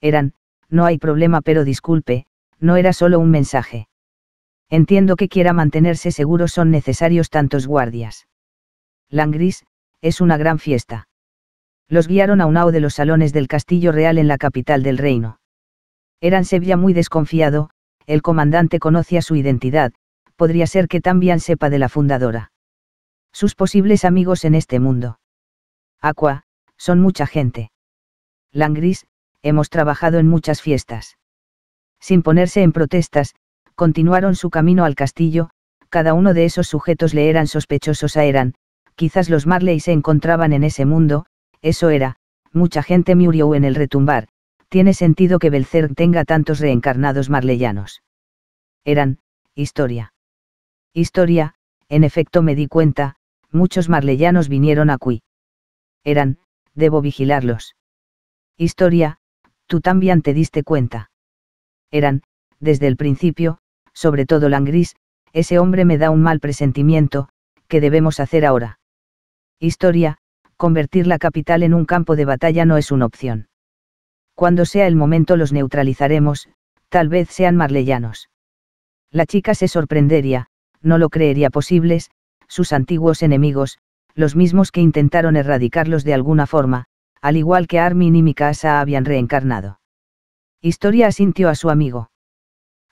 eran, no hay problema pero disculpe, no era solo un mensaje. Entiendo que quiera mantenerse seguro son necesarios tantos guardias. Langris, es una gran fiesta. Los guiaron a un de los salones del Castillo Real en la capital del reino. Eran Sevilla muy desconfiado, el comandante conocía su identidad, podría ser que también sepa de la fundadora. Sus posibles amigos en este mundo. Aqua, son mucha gente. Langris, hemos trabajado en muchas fiestas. Sin ponerse en protestas, continuaron su camino al castillo, cada uno de esos sujetos le eran sospechosos a Eran, quizás los Marley se encontraban en ese mundo, eso era, mucha gente murió en el retumbar, tiene sentido que Belcer tenga tantos reencarnados marleyanos. Eran, historia. Historia, en efecto me di cuenta, muchos marleyanos vinieron aquí Eran, debo vigilarlos. Historia, tú también te diste cuenta. Eran, desde el principio, sobre todo Langris, ese hombre me da un mal presentimiento, ¿qué debemos hacer ahora? Historia, convertir la capital en un campo de batalla no es una opción. Cuando sea el momento los neutralizaremos, tal vez sean marleyanos. La chica se sorprendería, no lo creería posibles, sus antiguos enemigos, los mismos que intentaron erradicarlos de alguna forma, al igual que Armin y Mikasa habían reencarnado. Historia asintió a su amigo.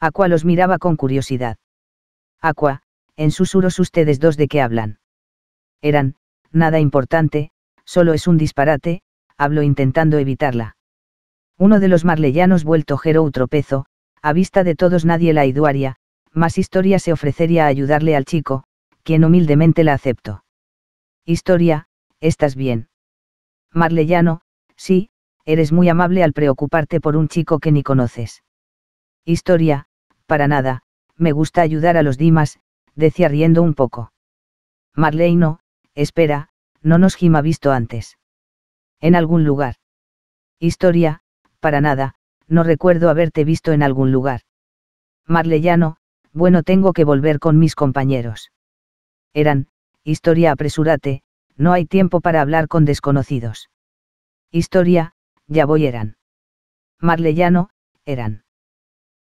Aqua los miraba con curiosidad. Aqua, en susurros ustedes dos de qué hablan. Eran, nada importante, solo es un disparate, habló intentando evitarla. Uno de los marleyanos vuelto Gerou tropezo, a vista de todos nadie la iduaria, más historia se ofrecería a ayudarle al chico, quien humildemente la aceptó. Historia, estás bien. Marleyano, sí, eres muy amable al preocuparte por un chico que ni conoces. Historia, para nada, me gusta ayudar a los Dimas, decía riendo un poco. Marley espera, no nos Jim visto antes. En algún lugar. Historia, para nada, no recuerdo haberte visto en algún lugar. Marleyano, bueno tengo que volver con mis compañeros. Eran, historia apresúrate, no hay tiempo para hablar con desconocidos. Historia, ya voy eran. Marleyano, eran.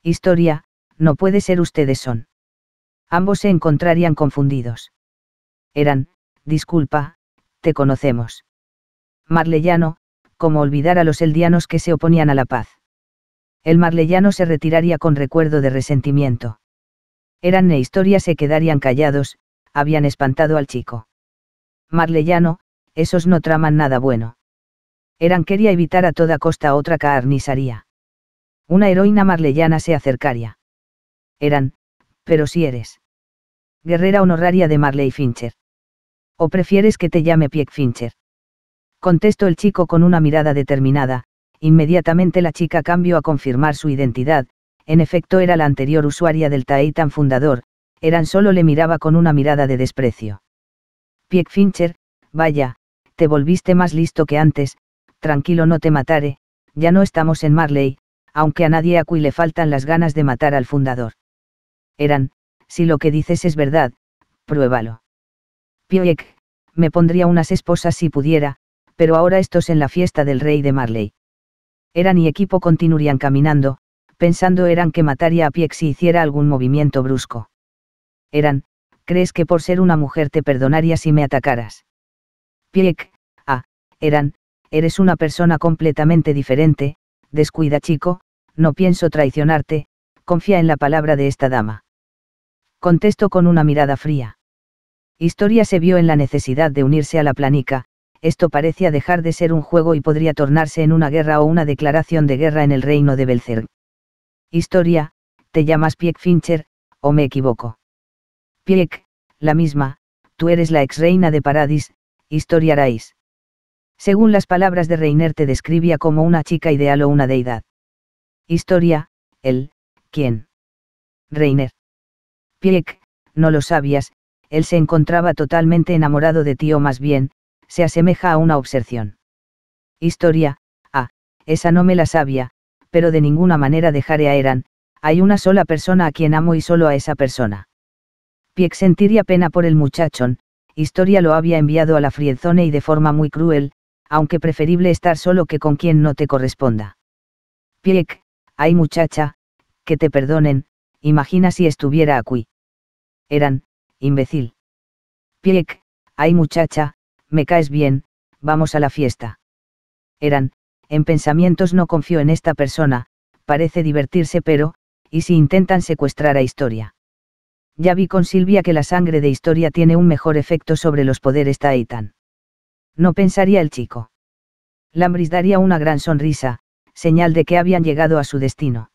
Historia, no puede ser ustedes son. Ambos se encontrarían confundidos. Eran, disculpa, te conocemos. Marleyano, como olvidar a los eldianos que se oponían a la paz. El marleyano se retiraría con recuerdo de resentimiento. Eran e historia se quedarían callados, habían espantado al chico. Marleyano, esos no traman nada bueno. Eran quería evitar a toda costa otra carnicería. Una heroína marleyana se acercaría. Eran, pero si eres. Guerrera honoraria de Marley Fincher. ¿O prefieres que te llame Pieck Fincher? Contestó el chico con una mirada determinada, inmediatamente la chica cambió a confirmar su identidad, en efecto era la anterior usuaria del Taeitan fundador, Eran solo le miraba con una mirada de desprecio. Piek Fincher, vaya, te volviste más listo que antes, tranquilo no te mataré, ya no estamos en Marley, aunque a nadie a le faltan las ganas de matar al fundador. Eran, si lo que dices es verdad, pruébalo. Piek me pondría unas esposas si pudiera, pero ahora estos en la fiesta del rey de Marley. Eran y equipo continuarían caminando, pensando eran que mataría a Pieck si hiciera algún movimiento brusco. Eran, crees que por ser una mujer te perdonaría si me atacaras. Pieck, ah, Eran, eres una persona completamente diferente, descuida chico, no pienso traicionarte, confía en la palabra de esta dama. Contesto con una mirada fría. Historia se vio en la necesidad de unirse a la planica, esto parecía dejar de ser un juego y podría tornarse en una guerra o una declaración de guerra en el reino de Belzer. Historia, te llamas Pieck Fincher, o me equivoco la misma, tú eres la ex reina de Paradis, Historia Según las palabras de Reiner te describía como una chica ideal o una deidad. Historia, él, ¿quién? Reiner. Pieck, no lo sabías, él se encontraba totalmente enamorado de ti o más bien, se asemeja a una obsesión. Historia, ah, esa no me la sabía, pero de ninguna manera dejaré a Eran, hay una sola persona a quien amo y solo a esa persona. Piek sentiría pena por el muchachón, Historia lo había enviado a la frienzone y de forma muy cruel, aunque preferible estar solo que con quien no te corresponda. Piek, ay muchacha, que te perdonen, imagina si estuviera aquí. Eran, imbécil. Piek, ay muchacha, me caes bien, vamos a la fiesta. Eran, en pensamientos no confío en esta persona, parece divertirse pero, ¿y si intentan secuestrar a Historia? Ya vi con Silvia que la sangre de historia tiene un mejor efecto sobre los poderes Taitan. No pensaría el chico. Lambris daría una gran sonrisa, señal de que habían llegado a su destino.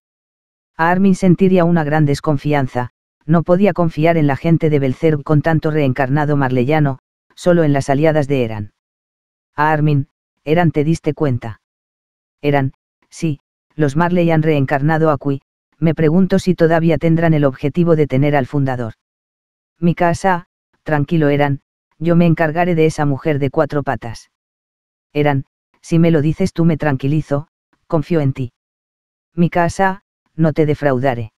A Armin sentiría una gran desconfianza, no podía confiar en la gente de Belcer con tanto reencarnado marleyano, solo en las aliadas de Eran. A Armin, Eran te diste cuenta. Eran, sí, los Marley han reencarnado a me pregunto si todavía tendrán el objetivo de tener al fundador. Mi casa, tranquilo eran, yo me encargaré de esa mujer de cuatro patas. Eran, si me lo dices tú me tranquilizo, confío en ti. Mi casa, no te defraudaré.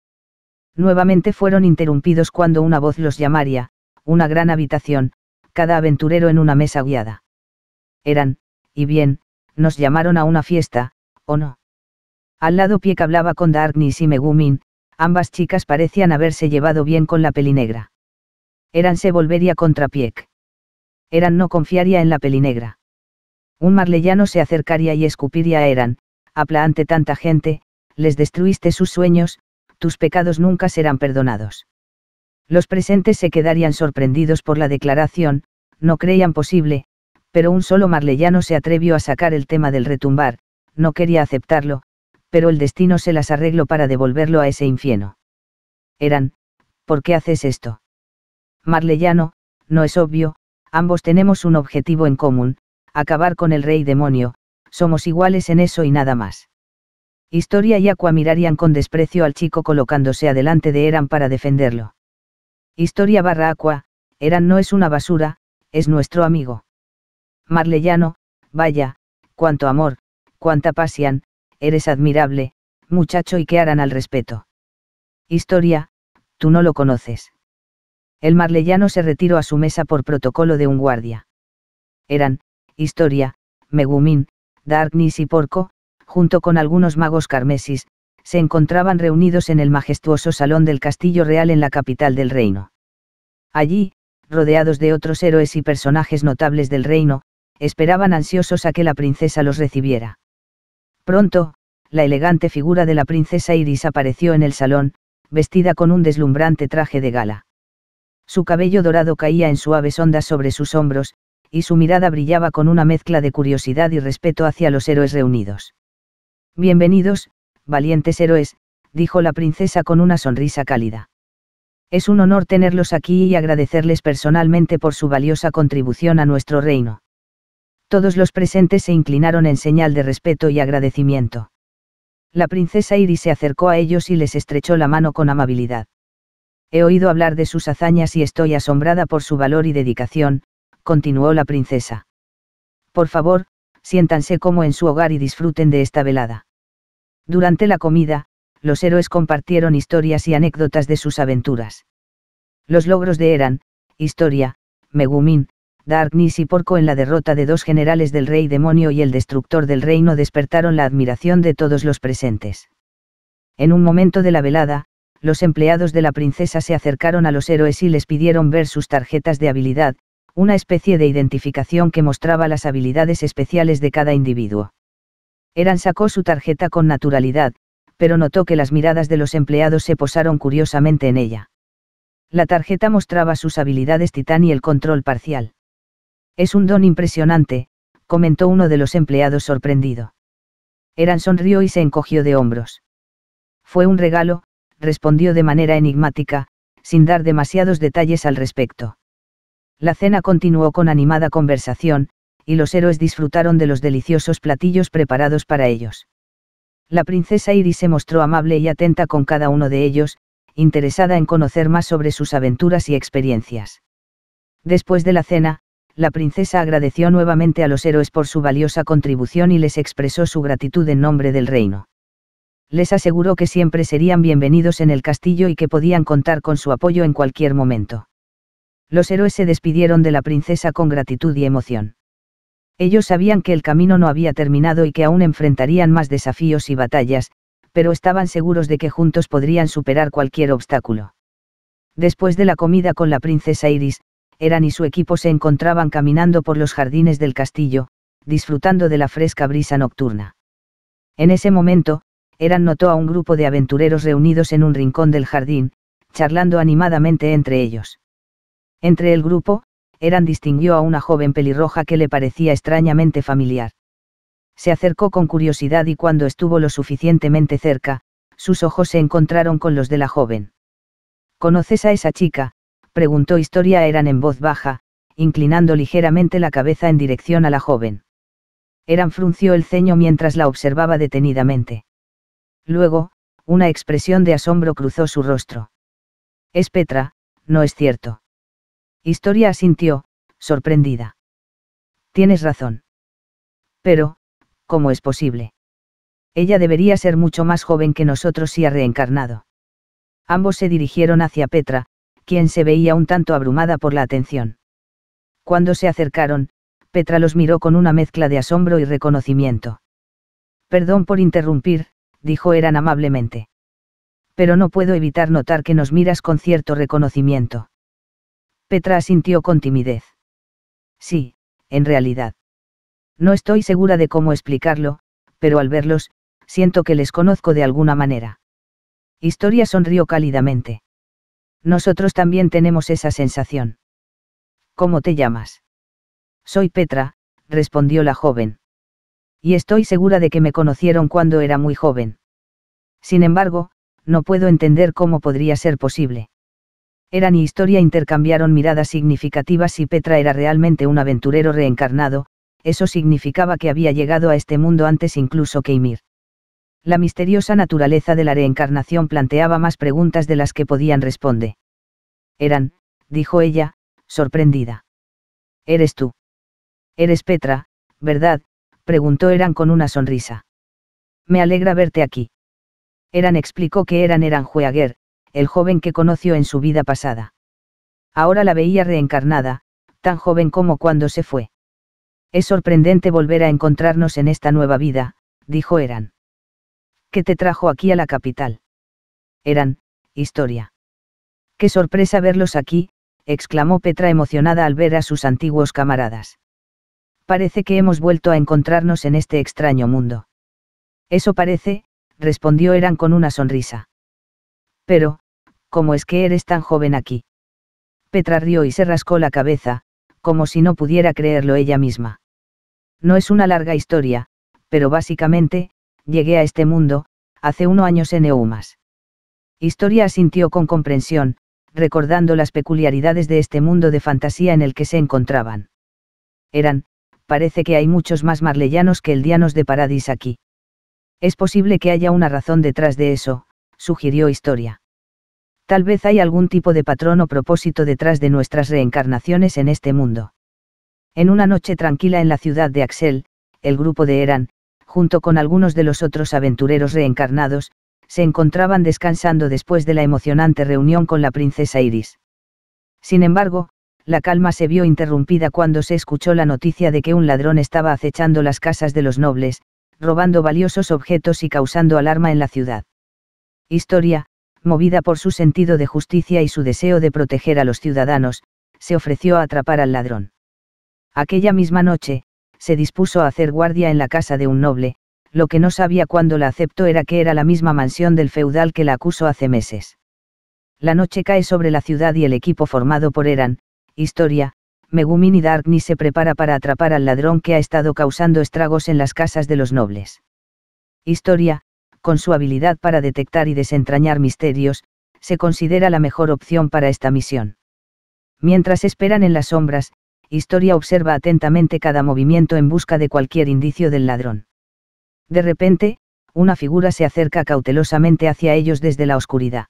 Nuevamente fueron interrumpidos cuando una voz los llamaría, una gran habitación, cada aventurero en una mesa guiada. Eran, y bien, nos llamaron a una fiesta, ¿o no? Al lado Piek hablaba con Darkness y Megumin, ambas chicas parecían haberse llevado bien con la pelinegra. Eran se volvería contra Piek. Eran no confiaría en la pelinegra. Un marleyano se acercaría y escupiría a Eran, aplaante tanta gente, les destruiste sus sueños, tus pecados nunca serán perdonados. Los presentes se quedarían sorprendidos por la declaración, no creían posible, pero un solo marleyano se atrevió a sacar el tema del retumbar, no quería aceptarlo, pero el destino se las arregló para devolverlo a ese infierno. Eran, ¿por qué haces esto? Marleyano, no es obvio, ambos tenemos un objetivo en común, acabar con el rey demonio, somos iguales en eso y nada más. Historia y Aqua mirarían con desprecio al chico colocándose adelante de Eran para defenderlo. Historia barra Aqua, Eran no es una basura, es nuestro amigo. Marleyano, vaya, cuánto amor, cuánta pasión, Eres admirable, muchacho, y qué harán al respeto. Historia, tú no lo conoces. El marleyano se retiró a su mesa por protocolo de un guardia. Eran, Historia, Megumin, Darkness y Porco, junto con algunos magos carmesis, se encontraban reunidos en el majestuoso salón del Castillo Real en la capital del reino. Allí, rodeados de otros héroes y personajes notables del reino, esperaban ansiosos a que la princesa los recibiera. Pronto, la elegante figura de la princesa Iris apareció en el salón, vestida con un deslumbrante traje de gala. Su cabello dorado caía en suaves ondas sobre sus hombros, y su mirada brillaba con una mezcla de curiosidad y respeto hacia los héroes reunidos. Bienvenidos, valientes héroes, dijo la princesa con una sonrisa cálida. Es un honor tenerlos aquí y agradecerles personalmente por su valiosa contribución a nuestro reino todos los presentes se inclinaron en señal de respeto y agradecimiento. La princesa Iris se acercó a ellos y les estrechó la mano con amabilidad. He oído hablar de sus hazañas y estoy asombrada por su valor y dedicación, continuó la princesa. Por favor, siéntanse como en su hogar y disfruten de esta velada. Durante la comida, los héroes compartieron historias y anécdotas de sus aventuras. Los logros de Eran, historia, Megumin, Darkness y Porco en la derrota de dos generales del rey demonio y el destructor del reino despertaron la admiración de todos los presentes. En un momento de la velada, los empleados de la princesa se acercaron a los héroes y les pidieron ver sus tarjetas de habilidad, una especie de identificación que mostraba las habilidades especiales de cada individuo. Eran sacó su tarjeta con naturalidad, pero notó que las miradas de los empleados se posaron curiosamente en ella. La tarjeta mostraba sus habilidades titán y el control parcial. Es un don impresionante, comentó uno de los empleados sorprendido. Eran sonrió y se encogió de hombros. Fue un regalo, respondió de manera enigmática, sin dar demasiados detalles al respecto. La cena continuó con animada conversación, y los héroes disfrutaron de los deliciosos platillos preparados para ellos. La princesa Iris se mostró amable y atenta con cada uno de ellos, interesada en conocer más sobre sus aventuras y experiencias. Después de la cena, la princesa agradeció nuevamente a los héroes por su valiosa contribución y les expresó su gratitud en nombre del reino. Les aseguró que siempre serían bienvenidos en el castillo y que podían contar con su apoyo en cualquier momento. Los héroes se despidieron de la princesa con gratitud y emoción. Ellos sabían que el camino no había terminado y que aún enfrentarían más desafíos y batallas, pero estaban seguros de que juntos podrían superar cualquier obstáculo. Después de la comida con la princesa Iris, eran y su equipo se encontraban caminando por los jardines del castillo, disfrutando de la fresca brisa nocturna. En ese momento, Eran notó a un grupo de aventureros reunidos en un rincón del jardín, charlando animadamente entre ellos. Entre el grupo, Eran distinguió a una joven pelirroja que le parecía extrañamente familiar. Se acercó con curiosidad y cuando estuvo lo suficientemente cerca, sus ojos se encontraron con los de la joven. ¿Conoces a esa chica? preguntó Historia eran en voz baja, inclinando ligeramente la cabeza en dirección a la joven. Eran frunció el ceño mientras la observaba detenidamente. Luego, una expresión de asombro cruzó su rostro. Es Petra, no es cierto. Historia asintió, sorprendida. Tienes razón. Pero, ¿cómo es posible? Ella debería ser mucho más joven que nosotros si ha reencarnado. Ambos se dirigieron hacia Petra, quien se veía un tanto abrumada por la atención. Cuando se acercaron, Petra los miró con una mezcla de asombro y reconocimiento. Perdón por interrumpir, dijo Eran amablemente. Pero no puedo evitar notar que nos miras con cierto reconocimiento. Petra asintió con timidez. Sí, en realidad. No estoy segura de cómo explicarlo, pero al verlos, siento que les conozco de alguna manera. Historia sonrió cálidamente. Nosotros también tenemos esa sensación. ¿Cómo te llamas? Soy Petra, respondió la joven. Y estoy segura de que me conocieron cuando era muy joven. Sin embargo, no puedo entender cómo podría ser posible. Era y Historia intercambiaron miradas significativas si Petra era realmente un aventurero reencarnado, eso significaba que había llegado a este mundo antes incluso que Ymir la misteriosa naturaleza de la reencarnación planteaba más preguntas de las que podían responder. Eran, dijo ella, sorprendida. Eres tú. Eres Petra, ¿verdad? preguntó Eran con una sonrisa. Me alegra verte aquí. Eran explicó que Eran Eran Jueager, el joven que conoció en su vida pasada. Ahora la veía reencarnada, tan joven como cuando se fue. Es sorprendente volver a encontrarnos en esta nueva vida, dijo Eran. ¿Qué te trajo aquí a la capital? Eran, historia. Qué sorpresa verlos aquí, exclamó Petra emocionada al ver a sus antiguos camaradas. Parece que hemos vuelto a encontrarnos en este extraño mundo. Eso parece, respondió Eran con una sonrisa. Pero, ¿cómo es que eres tan joven aquí? Petra rió y se rascó la cabeza, como si no pudiera creerlo ella misma. No es una larga historia, pero básicamente, llegué a este mundo, hace uno años en Eumas. Historia asintió con comprensión, recordando las peculiaridades de este mundo de fantasía en el que se encontraban. Eran, parece que hay muchos más marleyanos que el Dianos de Paradis aquí. Es posible que haya una razón detrás de eso, sugirió Historia. Tal vez hay algún tipo de patrón o propósito detrás de nuestras reencarnaciones en este mundo. En una noche tranquila en la ciudad de Axel, el grupo de Eran, junto con algunos de los otros aventureros reencarnados, se encontraban descansando después de la emocionante reunión con la princesa Iris. Sin embargo, la calma se vio interrumpida cuando se escuchó la noticia de que un ladrón estaba acechando las casas de los nobles, robando valiosos objetos y causando alarma en la ciudad. Historia, movida por su sentido de justicia y su deseo de proteger a los ciudadanos, se ofreció a atrapar al ladrón. Aquella misma noche, se dispuso a hacer guardia en la casa de un noble, lo que no sabía cuando la aceptó era que era la misma mansión del feudal que la acusó hace meses. La noche cae sobre la ciudad y el equipo formado por Eran, Historia, Megumin y Darkni se prepara para atrapar al ladrón que ha estado causando estragos en las casas de los nobles. Historia, con su habilidad para detectar y desentrañar misterios, se considera la mejor opción para esta misión. Mientras esperan en las sombras, Historia observa atentamente cada movimiento en busca de cualquier indicio del ladrón. De repente, una figura se acerca cautelosamente hacia ellos desde la oscuridad.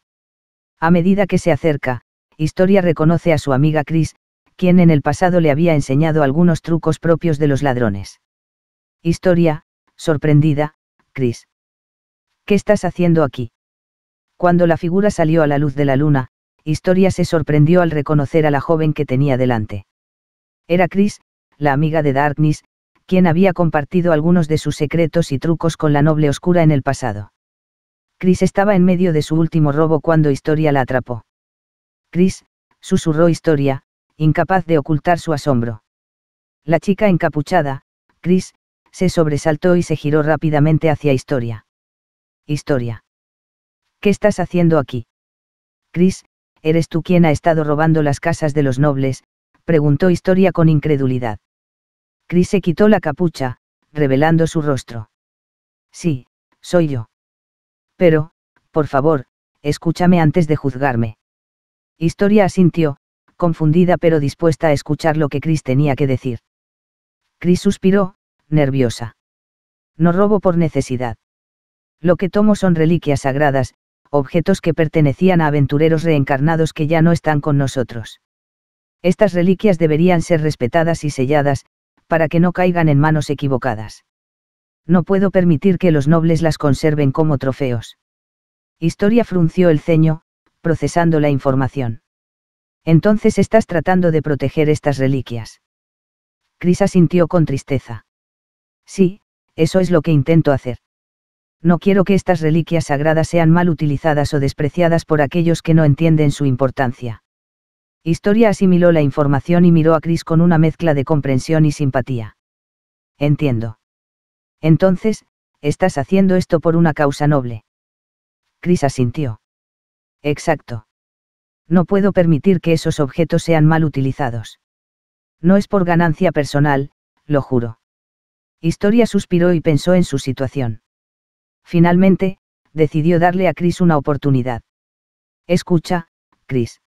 A medida que se acerca, Historia reconoce a su amiga Chris, quien en el pasado le había enseñado algunos trucos propios de los ladrones. Historia, sorprendida, Chris. ¿Qué estás haciendo aquí? Cuando la figura salió a la luz de la luna, Historia se sorprendió al reconocer a la joven que tenía delante. Era Chris, la amiga de Darkness, quien había compartido algunos de sus secretos y trucos con la noble oscura en el pasado. Chris estaba en medio de su último robo cuando Historia la atrapó. Chris, susurró Historia, incapaz de ocultar su asombro. La chica encapuchada, Chris, se sobresaltó y se giró rápidamente hacia Historia. Historia. ¿Qué estás haciendo aquí? Chris, eres tú quien ha estado robando las casas de los nobles, preguntó Historia con incredulidad. Chris se quitó la capucha, revelando su rostro. Sí, soy yo. Pero, por favor, escúchame antes de juzgarme. Historia asintió, confundida pero dispuesta a escuchar lo que Chris tenía que decir. Chris suspiró, nerviosa. No robo por necesidad. Lo que tomo son reliquias sagradas, objetos que pertenecían a aventureros reencarnados que ya no están con nosotros. Estas reliquias deberían ser respetadas y selladas, para que no caigan en manos equivocadas. No puedo permitir que los nobles las conserven como trofeos. Historia frunció el ceño, procesando la información. Entonces estás tratando de proteger estas reliquias. Crisa sintió con tristeza. Sí, eso es lo que intento hacer. No quiero que estas reliquias sagradas sean mal utilizadas o despreciadas por aquellos que no entienden su importancia. Historia asimiló la información y miró a Chris con una mezcla de comprensión y simpatía. Entiendo. Entonces, estás haciendo esto por una causa noble. Chris asintió. Exacto. No puedo permitir que esos objetos sean mal utilizados. No es por ganancia personal, lo juro. Historia suspiró y pensó en su situación. Finalmente, decidió darle a Chris una oportunidad. Escucha, Chris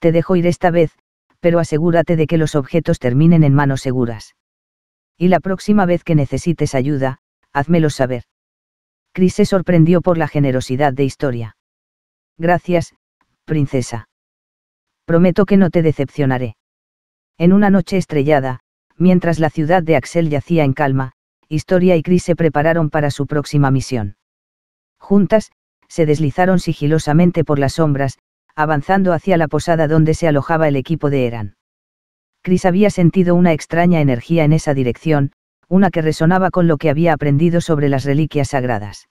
te dejo ir esta vez, pero asegúrate de que los objetos terminen en manos seguras. Y la próxima vez que necesites ayuda, házmelo saber. Chris se sorprendió por la generosidad de Historia. Gracias, princesa. Prometo que no te decepcionaré. En una noche estrellada, mientras la ciudad de Axel yacía en calma, Historia y Chris se prepararon para su próxima misión. Juntas, se deslizaron sigilosamente por las sombras, avanzando hacia la posada donde se alojaba el equipo de Eran. Chris había sentido una extraña energía en esa dirección, una que resonaba con lo que había aprendido sobre las reliquias sagradas.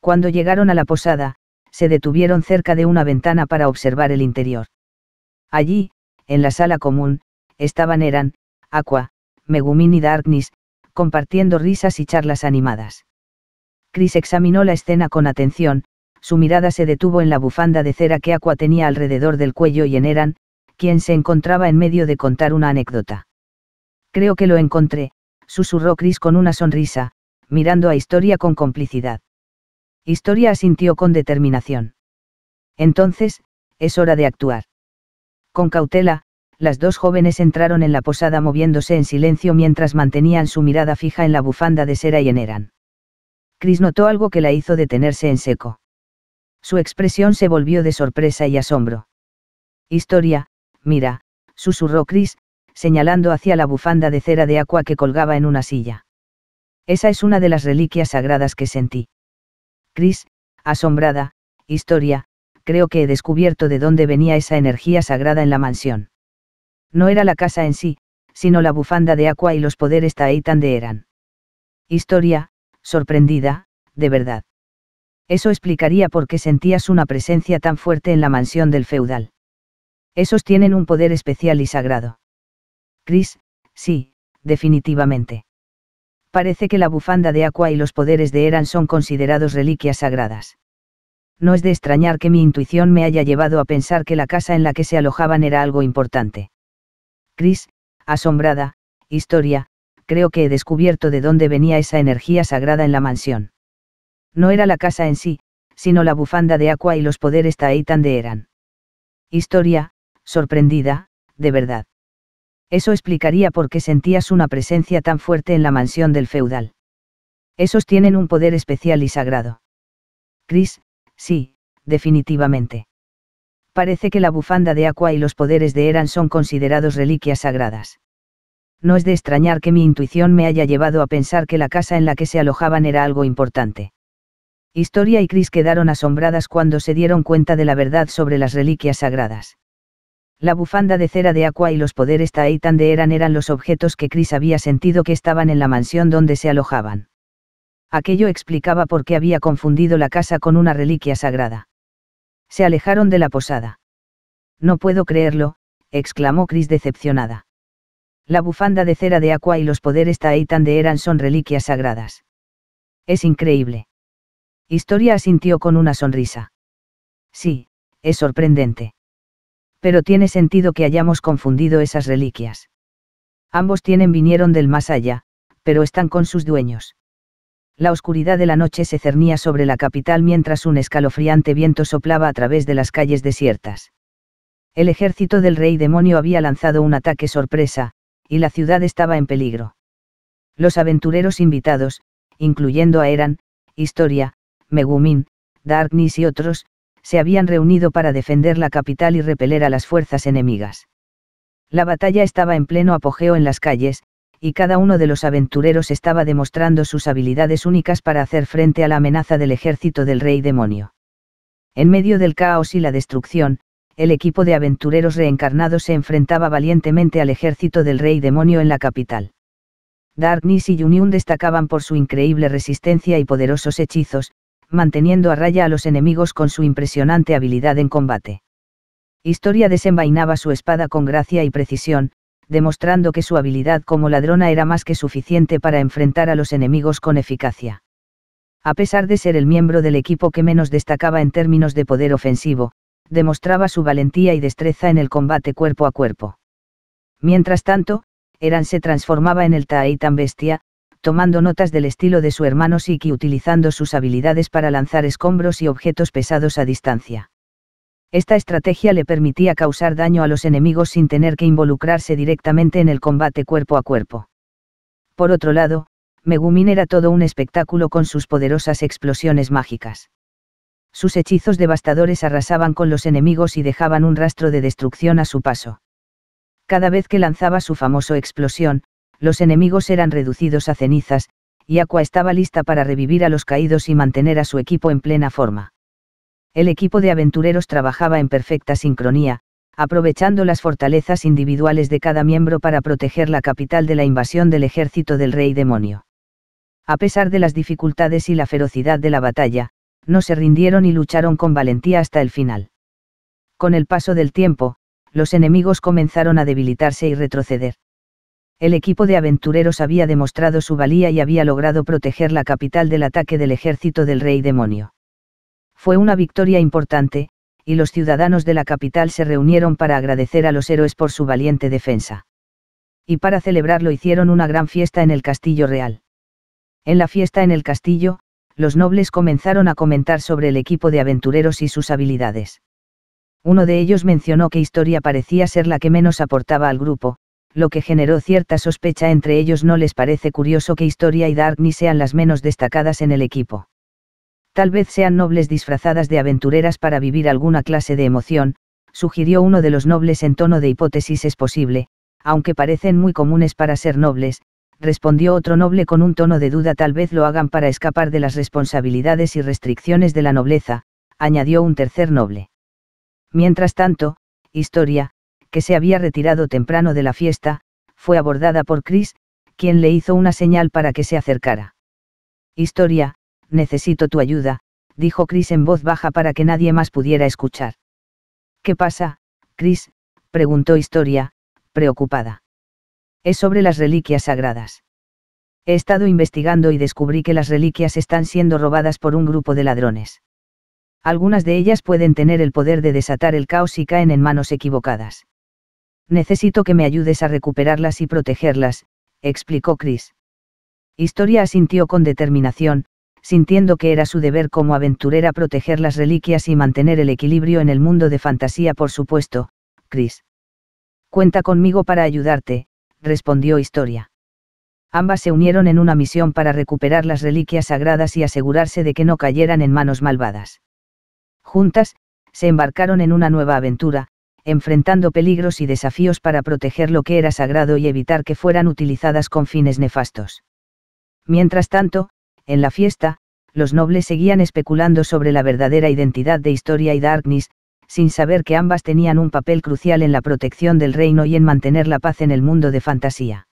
Cuando llegaron a la posada, se detuvieron cerca de una ventana para observar el interior. Allí, en la sala común, estaban Eran, Aqua, Megumin y Darkness, compartiendo risas y charlas animadas. Chris examinó la escena con atención, su mirada se detuvo en la bufanda de cera que Aqua tenía alrededor del cuello y en Eran, quien se encontraba en medio de contar una anécdota. Creo que lo encontré, susurró Chris con una sonrisa, mirando a Historia con complicidad. Historia asintió con determinación. Entonces, es hora de actuar. Con cautela, las dos jóvenes entraron en la posada moviéndose en silencio mientras mantenían su mirada fija en la bufanda de cera y en Eran. Chris notó algo que la hizo detenerse en seco. Su expresión se volvió de sorpresa y asombro. Historia, mira, susurró Chris, señalando hacia la bufanda de cera de agua que colgaba en una silla. Esa es una de las reliquias sagradas que sentí. Chris, asombrada, historia, creo que he descubierto de dónde venía esa energía sagrada en la mansión. No era la casa en sí, sino la bufanda de agua y los poderes Taitan de Eran. Historia, sorprendida, de verdad. Eso explicaría por qué sentías una presencia tan fuerte en la mansión del feudal. Esos tienen un poder especial y sagrado. Chris, sí, definitivamente. Parece que la bufanda de Aqua y los poderes de Eran son considerados reliquias sagradas. No es de extrañar que mi intuición me haya llevado a pensar que la casa en la que se alojaban era algo importante. Chris, asombrada, historia, creo que he descubierto de dónde venía esa energía sagrada en la mansión. No era la casa en sí, sino la bufanda de Aqua y los poderes Taitan de Eran. Historia, sorprendida, de verdad. Eso explicaría por qué sentías una presencia tan fuerte en la mansión del feudal. Esos tienen un poder especial y sagrado. Chris, sí, definitivamente. Parece que la bufanda de Aqua y los poderes de Eran son considerados reliquias sagradas. No es de extrañar que mi intuición me haya llevado a pensar que la casa en la que se alojaban era algo importante. Historia y Cris quedaron asombradas cuando se dieron cuenta de la verdad sobre las reliquias sagradas. La bufanda de cera de agua y los poderes Taeitan de Eran eran los objetos que Chris había sentido que estaban en la mansión donde se alojaban. Aquello explicaba por qué había confundido la casa con una reliquia sagrada. Se alejaron de la posada. No puedo creerlo, exclamó Chris decepcionada. La bufanda de cera de agua y los poderes Taeitan de Eran son reliquias sagradas. Es increíble. Historia asintió con una sonrisa. Sí, es sorprendente. Pero tiene sentido que hayamos confundido esas reliquias. Ambos tienen vinieron del más allá, pero están con sus dueños. La oscuridad de la noche se cernía sobre la capital mientras un escalofriante viento soplaba a través de las calles desiertas. El ejército del rey demonio había lanzado un ataque sorpresa, y la ciudad estaba en peligro. Los aventureros invitados, incluyendo a Eran, Historia, Megumin, Darkness y otros, se habían reunido para defender la capital y repeler a las fuerzas enemigas. La batalla estaba en pleno apogeo en las calles, y cada uno de los aventureros estaba demostrando sus habilidades únicas para hacer frente a la amenaza del ejército del rey demonio. En medio del caos y la destrucción, el equipo de aventureros reencarnados se enfrentaba valientemente al ejército del rey demonio en la capital. Darkness y Yunyun destacaban por su increíble resistencia y poderosos hechizos, manteniendo a raya a los enemigos con su impresionante habilidad en combate. Historia desenvainaba su espada con gracia y precisión, demostrando que su habilidad como ladrona era más que suficiente para enfrentar a los enemigos con eficacia. A pesar de ser el miembro del equipo que menos destacaba en términos de poder ofensivo, demostraba su valentía y destreza en el combate cuerpo a cuerpo. Mientras tanto, Eran se transformaba en el tan Bestia, tomando notas del estilo de su hermano Siki utilizando sus habilidades para lanzar escombros y objetos pesados a distancia. Esta estrategia le permitía causar daño a los enemigos sin tener que involucrarse directamente en el combate cuerpo a cuerpo. Por otro lado, Megumin era todo un espectáculo con sus poderosas explosiones mágicas. Sus hechizos devastadores arrasaban con los enemigos y dejaban un rastro de destrucción a su paso. Cada vez que lanzaba su famoso explosión, los enemigos eran reducidos a cenizas, y Aqua estaba lista para revivir a los caídos y mantener a su equipo en plena forma. El equipo de aventureros trabajaba en perfecta sincronía, aprovechando las fortalezas individuales de cada miembro para proteger la capital de la invasión del ejército del rey demonio. A pesar de las dificultades y la ferocidad de la batalla, no se rindieron y lucharon con valentía hasta el final. Con el paso del tiempo, los enemigos comenzaron a debilitarse y retroceder. El equipo de aventureros había demostrado su valía y había logrado proteger la capital del ataque del ejército del rey demonio. Fue una victoria importante, y los ciudadanos de la capital se reunieron para agradecer a los héroes por su valiente defensa. Y para celebrarlo hicieron una gran fiesta en el castillo real. En la fiesta en el castillo, los nobles comenzaron a comentar sobre el equipo de aventureros y sus habilidades. Uno de ellos mencionó que Historia parecía ser la que menos aportaba al grupo, lo que generó cierta sospecha entre ellos no les parece curioso que Historia y Dark ni sean las menos destacadas en el equipo. Tal vez sean nobles disfrazadas de aventureras para vivir alguna clase de emoción, sugirió uno de los nobles en tono de hipótesis es posible, aunque parecen muy comunes para ser nobles, respondió otro noble con un tono de duda tal vez lo hagan para escapar de las responsabilidades y restricciones de la nobleza, añadió un tercer noble. Mientras tanto, Historia, que se había retirado temprano de la fiesta, fue abordada por Chris, quien le hizo una señal para que se acercara. Historia, necesito tu ayuda, dijo Chris en voz baja para que nadie más pudiera escuchar. ¿Qué pasa, Chris? preguntó Historia, preocupada. Es sobre las reliquias sagradas. He estado investigando y descubrí que las reliquias están siendo robadas por un grupo de ladrones. Algunas de ellas pueden tener el poder de desatar el caos y caen en manos equivocadas. Necesito que me ayudes a recuperarlas y protegerlas, explicó Chris. Historia asintió con determinación, sintiendo que era su deber como aventurera proteger las reliquias y mantener el equilibrio en el mundo de fantasía, por supuesto, Chris. Cuenta conmigo para ayudarte, respondió Historia. Ambas se unieron en una misión para recuperar las reliquias sagradas y asegurarse de que no cayeran en manos malvadas. Juntas, se embarcaron en una nueva aventura, enfrentando peligros y desafíos para proteger lo que era sagrado y evitar que fueran utilizadas con fines nefastos. Mientras tanto, en la fiesta, los nobles seguían especulando sobre la verdadera identidad de Historia y Darkness, sin saber que ambas tenían un papel crucial en la protección del reino y en mantener la paz en el mundo de fantasía.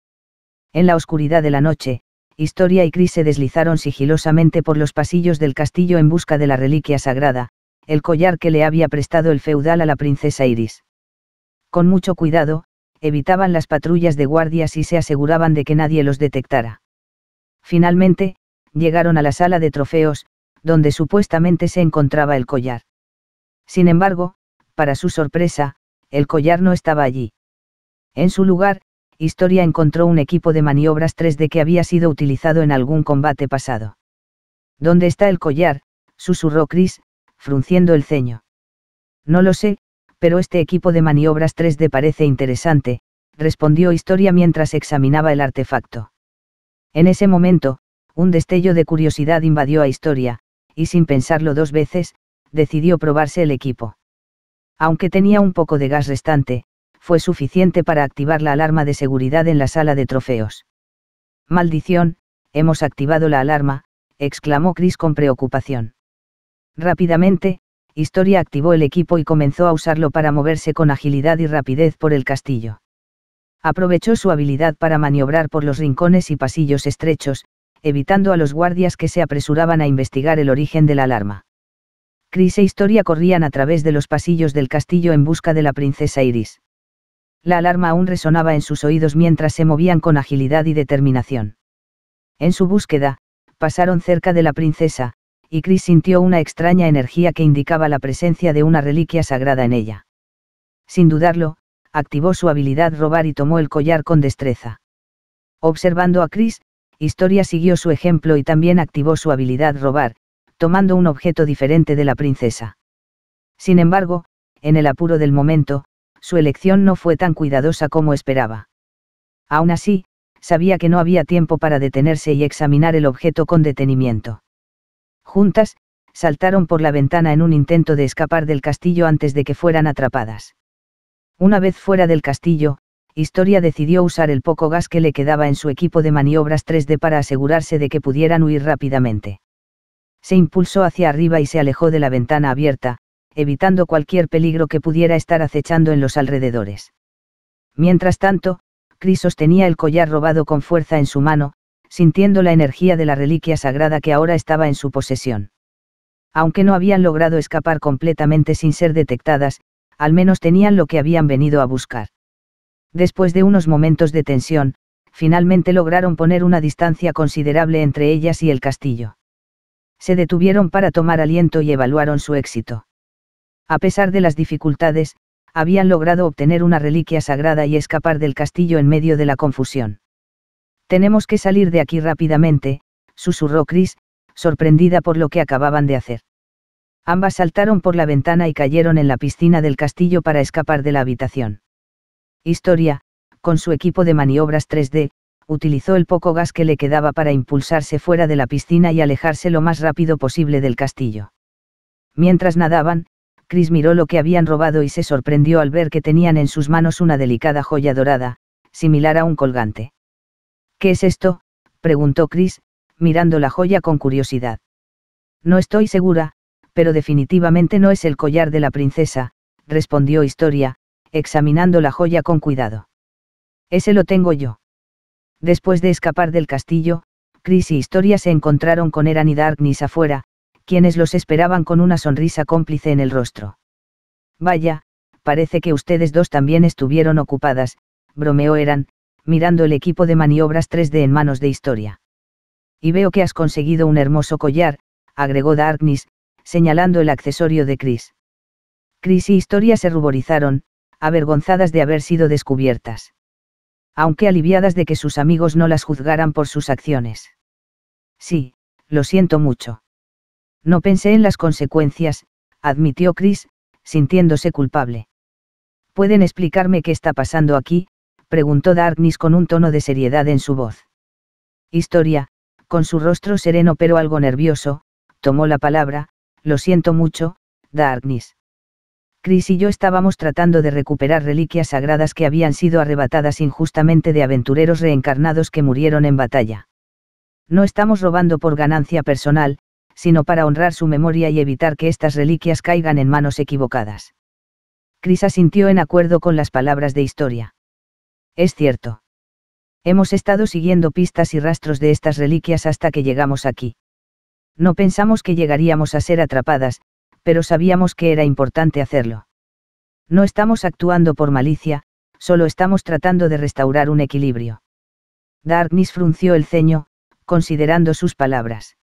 En la oscuridad de la noche, Historia y Cris se deslizaron sigilosamente por los pasillos del castillo en busca de la reliquia sagrada, el collar que le había prestado el feudal a la princesa Iris. Con mucho cuidado, evitaban las patrullas de guardias y se aseguraban de que nadie los detectara. Finalmente, llegaron a la sala de trofeos, donde supuestamente se encontraba el collar. Sin embargo, para su sorpresa, el collar no estaba allí. En su lugar, Historia encontró un equipo de maniobras 3D que había sido utilizado en algún combate pasado. ¿Dónde está el collar? susurró Cris frunciendo el ceño. No lo sé, pero este equipo de maniobras 3D parece interesante, respondió Historia mientras examinaba el artefacto. En ese momento, un destello de curiosidad invadió a Historia, y sin pensarlo dos veces, decidió probarse el equipo. Aunque tenía un poco de gas restante, fue suficiente para activar la alarma de seguridad en la sala de trofeos. Maldición, hemos activado la alarma, exclamó Chris con preocupación. Rápidamente, Historia activó el equipo y comenzó a usarlo para moverse con agilidad y rapidez por el castillo. Aprovechó su habilidad para maniobrar por los rincones y pasillos estrechos, evitando a los guardias que se apresuraban a investigar el origen de la alarma. Chris e Historia corrían a través de los pasillos del castillo en busca de la princesa Iris. La alarma aún resonaba en sus oídos mientras se movían con agilidad y determinación. En su búsqueda, pasaron cerca de la princesa, y Chris sintió una extraña energía que indicaba la presencia de una reliquia sagrada en ella. Sin dudarlo, activó su habilidad robar y tomó el collar con destreza. Observando a Chris, Historia siguió su ejemplo y también activó su habilidad robar, tomando un objeto diferente de la princesa. Sin embargo, en el apuro del momento, su elección no fue tan cuidadosa como esperaba. Aún así, sabía que no había tiempo para detenerse y examinar el objeto con detenimiento juntas, saltaron por la ventana en un intento de escapar del castillo antes de que fueran atrapadas. Una vez fuera del castillo, Historia decidió usar el poco gas que le quedaba en su equipo de maniobras 3D para asegurarse de que pudieran huir rápidamente. Se impulsó hacia arriba y se alejó de la ventana abierta, evitando cualquier peligro que pudiera estar acechando en los alrededores. Mientras tanto, Chris sostenía el collar robado con fuerza en su mano, sintiendo la energía de la reliquia sagrada que ahora estaba en su posesión. Aunque no habían logrado escapar completamente sin ser detectadas, al menos tenían lo que habían venido a buscar. Después de unos momentos de tensión, finalmente lograron poner una distancia considerable entre ellas y el castillo. Se detuvieron para tomar aliento y evaluaron su éxito. A pesar de las dificultades, habían logrado obtener una reliquia sagrada y escapar del castillo en medio de la confusión. Tenemos que salir de aquí rápidamente, susurró Chris, sorprendida por lo que acababan de hacer. Ambas saltaron por la ventana y cayeron en la piscina del castillo para escapar de la habitación. Historia, con su equipo de maniobras 3D, utilizó el poco gas que le quedaba para impulsarse fuera de la piscina y alejarse lo más rápido posible del castillo. Mientras nadaban, Chris miró lo que habían robado y se sorprendió al ver que tenían en sus manos una delicada joya dorada, similar a un colgante. ¿Qué es esto? preguntó Chris, mirando la joya con curiosidad. No estoy segura, pero definitivamente no es el collar de la princesa, respondió Historia, examinando la joya con cuidado. Ese lo tengo yo. Después de escapar del castillo, Chris y Historia se encontraron con Eran y Darkness afuera, quienes los esperaban con una sonrisa cómplice en el rostro. Vaya, parece que ustedes dos también estuvieron ocupadas, bromeó Eran, mirando el equipo de maniobras 3D en manos de historia. Y veo que has conseguido un hermoso collar, agregó Darkness, señalando el accesorio de Chris. Chris y Historia se ruborizaron, avergonzadas de haber sido descubiertas. Aunque aliviadas de que sus amigos no las juzgaran por sus acciones. Sí, lo siento mucho. No pensé en las consecuencias, admitió Chris, sintiéndose culpable. ¿Pueden explicarme qué está pasando aquí? preguntó Darkness con un tono de seriedad en su voz. Historia, con su rostro sereno pero algo nervioso, tomó la palabra, lo siento mucho, Darkness. Chris y yo estábamos tratando de recuperar reliquias sagradas que habían sido arrebatadas injustamente de aventureros reencarnados que murieron en batalla. No estamos robando por ganancia personal, sino para honrar su memoria y evitar que estas reliquias caigan en manos equivocadas. Chris asintió en acuerdo con las palabras de historia. Es cierto. Hemos estado siguiendo pistas y rastros de estas reliquias hasta que llegamos aquí. No pensamos que llegaríamos a ser atrapadas, pero sabíamos que era importante hacerlo. No estamos actuando por malicia, solo estamos tratando de restaurar un equilibrio. Darkness frunció el ceño, considerando sus palabras.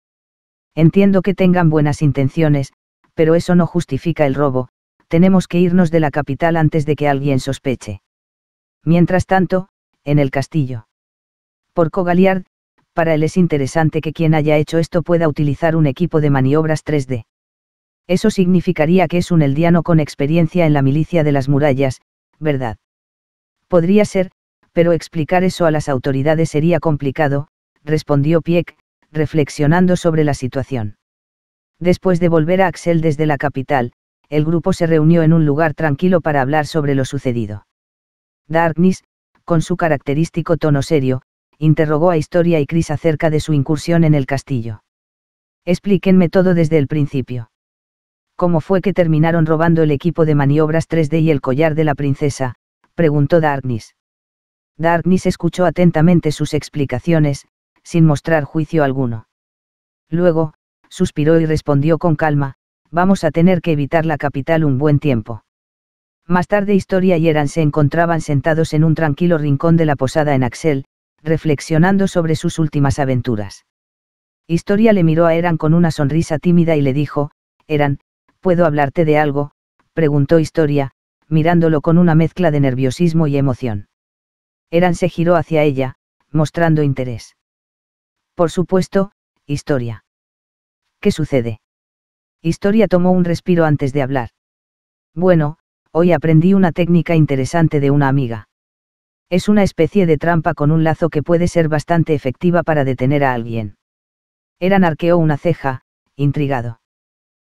Entiendo que tengan buenas intenciones, pero eso no justifica el robo, tenemos que irnos de la capital antes de que alguien sospeche. Mientras tanto, en el castillo. Por Cogaliard, para él es interesante que quien haya hecho esto pueda utilizar un equipo de maniobras 3D. Eso significaría que es un eldiano con experiencia en la milicia de las murallas, ¿verdad? Podría ser, pero explicar eso a las autoridades sería complicado, respondió Pieck, reflexionando sobre la situación. Después de volver a Axel desde la capital, el grupo se reunió en un lugar tranquilo para hablar sobre lo sucedido. Darkness, con su característico tono serio, interrogó a Historia y Chris acerca de su incursión en el castillo. Explíquenme todo desde el principio. ¿Cómo fue que terminaron robando el equipo de maniobras 3D y el collar de la princesa? preguntó Darkness. Darkness escuchó atentamente sus explicaciones, sin mostrar juicio alguno. Luego, suspiró y respondió con calma, vamos a tener que evitar la capital un buen tiempo. Más tarde Historia y Eran se encontraban sentados en un tranquilo rincón de la posada en Axel, reflexionando sobre sus últimas aventuras. Historia le miró a Eran con una sonrisa tímida y le dijo, Eran, ¿puedo hablarte de algo? preguntó Historia, mirándolo con una mezcla de nerviosismo y emoción. Eran se giró hacia ella, mostrando interés. Por supuesto, Historia. ¿Qué sucede? Historia tomó un respiro antes de hablar. Bueno, hoy aprendí una técnica interesante de una amiga. Es una especie de trampa con un lazo que puede ser bastante efectiva para detener a alguien. Eran arqueó una ceja, intrigado.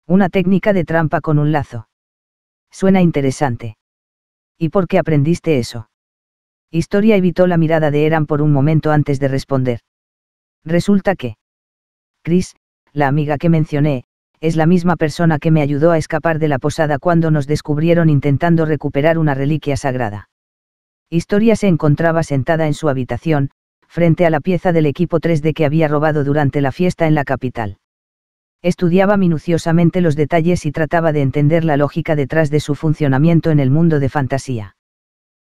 Una técnica de trampa con un lazo. Suena interesante. ¿Y por qué aprendiste eso? Historia evitó la mirada de Eran por un momento antes de responder. Resulta que. Chris, la amiga que mencioné, es la misma persona que me ayudó a escapar de la posada cuando nos descubrieron intentando recuperar una reliquia sagrada. Historia se encontraba sentada en su habitación, frente a la pieza del equipo 3D que había robado durante la fiesta en la capital. Estudiaba minuciosamente los detalles y trataba de entender la lógica detrás de su funcionamiento en el mundo de fantasía.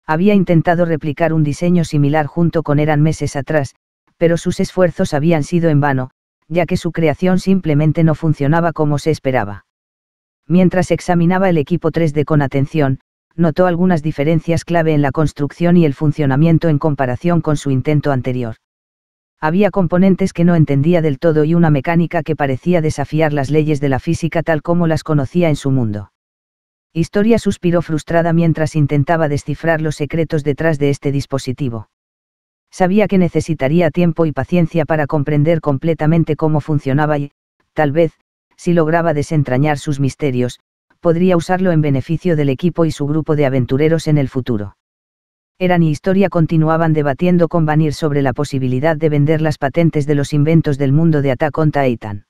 Había intentado replicar un diseño similar junto con Eran meses atrás, pero sus esfuerzos habían sido en vano, ya que su creación simplemente no funcionaba como se esperaba. Mientras examinaba el equipo 3D con atención, notó algunas diferencias clave en la construcción y el funcionamiento en comparación con su intento anterior. Había componentes que no entendía del todo y una mecánica que parecía desafiar las leyes de la física tal como las conocía en su mundo. Historia suspiró frustrada mientras intentaba descifrar los secretos detrás de este dispositivo. Sabía que necesitaría tiempo y paciencia para comprender completamente cómo funcionaba y, tal vez, si lograba desentrañar sus misterios, podría usarlo en beneficio del equipo y su grupo de aventureros en el futuro. Eran y Historia continuaban debatiendo con Vanir sobre la posibilidad de vender las patentes de los inventos del mundo de Ataconta con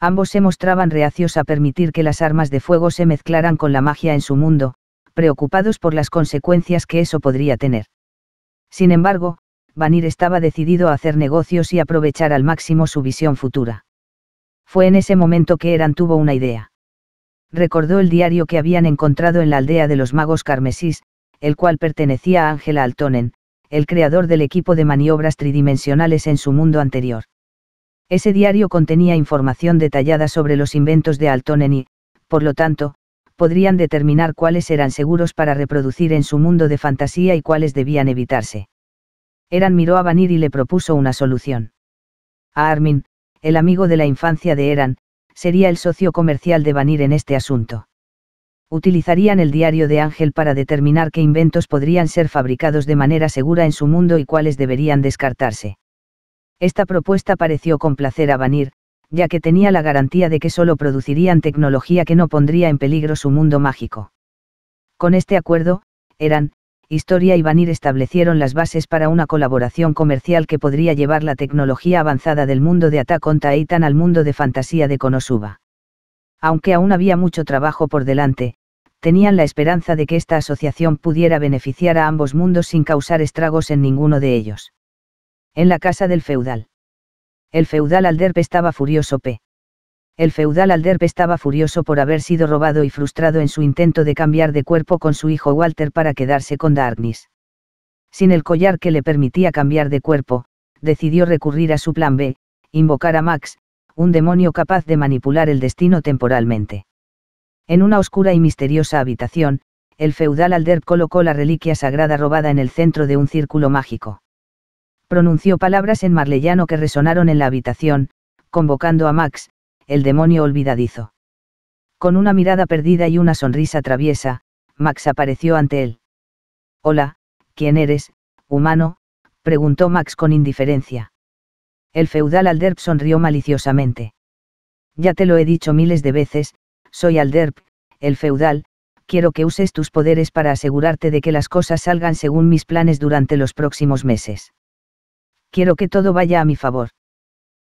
Ambos se mostraban reacios a permitir que las armas de fuego se mezclaran con la magia en su mundo, preocupados por las consecuencias que eso podría tener. Sin embargo, Vanir estaba decidido a hacer negocios y aprovechar al máximo su visión futura. Fue en ese momento que Eran tuvo una idea. Recordó el diario que habían encontrado en la aldea de los magos carmesís, el cual pertenecía a Ángela Altonen, el creador del equipo de maniobras tridimensionales en su mundo anterior. Ese diario contenía información detallada sobre los inventos de Altonen y, por lo tanto, podrían determinar cuáles eran seguros para reproducir en su mundo de fantasía y cuáles debían evitarse. Eran miró a Vanir y le propuso una solución. A Armin, el amigo de la infancia de Eran, sería el socio comercial de Vanir en este asunto. Utilizarían el diario de Ángel para determinar qué inventos podrían ser fabricados de manera segura en su mundo y cuáles deberían descartarse. Esta propuesta pareció complacer a Vanir, ya que tenía la garantía de que solo producirían tecnología que no pondría en peligro su mundo mágico. Con este acuerdo, Eran, Historia y Vanir establecieron las bases para una colaboración comercial que podría llevar la tecnología avanzada del mundo de Attack on al mundo de fantasía de Konosuba. Aunque aún había mucho trabajo por delante, tenían la esperanza de que esta asociación pudiera beneficiar a ambos mundos sin causar estragos en ninguno de ellos. En la casa del feudal. El feudal Alderp estaba furioso p. El feudal Alderp estaba furioso por haber sido robado y frustrado en su intento de cambiar de cuerpo con su hijo Walter para quedarse con Darkness. Sin el collar que le permitía cambiar de cuerpo, decidió recurrir a su plan B, invocar a Max, un demonio capaz de manipular el destino temporalmente. En una oscura y misteriosa habitación, el feudal Alderp colocó la reliquia sagrada robada en el centro de un círculo mágico. Pronunció palabras en marleyano que resonaron en la habitación, convocando a Max, el demonio olvidadizo. Con una mirada perdida y una sonrisa traviesa, Max apareció ante él. Hola, ¿quién eres, humano? preguntó Max con indiferencia. El feudal Alderp sonrió maliciosamente. Ya te lo he dicho miles de veces, soy Alderp, el feudal, quiero que uses tus poderes para asegurarte de que las cosas salgan según mis planes durante los próximos meses. Quiero que todo vaya a mi favor.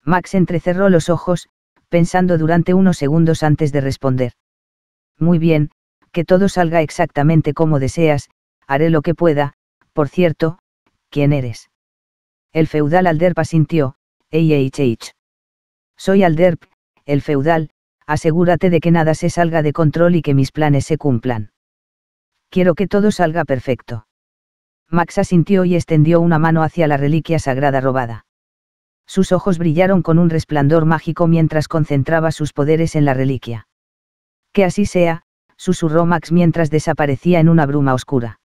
Max entrecerró los ojos, pensando durante unos segundos antes de responder. Muy bien, que todo salga exactamente como deseas, haré lo que pueda, por cierto, ¿quién eres? El feudal Alderp asintió, A.H.H. Soy Alderp, el feudal, asegúrate de que nada se salga de control y que mis planes se cumplan. Quiero que todo salga perfecto. Max asintió y extendió una mano hacia la reliquia sagrada robada. Sus ojos brillaron con un resplandor mágico mientras concentraba sus poderes en la reliquia. Que así sea, susurró Max mientras desaparecía en una bruma oscura.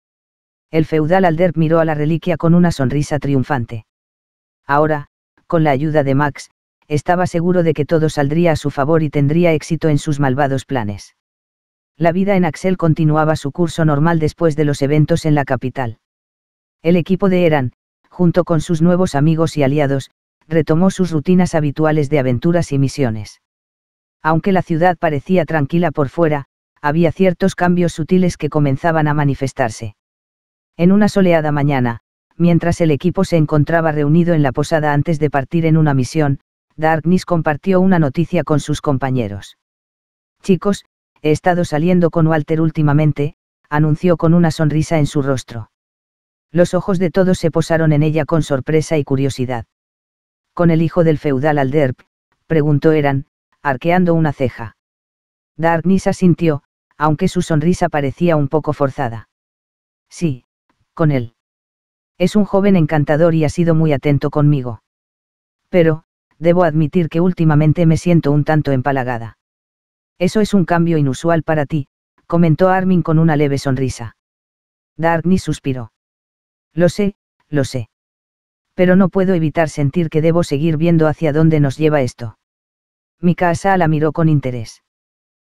El feudal Alder miró a la reliquia con una sonrisa triunfante. Ahora, con la ayuda de Max, estaba seguro de que todo saldría a su favor y tendría éxito en sus malvados planes. La vida en Axel continuaba su curso normal después de los eventos en la capital. El equipo de Eran, junto con sus nuevos amigos y aliados, retomó sus rutinas habituales de aventuras y misiones. Aunque la ciudad parecía tranquila por fuera, había ciertos cambios sutiles que comenzaban a manifestarse. En una soleada mañana, mientras el equipo se encontraba reunido en la posada antes de partir en una misión, Darkness compartió una noticia con sus compañeros. Chicos, he estado saliendo con Walter últimamente, anunció con una sonrisa en su rostro. Los ojos de todos se posaron en ella con sorpresa y curiosidad con el hijo del feudal Alderp, preguntó Eran, arqueando una ceja. Darkness asintió, aunque su sonrisa parecía un poco forzada. Sí, con él. Es un joven encantador y ha sido muy atento conmigo. Pero, debo admitir que últimamente me siento un tanto empalagada. Eso es un cambio inusual para ti, comentó Armin con una leve sonrisa. Darkness suspiró. Lo sé, lo sé pero no puedo evitar sentir que debo seguir viendo hacia dónde nos lleva esto. casa la miró con interés.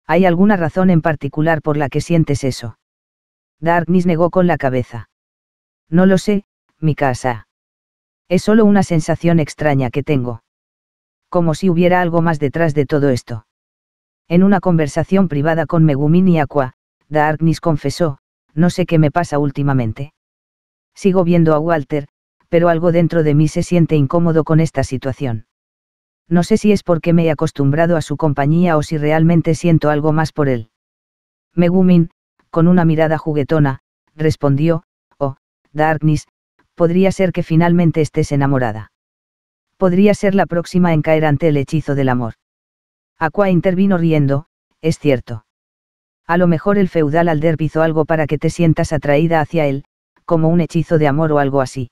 ¿Hay alguna razón en particular por la que sientes eso? Darkness negó con la cabeza. No lo sé, casa. Es solo una sensación extraña que tengo. Como si hubiera algo más detrás de todo esto. En una conversación privada con Megumin y Aqua, Darkness confesó, no sé qué me pasa últimamente. Sigo viendo a Walter, pero algo dentro de mí se siente incómodo con esta situación. No sé si es porque me he acostumbrado a su compañía o si realmente siento algo más por él. Megumin, con una mirada juguetona, respondió, Oh, Darkness, podría ser que finalmente estés enamorada. Podría ser la próxima en caer ante el hechizo del amor. Aqua intervino riendo, es cierto. A lo mejor el feudal Alder hizo algo para que te sientas atraída hacia él, como un hechizo de amor o algo así.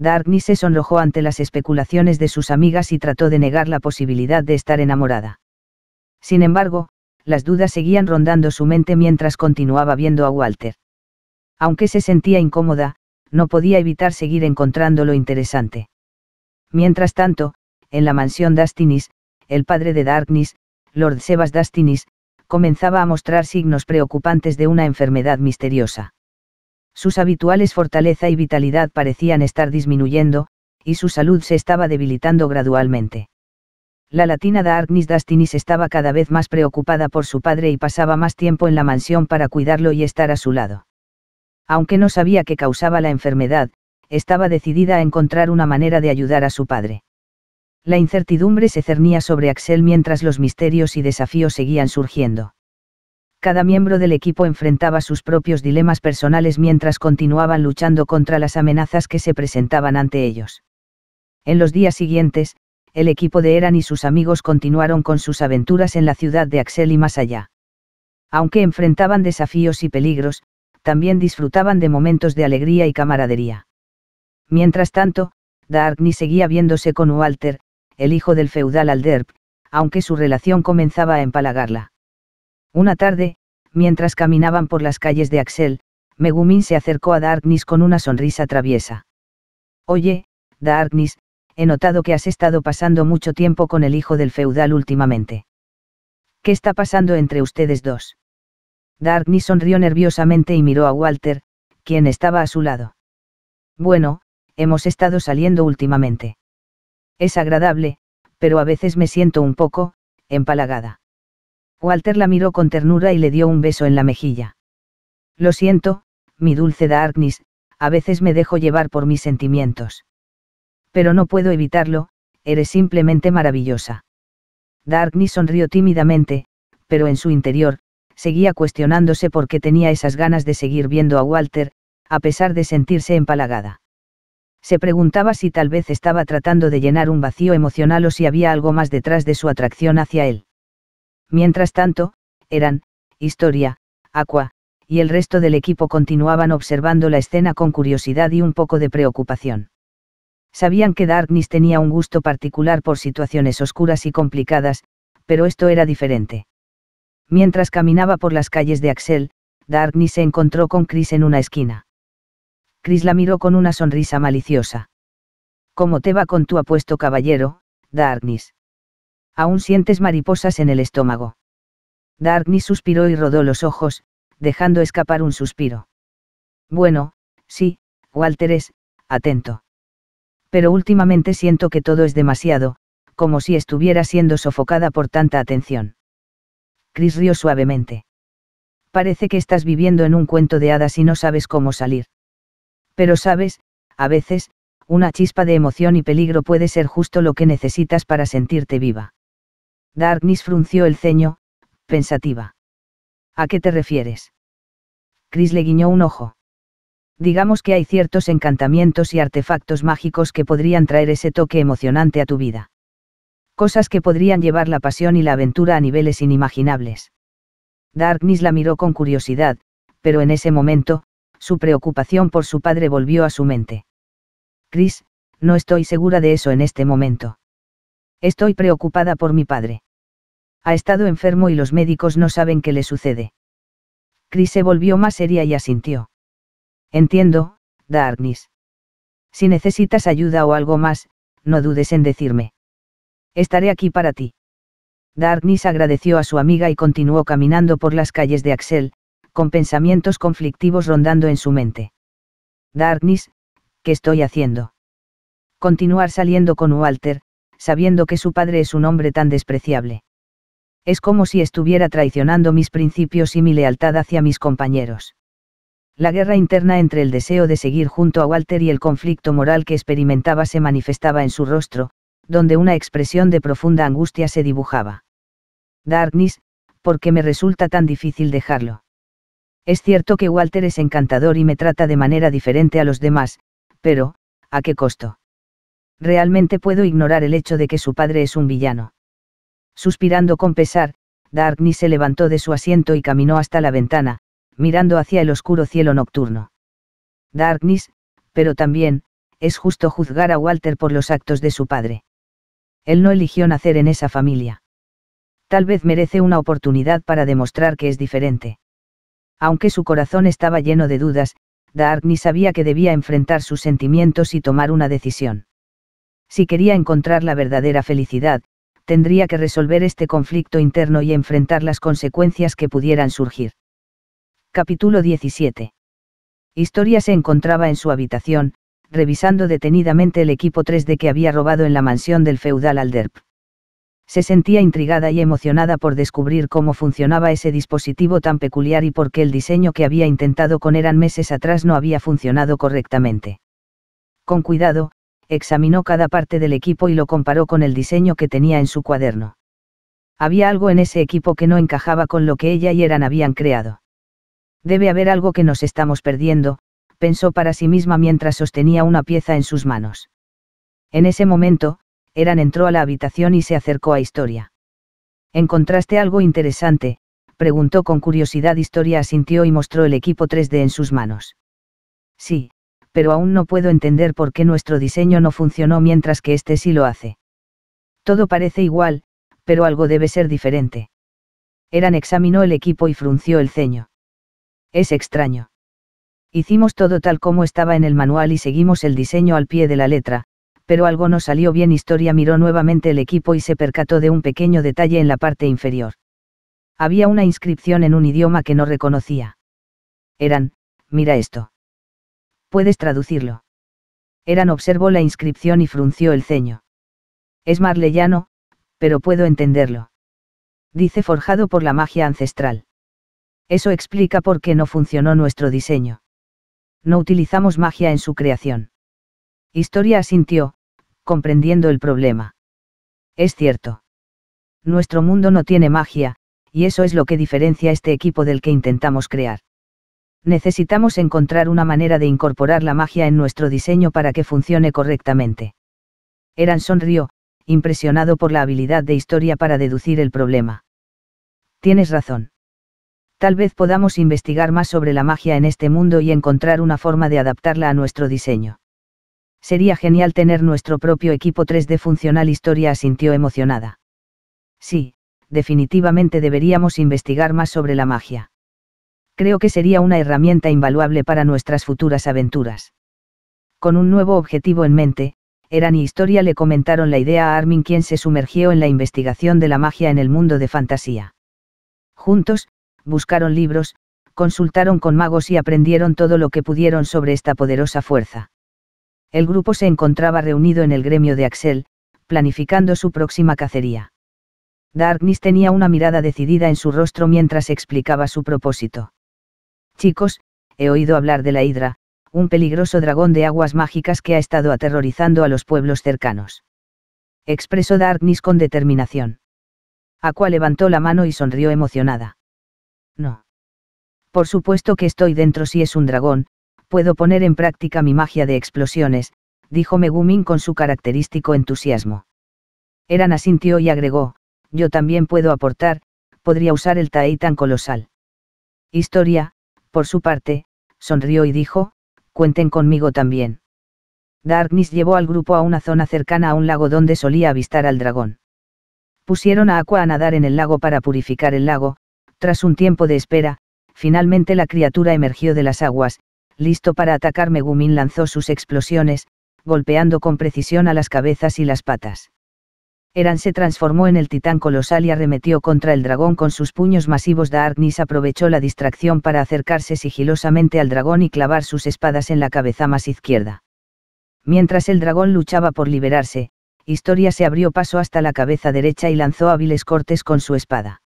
Darkness se sonrojó ante las especulaciones de sus amigas y trató de negar la posibilidad de estar enamorada. Sin embargo, las dudas seguían rondando su mente mientras continuaba viendo a Walter. Aunque se sentía incómoda, no podía evitar seguir encontrándolo interesante. Mientras tanto, en la mansión Dastinis, el padre de Darkness, Lord Sebas Dastinis, comenzaba a mostrar signos preocupantes de una enfermedad misteriosa. Sus habituales fortaleza y vitalidad parecían estar disminuyendo, y su salud se estaba debilitando gradualmente. La latina de Dastinis estaba cada vez más preocupada por su padre y pasaba más tiempo en la mansión para cuidarlo y estar a su lado. Aunque no sabía qué causaba la enfermedad, estaba decidida a encontrar una manera de ayudar a su padre. La incertidumbre se cernía sobre Axel mientras los misterios y desafíos seguían surgiendo cada miembro del equipo enfrentaba sus propios dilemas personales mientras continuaban luchando contra las amenazas que se presentaban ante ellos. En los días siguientes, el equipo de Eran y sus amigos continuaron con sus aventuras en la ciudad de Axel y más allá. Aunque enfrentaban desafíos y peligros, también disfrutaban de momentos de alegría y camaradería. Mientras tanto, Darkney seguía viéndose con Walter, el hijo del feudal Alderp, aunque su relación comenzaba a empalagarla. Una tarde, mientras caminaban por las calles de Axel, Megumin se acercó a Darkness con una sonrisa traviesa. Oye, Darkness, he notado que has estado pasando mucho tiempo con el hijo del feudal últimamente. ¿Qué está pasando entre ustedes dos? Darkness sonrió nerviosamente y miró a Walter, quien estaba a su lado. Bueno, hemos estado saliendo últimamente. Es agradable, pero a veces me siento un poco, empalagada. Walter la miró con ternura y le dio un beso en la mejilla. Lo siento, mi dulce Darkness, a veces me dejo llevar por mis sentimientos. Pero no puedo evitarlo, eres simplemente maravillosa. Darkness sonrió tímidamente, pero en su interior, seguía cuestionándose por qué tenía esas ganas de seguir viendo a Walter, a pesar de sentirse empalagada. Se preguntaba si tal vez estaba tratando de llenar un vacío emocional o si había algo más detrás de su atracción hacia él. Mientras tanto, Eran, Historia, Aqua, y el resto del equipo continuaban observando la escena con curiosidad y un poco de preocupación. Sabían que Darkness tenía un gusto particular por situaciones oscuras y complicadas, pero esto era diferente. Mientras caminaba por las calles de Axel, Darkness se encontró con Chris en una esquina. Chris la miró con una sonrisa maliciosa. ¿Cómo te va con tu apuesto caballero, Darkness? Aún sientes mariposas en el estómago. Darkness suspiró y rodó los ojos, dejando escapar un suspiro. Bueno, sí, Walter es, atento. Pero últimamente siento que todo es demasiado, como si estuviera siendo sofocada por tanta atención. Chris rió suavemente. Parece que estás viviendo en un cuento de hadas y no sabes cómo salir. Pero sabes, a veces, una chispa de emoción y peligro puede ser justo lo que necesitas para sentirte viva. Darkness frunció el ceño, pensativa. ¿A qué te refieres? Chris le guiñó un ojo. Digamos que hay ciertos encantamientos y artefactos mágicos que podrían traer ese toque emocionante a tu vida. Cosas que podrían llevar la pasión y la aventura a niveles inimaginables. Darkness la miró con curiosidad, pero en ese momento, su preocupación por su padre volvió a su mente. Chris, no estoy segura de eso en este momento. Estoy preocupada por mi padre ha estado enfermo y los médicos no saben qué le sucede. Chris se volvió más seria y asintió. Entiendo, Darkness. Si necesitas ayuda o algo más, no dudes en decirme. Estaré aquí para ti. Darkness agradeció a su amiga y continuó caminando por las calles de Axel, con pensamientos conflictivos rondando en su mente. Darkness, ¿qué estoy haciendo? Continuar saliendo con Walter, sabiendo que su padre es un hombre tan despreciable es como si estuviera traicionando mis principios y mi lealtad hacia mis compañeros. La guerra interna entre el deseo de seguir junto a Walter y el conflicto moral que experimentaba se manifestaba en su rostro, donde una expresión de profunda angustia se dibujaba. Darkness, ¿por qué me resulta tan difícil dejarlo. Es cierto que Walter es encantador y me trata de manera diferente a los demás, pero, ¿a qué costo? Realmente puedo ignorar el hecho de que su padre es un villano. Suspirando con pesar, Darkness se levantó de su asiento y caminó hasta la ventana, mirando hacia el oscuro cielo nocturno. Darkness, pero también, es justo juzgar a Walter por los actos de su padre. Él no eligió nacer en esa familia. Tal vez merece una oportunidad para demostrar que es diferente. Aunque su corazón estaba lleno de dudas, Darkness sabía que debía enfrentar sus sentimientos y tomar una decisión. Si quería encontrar la verdadera felicidad, tendría que resolver este conflicto interno y enfrentar las consecuencias que pudieran surgir. Capítulo 17. Historia se encontraba en su habitación, revisando detenidamente el equipo 3D que había robado en la mansión del feudal Alderp. Se sentía intrigada y emocionada por descubrir cómo funcionaba ese dispositivo tan peculiar y por qué el diseño que había intentado con Eran meses atrás no había funcionado correctamente. Con cuidado, examinó cada parte del equipo y lo comparó con el diseño que tenía en su cuaderno. Había algo en ese equipo que no encajaba con lo que ella y Eran habían creado. Debe haber algo que nos estamos perdiendo, pensó para sí misma mientras sostenía una pieza en sus manos. En ese momento, Eran entró a la habitación y se acercó a Historia. ¿Encontraste algo interesante? preguntó con curiosidad. Historia asintió y mostró el equipo 3D en sus manos. Sí, pero aún no puedo entender por qué nuestro diseño no funcionó mientras que este sí lo hace. Todo parece igual, pero algo debe ser diferente. Eran examinó el equipo y frunció el ceño. Es extraño. Hicimos todo tal como estaba en el manual y seguimos el diseño al pie de la letra, pero algo no salió bien. Historia miró nuevamente el equipo y se percató de un pequeño detalle en la parte inferior. Había una inscripción en un idioma que no reconocía. Eran, mira esto. Puedes traducirlo. Eran observó la inscripción y frunció el ceño. Es marleyano, pero puedo entenderlo. Dice forjado por la magia ancestral. Eso explica por qué no funcionó nuestro diseño. No utilizamos magia en su creación. Historia asintió, comprendiendo el problema. Es cierto. Nuestro mundo no tiene magia, y eso es lo que diferencia este equipo del que intentamos crear necesitamos encontrar una manera de incorporar la magia en nuestro diseño para que funcione correctamente. Eran sonrió, impresionado por la habilidad de historia para deducir el problema. Tienes razón. Tal vez podamos investigar más sobre la magia en este mundo y encontrar una forma de adaptarla a nuestro diseño. Sería genial tener nuestro propio equipo 3D funcional historia, asintió emocionada. Sí, definitivamente deberíamos investigar más sobre la magia creo que sería una herramienta invaluable para nuestras futuras aventuras. Con un nuevo objetivo en mente, Eran y Historia le comentaron la idea a Armin quien se sumergió en la investigación de la magia en el mundo de fantasía. Juntos, buscaron libros, consultaron con magos y aprendieron todo lo que pudieron sobre esta poderosa fuerza. El grupo se encontraba reunido en el gremio de Axel, planificando su próxima cacería. Darkness tenía una mirada decidida en su rostro mientras explicaba su propósito Chicos, he oído hablar de la Hidra, un peligroso dragón de aguas mágicas que ha estado aterrorizando a los pueblos cercanos. Expresó Darkness con determinación. Aqua levantó la mano y sonrió emocionada. No. Por supuesto que estoy dentro si es un dragón, puedo poner en práctica mi magia de explosiones, dijo Megumin con su característico entusiasmo. Eran asintió y agregó, yo también puedo aportar, podría usar el Taeitan colosal. Historia, por su parte, sonrió y dijo, cuenten conmigo también. Darkness llevó al grupo a una zona cercana a un lago donde solía avistar al dragón. Pusieron a Aqua a nadar en el lago para purificar el lago, tras un tiempo de espera, finalmente la criatura emergió de las aguas, listo para atacar Megumin lanzó sus explosiones, golpeando con precisión a las cabezas y las patas. Eran se transformó en el titán colosal y arremetió contra el dragón con sus puños masivos. Darnis aprovechó la distracción para acercarse sigilosamente al dragón y clavar sus espadas en la cabeza más izquierda. Mientras el dragón luchaba por liberarse, Historia se abrió paso hasta la cabeza derecha y lanzó hábiles cortes con su espada.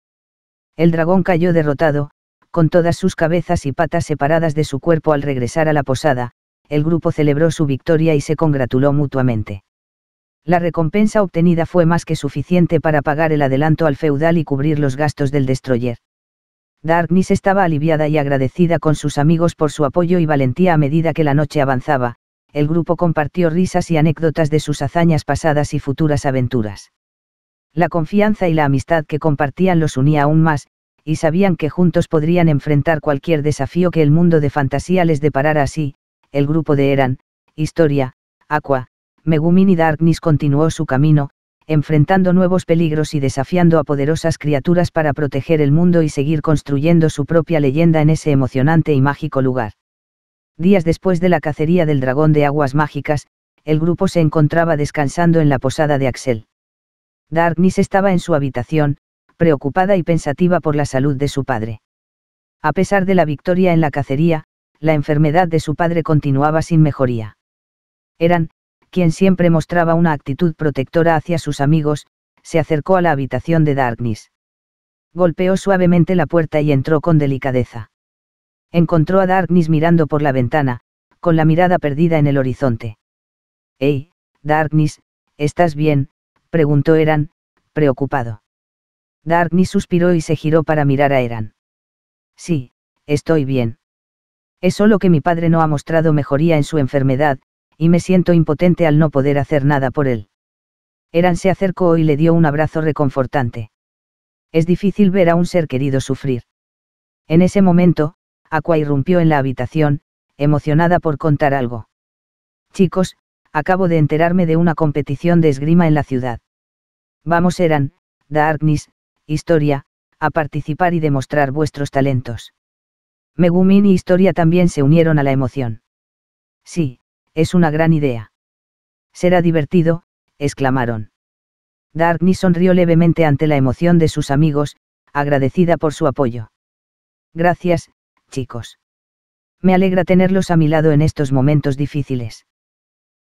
El dragón cayó derrotado, con todas sus cabezas y patas separadas de su cuerpo al regresar a la posada, el grupo celebró su victoria y se congratuló mutuamente. La recompensa obtenida fue más que suficiente para pagar el adelanto al feudal y cubrir los gastos del destroyer. Darkness estaba aliviada y agradecida con sus amigos por su apoyo y valentía a medida que la noche avanzaba, el grupo compartió risas y anécdotas de sus hazañas pasadas y futuras aventuras. La confianza y la amistad que compartían los unía aún más, y sabían que juntos podrían enfrentar cualquier desafío que el mundo de fantasía les deparara así, el grupo de Eran, Historia, Aqua, Megumin y Darkness continuó su camino, enfrentando nuevos peligros y desafiando a poderosas criaturas para proteger el mundo y seguir construyendo su propia leyenda en ese emocionante y mágico lugar. Días después de la cacería del dragón de aguas mágicas, el grupo se encontraba descansando en la posada de Axel. Darkness estaba en su habitación, preocupada y pensativa por la salud de su padre. A pesar de la victoria en la cacería, la enfermedad de su padre continuaba sin mejoría. Eran, quien siempre mostraba una actitud protectora hacia sus amigos, se acercó a la habitación de Darkness. Golpeó suavemente la puerta y entró con delicadeza. Encontró a Darkness mirando por la ventana, con la mirada perdida en el horizonte. Hey, Darkness, ¿estás bien? preguntó Eran, preocupado. Darkness suspiró y se giró para mirar a Eran. Sí, estoy bien. Es solo que mi padre no ha mostrado mejoría en su enfermedad, y me siento impotente al no poder hacer nada por él. Eran se acercó y le dio un abrazo reconfortante. Es difícil ver a un ser querido sufrir. En ese momento, Aqua irrumpió en la habitación, emocionada por contar algo. Chicos, acabo de enterarme de una competición de esgrima en la ciudad. Vamos Eran, Darkness, Historia, a participar y demostrar vuestros talentos. Megumin y Historia también se unieron a la emoción. Sí, es una gran idea. Será divertido, exclamaron. Darkney sonrió levemente ante la emoción de sus amigos, agradecida por su apoyo. Gracias, chicos. Me alegra tenerlos a mi lado en estos momentos difíciles.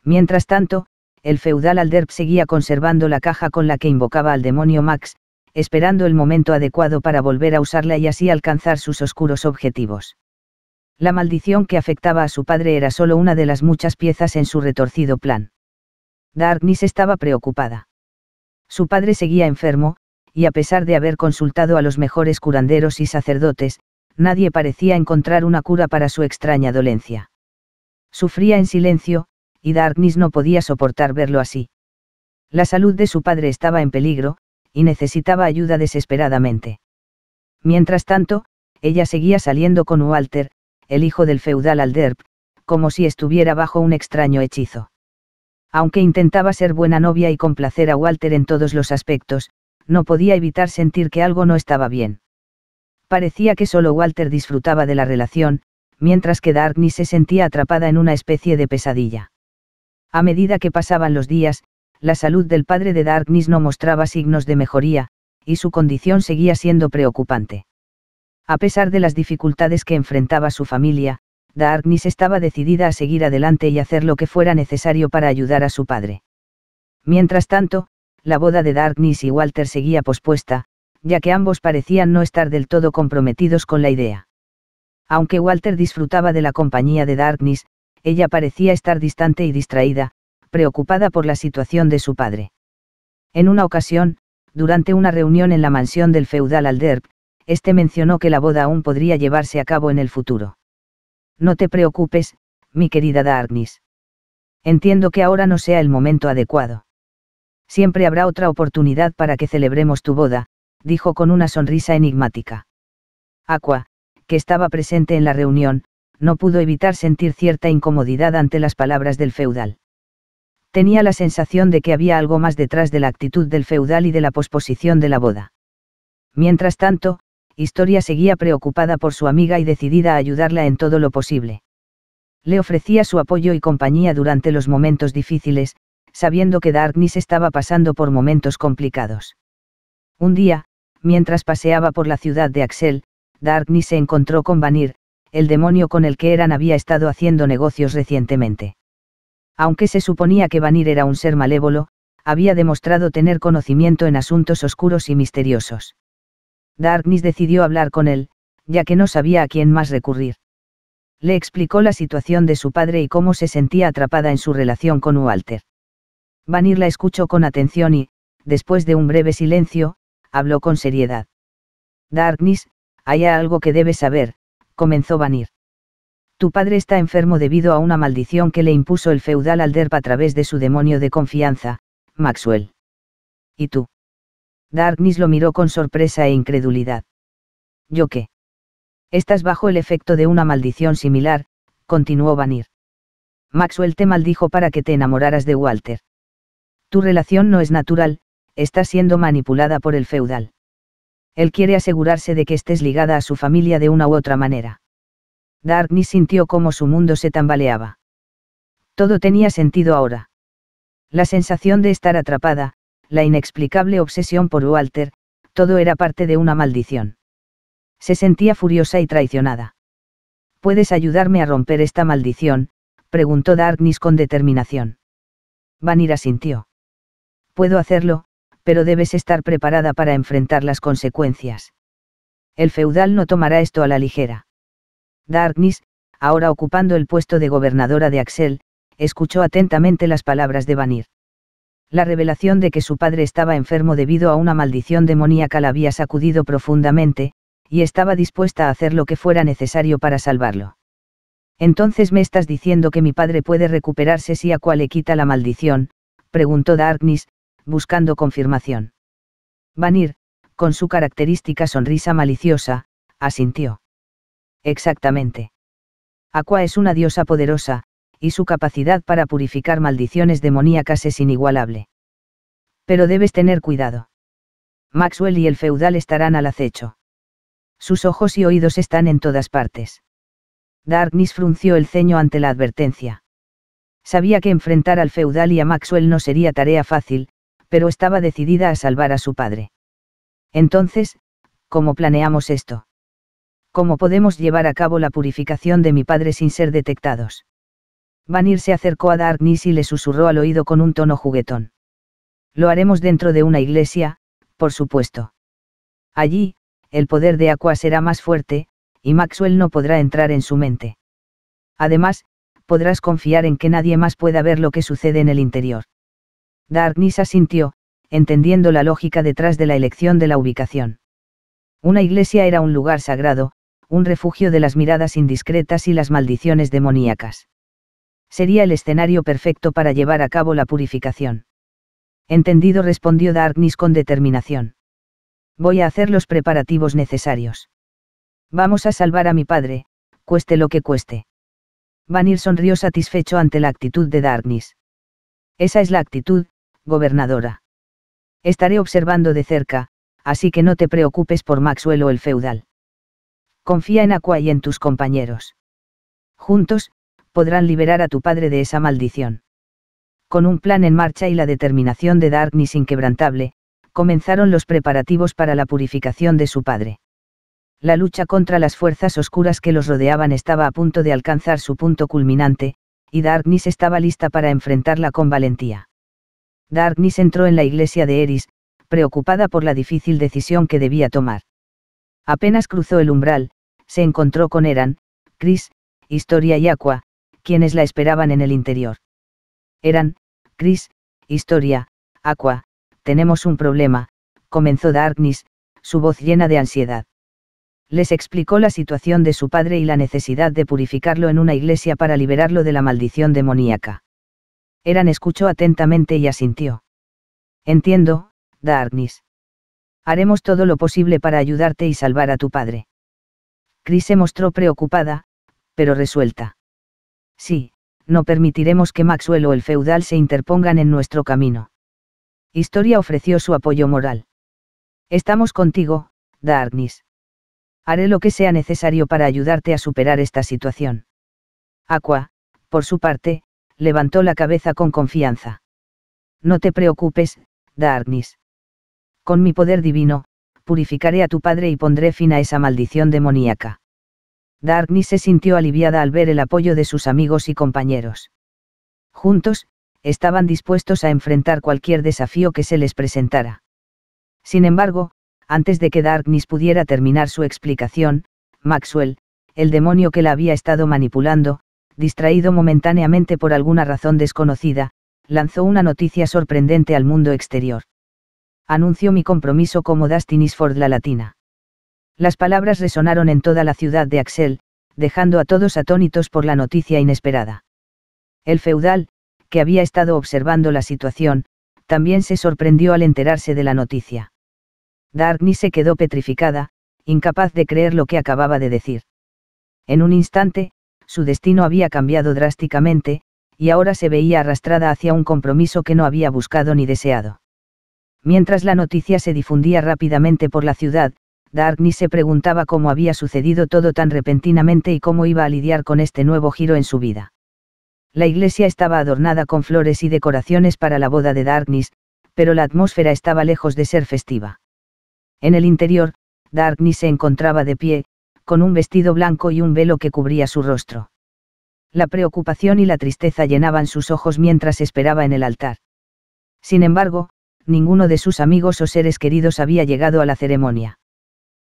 Mientras tanto, el feudal Alderp seguía conservando la caja con la que invocaba al demonio Max, esperando el momento adecuado para volver a usarla y así alcanzar sus oscuros objetivos. La maldición que afectaba a su padre era solo una de las muchas piezas en su retorcido plan. Darkness estaba preocupada. Su padre seguía enfermo, y a pesar de haber consultado a los mejores curanderos y sacerdotes, nadie parecía encontrar una cura para su extraña dolencia. Sufría en silencio, y Darkness no podía soportar verlo así. La salud de su padre estaba en peligro, y necesitaba ayuda desesperadamente. Mientras tanto, ella seguía saliendo con Walter, el hijo del feudal Alderp, como si estuviera bajo un extraño hechizo. Aunque intentaba ser buena novia y complacer a Walter en todos los aspectos, no podía evitar sentir que algo no estaba bien. Parecía que solo Walter disfrutaba de la relación, mientras que Darkness se sentía atrapada en una especie de pesadilla. A medida que pasaban los días, la salud del padre de Darkness no mostraba signos de mejoría, y su condición seguía siendo preocupante. A pesar de las dificultades que enfrentaba su familia, Darkness estaba decidida a seguir adelante y hacer lo que fuera necesario para ayudar a su padre. Mientras tanto, la boda de Darkness y Walter seguía pospuesta, ya que ambos parecían no estar del todo comprometidos con la idea. Aunque Walter disfrutaba de la compañía de Darkness, ella parecía estar distante y distraída, preocupada por la situación de su padre. En una ocasión, durante una reunión en la mansión del feudal Alderp, este mencionó que la boda aún podría llevarse a cabo en el futuro. No te preocupes, mi querida Darkness. Entiendo que ahora no sea el momento adecuado. Siempre habrá otra oportunidad para que celebremos tu boda, dijo con una sonrisa enigmática. Aqua, que estaba presente en la reunión, no pudo evitar sentir cierta incomodidad ante las palabras del feudal. Tenía la sensación de que había algo más detrás de la actitud del feudal y de la posposición de la boda. Mientras tanto, Historia seguía preocupada por su amiga y decidida a ayudarla en todo lo posible. Le ofrecía su apoyo y compañía durante los momentos difíciles, sabiendo que Darkness estaba pasando por momentos complicados. Un día, mientras paseaba por la ciudad de Axel, Darkness se encontró con Vanir, el demonio con el que Eran había estado haciendo negocios recientemente. Aunque se suponía que Vanir era un ser malévolo, había demostrado tener conocimiento en asuntos oscuros y misteriosos. Darkness decidió hablar con él, ya que no sabía a quién más recurrir. Le explicó la situación de su padre y cómo se sentía atrapada en su relación con Walter. Vanir la escuchó con atención y, después de un breve silencio, habló con seriedad. Darkness, hay algo que debes saber, comenzó Vanir. Tu padre está enfermo debido a una maldición que le impuso el feudal Alderpa a través de su demonio de confianza, Maxwell. ¿Y tú? Darkness lo miró con sorpresa e incredulidad. ¿Yo qué? Estás bajo el efecto de una maldición similar, continuó Vanir. Maxwell te maldijo para que te enamoraras de Walter. Tu relación no es natural, está siendo manipulada por el feudal. Él quiere asegurarse de que estés ligada a su familia de una u otra manera. Darkness sintió cómo su mundo se tambaleaba. Todo tenía sentido ahora. La sensación de estar atrapada, la inexplicable obsesión por Walter, todo era parte de una maldición. Se sentía furiosa y traicionada. ¿Puedes ayudarme a romper esta maldición? preguntó Darkness con determinación. Vanir asintió. Puedo hacerlo, pero debes estar preparada para enfrentar las consecuencias. El feudal no tomará esto a la ligera. Darkness, ahora ocupando el puesto de gobernadora de Axel, escuchó atentamente las palabras de Vanir. La revelación de que su padre estaba enfermo debido a una maldición demoníaca la había sacudido profundamente, y estaba dispuesta a hacer lo que fuera necesario para salvarlo. Entonces me estás diciendo que mi padre puede recuperarse si Aqua le quita la maldición, preguntó Darkness, buscando confirmación. Vanir, con su característica sonrisa maliciosa, asintió. Exactamente. Aqua es una diosa poderosa, y su capacidad para purificar maldiciones demoníacas es inigualable. Pero debes tener cuidado. Maxwell y el feudal estarán al acecho. Sus ojos y oídos están en todas partes. Darkness frunció el ceño ante la advertencia. Sabía que enfrentar al feudal y a Maxwell no sería tarea fácil, pero estaba decidida a salvar a su padre. Entonces, ¿cómo planeamos esto? ¿Cómo podemos llevar a cabo la purificación de mi padre sin ser detectados? Vanir se acercó a Darkness y le susurró al oído con un tono juguetón. Lo haremos dentro de una iglesia, por supuesto. Allí, el poder de Aqua será más fuerte, y Maxwell no podrá entrar en su mente. Además, podrás confiar en que nadie más pueda ver lo que sucede en el interior. Darkness asintió, entendiendo la lógica detrás de la elección de la ubicación. Una iglesia era un lugar sagrado, un refugio de las miradas indiscretas y las maldiciones demoníacas sería el escenario perfecto para llevar a cabo la purificación. Entendido respondió Darkness con determinación. Voy a hacer los preparativos necesarios. Vamos a salvar a mi padre, cueste lo que cueste. Vanir sonrió satisfecho ante la actitud de Darkness. Esa es la actitud, gobernadora. Estaré observando de cerca, así que no te preocupes por Maxwell o el feudal. Confía en Aqua y en tus compañeros. Juntos, podrán liberar a tu padre de esa maldición. Con un plan en marcha y la determinación de Darkness inquebrantable, comenzaron los preparativos para la purificación de su padre. La lucha contra las fuerzas oscuras que los rodeaban estaba a punto de alcanzar su punto culminante, y Darkness estaba lista para enfrentarla con valentía. Darkness entró en la iglesia de Eris, preocupada por la difícil decisión que debía tomar. Apenas cruzó el umbral, se encontró con Eran, Chris, Historia y Aqua, quienes la esperaban en el interior. Eran, Chris, Historia, Aqua, tenemos un problema, comenzó Darkness, su voz llena de ansiedad. Les explicó la situación de su padre y la necesidad de purificarlo en una iglesia para liberarlo de la maldición demoníaca. Eran escuchó atentamente y asintió. Entiendo, Darkness. Haremos todo lo posible para ayudarte y salvar a tu padre. Chris se mostró preocupada, pero resuelta. Sí, no permitiremos que Maxwell o el feudal se interpongan en nuestro camino. Historia ofreció su apoyo moral. Estamos contigo, Darkness. Haré lo que sea necesario para ayudarte a superar esta situación. Aqua, por su parte, levantó la cabeza con confianza. No te preocupes, Darkness. Con mi poder divino, purificaré a tu padre y pondré fin a esa maldición demoníaca. Darkness se sintió aliviada al ver el apoyo de sus amigos y compañeros. Juntos, estaban dispuestos a enfrentar cualquier desafío que se les presentara. Sin embargo, antes de que Darkness pudiera terminar su explicación, Maxwell, el demonio que la había estado manipulando, distraído momentáneamente por alguna razón desconocida, lanzó una noticia sorprendente al mundo exterior. Anunció mi compromiso como Dustin Isford la Latina. Las palabras resonaron en toda la ciudad de Axel, dejando a todos atónitos por la noticia inesperada. El feudal, que había estado observando la situación, también se sorprendió al enterarse de la noticia. Darkney se quedó petrificada, incapaz de creer lo que acababa de decir. En un instante, su destino había cambiado drásticamente, y ahora se veía arrastrada hacia un compromiso que no había buscado ni deseado. Mientras la noticia se difundía rápidamente por la ciudad, Darkness se preguntaba cómo había sucedido todo tan repentinamente y cómo iba a lidiar con este nuevo giro en su vida. La iglesia estaba adornada con flores y decoraciones para la boda de Darkness, pero la atmósfera estaba lejos de ser festiva. En el interior, Darkness se encontraba de pie, con un vestido blanco y un velo que cubría su rostro. La preocupación y la tristeza llenaban sus ojos mientras esperaba en el altar. Sin embargo, ninguno de sus amigos o seres queridos había llegado a la ceremonia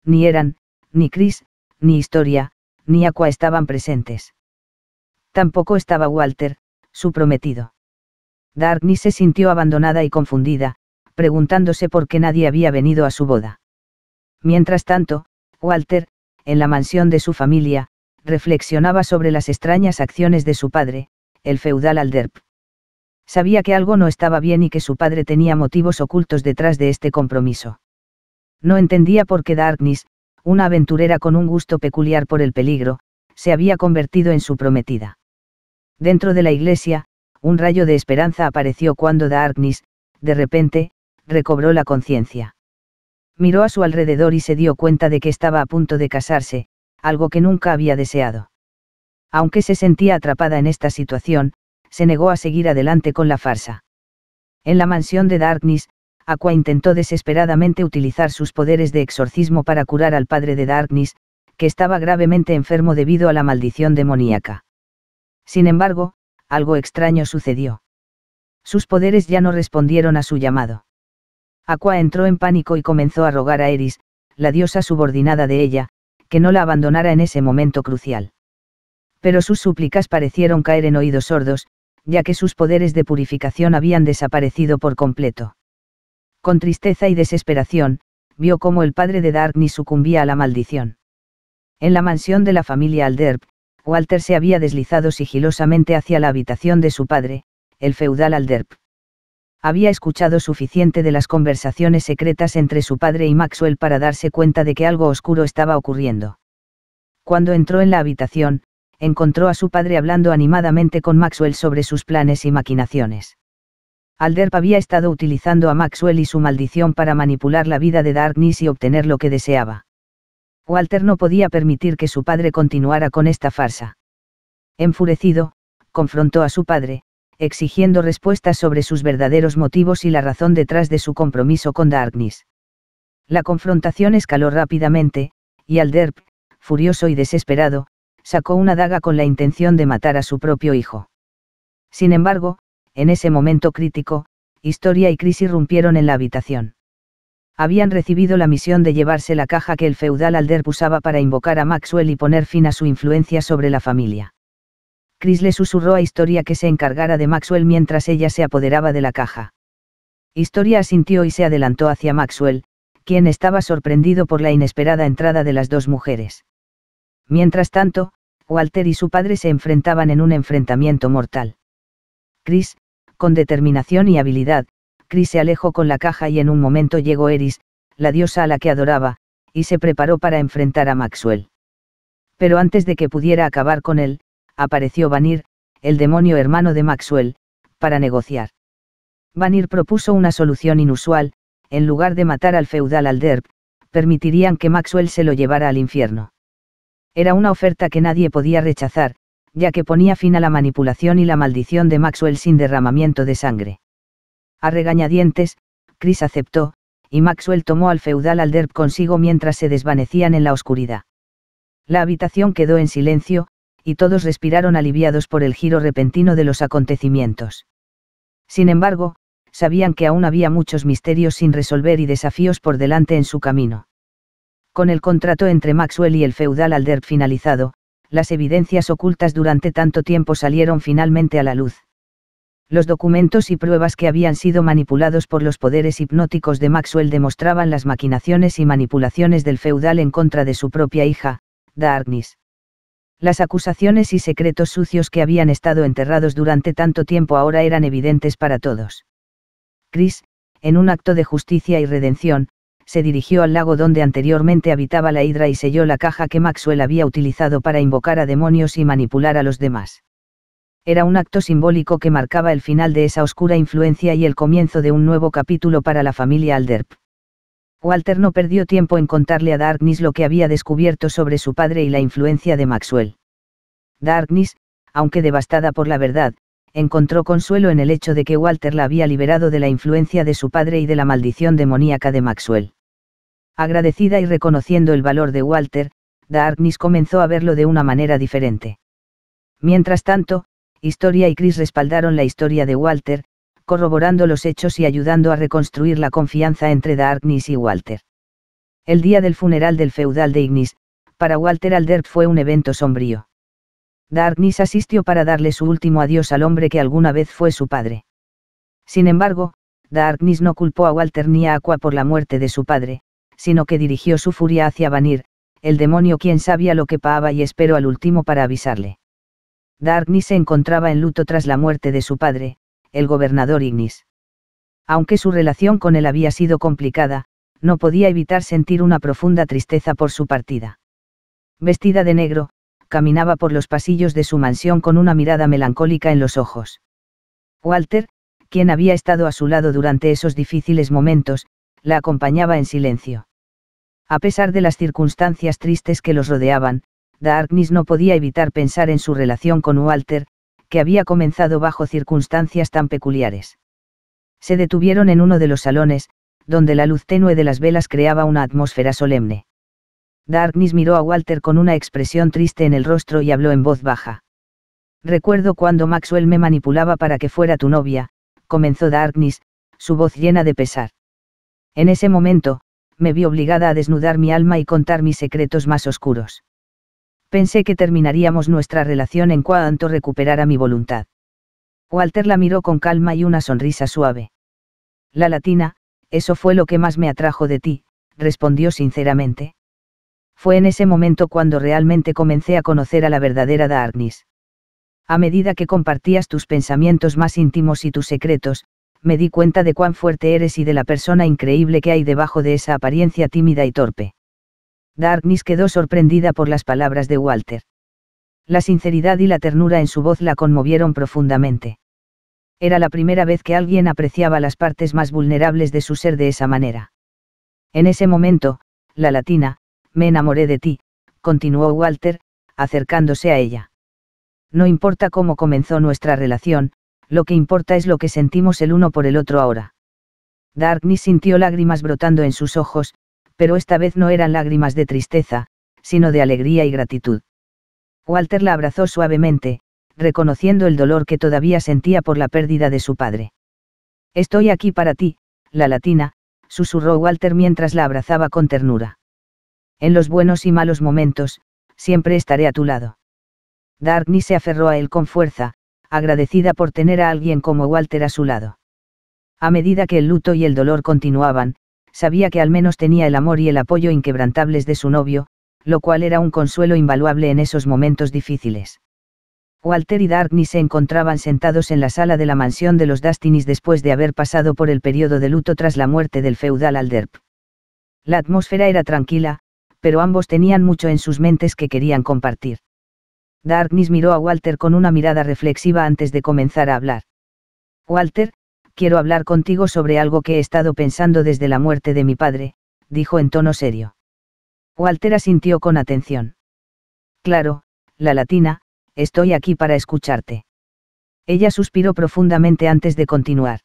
ni eran, ni Chris, ni Historia, ni Aqua estaban presentes. Tampoco estaba Walter, su prometido. Darkness se sintió abandonada y confundida, preguntándose por qué nadie había venido a su boda. Mientras tanto, Walter, en la mansión de su familia, reflexionaba sobre las extrañas acciones de su padre, el feudal Alderp. Sabía que algo no estaba bien y que su padre tenía motivos ocultos detrás de este compromiso. No entendía por qué Darkness, una aventurera con un gusto peculiar por el peligro, se había convertido en su prometida. Dentro de la iglesia, un rayo de esperanza apareció cuando Darkness, de repente, recobró la conciencia. Miró a su alrededor y se dio cuenta de que estaba a punto de casarse, algo que nunca había deseado. Aunque se sentía atrapada en esta situación, se negó a seguir adelante con la farsa. En la mansión de Darkness, Aqua intentó desesperadamente utilizar sus poderes de exorcismo para curar al padre de Darkness, que estaba gravemente enfermo debido a la maldición demoníaca. Sin embargo, algo extraño sucedió. Sus poderes ya no respondieron a su llamado. Aqua entró en pánico y comenzó a rogar a Eris, la diosa subordinada de ella, que no la abandonara en ese momento crucial. Pero sus súplicas parecieron caer en oídos sordos, ya que sus poderes de purificación habían desaparecido por completo. Con tristeza y desesperación, vio cómo el padre de Darkness sucumbía a la maldición. En la mansión de la familia Alderp, Walter se había deslizado sigilosamente hacia la habitación de su padre, el feudal Alderp. Había escuchado suficiente de las conversaciones secretas entre su padre y Maxwell para darse cuenta de que algo oscuro estaba ocurriendo. Cuando entró en la habitación, encontró a su padre hablando animadamente con Maxwell sobre sus planes y maquinaciones. Alderp había estado utilizando a Maxwell y su maldición para manipular la vida de Darkness y obtener lo que deseaba. Walter no podía permitir que su padre continuara con esta farsa. Enfurecido, confrontó a su padre, exigiendo respuestas sobre sus verdaderos motivos y la razón detrás de su compromiso con Darkness. La confrontación escaló rápidamente, y Alderp, furioso y desesperado, sacó una daga con la intención de matar a su propio hijo. Sin embargo, en ese momento crítico, Historia y Chris irrumpieron en la habitación. Habían recibido la misión de llevarse la caja que el feudal Alder usaba para invocar a Maxwell y poner fin a su influencia sobre la familia. Chris le susurró a Historia que se encargara de Maxwell mientras ella se apoderaba de la caja. Historia asintió y se adelantó hacia Maxwell, quien estaba sorprendido por la inesperada entrada de las dos mujeres. Mientras tanto, Walter y su padre se enfrentaban en un enfrentamiento mortal. Chris, con determinación y habilidad, Cris se alejó con la caja y en un momento llegó Eris, la diosa a la que adoraba, y se preparó para enfrentar a Maxwell. Pero antes de que pudiera acabar con él, apareció Vanir, el demonio hermano de Maxwell, para negociar. Vanir propuso una solución inusual, en lugar de matar al feudal Alderp, permitirían que Maxwell se lo llevara al infierno. Era una oferta que nadie podía rechazar, ya que ponía fin a la manipulación y la maldición de Maxwell sin derramamiento de sangre. A regañadientes, Chris aceptó, y Maxwell tomó al feudal Alderp consigo mientras se desvanecían en la oscuridad. La habitación quedó en silencio, y todos respiraron aliviados por el giro repentino de los acontecimientos. Sin embargo, sabían que aún había muchos misterios sin resolver y desafíos por delante en su camino. Con el contrato entre Maxwell y el feudal Alderp finalizado, las evidencias ocultas durante tanto tiempo salieron finalmente a la luz. Los documentos y pruebas que habían sido manipulados por los poderes hipnóticos de Maxwell demostraban las maquinaciones y manipulaciones del feudal en contra de su propia hija, Darkness. Las acusaciones y secretos sucios que habían estado enterrados durante tanto tiempo ahora eran evidentes para todos. Chris, en un acto de justicia y redención, se dirigió al lago donde anteriormente habitaba la hidra y selló la caja que Maxwell había utilizado para invocar a demonios y manipular a los demás. Era un acto simbólico que marcaba el final de esa oscura influencia y el comienzo de un nuevo capítulo para la familia Alderp. Walter no perdió tiempo en contarle a Darkness lo que había descubierto sobre su padre y la influencia de Maxwell. Darkness, aunque devastada por la verdad, encontró consuelo en el hecho de que Walter la había liberado de la influencia de su padre y de la maldición demoníaca de Maxwell. Agradecida y reconociendo el valor de Walter, Darkness comenzó a verlo de una manera diferente. Mientras tanto, Historia y Chris respaldaron la historia de Walter, corroborando los hechos y ayudando a reconstruir la confianza entre Darkness y Walter. El día del funeral del feudal de Ignis, para Walter Aldert fue un evento sombrío. Darkness asistió para darle su último adiós al hombre que alguna vez fue su padre. Sin embargo, Darkness no culpó a Walter ni a Aqua por la muerte de su padre, sino que dirigió su furia hacia Vanir, el demonio quien sabía lo que paaba y esperó al último para avisarle. Darkness se encontraba en luto tras la muerte de su padre, el gobernador Ignis. Aunque su relación con él había sido complicada, no podía evitar sentir una profunda tristeza por su partida. Vestida de negro, caminaba por los pasillos de su mansión con una mirada melancólica en los ojos. Walter, quien había estado a su lado durante esos difíciles momentos, la acompañaba en silencio. A pesar de las circunstancias tristes que los rodeaban, Darkness no podía evitar pensar en su relación con Walter, que había comenzado bajo circunstancias tan peculiares. Se detuvieron en uno de los salones, donde la luz tenue de las velas creaba una atmósfera solemne. Darkness miró a Walter con una expresión triste en el rostro y habló en voz baja. Recuerdo cuando Maxwell me manipulaba para que fuera tu novia, comenzó Darkness, su voz llena de pesar. En ese momento, me vi obligada a desnudar mi alma y contar mis secretos más oscuros. Pensé que terminaríamos nuestra relación en cuanto recuperara mi voluntad. Walter la miró con calma y una sonrisa suave. La latina, eso fue lo que más me atrajo de ti, respondió sinceramente. Fue en ese momento cuando realmente comencé a conocer a la verdadera Darnis. A medida que compartías tus pensamientos más íntimos y tus secretos, me di cuenta de cuán fuerte eres y de la persona increíble que hay debajo de esa apariencia tímida y torpe. Darkness quedó sorprendida por las palabras de Walter. La sinceridad y la ternura en su voz la conmovieron profundamente. Era la primera vez que alguien apreciaba las partes más vulnerables de su ser de esa manera. En ese momento, la latina, me enamoré de ti, continuó Walter, acercándose a ella. No importa cómo comenzó nuestra relación, lo que importa es lo que sentimos el uno por el otro ahora. Darkness sintió lágrimas brotando en sus ojos, pero esta vez no eran lágrimas de tristeza, sino de alegría y gratitud. Walter la abrazó suavemente, reconociendo el dolor que todavía sentía por la pérdida de su padre. Estoy aquí para ti, la latina, susurró Walter mientras la abrazaba con ternura. En los buenos y malos momentos, siempre estaré a tu lado. Darkness se aferró a él con fuerza, agradecida por tener a alguien como Walter a su lado. A medida que el luto y el dolor continuaban, sabía que al menos tenía el amor y el apoyo inquebrantables de su novio, lo cual era un consuelo invaluable en esos momentos difíciles. Walter y Darkney se encontraban sentados en la sala de la mansión de los Dastinis después de haber pasado por el periodo de luto tras la muerte del feudal Alderp. La atmósfera era tranquila, pero ambos tenían mucho en sus mentes que querían compartir. Darkness miró a Walter con una mirada reflexiva antes de comenzar a hablar. Walter, quiero hablar contigo sobre algo que he estado pensando desde la muerte de mi padre, dijo en tono serio. Walter asintió con atención. Claro, la latina, estoy aquí para escucharte. Ella suspiró profundamente antes de continuar.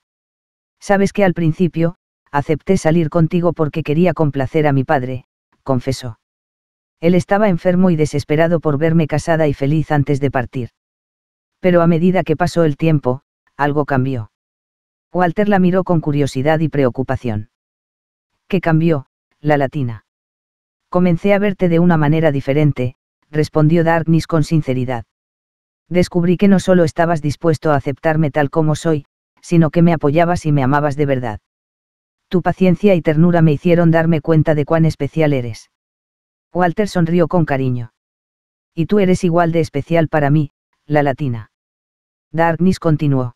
Sabes que al principio, acepté salir contigo porque quería complacer a mi padre, confesó. Él estaba enfermo y desesperado por verme casada y feliz antes de partir. Pero a medida que pasó el tiempo, algo cambió. Walter la miró con curiosidad y preocupación. ¿Qué cambió, la latina? Comencé a verte de una manera diferente, respondió Darkness con sinceridad. Descubrí que no solo estabas dispuesto a aceptarme tal como soy, sino que me apoyabas y me amabas de verdad. Tu paciencia y ternura me hicieron darme cuenta de cuán especial eres. Walter sonrió con cariño. Y tú eres igual de especial para mí, la latina. Darkness continuó.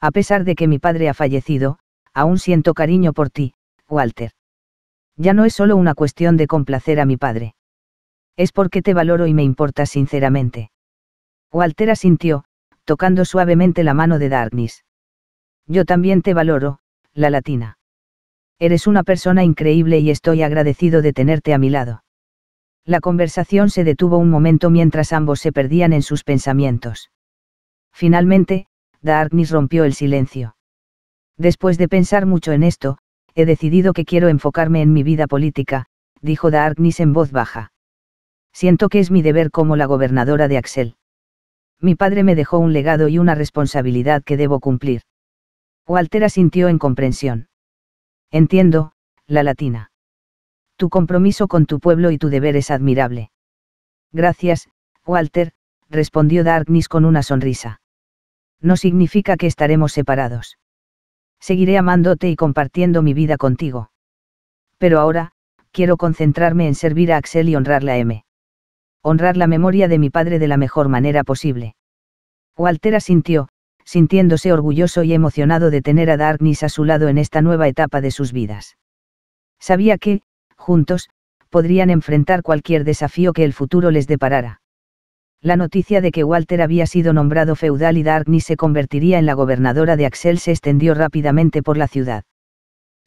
A pesar de que mi padre ha fallecido, aún siento cariño por ti, Walter. Ya no es solo una cuestión de complacer a mi padre. Es porque te valoro y me importas sinceramente. Walter asintió, tocando suavemente la mano de Darkness. Yo también te valoro, la latina. Eres una persona increíble y estoy agradecido de tenerte a mi lado. La conversación se detuvo un momento mientras ambos se perdían en sus pensamientos. Finalmente, Darkness rompió el silencio. Después de pensar mucho en esto, he decidido que quiero enfocarme en mi vida política, dijo Darkness en voz baja. Siento que es mi deber como la gobernadora de Axel. Mi padre me dejó un legado y una responsabilidad que debo cumplir. Walter sintió en comprensión. Entiendo, la latina. Tu compromiso con tu pueblo y tu deber es admirable. Gracias, Walter, respondió Darkness con una sonrisa. No significa que estaremos separados. Seguiré amándote y compartiendo mi vida contigo. Pero ahora, quiero concentrarme en servir a Axel y honrar la M. Honrar la memoria de mi padre de la mejor manera posible. Walter asintió, sintiéndose orgulloso y emocionado de tener a Darkness a su lado en esta nueva etapa de sus vidas. Sabía que, juntos, podrían enfrentar cualquier desafío que el futuro les deparara. La noticia de que Walter había sido nombrado feudal y Darkney se convertiría en la gobernadora de Axel se extendió rápidamente por la ciudad.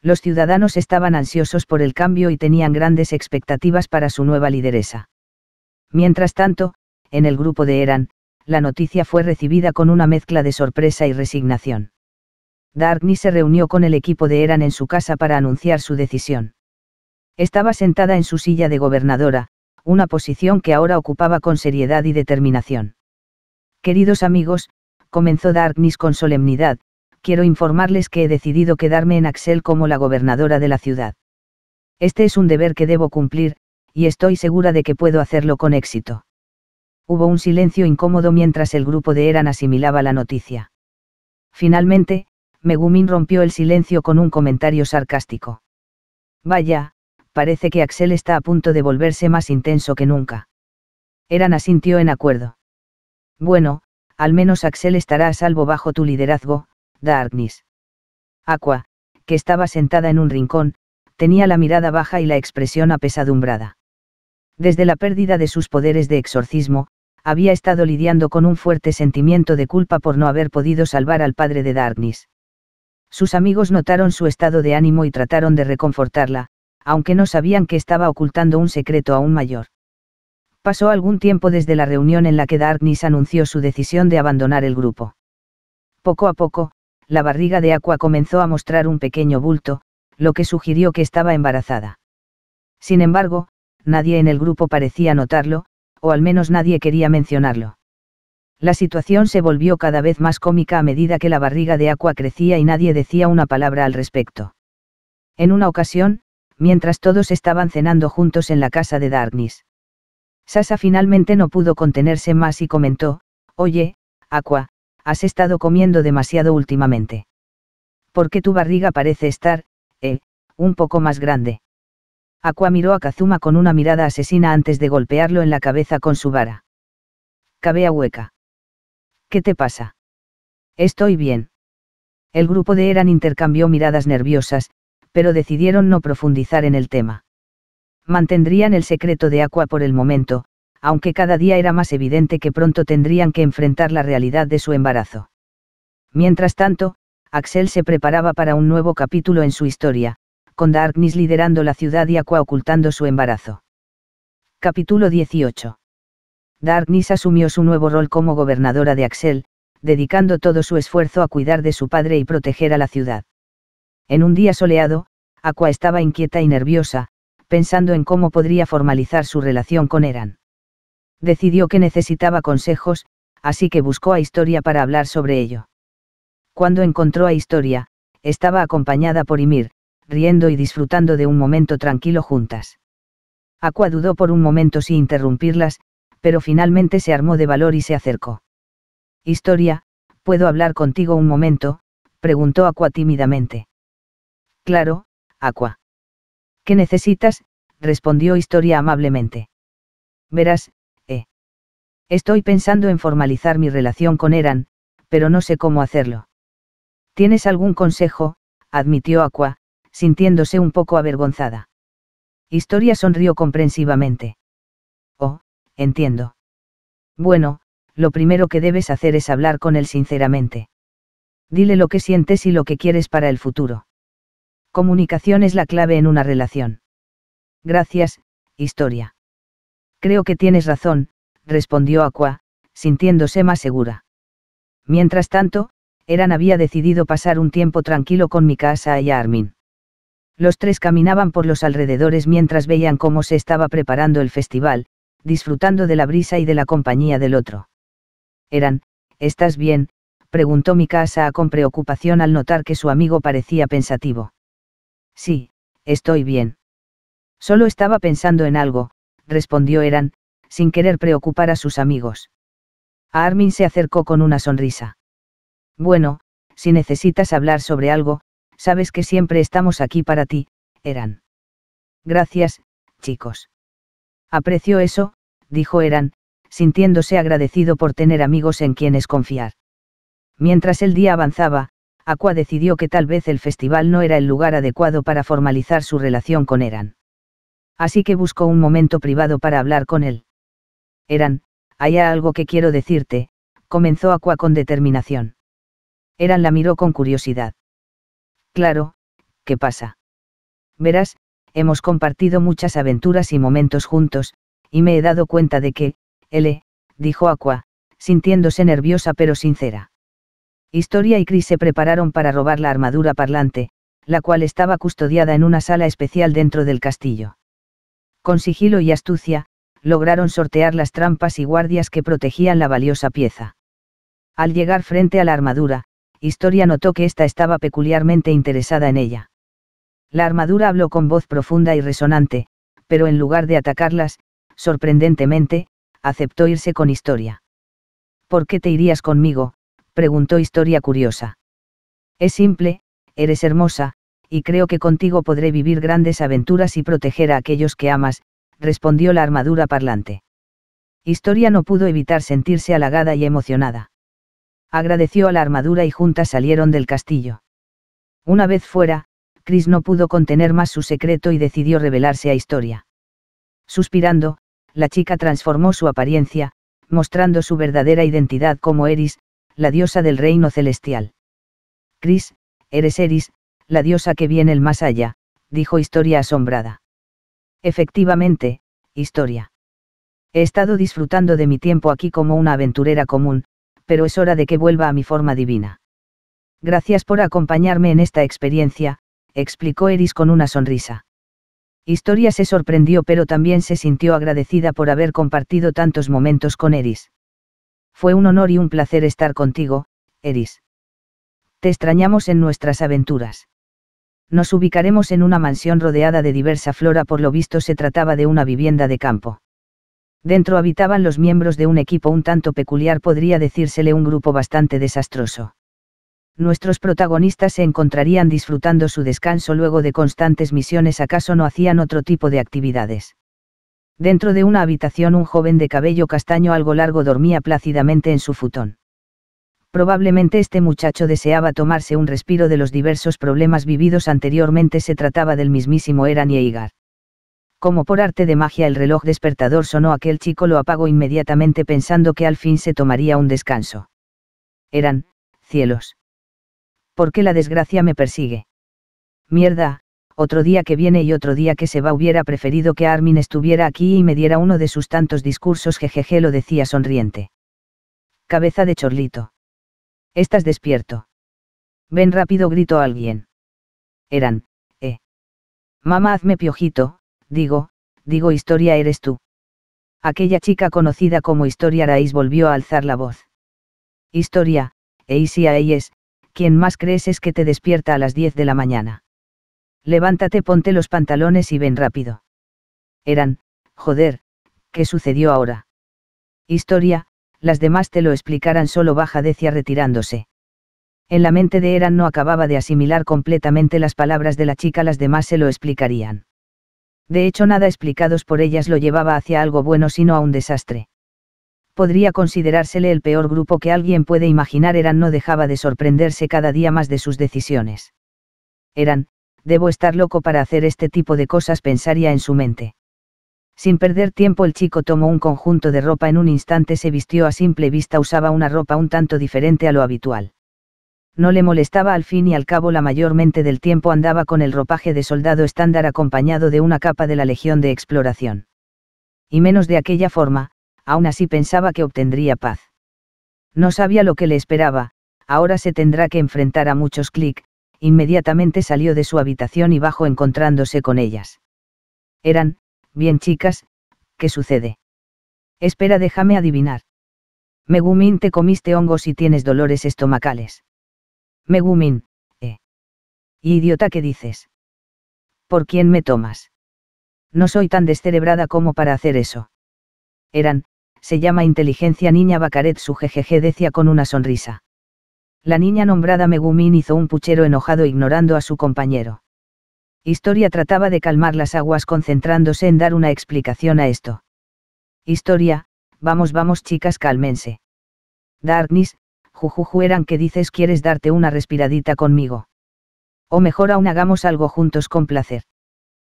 Los ciudadanos estaban ansiosos por el cambio y tenían grandes expectativas para su nueva lideresa. Mientras tanto, en el grupo de Eran, la noticia fue recibida con una mezcla de sorpresa y resignación. Darkney se reunió con el equipo de Eran en su casa para anunciar su decisión. Estaba sentada en su silla de gobernadora, una posición que ahora ocupaba con seriedad y determinación. Queridos amigos, comenzó Darkness con solemnidad, quiero informarles que he decidido quedarme en Axel como la gobernadora de la ciudad. Este es un deber que debo cumplir, y estoy segura de que puedo hacerlo con éxito. Hubo un silencio incómodo mientras el grupo de Eran asimilaba la noticia. Finalmente, Megumin rompió el silencio con un comentario sarcástico. Vaya, parece que Axel está a punto de volverse más intenso que nunca. Eran asintió en acuerdo. Bueno, al menos Axel estará a salvo bajo tu liderazgo, Darkness. Aqua, que estaba sentada en un rincón, tenía la mirada baja y la expresión apesadumbrada. Desde la pérdida de sus poderes de exorcismo, había estado lidiando con un fuerte sentimiento de culpa por no haber podido salvar al padre de Darkness. Sus amigos notaron su estado de ánimo y trataron de reconfortarla, aunque no sabían que estaba ocultando un secreto aún mayor. Pasó algún tiempo desde la reunión en la que Darkness anunció su decisión de abandonar el grupo. Poco a poco, la barriga de Aqua comenzó a mostrar un pequeño bulto, lo que sugirió que estaba embarazada. Sin embargo, nadie en el grupo parecía notarlo, o al menos nadie quería mencionarlo. La situación se volvió cada vez más cómica a medida que la barriga de Aqua crecía y nadie decía una palabra al respecto. En una ocasión, mientras todos estaban cenando juntos en la casa de Darkness. Sasa finalmente no pudo contenerse más y comentó, Oye, Aqua, has estado comiendo demasiado últimamente. Porque tu barriga parece estar, eh, un poco más grande? Aqua miró a Kazuma con una mirada asesina antes de golpearlo en la cabeza con su vara. Cabea hueca. ¿Qué te pasa? Estoy bien. El grupo de Eran intercambió miradas nerviosas, pero decidieron no profundizar en el tema. Mantendrían el secreto de Aqua por el momento, aunque cada día era más evidente que pronto tendrían que enfrentar la realidad de su embarazo. Mientras tanto, Axel se preparaba para un nuevo capítulo en su historia, con Darkness liderando la ciudad y Aqua ocultando su embarazo. Capítulo 18. Darkness asumió su nuevo rol como gobernadora de Axel, dedicando todo su esfuerzo a cuidar de su padre y proteger a la ciudad. En un día soleado, Aqua estaba inquieta y nerviosa, pensando en cómo podría formalizar su relación con Eran. Decidió que necesitaba consejos, así que buscó a Historia para hablar sobre ello. Cuando encontró a Historia, estaba acompañada por Ymir, riendo y disfrutando de un momento tranquilo juntas. Aqua dudó por un momento si interrumpirlas, pero finalmente se armó de valor y se acercó. Historia, ¿puedo hablar contigo un momento? preguntó Aqua tímidamente. Claro, Aqua. ¿Qué necesitas? respondió Historia amablemente. Verás, eh. Estoy pensando en formalizar mi relación con Eran, pero no sé cómo hacerlo. ¿Tienes algún consejo? admitió Aqua, sintiéndose un poco avergonzada. Historia sonrió comprensivamente. Oh, entiendo. Bueno, lo primero que debes hacer es hablar con él sinceramente. Dile lo que sientes y lo que quieres para el futuro. Comunicación es la clave en una relación. Gracias, historia. Creo que tienes razón, respondió Aqua, sintiéndose más segura. Mientras tanto, Eran había decidido pasar un tiempo tranquilo con Mikasa y Armin. Los tres caminaban por los alrededores mientras veían cómo se estaba preparando el festival, disfrutando de la brisa y de la compañía del otro. Eran, ¿estás bien? preguntó Mikasa con preocupación al notar que su amigo parecía pensativo. Sí, estoy bien. Solo estaba pensando en algo, respondió Eran, sin querer preocupar a sus amigos. A Armin se acercó con una sonrisa. Bueno, si necesitas hablar sobre algo, sabes que siempre estamos aquí para ti, Eran. Gracias, chicos. Aprecio eso, dijo Eran, sintiéndose agradecido por tener amigos en quienes confiar. Mientras el día avanzaba, Aqua decidió que tal vez el festival no era el lugar adecuado para formalizar su relación con Eran. Así que buscó un momento privado para hablar con él. Eran, hay algo que quiero decirte, comenzó Aqua con determinación. Eran la miró con curiosidad. Claro, ¿qué pasa? Verás, hemos compartido muchas aventuras y momentos juntos, y me he dado cuenta de que, L, dijo Aqua, sintiéndose nerviosa pero sincera. Historia y Chris se prepararon para robar la armadura parlante, la cual estaba custodiada en una sala especial dentro del castillo. Con sigilo y astucia, lograron sortear las trampas y guardias que protegían la valiosa pieza. Al llegar frente a la armadura, Historia notó que ésta estaba peculiarmente interesada en ella. La armadura habló con voz profunda y resonante, pero en lugar de atacarlas, sorprendentemente, aceptó irse con Historia. ¿Por qué te irías conmigo, preguntó Historia Curiosa. Es simple, eres hermosa, y creo que contigo podré vivir grandes aventuras y proteger a aquellos que amas, respondió la armadura parlante. Historia no pudo evitar sentirse halagada y emocionada. Agradeció a la armadura y juntas salieron del castillo. Una vez fuera, Chris no pudo contener más su secreto y decidió revelarse a Historia. Suspirando, la chica transformó su apariencia, mostrando su verdadera identidad como Eris, la diosa del reino celestial. Cris, eres Eris, la diosa que viene el más allá, dijo Historia asombrada. Efectivamente, Historia. He estado disfrutando de mi tiempo aquí como una aventurera común, pero es hora de que vuelva a mi forma divina. Gracias por acompañarme en esta experiencia, explicó Eris con una sonrisa. Historia se sorprendió pero también se sintió agradecida por haber compartido tantos momentos con Eris. Fue un honor y un placer estar contigo, Eris. Te extrañamos en nuestras aventuras. Nos ubicaremos en una mansión rodeada de diversa flora, por lo visto se trataba de una vivienda de campo. Dentro habitaban los miembros de un equipo un tanto peculiar, podría decírsele un grupo bastante desastroso. Nuestros protagonistas se encontrarían disfrutando su descanso luego de constantes misiones, acaso no hacían otro tipo de actividades. Dentro de una habitación un joven de cabello castaño algo largo dormía plácidamente en su futón. Probablemente este muchacho deseaba tomarse un respiro de los diversos problemas vividos anteriormente. Se trataba del mismísimo Eran Eigar. Como por arte de magia el reloj despertador sonó, aquel chico lo apagó inmediatamente pensando que al fin se tomaría un descanso. Eran, cielos. ¿Por qué la desgracia me persigue? Mierda, otro día que viene y otro día que se va hubiera preferido que Armin estuviera aquí y me diera uno de sus tantos discursos jejeje lo decía sonriente. Cabeza de chorlito. Estás despierto. Ven rápido gritó alguien. Eran, eh. Mamá hazme piojito, digo, digo historia eres tú. Aquella chica conocida como Historia Raíz volvió a alzar la voz. Historia, Eisia es, quien más crees es que te despierta a las 10 de la mañana Levántate, ponte los pantalones y ven rápido. Eran, joder, ¿qué sucedió ahora? Historia, las demás te lo explicarán solo baja decia retirándose. En la mente de Eran no acababa de asimilar completamente las palabras de la chica, las demás se lo explicarían. De hecho, nada explicados por ellas lo llevaba hacia algo bueno, sino a un desastre. Podría considerársele el peor grupo que alguien puede imaginar. Eran no dejaba de sorprenderse cada día más de sus decisiones. Eran, debo estar loco para hacer este tipo de cosas, pensaría en su mente. Sin perder tiempo el chico tomó un conjunto de ropa en un instante se vistió a simple vista usaba una ropa un tanto diferente a lo habitual. No le molestaba al fin y al cabo la mayor mente del tiempo andaba con el ropaje de soldado estándar acompañado de una capa de la Legión de Exploración. Y menos de aquella forma, aún así pensaba que obtendría paz. No sabía lo que le esperaba, ahora se tendrá que enfrentar a muchos clic, inmediatamente salió de su habitación y bajó encontrándose con ellas. Eran, bien chicas, ¿qué sucede? Espera, déjame adivinar. Megumin, te comiste hongos y tienes dolores estomacales. Megumin, eh. idiota qué dices? ¿Por quién me tomas? No soy tan descerebrada como para hacer eso. Eran, se llama inteligencia niña Bacaret su jejeje decía con una sonrisa. La niña nombrada Megumin hizo un puchero enojado ignorando a su compañero. Historia trataba de calmar las aguas concentrándose en dar una explicación a esto. Historia, vamos, vamos chicas, cálmense. Darkness, jujuju eran que dices quieres darte una respiradita conmigo. O mejor aún hagamos algo juntos con placer.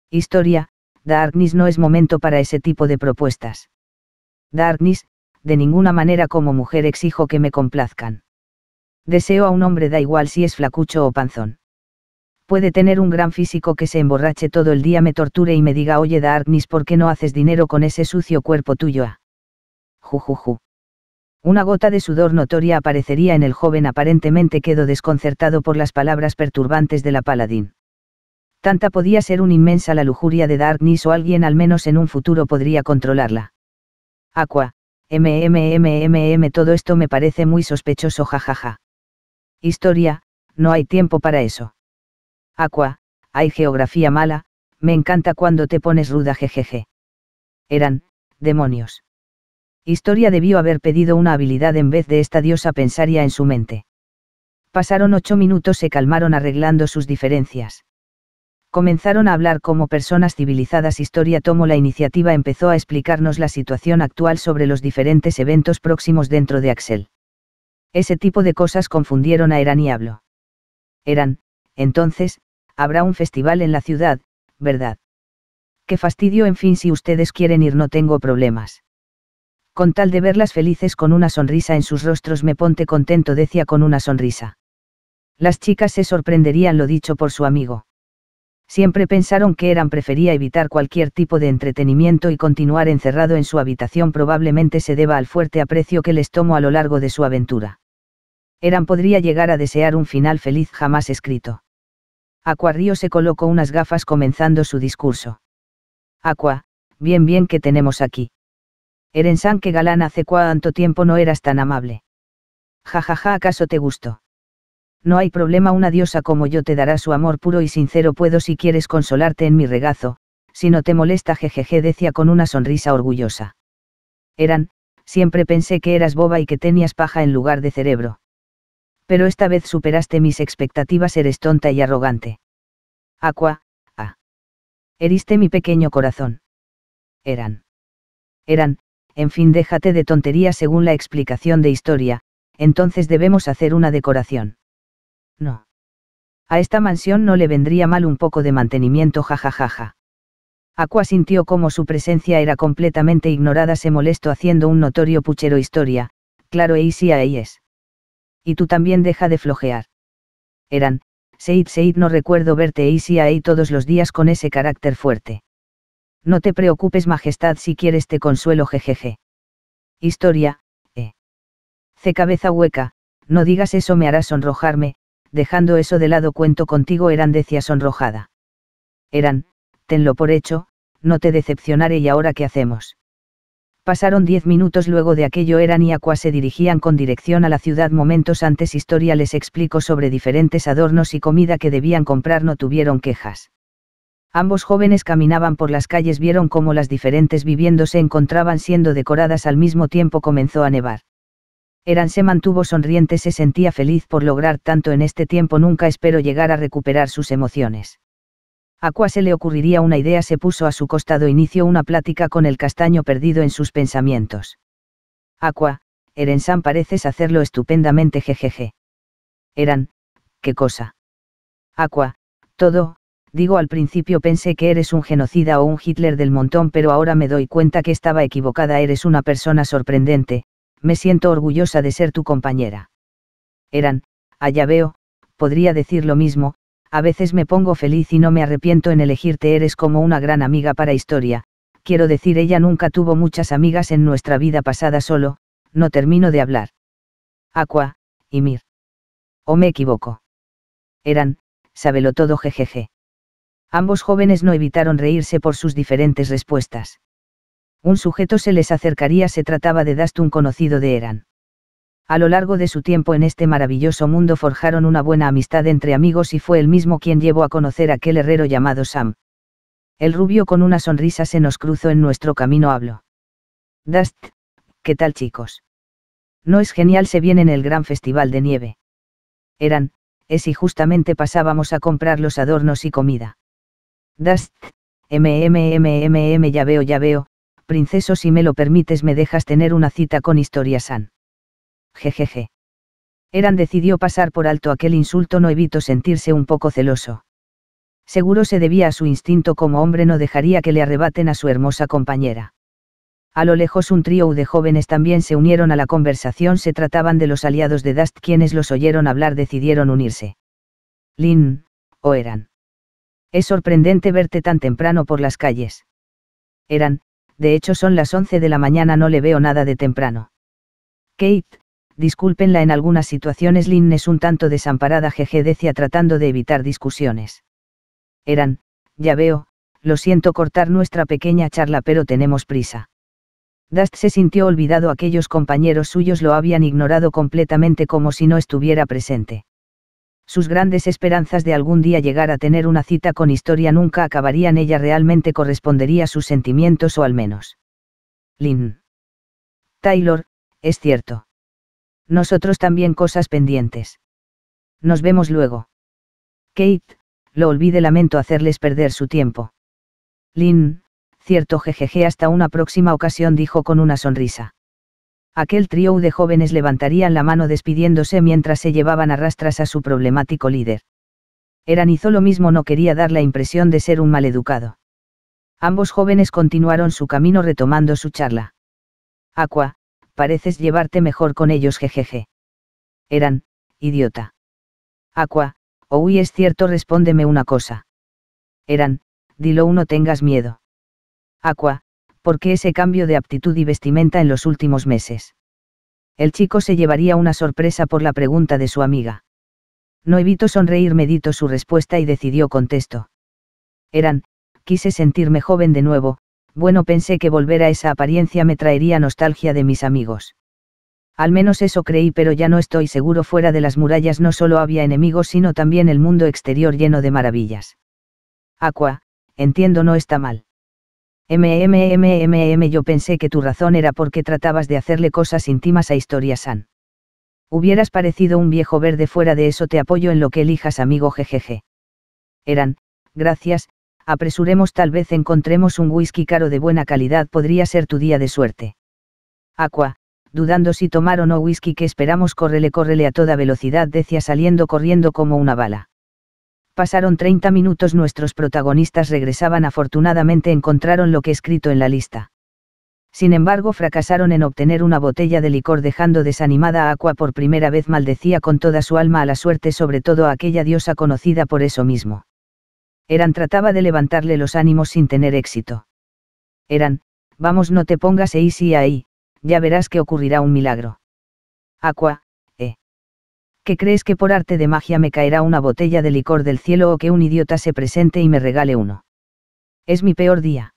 Historia, Darkness no es momento para ese tipo de propuestas. Darkness, de ninguna manera como mujer exijo que me complazcan. Deseo a un hombre da igual si es flacucho o panzón. Puede tener un gran físico que se emborrache todo el día, me torture y me diga, oye Darkness, ¿por qué no haces dinero con ese sucio cuerpo tuyo? Jujuju. Ah. Una gota de sudor notoria aparecería en el joven, aparentemente quedó desconcertado por las palabras perturbantes de la paladín. Tanta podía ser una inmensa la lujuria de Darkness o alguien al menos en un futuro podría controlarla. Aqua, mmmmm, todo esto me parece muy sospechoso, jajaja. Historia, no hay tiempo para eso. Aqua, hay geografía mala, me encanta cuando te pones ruda jejeje. Eran, demonios. Historia debió haber pedido una habilidad en vez de esta diosa pensaría en su mente. Pasaron ocho minutos, se calmaron arreglando sus diferencias. Comenzaron a hablar como personas civilizadas. Historia tomó la iniciativa, empezó a explicarnos la situación actual sobre los diferentes eventos próximos dentro de Axel. Ese tipo de cosas confundieron a Eran y Hablo. Eran, entonces, habrá un festival en la ciudad, ¿verdad? Qué fastidio, en fin, si ustedes quieren ir no tengo problemas. Con tal de verlas felices con una sonrisa en sus rostros me ponte contento, decía con una sonrisa. Las chicas se sorprenderían lo dicho por su amigo siempre pensaron que Eran prefería evitar cualquier tipo de entretenimiento y continuar encerrado en su habitación probablemente se deba al fuerte aprecio que les tomó a lo largo de su aventura. Eran podría llegar a desear un final feliz jamás escrito. Acuarrío se colocó unas gafas comenzando su discurso. Aqua, bien bien que tenemos aquí. Eren San que galán hace cuánto tiempo no eras tan amable. Jajaja, ja, ja, ¿acaso te gustó? No hay problema, una diosa como yo te dará su amor puro y sincero, puedo si quieres consolarte en mi regazo, si no te molesta, jejeje, decía con una sonrisa orgullosa. Eran, siempre pensé que eras boba y que tenías paja en lugar de cerebro. Pero esta vez superaste mis expectativas, eres tonta y arrogante. Aqua, ah. Heriste mi pequeño corazón. Eran. Eran, en fin, déjate de tontería según la explicación de historia, entonces debemos hacer una decoración. No. A esta mansión no le vendría mal un poco de mantenimiento jajajaja. Aqua sintió como su presencia era completamente ignorada se molestó haciendo un notorio puchero historia, claro e si a es. Y tú también deja de flojear. Eran, Seid Seid no recuerdo verte si a todos los días con ese carácter fuerte. No te preocupes majestad si quieres te consuelo jejeje. Historia, eh. C cabeza hueca, no digas eso me hará sonrojarme, dejando eso de lado cuento contigo eran decía sonrojada. Eran, tenlo por hecho, no te decepcionaré y ahora qué hacemos. Pasaron diez minutos luego de aquello eran y Aqua se dirigían con dirección a la ciudad momentos antes historia les explico sobre diferentes adornos y comida que debían comprar no tuvieron quejas. Ambos jóvenes caminaban por las calles vieron cómo las diferentes viviendas se encontraban siendo decoradas al mismo tiempo comenzó a nevar. Eran se mantuvo sonriente, se sentía feliz por lograr tanto en este tiempo, nunca espero llegar a recuperar sus emociones. Aqua se le ocurriría una idea, se puso a su costado, inició una plática con el castaño perdido en sus pensamientos. Aqua, san pareces hacerlo estupendamente jejeje. Eran, qué cosa. Aqua, todo, digo al principio pensé que eres un genocida o un Hitler del montón pero ahora me doy cuenta que estaba equivocada, eres una persona sorprendente, me siento orgullosa de ser tu compañera. Eran, allá veo, podría decir lo mismo, a veces me pongo feliz y no me arrepiento en elegirte, eres como una gran amiga para historia, quiero decir, ella nunca tuvo muchas amigas en nuestra vida pasada solo, no termino de hablar. Aqua, y Mir. ¿O me equivoco? Eran, sábelo todo jejeje. Ambos jóvenes no evitaron reírse por sus diferentes respuestas. Un sujeto se les acercaría se trataba de Dust, un conocido de Eran. A lo largo de su tiempo en este maravilloso mundo forjaron una buena amistad entre amigos y fue el mismo quien llevó a conocer aquel herrero llamado Sam. El rubio con una sonrisa se nos cruzó en nuestro camino habló. Dust, ¿qué tal chicos? No es genial se viene en el gran festival de nieve. Eran, es y justamente pasábamos a comprar los adornos y comida. Dust, mmmmm, ya veo, ya veo, princeso si me lo permites me dejas tener una cita con Historia San. Jejeje. Eran decidió pasar por alto aquel insulto no evitó sentirse un poco celoso. Seguro se debía a su instinto como hombre no dejaría que le arrebaten a su hermosa compañera. A lo lejos un trío de jóvenes también se unieron a la conversación, se trataban de los aliados de Dust quienes los oyeron hablar decidieron unirse. Lin, o eran. Es sorprendente verte tan temprano por las calles. Eran, de hecho son las 11 de la mañana, no le veo nada de temprano. Kate, discúlpenla en algunas situaciones, Lynn es un tanto desamparada, jeje, decía tratando de evitar discusiones. Eran, ya veo, lo siento cortar nuestra pequeña charla, pero tenemos prisa. Dust se sintió olvidado, aquellos compañeros suyos lo habían ignorado completamente como si no estuviera presente sus grandes esperanzas de algún día llegar a tener una cita con historia nunca acabarían, ella realmente correspondería a sus sentimientos o al menos. lin Taylor, es cierto. Nosotros también cosas pendientes. Nos vemos luego. Kate, lo olvide, lamento hacerles perder su tiempo. lin cierto, jejeje, hasta una próxima ocasión, dijo con una sonrisa aquel trío de jóvenes levantarían la mano despidiéndose mientras se llevaban a rastras a su problemático líder. Eran hizo lo mismo no quería dar la impresión de ser un maleducado. Ambos jóvenes continuaron su camino retomando su charla. Aqua, pareces llevarte mejor con ellos jejeje. Eran, idiota. Aqua, oh uy es cierto respóndeme una cosa. Eran, dilo uno tengas miedo. Aqua, por qué ese cambio de aptitud y vestimenta en los últimos meses. El chico se llevaría una sorpresa por la pregunta de su amiga. No evito sonreír, medito su respuesta y decidió contesto. Eran, quise sentirme joven de nuevo, bueno pensé que volver a esa apariencia me traería nostalgia de mis amigos. Al menos eso creí, pero ya no estoy seguro fuera de las murallas no solo había enemigos, sino también el mundo exterior lleno de maravillas. Aqua, entiendo no está mal. MMMMM yo pensé que tu razón era porque tratabas de hacerle cosas íntimas a Historia San. Hubieras parecido un viejo verde fuera de eso te apoyo en lo que elijas amigo jejeje. Eran, gracias, apresuremos tal vez encontremos un whisky caro de buena calidad podría ser tu día de suerte. Aqua, dudando si tomar o no whisky que esperamos córrele correle a toda velocidad decía saliendo corriendo como una bala. Pasaron 30 minutos nuestros protagonistas regresaban afortunadamente encontraron lo que escrito en la lista. Sin embargo fracasaron en obtener una botella de licor dejando desanimada a Aqua por primera vez maldecía con toda su alma a la suerte sobre todo a aquella diosa conocida por eso mismo. Eran trataba de levantarle los ánimos sin tener éxito. Eran, vamos no te pongas ahí sí ahí, ya verás que ocurrirá un milagro. Aqua, que crees que por arte de magia me caerá una botella de licor del cielo o que un idiota se presente y me regale uno. Es mi peor día.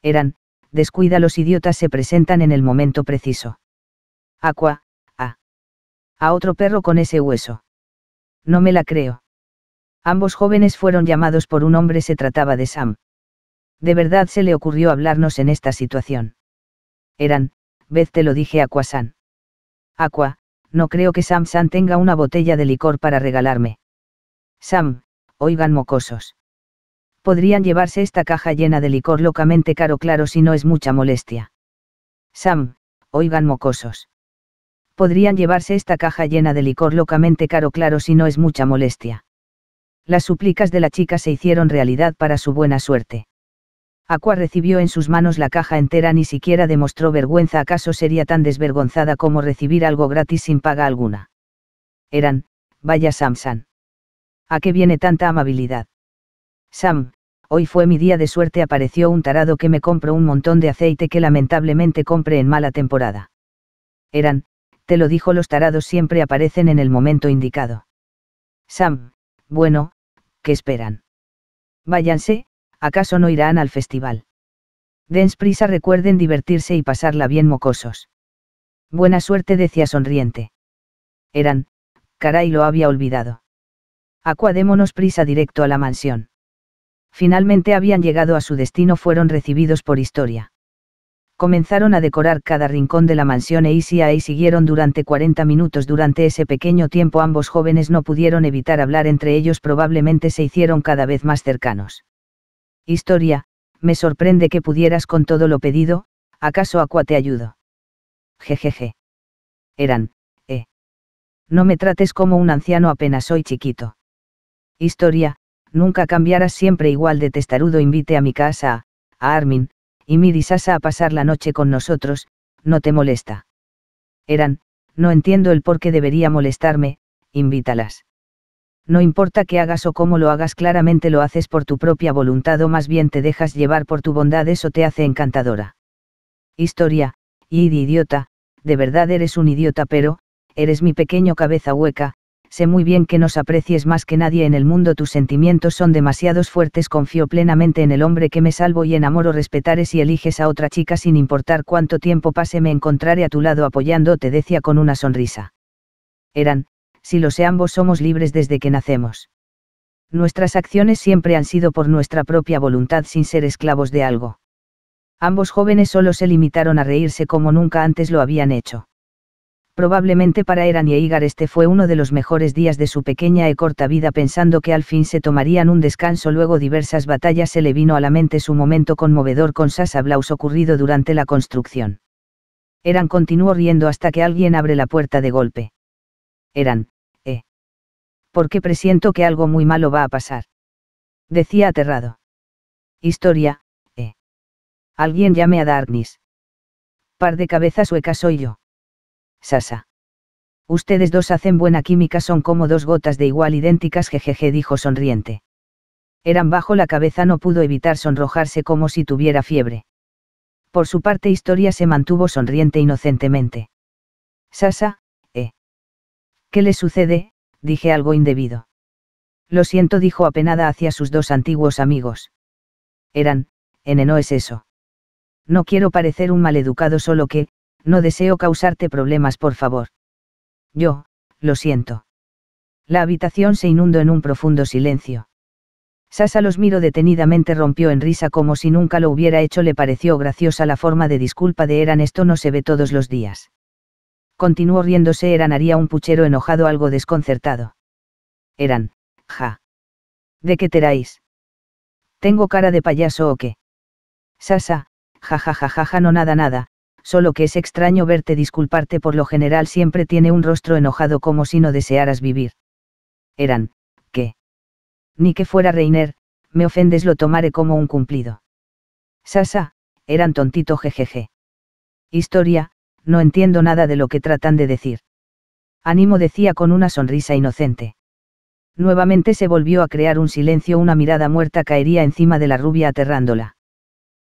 Eran, descuida los idiotas se presentan en el momento preciso. Aqua, a. A otro perro con ese hueso. No me la creo. Ambos jóvenes fueron llamados por un hombre, se trataba de Sam. De verdad se le ocurrió hablarnos en esta situación. Eran, vez te lo dije san Aqua, no creo que Sam-Sam tenga una botella de licor para regalarme. Sam, oigan mocosos. Podrían llevarse esta caja llena de licor locamente caro claro si no es mucha molestia. Sam, oigan mocosos. Podrían llevarse esta caja llena de licor locamente caro claro si no es mucha molestia. Las súplicas de la chica se hicieron realidad para su buena suerte. Aqua recibió en sus manos la caja entera, ni siquiera demostró vergüenza, acaso sería tan desvergonzada como recibir algo gratis sin paga alguna. Eran, vaya Samson. ¿A qué viene tanta amabilidad? Sam, hoy fue mi día de suerte, apareció un tarado que me compró un montón de aceite que lamentablemente compré en mala temporada. Eran, te lo dijo, los tarados siempre aparecen en el momento indicado. Sam, bueno, ¿qué esperan? Váyanse, ¿acaso no irán al festival? Dens prisa recuerden divertirse y pasarla bien mocosos. Buena suerte decía sonriente. Eran, caray lo había olvidado. Acuadémonos prisa directo a la mansión. Finalmente habían llegado a su destino fueron recibidos por historia. Comenzaron a decorar cada rincón de la mansión e Isia y siguieron durante 40 minutos. Durante ese pequeño tiempo ambos jóvenes no pudieron evitar hablar entre ellos, probablemente se hicieron cada vez más cercanos. Historia, me sorprende que pudieras con todo lo pedido, ¿acaso Aqua te ayudo? Jejeje. Eran, eh. No me trates como un anciano apenas soy chiquito. Historia, nunca cambiarás siempre igual de testarudo invite a mi casa, a Armin, y Mirisasa a pasar la noche con nosotros, no te molesta. Eran, no entiendo el por qué debería molestarme, invítalas no importa qué hagas o cómo lo hagas, claramente lo haces por tu propia voluntad o más bien te dejas llevar por tu bondad, eso te hace encantadora. Historia, y idiota, de verdad eres un idiota, pero, eres mi pequeño cabeza hueca, sé muy bien que nos aprecies más que nadie en el mundo, tus sentimientos son demasiados fuertes, confío plenamente en el hombre que me salvo y enamoro, Respetares si eliges a otra chica sin importar cuánto tiempo pase, me encontraré a tu lado apoyándote, decía con una sonrisa. Eran, si sé ambos somos libres desde que nacemos. Nuestras acciones siempre han sido por nuestra propia voluntad sin ser esclavos de algo. Ambos jóvenes solo se limitaron a reírse como nunca antes lo habían hecho. Probablemente para Eran y Eigar este fue uno de los mejores días de su pequeña y corta vida pensando que al fin se tomarían un descanso luego diversas batallas se le vino a la mente su momento conmovedor con Sasa Blaus ocurrido durante la construcción. Eran continuó riendo hasta que alguien abre la puerta de golpe. Eran porque presiento que algo muy malo va a pasar. Decía aterrado. Historia, eh. Alguien llame a Darkness. Par de cabezas huecas soy yo. Sasa. Ustedes dos hacen buena química, son como dos gotas de igual idénticas, jejeje, dijo sonriente. Eran bajo la cabeza, no pudo evitar sonrojarse como si tuviera fiebre. Por su parte, Historia se mantuvo sonriente inocentemente. Sasa, ¿eh? ¿Qué le sucede, dije algo indebido. Lo siento, dijo apenada hacia sus dos antiguos amigos. Eran, N no es eso. No quiero parecer un maleducado, solo que, no deseo causarte problemas, por favor. Yo, lo siento. La habitación se inundó en un profundo silencio. Sasa los miró detenidamente, rompió en risa como si nunca lo hubiera hecho, le pareció graciosa la forma de disculpa de Eran, esto no se ve todos los días continuó riéndose Eran haría un puchero enojado algo desconcertado. Eran, ja. ¿De qué teráis? ¿Tengo cara de payaso o qué? Sasa, ja ja ja ja ja no nada nada, solo que es extraño verte disculparte por lo general siempre tiene un rostro enojado como si no desearas vivir. Eran, ¿qué? Ni que fuera Reiner, me ofendes lo tomaré como un cumplido. Sasa, eran tontito jejeje. Historia, no entiendo nada de lo que tratan de decir. ánimo decía con una sonrisa inocente. Nuevamente se volvió a crear un silencio, una mirada muerta caería encima de la rubia aterrándola.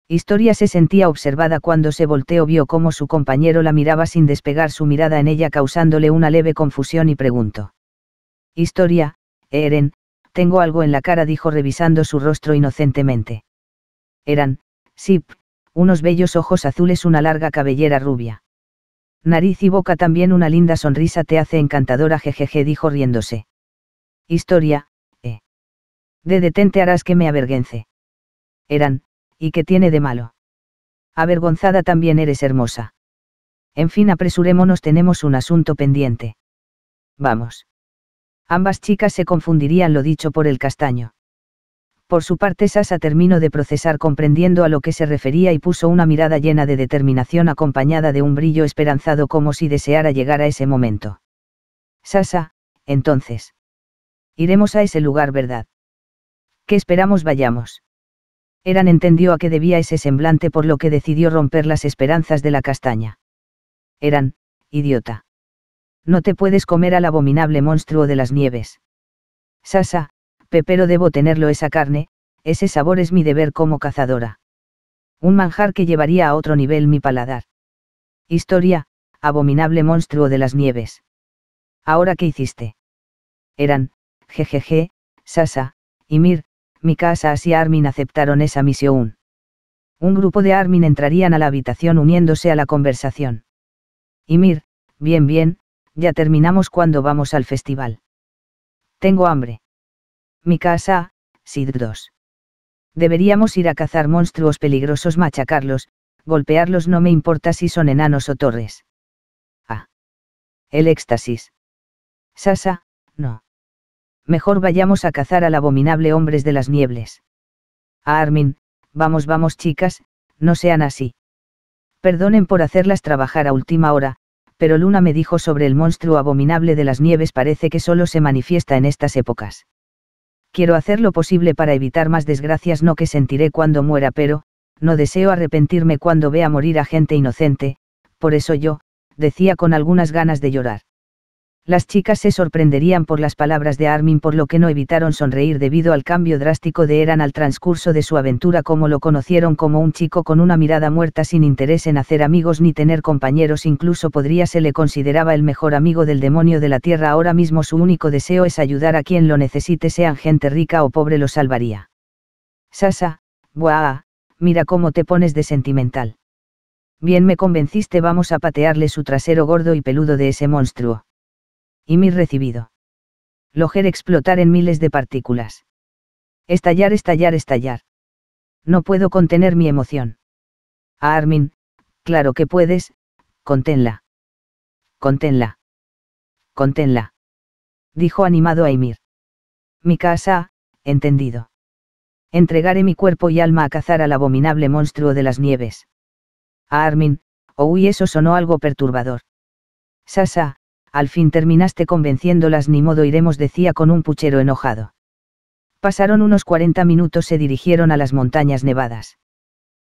Historia se sentía observada cuando se volteó vio cómo su compañero la miraba sin despegar su mirada en ella causándole una leve confusión y preguntó. Historia, Eren, tengo algo en la cara dijo revisando su rostro inocentemente. Eran, sí, unos bellos ojos azules, una larga cabellera rubia. Nariz y boca también una linda sonrisa te hace encantadora jejeje dijo riéndose. Historia, eh. De detente harás que me avergüence. Eran, ¿y qué tiene de malo? Avergonzada también eres hermosa. En fin, apresurémonos, tenemos un asunto pendiente. Vamos. Ambas chicas se confundirían lo dicho por el castaño. Por su parte Sasa terminó de procesar comprendiendo a lo que se refería y puso una mirada llena de determinación acompañada de un brillo esperanzado como si deseara llegar a ese momento. Sasa, entonces. Iremos a ese lugar, ¿verdad? ¿Qué esperamos vayamos? Eran entendió a qué debía ese semblante por lo que decidió romper las esperanzas de la castaña. Eran, idiota. No te puedes comer al abominable monstruo de las nieves. Sasa, pero debo tenerlo esa carne, ese sabor es mi deber como cazadora. Un manjar que llevaría a otro nivel mi paladar. Historia, abominable monstruo de las nieves. Ahora qué hiciste. Eran, jejeje, Sasa, y Mir, mi casa así Armin aceptaron esa misión. Un grupo de Armin entrarían a la habitación uniéndose a la conversación. Y Mir, bien bien, ya terminamos cuando vamos al festival. Tengo hambre. Mi casa, Sid 2. Deberíamos ir a cazar monstruos peligrosos, machacarlos, golpearlos, no me importa si son enanos o torres. Ah. El éxtasis. Sasa, no. Mejor vayamos a cazar al abominable hombres de las niebles. Armin, vamos, vamos, chicas, no sean así. Perdonen por hacerlas trabajar a última hora, pero Luna me dijo sobre el monstruo abominable de las nieves parece que solo se manifiesta en estas épocas. Quiero hacer lo posible para evitar más desgracias no que sentiré cuando muera, pero, no deseo arrepentirme cuando vea morir a gente inocente, por eso yo, decía con algunas ganas de llorar. Las chicas se sorprenderían por las palabras de Armin por lo que no evitaron sonreír debido al cambio drástico de Eran al transcurso de su aventura como lo conocieron como un chico con una mirada muerta sin interés en hacer amigos ni tener compañeros incluso podría se le consideraba el mejor amigo del demonio de la tierra ahora mismo su único deseo es ayudar a quien lo necesite sean gente rica o pobre lo salvaría. Sasa, buah, mira cómo te pones de sentimental. Bien me convenciste vamos a patearle su trasero gordo y peludo de ese monstruo y mi recibido. Loger explotar en miles de partículas. Estallar, estallar, estallar. No puedo contener mi emoción. A ah, Armin, claro que puedes, conténla. Conténla. Conténla. Dijo animado Aimir. Mi casa, entendido. Entregaré mi cuerpo y alma a cazar al abominable monstruo de las nieves. A ah, Armin, uy, eso sonó algo perturbador. Sasa, al fin terminaste convenciéndolas ni modo iremos decía con un puchero enojado. Pasaron unos 40 minutos se dirigieron a las montañas nevadas.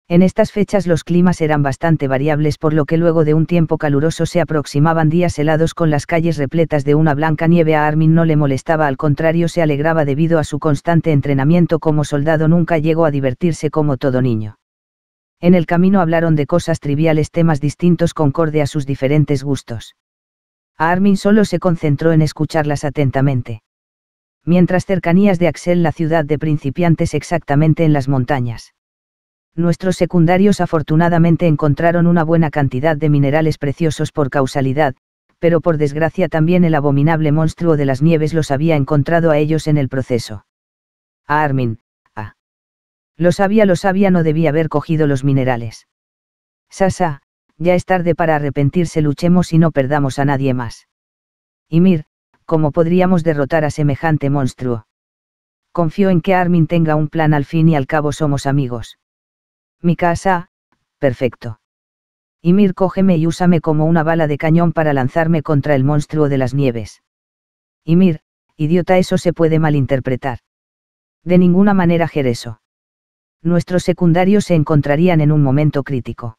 En estas fechas los climas eran bastante variables por lo que luego de un tiempo caluroso se aproximaban días helados con las calles repletas de una blanca nieve a Armin no le molestaba al contrario se alegraba debido a su constante entrenamiento como soldado nunca llegó a divertirse como todo niño. En el camino hablaron de cosas triviales temas distintos concorde a sus diferentes gustos. Armin solo se concentró en escucharlas atentamente. Mientras cercanías de Axel la ciudad de principiantes exactamente en las montañas. Nuestros secundarios afortunadamente encontraron una buena cantidad de minerales preciosos por causalidad, pero por desgracia también el abominable monstruo de las nieves los había encontrado a ellos en el proceso. Armin, ah. Lo sabía, lo sabía, no debía haber cogido los minerales. Sasa, ya es tarde para arrepentirse, luchemos y no perdamos a nadie más. Y mir, ¿cómo podríamos derrotar a semejante monstruo? Confío en que Armin tenga un plan al fin y al cabo somos amigos. Mi casa, perfecto. Y mir cógeme y úsame como una bala de cañón para lanzarme contra el monstruo de las nieves. Y mir, idiota, eso se puede malinterpretar. De ninguna manera Jereso. Nuestros secundarios se encontrarían en un momento crítico.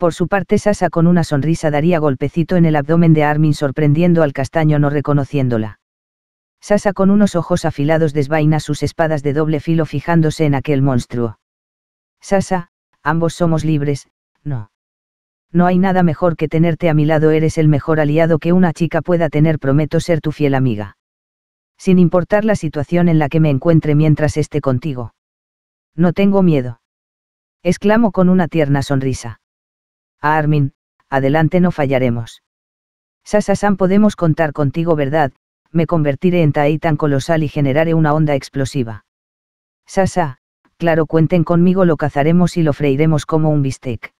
Por su parte Sasa con una sonrisa daría golpecito en el abdomen de Armin sorprendiendo al castaño no reconociéndola. Sasa con unos ojos afilados desvaina sus espadas de doble filo fijándose en aquel monstruo. Sasa, ambos somos libres, no. No hay nada mejor que tenerte a mi lado, eres el mejor aliado que una chica pueda tener, prometo ser tu fiel amiga. Sin importar la situación en la que me encuentre mientras esté contigo. No tengo miedo. Exclamo con una tierna sonrisa. A Armin, adelante no fallaremos. Sasasan, podemos contar contigo verdad, me convertiré en Taitan colosal y generaré una onda explosiva. Sasa, claro cuenten conmigo lo cazaremos y lo freiremos como un bistec.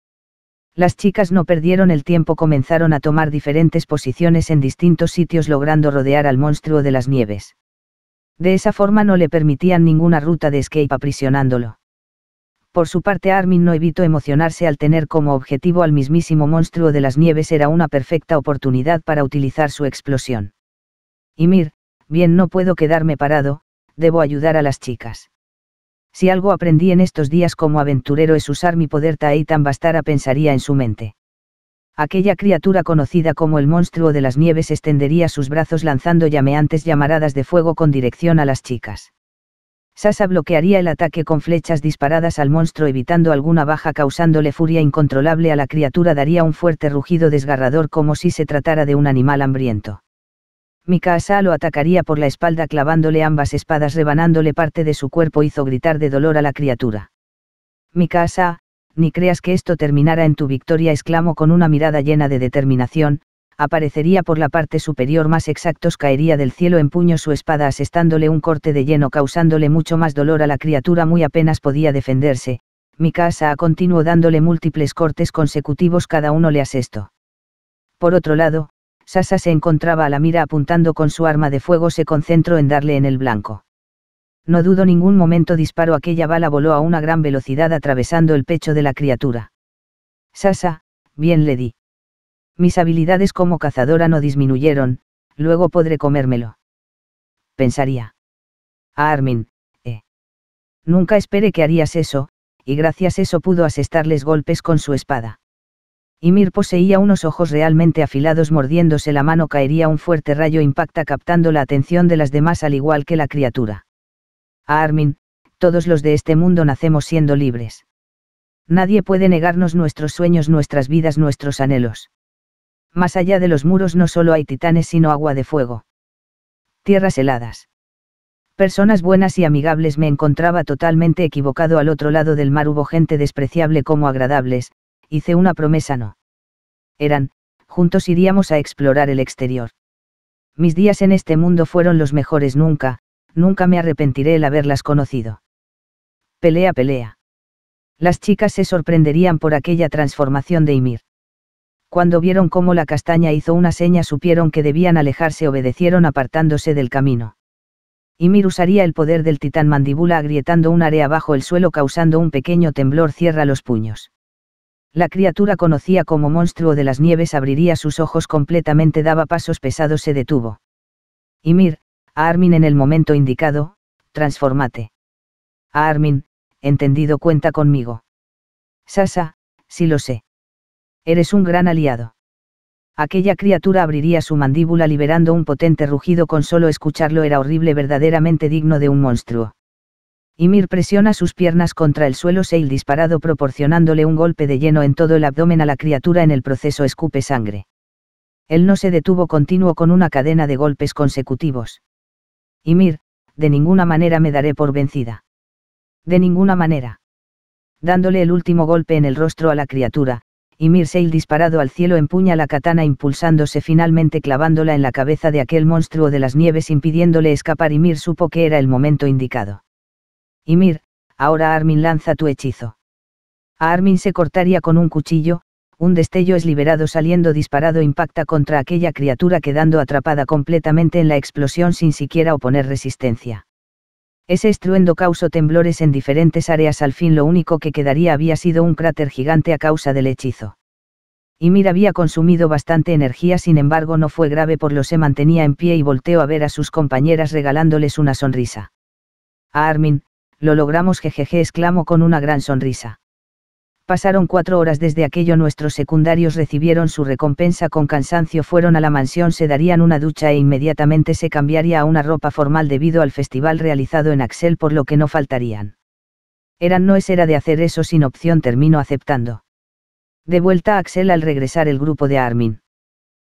Las chicas no perdieron el tiempo comenzaron a tomar diferentes posiciones en distintos sitios logrando rodear al monstruo de las nieves. De esa forma no le permitían ninguna ruta de escape aprisionándolo. Por su parte Armin no evitó emocionarse al tener como objetivo al mismísimo monstruo de las nieves era una perfecta oportunidad para utilizar su explosión. Y mir, bien no puedo quedarme parado, debo ayudar a las chicas. Si algo aprendí en estos días como aventurero es usar mi poder Taitan Bastara pensaría en su mente. Aquella criatura conocida como el monstruo de las nieves extendería sus brazos lanzando llameantes llamaradas de fuego con dirección a las chicas. Sasa bloquearía el ataque con flechas disparadas al monstruo evitando alguna baja causándole furia incontrolable a la criatura daría un fuerte rugido desgarrador como si se tratara de un animal hambriento. Mikasa lo atacaría por la espalda clavándole ambas espadas rebanándole parte de su cuerpo hizo gritar de dolor a la criatura. Mikasa, ni creas que esto terminará en tu victoria exclamó con una mirada llena de determinación, aparecería por la parte superior más exactos caería del cielo en puño su espada asestándole un corte de lleno causándole mucho más dolor a la criatura muy apenas podía defenderse, casa a continuo dándole múltiples cortes consecutivos cada uno le asesto Por otro lado, Sasa se encontraba a la mira apuntando con su arma de fuego se concentró en darle en el blanco. No dudo ningún momento disparó aquella bala voló a una gran velocidad atravesando el pecho de la criatura. Sasa, bien le di mis habilidades como cazadora no disminuyeron, luego podré comérmelo. Pensaría. A ah, Armin, eh. Nunca esperé que harías eso, y gracias a eso pudo asestarles golpes con su espada. Y Mir poseía unos ojos realmente afilados mordiéndose la mano caería un fuerte rayo impacta captando la atención de las demás al igual que la criatura. A ah, Armin, todos los de este mundo nacemos siendo libres. Nadie puede negarnos nuestros sueños, nuestras vidas, nuestros anhelos. Más allá de los muros no solo hay titanes sino agua de fuego. Tierras heladas. Personas buenas y amigables me encontraba totalmente equivocado al otro lado del mar hubo gente despreciable como agradables, hice una promesa no. Eran, juntos iríamos a explorar el exterior. Mis días en este mundo fueron los mejores nunca, nunca me arrepentiré el haberlas conocido. Pelea, pelea. Las chicas se sorprenderían por aquella transformación de Ymir cuando vieron cómo la castaña hizo una seña supieron que debían alejarse, obedecieron apartándose del camino. Ymir usaría el poder del titán mandíbula agrietando un área bajo el suelo causando un pequeño temblor cierra los puños. La criatura conocía como monstruo de las nieves abriría sus ojos completamente daba pasos pesados se detuvo. Ymir, a Armin en el momento indicado, transformate. A Armin, entendido cuenta conmigo. Sasa, sí lo sé. Eres un gran aliado. Aquella criatura abriría su mandíbula liberando un potente rugido con solo escucharlo era horrible verdaderamente digno de un monstruo. Ymir presiona sus piernas contra el suelo Seil disparado proporcionándole un golpe de lleno en todo el abdomen a la criatura en el proceso escupe sangre. Él no se detuvo continuo con una cadena de golpes consecutivos. Ymir, de ninguna manera me daré por vencida. De ninguna manera. Dándole el último golpe en el rostro a la criatura, y Mirseil disparado al cielo empuña la katana impulsándose finalmente clavándola en la cabeza de aquel monstruo de las nieves impidiéndole escapar y Mir supo que era el momento indicado. Ymir, ahora Armin lanza tu hechizo. A Armin se cortaría con un cuchillo, un destello es liberado saliendo disparado impacta contra aquella criatura quedando atrapada completamente en la explosión sin siquiera oponer resistencia. Ese estruendo causó temblores en diferentes áreas, al fin lo único que quedaría había sido un cráter gigante a causa del hechizo. Ymir había consumido bastante energía, sin embargo no fue grave por lo se mantenía en pie y volteó a ver a sus compañeras regalándoles una sonrisa. A ah, Armin, lo logramos jejeje exclamó con una gran sonrisa. Pasaron cuatro horas desde aquello nuestros secundarios recibieron su recompensa con cansancio fueron a la mansión se darían una ducha e inmediatamente se cambiaría a una ropa formal debido al festival realizado en Axel por lo que no faltarían. Eran no es era de hacer eso sin opción termino aceptando. De vuelta a Axel al regresar el grupo de Armin.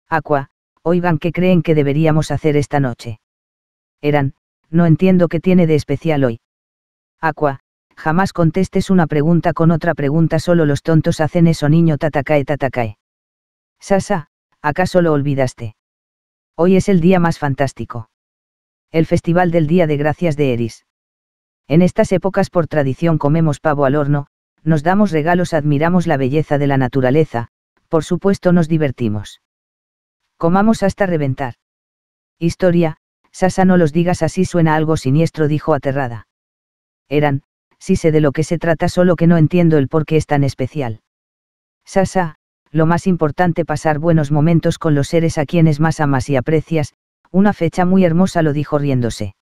Aqua, oigan qué creen que deberíamos hacer esta noche. Eran, no entiendo qué tiene de especial hoy. Aqua, jamás contestes una pregunta con otra pregunta, solo los tontos hacen eso, niño tatakae tatakae. Sasa, ¿acaso lo olvidaste? Hoy es el día más fantástico. El Festival del Día de Gracias de Eris. En estas épocas por tradición comemos pavo al horno, nos damos regalos, admiramos la belleza de la naturaleza, por supuesto nos divertimos. Comamos hasta reventar. Historia, Sasa no los digas así suena algo siniestro, dijo aterrada. Eran, sí sé de lo que se trata solo que no entiendo el por qué es tan especial. Sasa, lo más importante pasar buenos momentos con los seres a quienes más amas y aprecias, una fecha muy hermosa lo dijo riéndose.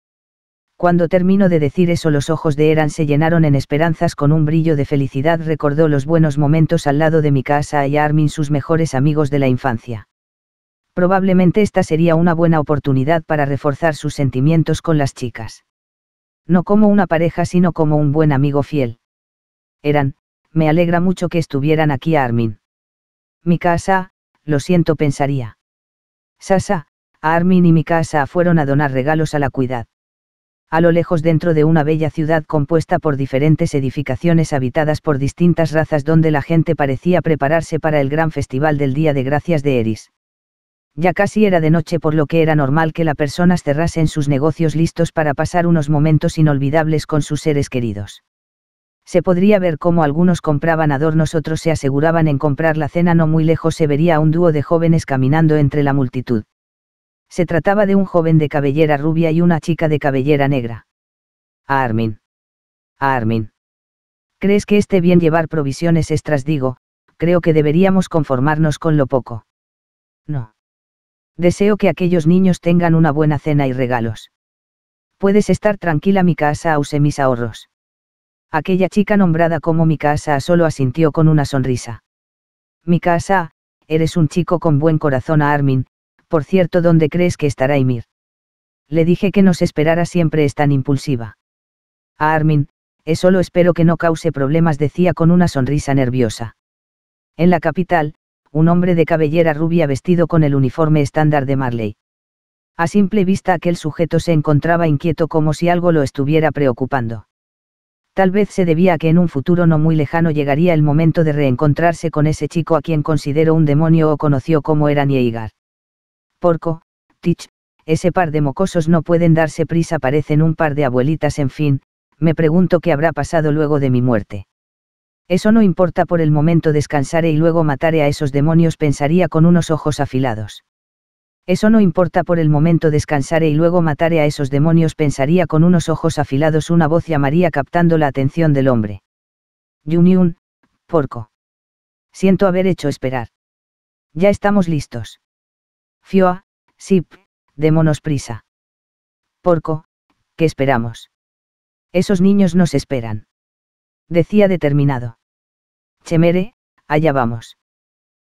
Cuando terminó de decir eso los ojos de Eran se llenaron en esperanzas con un brillo de felicidad recordó los buenos momentos al lado de mi casa y Armin sus mejores amigos de la infancia. Probablemente esta sería una buena oportunidad para reforzar sus sentimientos con las chicas. No como una pareja, sino como un buen amigo fiel. Eran, me alegra mucho que estuvieran aquí a Armin. Mi casa, lo siento, pensaría. Sasa, Armin y mi casa fueron a donar regalos a la cuidad. A lo lejos dentro de una bella ciudad compuesta por diferentes edificaciones habitadas por distintas razas donde la gente parecía prepararse para el gran festival del Día de Gracias de Eris. Ya casi era de noche por lo que era normal que persona cerrase en sus negocios listos para pasar unos momentos inolvidables con sus seres queridos. Se podría ver cómo algunos compraban adornos, otros se aseguraban en comprar la cena, no muy lejos se vería un dúo de jóvenes caminando entre la multitud. Se trataba de un joven de cabellera rubia y una chica de cabellera negra. A ah, Armin. A ah, Armin. ¿Crees que esté bien llevar provisiones extras? Digo, creo que deberíamos conformarnos con lo poco. No Deseo que aquellos niños tengan una buena cena y regalos. Puedes estar tranquila, mi casa use mis ahorros. Aquella chica nombrada como mi casa solo asintió con una sonrisa. Mi casa, eres un chico con buen corazón Armin, por cierto, ¿dónde crees que estará Ymir? Le dije que nos esperara siempre es tan impulsiva. A Armin, eso solo espero que no cause problemas, decía con una sonrisa nerviosa. En la capital, un hombre de cabellera rubia vestido con el uniforme estándar de Marley. A simple vista aquel sujeto se encontraba inquieto como si algo lo estuviera preocupando. Tal vez se debía a que en un futuro no muy lejano llegaría el momento de reencontrarse con ese chico a quien considero un demonio o conoció como era Niegar. Porco, Tich, ese par de mocosos no pueden darse prisa, parecen un par de abuelitas, en fin, me pregunto qué habrá pasado luego de mi muerte. Eso no importa por el momento descansaré y luego mataré a esos demonios pensaría con unos ojos afilados. Eso no importa por el momento descansaré y luego mataré a esos demonios pensaría con unos ojos afilados una voz llamaría captando la atención del hombre. Yunyun, porco. Siento haber hecho esperar. Ya estamos listos. Fioa, Sip, démonos prisa. Porco, ¿qué esperamos? Esos niños nos esperan decía determinado. Chemere, allá vamos.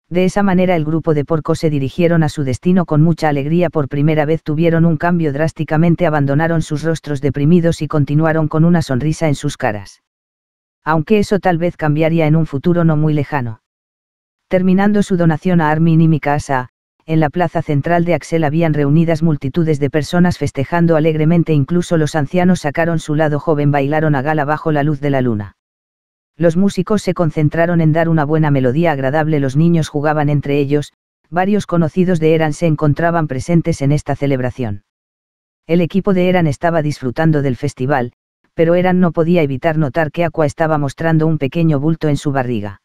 De esa manera el grupo de porcos se dirigieron a su destino con mucha alegría. Por primera vez tuvieron un cambio drásticamente, abandonaron sus rostros deprimidos y continuaron con una sonrisa en sus caras. Aunque eso tal vez cambiaría en un futuro no muy lejano. Terminando su donación a Armin y Mikasa, en la plaza central de Axel habían reunidas multitudes de personas festejando alegremente, incluso los ancianos sacaron su lado joven, bailaron a gala bajo la luz de la luna. Los músicos se concentraron en dar una buena melodía agradable, los niños jugaban entre ellos, varios conocidos de Eran se encontraban presentes en esta celebración. El equipo de Eran estaba disfrutando del festival, pero Eran no podía evitar notar que Aqua estaba mostrando un pequeño bulto en su barriga.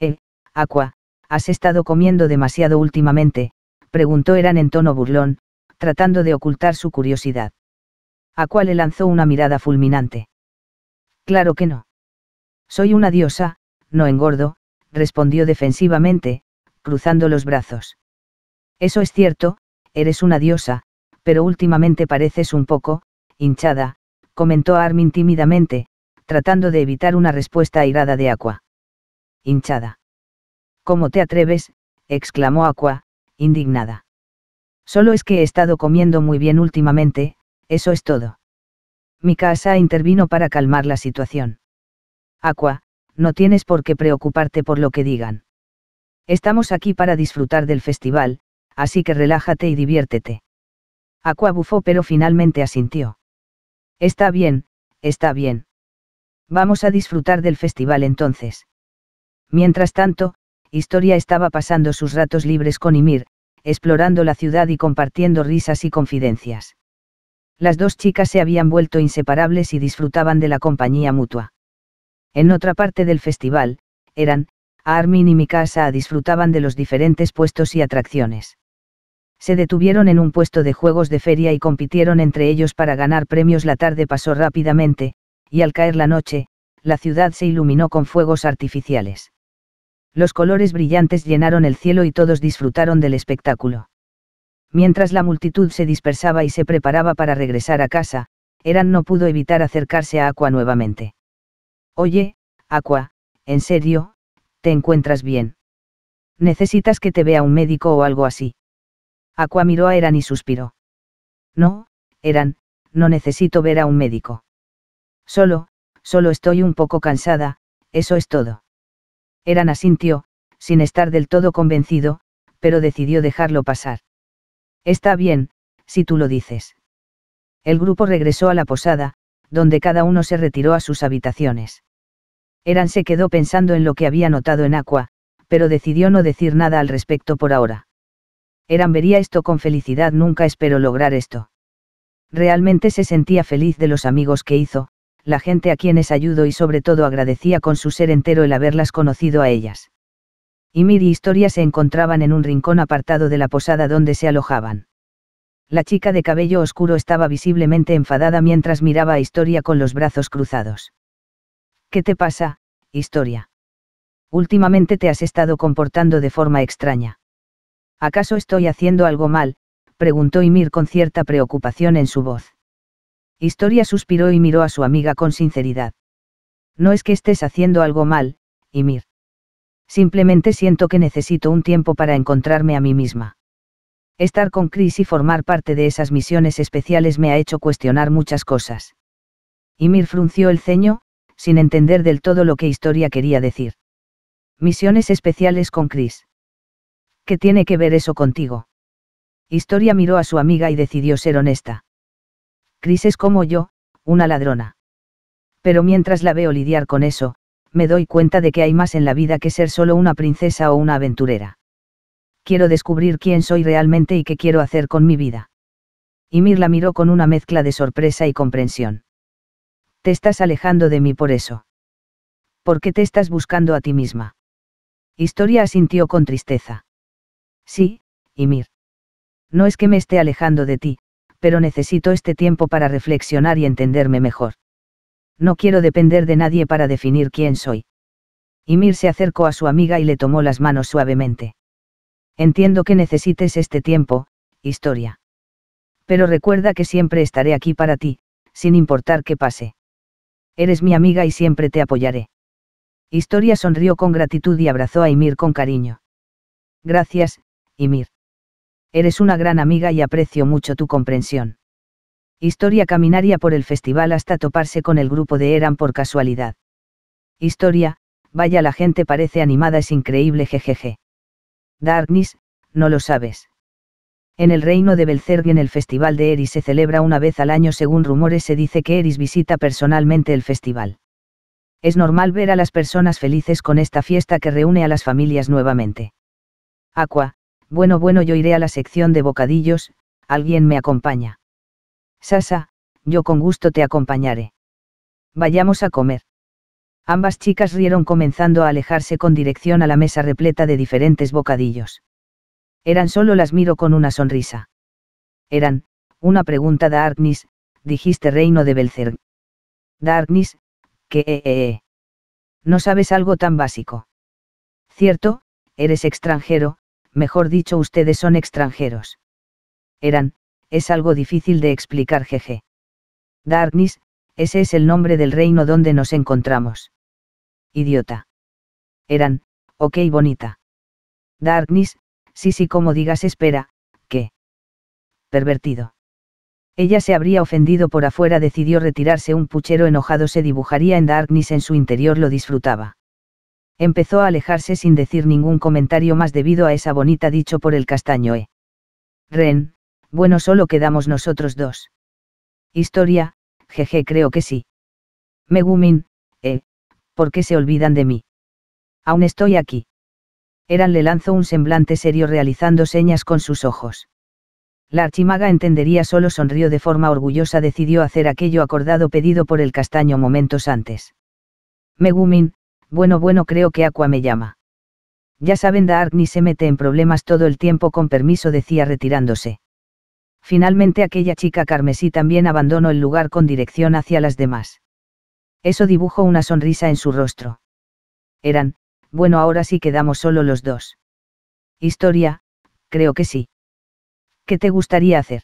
Eh, Aqua, has estado comiendo demasiado últimamente, preguntó Eran en tono burlón, tratando de ocultar su curiosidad. Aqua le lanzó una mirada fulminante. Claro que no. Soy una diosa, no engordo, respondió defensivamente, cruzando los brazos. Eso es cierto, eres una diosa, pero últimamente pareces un poco, hinchada, comentó Armin tímidamente, tratando de evitar una respuesta airada de Aqua. Hinchada. ¿Cómo te atreves? exclamó Aqua, indignada. Solo es que he estado comiendo muy bien últimamente, eso es todo. Mi casa intervino para calmar la situación. Aqua, no tienes por qué preocuparte por lo que digan. Estamos aquí para disfrutar del festival, así que relájate y diviértete. Aqua bufó pero finalmente asintió. Está bien, está bien. Vamos a disfrutar del festival entonces. Mientras tanto, Historia estaba pasando sus ratos libres con Ymir, explorando la ciudad y compartiendo risas y confidencias. Las dos chicas se habían vuelto inseparables y disfrutaban de la compañía mutua. En otra parte del festival, eran, Armin y Mikasa disfrutaban de los diferentes puestos y atracciones. Se detuvieron en un puesto de juegos de feria y compitieron entre ellos para ganar premios. La tarde pasó rápidamente, y al caer la noche, la ciudad se iluminó con fuegos artificiales. Los colores brillantes llenaron el cielo y todos disfrutaron del espectáculo. Mientras la multitud se dispersaba y se preparaba para regresar a casa, Eran no pudo evitar acercarse a Aqua nuevamente. Oye, Aqua, en serio, ¿te encuentras bien? Necesitas que te vea un médico o algo así. Aqua miró a Eran y suspiró. No, Eran, no necesito ver a un médico. Solo, solo estoy un poco cansada, eso es todo. Eran asintió, sin estar del todo convencido, pero decidió dejarlo pasar. Está bien, si tú lo dices. El grupo regresó a la posada, donde cada uno se retiró a sus habitaciones. Eran se quedó pensando en lo que había notado en Aqua, pero decidió no decir nada al respecto por ahora. Eran vería esto con felicidad, nunca espero lograr esto. Realmente se sentía feliz de los amigos que hizo, la gente a quienes ayudó y sobre todo agradecía con su ser entero el haberlas conocido a ellas. Mir y Historia se encontraban en un rincón apartado de la posada donde se alojaban. La chica de cabello oscuro estaba visiblemente enfadada mientras miraba a Historia con los brazos cruzados. ¿Qué te pasa, historia? Últimamente te has estado comportando de forma extraña. ¿Acaso estoy haciendo algo mal? preguntó Ymir con cierta preocupación en su voz. Historia suspiró y miró a su amiga con sinceridad. No es que estés haciendo algo mal, Ymir. Simplemente siento que necesito un tiempo para encontrarme a mí misma. Estar con Chris y formar parte de esas misiones especiales me ha hecho cuestionar muchas cosas. Ymir frunció el ceño, sin entender del todo lo que historia quería decir. Misiones especiales con Chris. ¿Qué tiene que ver eso contigo? Historia miró a su amiga y decidió ser honesta. Chris es como yo, una ladrona. Pero mientras la veo lidiar con eso, me doy cuenta de que hay más en la vida que ser solo una princesa o una aventurera. Quiero descubrir quién soy realmente y qué quiero hacer con mi vida. Y la miró con una mezcla de sorpresa y comprensión estás alejando de mí por eso. ¿Por qué te estás buscando a ti misma. Historia asintió con tristeza. Sí, Ymir. No es que me esté alejando de ti, pero necesito este tiempo para reflexionar y entenderme mejor. No quiero depender de nadie para definir quién soy. Ymir se acercó a su amiga y le tomó las manos suavemente. Entiendo que necesites este tiempo, historia. Pero recuerda que siempre estaré aquí para ti, sin importar qué pase. Eres mi amiga y siempre te apoyaré. Historia sonrió con gratitud y abrazó a Ymir con cariño. Gracias, Ymir. Eres una gran amiga y aprecio mucho tu comprensión. Historia caminaría por el festival hasta toparse con el grupo de Eran por casualidad. Historia, vaya la gente parece animada, es increíble, jejeje. Darkness, no lo sabes. En el reino de en el Festival de Eris se celebra una vez al año según rumores se dice que Eris visita personalmente el festival. Es normal ver a las personas felices con esta fiesta que reúne a las familias nuevamente. Aqua, bueno bueno yo iré a la sección de bocadillos, alguien me acompaña. Sasa, yo con gusto te acompañaré. Vayamos a comer. Ambas chicas rieron comenzando a alejarse con dirección a la mesa repleta de diferentes bocadillos. Eran solo las miro con una sonrisa. Eran, una pregunta Darkness, dijiste reino de Belzerg. Darkness, que eh, eh, eh. No sabes algo tan básico. Cierto, eres extranjero, mejor dicho ustedes son extranjeros. Eran, es algo difícil de explicar jeje. Darkness, ese es el nombre del reino donde nos encontramos. Idiota. Eran, ok bonita. Darkness, Sí, sí, como digas, espera, ¿qué? Pervertido. Ella se habría ofendido por afuera, decidió retirarse un puchero enojado, se dibujaría en Darkness en su interior, lo disfrutaba. Empezó a alejarse sin decir ningún comentario más debido a esa bonita dicho por el eh. Ren, bueno, solo quedamos nosotros dos. Historia, jeje, creo que sí. Megumin, eh, ¿por qué se olvidan de mí? Aún estoy aquí. Eran le lanzó un semblante serio realizando señas con sus ojos. La archimaga entendería solo sonrió de forma orgullosa decidió hacer aquello acordado pedido por el castaño momentos antes. Megumin, bueno bueno creo que Aqua me llama. Ya saben Dark ni se mete en problemas todo el tiempo con permiso decía retirándose. Finalmente aquella chica carmesí también abandonó el lugar con dirección hacia las demás. Eso dibujó una sonrisa en su rostro. Eran, bueno, ahora sí quedamos solo los dos. Historia, creo que sí. ¿Qué te gustaría hacer?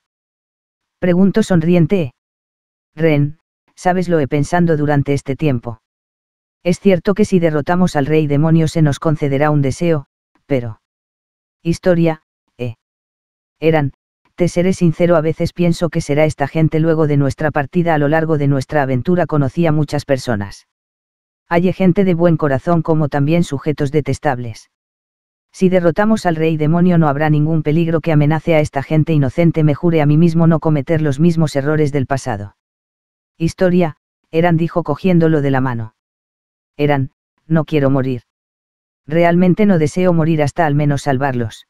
Pregunto sonriente. Ren, sabes lo he pensando durante este tiempo. Es cierto que si derrotamos al rey demonio se nos concederá un deseo, pero... Historia, eh. Eran, te seré sincero, a veces pienso que será esta gente luego de nuestra partida a lo largo de nuestra aventura conocí a muchas personas. Hay gente de buen corazón como también sujetos detestables. Si derrotamos al rey demonio no habrá ningún peligro que amenace a esta gente inocente, me jure a mí mismo no cometer los mismos errores del pasado. Historia, Eran dijo cogiéndolo de la mano. Eran, no quiero morir. Realmente no deseo morir hasta al menos salvarlos.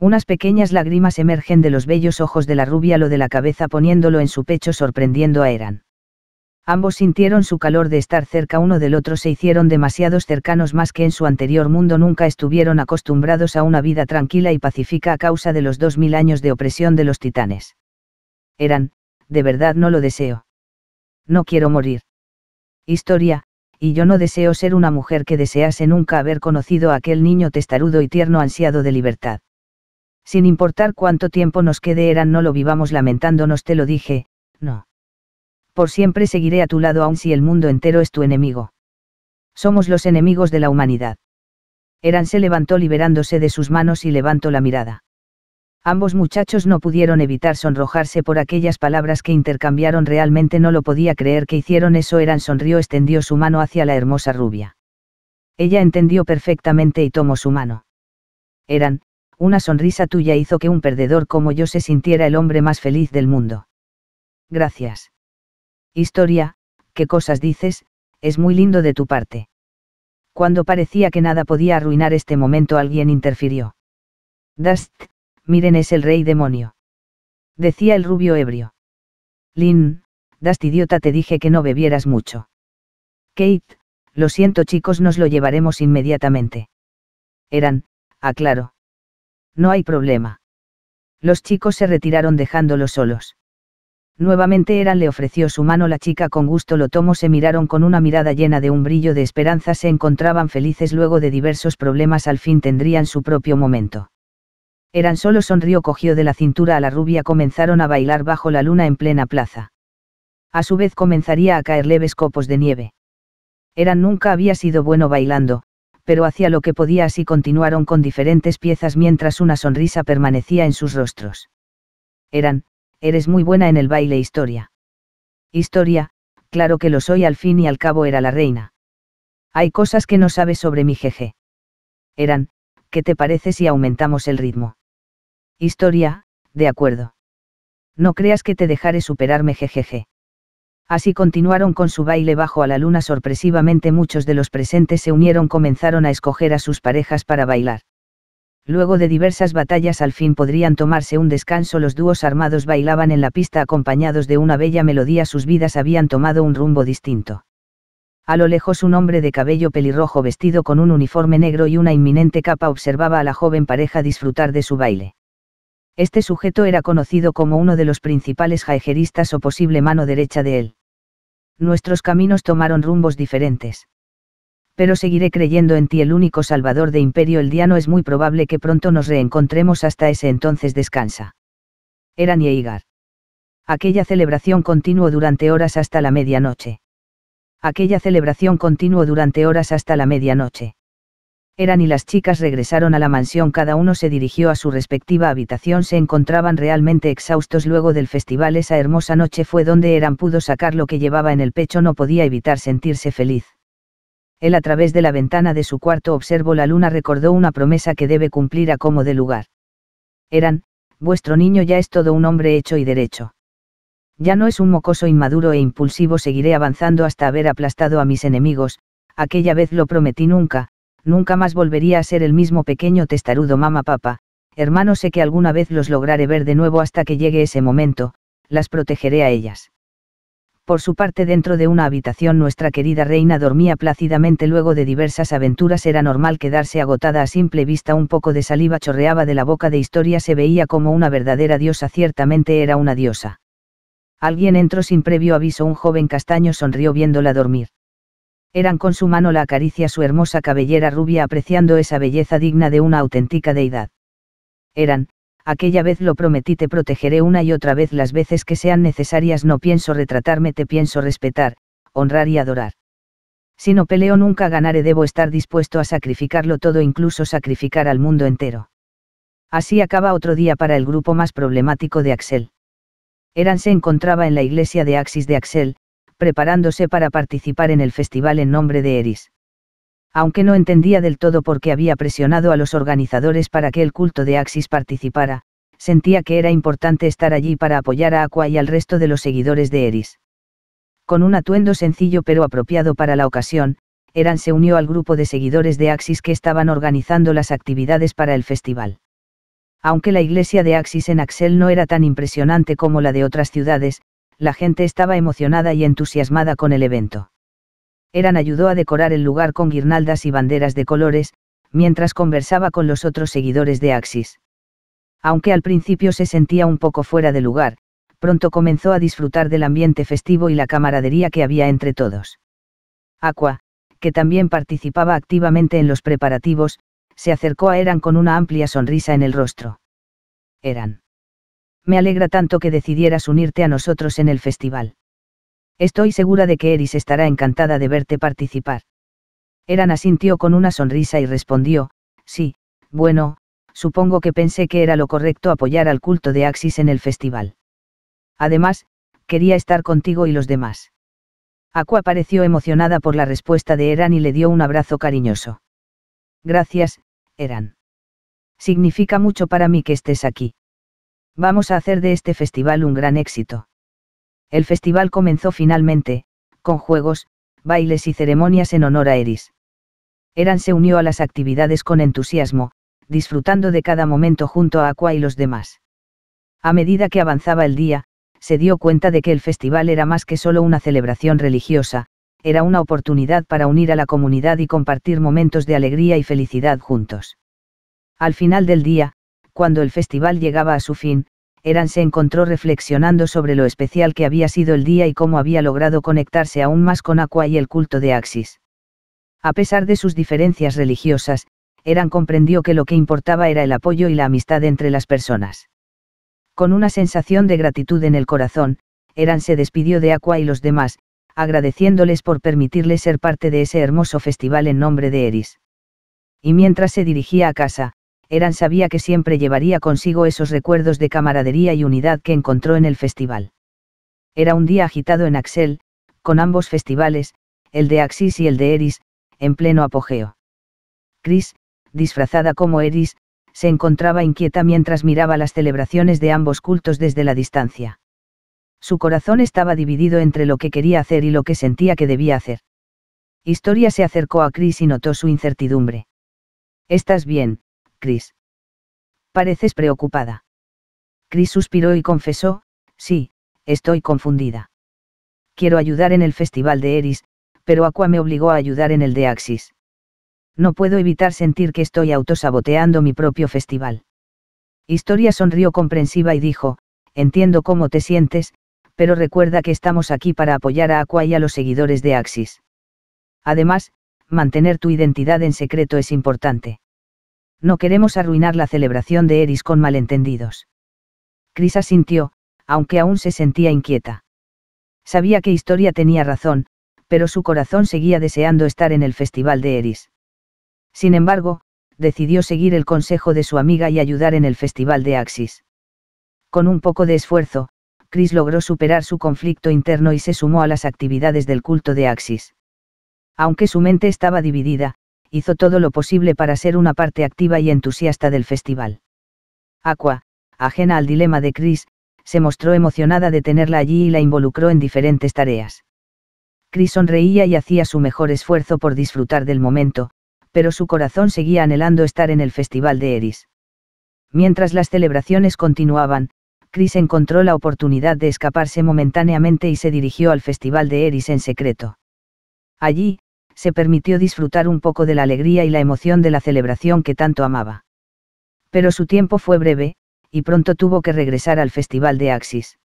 Unas pequeñas lágrimas emergen de los bellos ojos de la rubia, lo de la cabeza poniéndolo en su pecho sorprendiendo a Eran. Ambos sintieron su calor de estar cerca uno del otro, se hicieron demasiados cercanos más que en su anterior mundo nunca estuvieron acostumbrados a una vida tranquila y pacífica a causa de los 2000 años de opresión de los titanes. Eran, de verdad no lo deseo. No quiero morir. Historia, y yo no deseo ser una mujer que desease nunca haber conocido a aquel niño testarudo y tierno ansiado de libertad. Sin importar cuánto tiempo nos quede eran no lo vivamos lamentándonos, te lo dije, no por siempre seguiré a tu lado aun si el mundo entero es tu enemigo. Somos los enemigos de la humanidad. Eran se levantó liberándose de sus manos y levantó la mirada. Ambos muchachos no pudieron evitar sonrojarse por aquellas palabras que intercambiaron realmente no lo podía creer que hicieron eso Eran sonrió extendió su mano hacia la hermosa rubia. Ella entendió perfectamente y tomó su mano. Eran, una sonrisa tuya hizo que un perdedor como yo se sintiera el hombre más feliz del mundo. Gracias. Historia, qué cosas dices, es muy lindo de tu parte. Cuando parecía que nada podía arruinar este momento alguien interfirió. Dust, miren es el rey demonio. Decía el rubio ebrio. Lin, Dust idiota te dije que no bebieras mucho. Kate, lo siento chicos nos lo llevaremos inmediatamente. Eran, aclaro. No hay problema. Los chicos se retiraron dejándolos solos. Nuevamente Eran le ofreció su mano, la chica con gusto lo tomó, se miraron con una mirada llena de un brillo de esperanza, se encontraban felices luego de diversos problemas, al fin tendrían su propio momento. Eran solo sonrió, cogió de la cintura a la rubia, comenzaron a bailar bajo la luna en plena plaza. A su vez comenzaría a caer leves copos de nieve. Eran nunca había sido bueno bailando, pero hacía lo que podía así continuaron con diferentes piezas mientras una sonrisa permanecía en sus rostros. Eran, eres muy buena en el baile historia. Historia, claro que lo soy al fin y al cabo era la reina. Hay cosas que no sabes sobre mi jeje. Eran, ¿qué te parece si aumentamos el ritmo? Historia, de acuerdo. No creas que te dejaré superarme jejeje. Así continuaron con su baile bajo a la luna sorpresivamente muchos de los presentes se unieron comenzaron a escoger a sus parejas para bailar. Luego de diversas batallas al fin podrían tomarse un descanso, los dúos armados bailaban en la pista acompañados de una bella melodía, sus vidas habían tomado un rumbo distinto. A lo lejos un hombre de cabello pelirrojo vestido con un uniforme negro y una inminente capa observaba a la joven pareja disfrutar de su baile. Este sujeto era conocido como uno de los principales jaegeristas o posible mano derecha de él. Nuestros caminos tomaron rumbos diferentes pero seguiré creyendo en ti el único salvador de imperio el día no es muy probable que pronto nos reencontremos hasta ese entonces descansa. Eran y Eigar. Aquella celebración continuó durante horas hasta la medianoche. Aquella celebración continuó durante horas hasta la medianoche. Eran y las chicas regresaron a la mansión, cada uno se dirigió a su respectiva habitación, se encontraban realmente exhaustos luego del festival, esa hermosa noche fue donde Eran pudo sacar lo que llevaba en el pecho, no podía evitar sentirse feliz él a través de la ventana de su cuarto observó la luna recordó una promesa que debe cumplir a como de lugar. Eran, vuestro niño ya es todo un hombre hecho y derecho. Ya no es un mocoso inmaduro e impulsivo seguiré avanzando hasta haber aplastado a mis enemigos, aquella vez lo prometí nunca, nunca más volvería a ser el mismo pequeño testarudo mamá papa, hermano sé que alguna vez los lograré ver de nuevo hasta que llegue ese momento, las protegeré a ellas. Por su parte dentro de una habitación nuestra querida reina dormía plácidamente luego de diversas aventuras era normal quedarse agotada a simple vista un poco de saliva chorreaba de la boca de historia se veía como una verdadera diosa ciertamente era una diosa. Alguien entró sin previo aviso un joven castaño sonrió viéndola dormir. Eran con su mano la acaricia su hermosa cabellera rubia apreciando esa belleza digna de una auténtica deidad. Eran, aquella vez lo prometí te protegeré una y otra vez las veces que sean necesarias no pienso retratarme te pienso respetar, honrar y adorar. Si no peleo nunca ganaré debo estar dispuesto a sacrificarlo todo incluso sacrificar al mundo entero. Así acaba otro día para el grupo más problemático de Axel. Eran se encontraba en la iglesia de Axis de Axel, preparándose para participar en el festival en nombre de Eris aunque no entendía del todo por qué había presionado a los organizadores para que el culto de Axis participara, sentía que era importante estar allí para apoyar a Aqua y al resto de los seguidores de Eris. Con un atuendo sencillo pero apropiado para la ocasión, Eran se unió al grupo de seguidores de Axis que estaban organizando las actividades para el festival. Aunque la iglesia de Axis en Axel no era tan impresionante como la de otras ciudades, la gente estaba emocionada y entusiasmada con el evento eran ayudó a decorar el lugar con guirnaldas y banderas de colores, mientras conversaba con los otros seguidores de Axis. Aunque al principio se sentía un poco fuera de lugar, pronto comenzó a disfrutar del ambiente festivo y la camaradería que había entre todos. Aqua, que también participaba activamente en los preparativos, se acercó a Eran con una amplia sonrisa en el rostro. Eran. Me alegra tanto que decidieras unirte a nosotros en el festival. Estoy segura de que Eris estará encantada de verte participar. Eran asintió con una sonrisa y respondió, sí, bueno, supongo que pensé que era lo correcto apoyar al culto de Axis en el festival. Además, quería estar contigo y los demás. Aqua pareció emocionada por la respuesta de Eran y le dio un abrazo cariñoso. Gracias, Eran. Significa mucho para mí que estés aquí. Vamos a hacer de este festival un gran éxito. El festival comenzó finalmente, con juegos, bailes y ceremonias en honor a Eris. Eran se unió a las actividades con entusiasmo, disfrutando de cada momento junto a Aqua y los demás. A medida que avanzaba el día, se dio cuenta de que el festival era más que solo una celebración religiosa, era una oportunidad para unir a la comunidad y compartir momentos de alegría y felicidad juntos. Al final del día, cuando el festival llegaba a su fin, eran se encontró reflexionando sobre lo especial que había sido el día y cómo había logrado conectarse aún más con Aqua y el culto de Axis. A pesar de sus diferencias religiosas, Eran comprendió que lo que importaba era el apoyo y la amistad entre las personas. Con una sensación de gratitud en el corazón, Eran se despidió de Aqua y los demás, agradeciéndoles por permitirle ser parte de ese hermoso festival en nombre de Eris. Y mientras se dirigía a casa, eran sabía que siempre llevaría consigo esos recuerdos de camaradería y unidad que encontró en el festival. Era un día agitado en Axel, con ambos festivales, el de Axis y el de Eris, en pleno apogeo. Chris, disfrazada como Eris, se encontraba inquieta mientras miraba las celebraciones de ambos cultos desde la distancia. Su corazón estaba dividido entre lo que quería hacer y lo que sentía que debía hacer. Historia se acercó a Chris y notó su incertidumbre. ¿Estás bien, Chris. Pareces preocupada. Chris suspiró y confesó, sí, estoy confundida. Quiero ayudar en el festival de Eris, pero Aqua me obligó a ayudar en el de Axis. No puedo evitar sentir que estoy autosaboteando mi propio festival. Historia sonrió comprensiva y dijo, entiendo cómo te sientes, pero recuerda que estamos aquí para apoyar a Aqua y a los seguidores de Axis. Además, mantener tu identidad en secreto es importante. No queremos arruinar la celebración de Eris con malentendidos. Cris asintió, aunque aún se sentía inquieta. Sabía que Historia tenía razón, pero su corazón seguía deseando estar en el festival de Eris. Sin embargo, decidió seguir el consejo de su amiga y ayudar en el festival de Axis. Con un poco de esfuerzo, Chris logró superar su conflicto interno y se sumó a las actividades del culto de Axis. Aunque su mente estaba dividida, hizo todo lo posible para ser una parte activa y entusiasta del festival. Aqua, ajena al dilema de Chris, se mostró emocionada de tenerla allí y la involucró en diferentes tareas. Chris sonreía y hacía su mejor esfuerzo por disfrutar del momento, pero su corazón seguía anhelando estar en el festival de Eris. Mientras las celebraciones continuaban, Chris encontró la oportunidad de escaparse momentáneamente y se dirigió al festival de Eris en secreto. Allí, se permitió disfrutar un poco de la alegría y la emoción de la celebración que tanto amaba. Pero su tiempo fue breve, y pronto tuvo que regresar al Festival de Axis.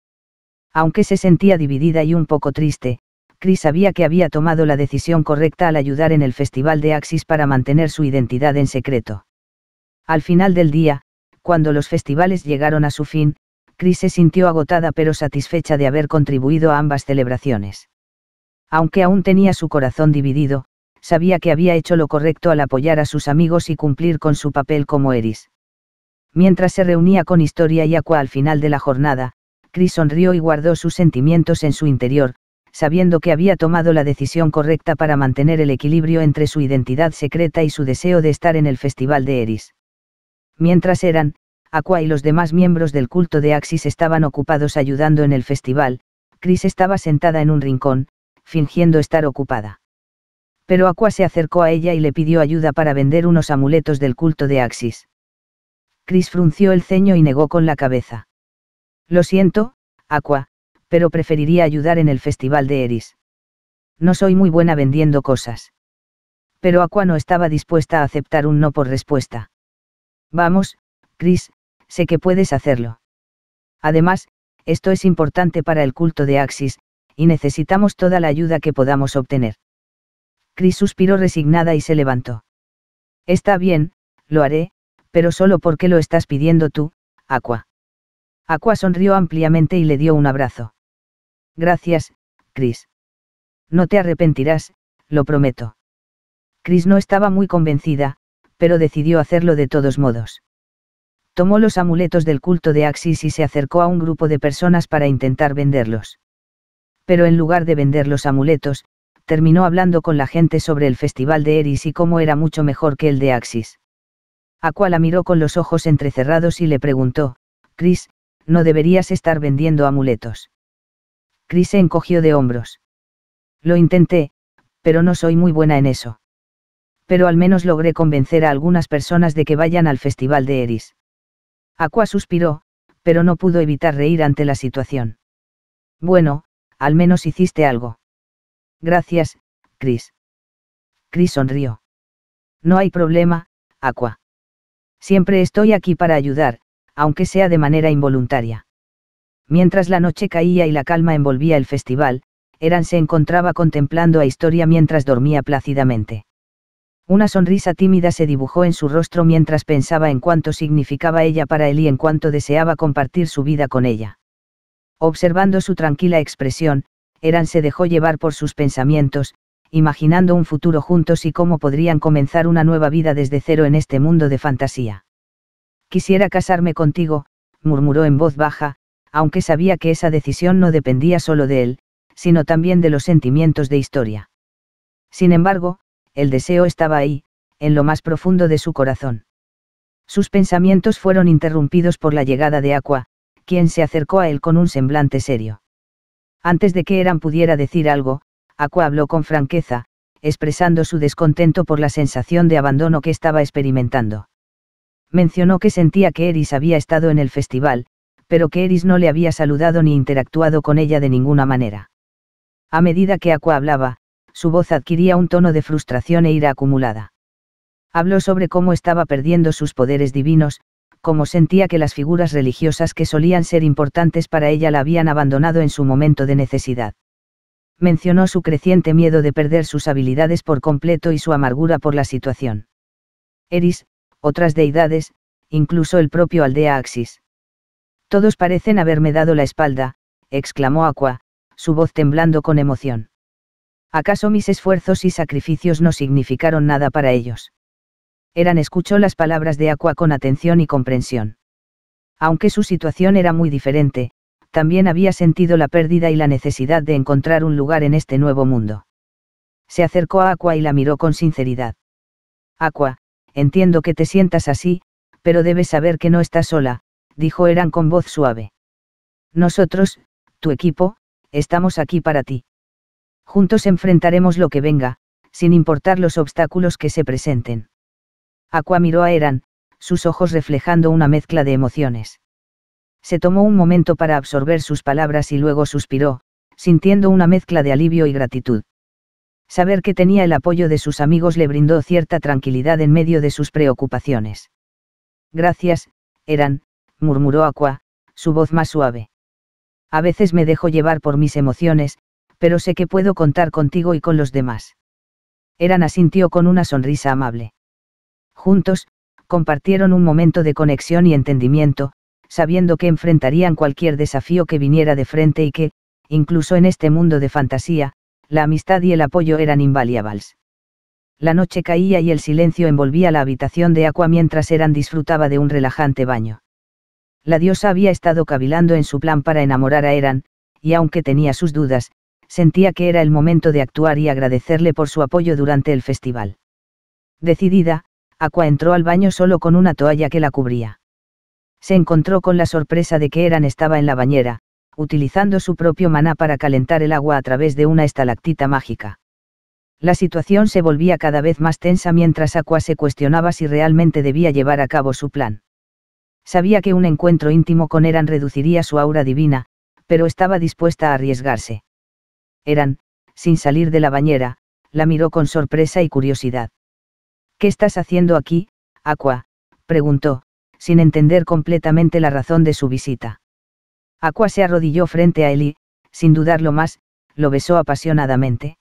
Aunque se sentía dividida y un poco triste, Chris sabía que había tomado la decisión correcta al ayudar en el Festival de Axis para mantener su identidad en secreto. Al final del día, cuando los festivales llegaron a su fin, Chris se sintió agotada pero satisfecha de haber contribuido a ambas celebraciones aunque aún tenía su corazón dividido, sabía que había hecho lo correcto al apoyar a sus amigos y cumplir con su papel como Eris. Mientras se reunía con Historia y Aqua al final de la jornada, Chris sonrió y guardó sus sentimientos en su interior, sabiendo que había tomado la decisión correcta para mantener el equilibrio entre su identidad secreta y su deseo de estar en el Festival de Eris. Mientras eran, Aqua y los demás miembros del culto de Axis estaban ocupados ayudando en el festival, Chris estaba sentada en un rincón, fingiendo estar ocupada. Pero Aqua se acercó a ella y le pidió ayuda para vender unos amuletos del culto de Axis. Chris frunció el ceño y negó con la cabeza. Lo siento, Aqua, pero preferiría ayudar en el festival de Eris. No soy muy buena vendiendo cosas. Pero Aqua no estaba dispuesta a aceptar un no por respuesta. Vamos, Chris, sé que puedes hacerlo. Además, esto es importante para el culto de Axis, y necesitamos toda la ayuda que podamos obtener. Chris suspiró resignada y se levantó. Está bien, lo haré, pero solo porque lo estás pidiendo tú, Aqua. Aqua sonrió ampliamente y le dio un abrazo. Gracias, Chris. No te arrepentirás, lo prometo. Chris no estaba muy convencida, pero decidió hacerlo de todos modos. Tomó los amuletos del culto de Axis y se acercó a un grupo de personas para intentar venderlos pero en lugar de vender los amuletos, terminó hablando con la gente sobre el festival de Eris y cómo era mucho mejor que el de Axis. Aqua la miró con los ojos entrecerrados y le preguntó, Chris, no deberías estar vendiendo amuletos. Chris se encogió de hombros. Lo intenté, pero no soy muy buena en eso. Pero al menos logré convencer a algunas personas de que vayan al festival de Eris. Aqua suspiró, pero no pudo evitar reír ante la situación. Bueno, al menos hiciste algo. Gracias, Chris. Chris sonrió. No hay problema, Aqua. Siempre estoy aquí para ayudar, aunque sea de manera involuntaria. Mientras la noche caía y la calma envolvía el festival, Eran se encontraba contemplando a Historia mientras dormía plácidamente. Una sonrisa tímida se dibujó en su rostro mientras pensaba en cuánto significaba ella para él y en cuánto deseaba compartir su vida con ella. Observando su tranquila expresión, Eran se dejó llevar por sus pensamientos, imaginando un futuro juntos y cómo podrían comenzar una nueva vida desde cero en este mundo de fantasía. Quisiera casarme contigo, murmuró en voz baja, aunque sabía que esa decisión no dependía solo de él, sino también de los sentimientos de historia. Sin embargo, el deseo estaba ahí, en lo más profundo de su corazón. Sus pensamientos fueron interrumpidos por la llegada de Aqua, quien se acercó a él con un semblante serio. Antes de que Eran pudiera decir algo, Aqua habló con franqueza, expresando su descontento por la sensación de abandono que estaba experimentando. Mencionó que sentía que Eris había estado en el festival, pero que Eris no le había saludado ni interactuado con ella de ninguna manera. A medida que Aqua hablaba, su voz adquiría un tono de frustración e ira acumulada. Habló sobre cómo estaba perdiendo sus poderes divinos, como sentía que las figuras religiosas que solían ser importantes para ella la habían abandonado en su momento de necesidad. Mencionó su creciente miedo de perder sus habilidades por completo y su amargura por la situación. Eris, otras deidades, incluso el propio aldea Axis. Todos parecen haberme dado la espalda, exclamó Aqua, su voz temblando con emoción. ¿Acaso mis esfuerzos y sacrificios no significaron nada para ellos? Eran escuchó las palabras de Aqua con atención y comprensión. Aunque su situación era muy diferente, también había sentido la pérdida y la necesidad de encontrar un lugar en este nuevo mundo. Se acercó a Aqua y la miró con sinceridad. Aqua, entiendo que te sientas así, pero debes saber que no estás sola, dijo Eran con voz suave. Nosotros, tu equipo, estamos aquí para ti. Juntos enfrentaremos lo que venga, sin importar los obstáculos que se presenten. Aqua miró a Eran, sus ojos reflejando una mezcla de emociones. Se tomó un momento para absorber sus palabras y luego suspiró, sintiendo una mezcla de alivio y gratitud. Saber que tenía el apoyo de sus amigos le brindó cierta tranquilidad en medio de sus preocupaciones. Gracias, Eran, murmuró Aqua, su voz más suave. A veces me dejo llevar por mis emociones, pero sé que puedo contar contigo y con los demás. Eran asintió con una sonrisa amable. Juntos, compartieron un momento de conexión y entendimiento, sabiendo que enfrentarían cualquier desafío que viniera de frente y que, incluso en este mundo de fantasía, la amistad y el apoyo eran invaliables. La noche caía y el silencio envolvía la habitación de Aqua mientras Eran disfrutaba de un relajante baño. La diosa había estado cavilando en su plan para enamorar a Eran, y aunque tenía sus dudas, sentía que era el momento de actuar y agradecerle por su apoyo durante el festival. Decidida, Aqua entró al baño solo con una toalla que la cubría. Se encontró con la sorpresa de que Eran estaba en la bañera, utilizando su propio maná para calentar el agua a través de una estalactita mágica. La situación se volvía cada vez más tensa mientras Aqua se cuestionaba si realmente debía llevar a cabo su plan. Sabía que un encuentro íntimo con Eran reduciría su aura divina, pero estaba dispuesta a arriesgarse. Eran, sin salir de la bañera, la miró con sorpresa y curiosidad. ¿Qué estás haciendo aquí, Aqua? preguntó, sin entender completamente la razón de su visita. Aqua se arrodilló frente a él y, sin dudarlo más, lo besó apasionadamente.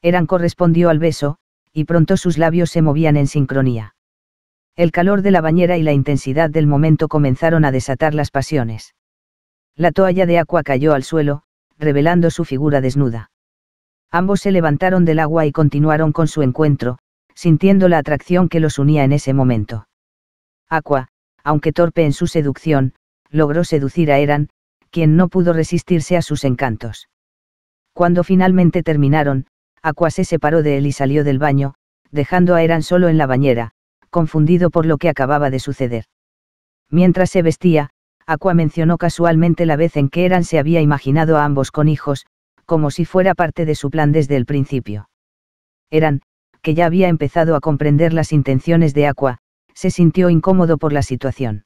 Eran correspondió al beso, y pronto sus labios se movían en sincronía. El calor de la bañera y la intensidad del momento comenzaron a desatar las pasiones. La toalla de Aqua cayó al suelo, revelando su figura desnuda. Ambos se levantaron del agua y continuaron con su encuentro, sintiendo la atracción que los unía en ese momento. Aqua, aunque torpe en su seducción, logró seducir a Eran, quien no pudo resistirse a sus encantos. Cuando finalmente terminaron, Aqua se separó de él y salió del baño, dejando a Eran solo en la bañera, confundido por lo que acababa de suceder. Mientras se vestía, Aqua mencionó casualmente la vez en que Eran se había imaginado a ambos con hijos, como si fuera parte de su plan desde el principio. Eran, que ya había empezado a comprender las intenciones de Aqua, se sintió incómodo por la situación.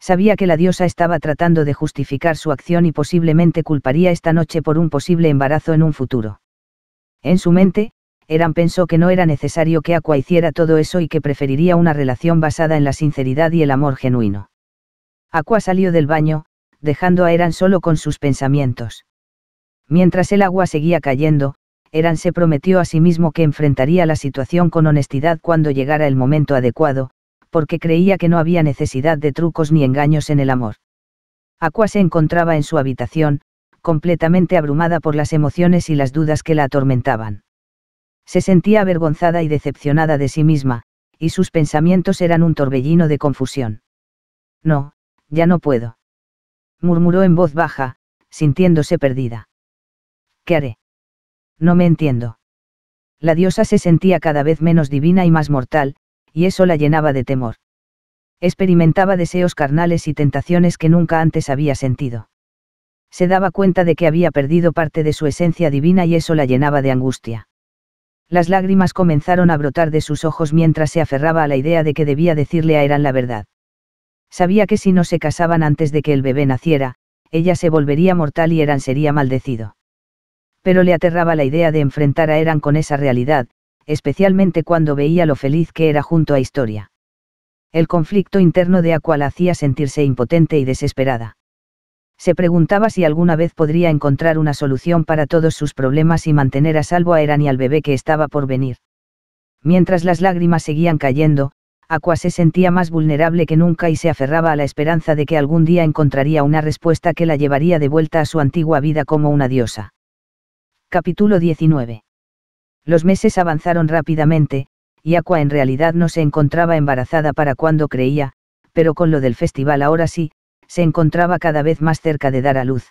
Sabía que la diosa estaba tratando de justificar su acción y posiblemente culparía esta noche por un posible embarazo en un futuro. En su mente, Eran pensó que no era necesario que Aqua hiciera todo eso y que preferiría una relación basada en la sinceridad y el amor genuino. Aqua salió del baño, dejando a Eran solo con sus pensamientos. Mientras el agua seguía cayendo, eran se prometió a sí mismo que enfrentaría la situación con honestidad cuando llegara el momento adecuado, porque creía que no había necesidad de trucos ni engaños en el amor. Aqua se encontraba en su habitación, completamente abrumada por las emociones y las dudas que la atormentaban. Se sentía avergonzada y decepcionada de sí misma, y sus pensamientos eran un torbellino de confusión. No, ya no puedo. Murmuró en voz baja, sintiéndose perdida. ¿Qué haré? No me entiendo. La diosa se sentía cada vez menos divina y más mortal, y eso la llenaba de temor. Experimentaba deseos carnales y tentaciones que nunca antes había sentido. Se daba cuenta de que había perdido parte de su esencia divina y eso la llenaba de angustia. Las lágrimas comenzaron a brotar de sus ojos mientras se aferraba a la idea de que debía decirle a Eran la verdad. Sabía que si no se casaban antes de que el bebé naciera, ella se volvería mortal y Eran sería maldecido pero le aterraba la idea de enfrentar a Eran con esa realidad, especialmente cuando veía lo feliz que era junto a Historia. El conflicto interno de Aqua la hacía sentirse impotente y desesperada. Se preguntaba si alguna vez podría encontrar una solución para todos sus problemas y mantener a salvo a Eran y al bebé que estaba por venir. Mientras las lágrimas seguían cayendo, Aqua se sentía más vulnerable que nunca y se aferraba a la esperanza de que algún día encontraría una respuesta que la llevaría de vuelta a su antigua vida como una diosa. Capítulo 19. Los meses avanzaron rápidamente, y Aqua en realidad no se encontraba embarazada para cuando creía, pero con lo del festival ahora sí, se encontraba cada vez más cerca de dar a luz.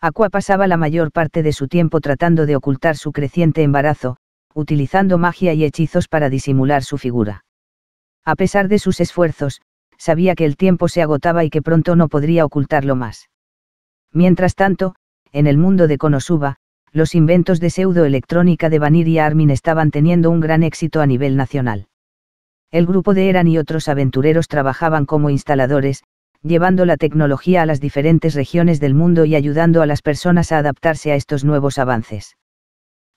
Aqua pasaba la mayor parte de su tiempo tratando de ocultar su creciente embarazo, utilizando magia y hechizos para disimular su figura. A pesar de sus esfuerzos, sabía que el tiempo se agotaba y que pronto no podría ocultarlo más. Mientras tanto, en el mundo de Konosuba, los inventos de pseudoelectrónica de Vanir y Armin estaban teniendo un gran éxito a nivel nacional. El grupo de Eran y otros aventureros trabajaban como instaladores, llevando la tecnología a las diferentes regiones del mundo y ayudando a las personas a adaptarse a estos nuevos avances.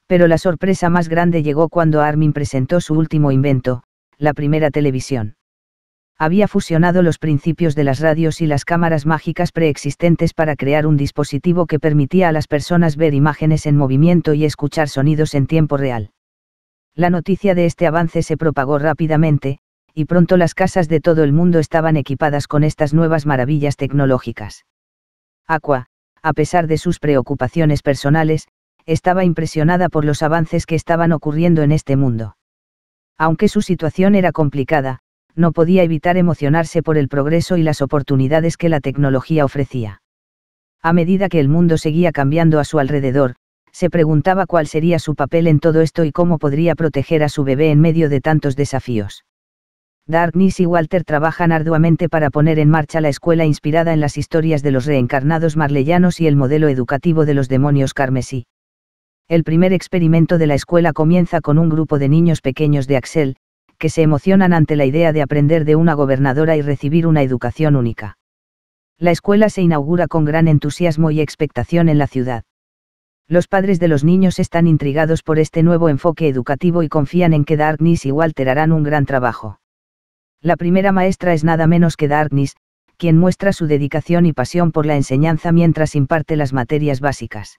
Pero la sorpresa más grande llegó cuando Armin presentó su último invento, la primera televisión había fusionado los principios de las radios y las cámaras mágicas preexistentes para crear un dispositivo que permitía a las personas ver imágenes en movimiento y escuchar sonidos en tiempo real. La noticia de este avance se propagó rápidamente, y pronto las casas de todo el mundo estaban equipadas con estas nuevas maravillas tecnológicas. Aqua, a pesar de sus preocupaciones personales, estaba impresionada por los avances que estaban ocurriendo en este mundo. Aunque su situación era complicada, no podía evitar emocionarse por el progreso y las oportunidades que la tecnología ofrecía. A medida que el mundo seguía cambiando a su alrededor, se preguntaba cuál sería su papel en todo esto y cómo podría proteger a su bebé en medio de tantos desafíos. Darkness y Walter trabajan arduamente para poner en marcha la escuela inspirada en las historias de los reencarnados marleyanos y el modelo educativo de los demonios carmesí. El primer experimento de la escuela comienza con un grupo de niños pequeños de Axel, que se emocionan ante la idea de aprender de una gobernadora y recibir una educación única. La escuela se inaugura con gran entusiasmo y expectación en la ciudad. Los padres de los niños están intrigados por este nuevo enfoque educativo y confían en que Darkness y Walter harán un gran trabajo. La primera maestra es nada menos que Darkness, quien muestra su dedicación y pasión por la enseñanza mientras imparte las materias básicas.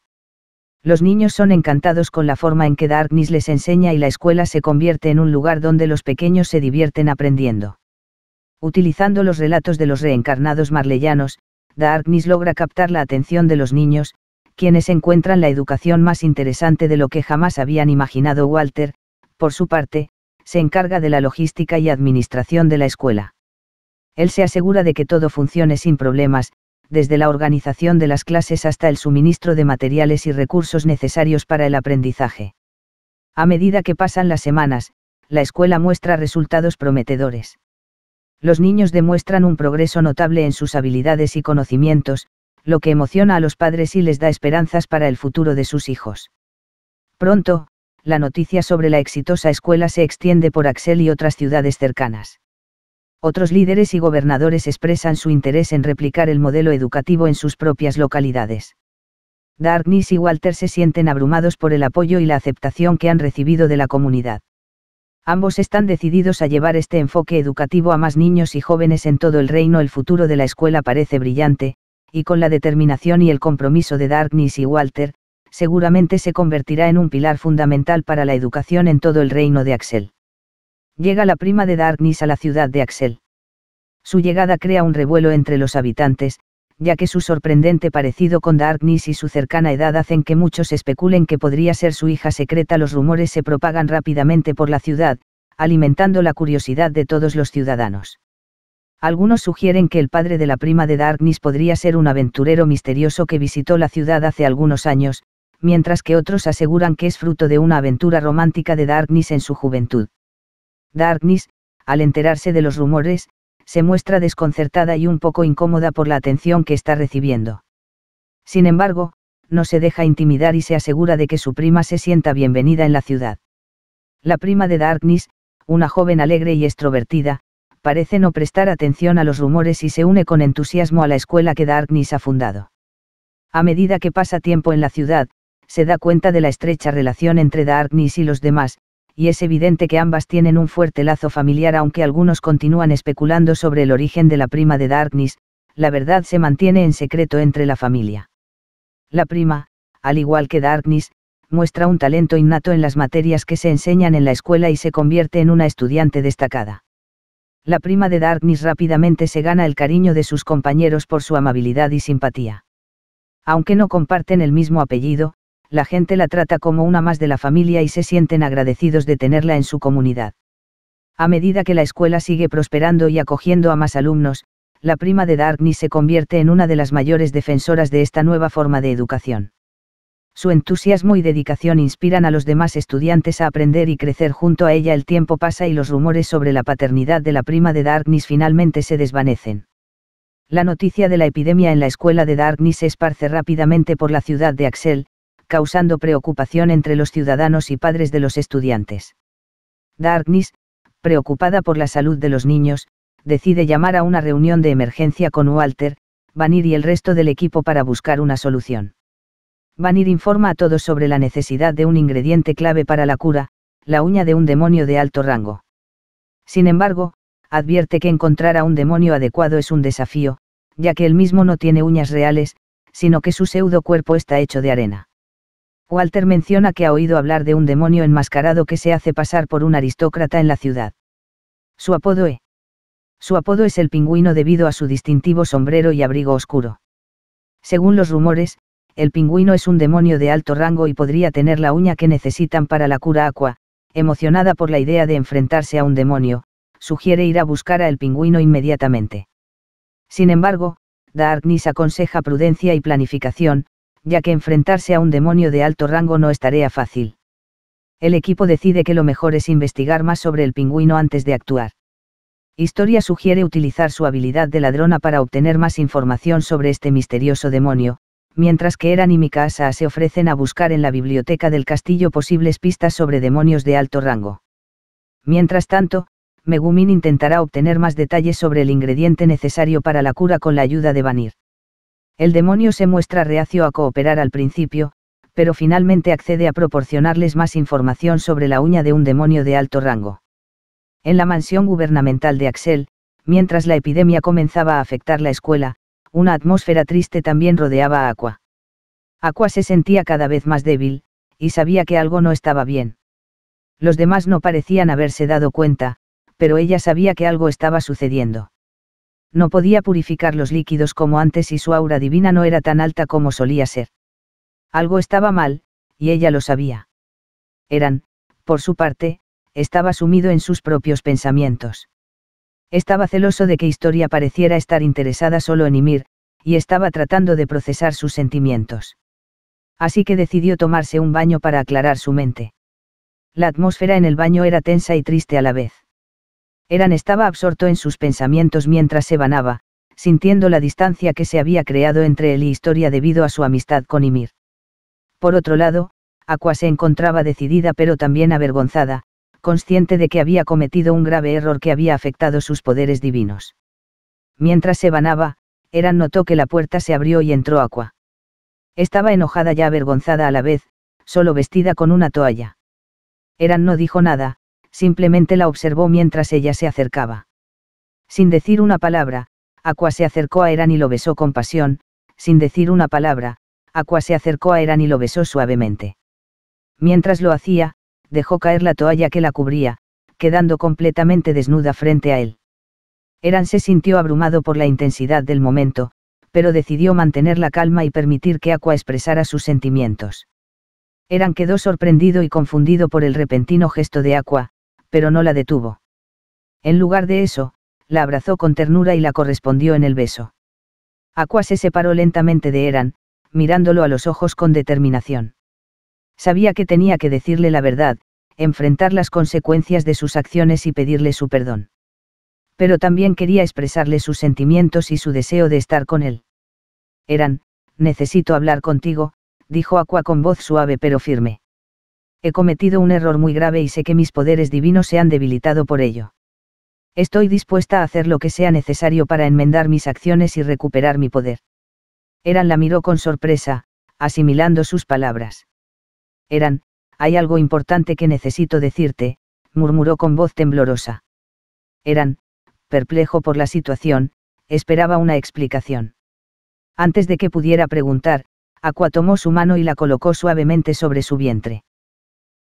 Los niños son encantados con la forma en que Darkness les enseña y la escuela se convierte en un lugar donde los pequeños se divierten aprendiendo. Utilizando los relatos de los reencarnados marleyanos, Darkness logra captar la atención de los niños, quienes encuentran la educación más interesante de lo que jamás habían imaginado Walter, por su parte, se encarga de la logística y administración de la escuela. Él se asegura de que todo funcione sin problemas, desde la organización de las clases hasta el suministro de materiales y recursos necesarios para el aprendizaje. A medida que pasan las semanas, la escuela muestra resultados prometedores. Los niños demuestran un progreso notable en sus habilidades y conocimientos, lo que emociona a los padres y les da esperanzas para el futuro de sus hijos. Pronto, la noticia sobre la exitosa escuela se extiende por Axel y otras ciudades cercanas. Otros líderes y gobernadores expresan su interés en replicar el modelo educativo en sus propias localidades. Darkness y Walter se sienten abrumados por el apoyo y la aceptación que han recibido de la comunidad. Ambos están decididos a llevar este enfoque educativo a más niños y jóvenes en todo el reino. El futuro de la escuela parece brillante, y con la determinación y el compromiso de Darkness y Walter, seguramente se convertirá en un pilar fundamental para la educación en todo el reino de Axel. Llega la prima de Darkness a la ciudad de Axel. Su llegada crea un revuelo entre los habitantes, ya que su sorprendente parecido con Darkness y su cercana edad hacen que muchos especulen que podría ser su hija secreta. Los rumores se propagan rápidamente por la ciudad, alimentando la curiosidad de todos los ciudadanos. Algunos sugieren que el padre de la prima de Darkness podría ser un aventurero misterioso que visitó la ciudad hace algunos años, mientras que otros aseguran que es fruto de una aventura romántica de Darkness en su juventud. Darkness, al enterarse de los rumores, se muestra desconcertada y un poco incómoda por la atención que está recibiendo. Sin embargo, no se deja intimidar y se asegura de que su prima se sienta bienvenida en la ciudad. La prima de Darkness, una joven alegre y extrovertida, parece no prestar atención a los rumores y se une con entusiasmo a la escuela que Darkness ha fundado. A medida que pasa tiempo en la ciudad, se da cuenta de la estrecha relación entre Darkness y los demás, y es evidente que ambas tienen un fuerte lazo familiar aunque algunos continúan especulando sobre el origen de la prima de Darkness, la verdad se mantiene en secreto entre la familia. La prima, al igual que Darkness, muestra un talento innato en las materias que se enseñan en la escuela y se convierte en una estudiante destacada. La prima de Darkness rápidamente se gana el cariño de sus compañeros por su amabilidad y simpatía. Aunque no comparten el mismo apellido, la gente la trata como una más de la familia y se sienten agradecidos de tenerla en su comunidad. A medida que la escuela sigue prosperando y acogiendo a más alumnos, la prima de Darkness se convierte en una de las mayores defensoras de esta nueva forma de educación. Su entusiasmo y dedicación inspiran a los demás estudiantes a aprender y crecer junto a ella. El tiempo pasa y los rumores sobre la paternidad de la prima de Darkness finalmente se desvanecen. La noticia de la epidemia en la escuela de Darkness se esparce rápidamente por la ciudad de Axel, causando preocupación entre los ciudadanos y padres de los estudiantes. Darkness, preocupada por la salud de los niños, decide llamar a una reunión de emergencia con Walter, Vanir y el resto del equipo para buscar una solución. Vanir informa a todos sobre la necesidad de un ingrediente clave para la cura, la uña de un demonio de alto rango. Sin embargo, advierte que encontrar a un demonio adecuado es un desafío, ya que él mismo no tiene uñas reales, sino que su pseudo cuerpo está hecho de arena. Walter menciona que ha oído hablar de un demonio enmascarado que se hace pasar por un aristócrata en la ciudad. Su apodo es. Su apodo es el pingüino debido a su distintivo sombrero y abrigo oscuro. Según los rumores, el pingüino es un demonio de alto rango y podría tener la uña que necesitan para la cura aqua, emocionada por la idea de enfrentarse a un demonio, sugiere ir a buscar a el pingüino inmediatamente. Sin embargo, Darkness aconseja prudencia y planificación, ya que enfrentarse a un demonio de alto rango no es tarea fácil. El equipo decide que lo mejor es investigar más sobre el pingüino antes de actuar. Historia sugiere utilizar su habilidad de ladrona para obtener más información sobre este misterioso demonio, mientras que Eran y Mikasa se ofrecen a buscar en la biblioteca del castillo posibles pistas sobre demonios de alto rango. Mientras tanto, Megumin intentará obtener más detalles sobre el ingrediente necesario para la cura con la ayuda de Vanir. El demonio se muestra reacio a cooperar al principio, pero finalmente accede a proporcionarles más información sobre la uña de un demonio de alto rango. En la mansión gubernamental de Axel, mientras la epidemia comenzaba a afectar la escuela, una atmósfera triste también rodeaba a Aqua. Aqua se sentía cada vez más débil, y sabía que algo no estaba bien. Los demás no parecían haberse dado cuenta, pero ella sabía que algo estaba sucediendo no podía purificar los líquidos como antes y su aura divina no era tan alta como solía ser. Algo estaba mal, y ella lo sabía. Eran, por su parte, estaba sumido en sus propios pensamientos. Estaba celoso de que Historia pareciera estar interesada solo en Ymir, y estaba tratando de procesar sus sentimientos. Así que decidió tomarse un baño para aclarar su mente. La atmósfera en el baño era tensa y triste a la vez. Eran estaba absorto en sus pensamientos mientras se banaba, sintiendo la distancia que se había creado entre él y Historia debido a su amistad con Ymir. Por otro lado, Aqua se encontraba decidida pero también avergonzada, consciente de que había cometido un grave error que había afectado sus poderes divinos. Mientras se banaba, Eran notó que la puerta se abrió y entró Aqua. Estaba enojada y avergonzada a la vez, solo vestida con una toalla. Eran no dijo nada, simplemente la observó mientras ella se acercaba. Sin decir una palabra, Aqua se acercó a Eran y lo besó con pasión, sin decir una palabra, Aqua se acercó a Eran y lo besó suavemente. Mientras lo hacía, dejó caer la toalla que la cubría, quedando completamente desnuda frente a él. Eran se sintió abrumado por la intensidad del momento, pero decidió mantener la calma y permitir que Aqua expresara sus sentimientos. Eran quedó sorprendido y confundido por el repentino gesto de Aqua, pero no la detuvo. En lugar de eso, la abrazó con ternura y la correspondió en el beso. Aqua se separó lentamente de Eran, mirándolo a los ojos con determinación. Sabía que tenía que decirle la verdad, enfrentar las consecuencias de sus acciones y pedirle su perdón. Pero también quería expresarle sus sentimientos y su deseo de estar con él. Eran, necesito hablar contigo, dijo Aqua con voz suave pero firme he cometido un error muy grave y sé que mis poderes divinos se han debilitado por ello. Estoy dispuesta a hacer lo que sea necesario para enmendar mis acciones y recuperar mi poder. Eran la miró con sorpresa, asimilando sus palabras. Eran, hay algo importante que necesito decirte, murmuró con voz temblorosa. Eran, perplejo por la situación, esperaba una explicación. Antes de que pudiera preguntar, Aqua tomó su mano y la colocó suavemente sobre su vientre.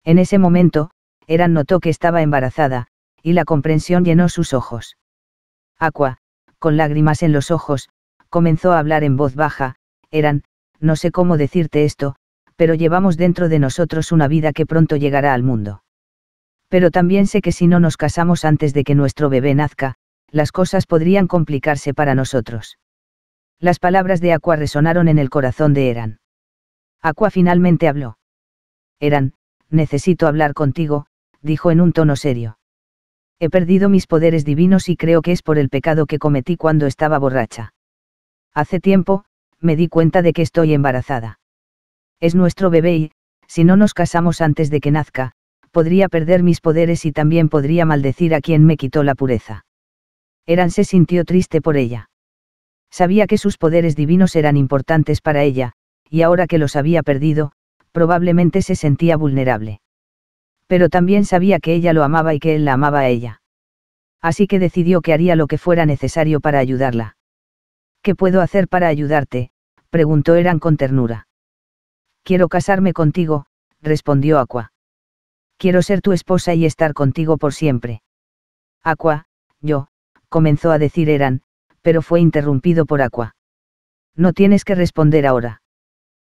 En ese momento, Eran notó que estaba embarazada, y la comprensión llenó sus ojos. Aqua, con lágrimas en los ojos, comenzó a hablar en voz baja, Eran, no sé cómo decirte esto, pero llevamos dentro de nosotros una vida que pronto llegará al mundo. Pero también sé que si no nos casamos antes de que nuestro bebé nazca, las cosas podrían complicarse para nosotros. Las palabras de Aqua resonaron en el corazón de Eran. Aqua finalmente habló. Eran, necesito hablar contigo, dijo en un tono serio. He perdido mis poderes divinos y creo que es por el pecado que cometí cuando estaba borracha. Hace tiempo, me di cuenta de que estoy embarazada. Es nuestro bebé y, si no nos casamos antes de que nazca, podría perder mis poderes y también podría maldecir a quien me quitó la pureza. Eran se sintió triste por ella. Sabía que sus poderes divinos eran importantes para ella, y ahora que los había perdido, probablemente se sentía vulnerable. Pero también sabía que ella lo amaba y que él la amaba a ella. Así que decidió que haría lo que fuera necesario para ayudarla. ¿Qué puedo hacer para ayudarte? preguntó Eran con ternura. Quiero casarme contigo, respondió Aqua. Quiero ser tu esposa y estar contigo por siempre. Aqua, yo, comenzó a decir Eran, pero fue interrumpido por Aqua. No tienes que responder ahora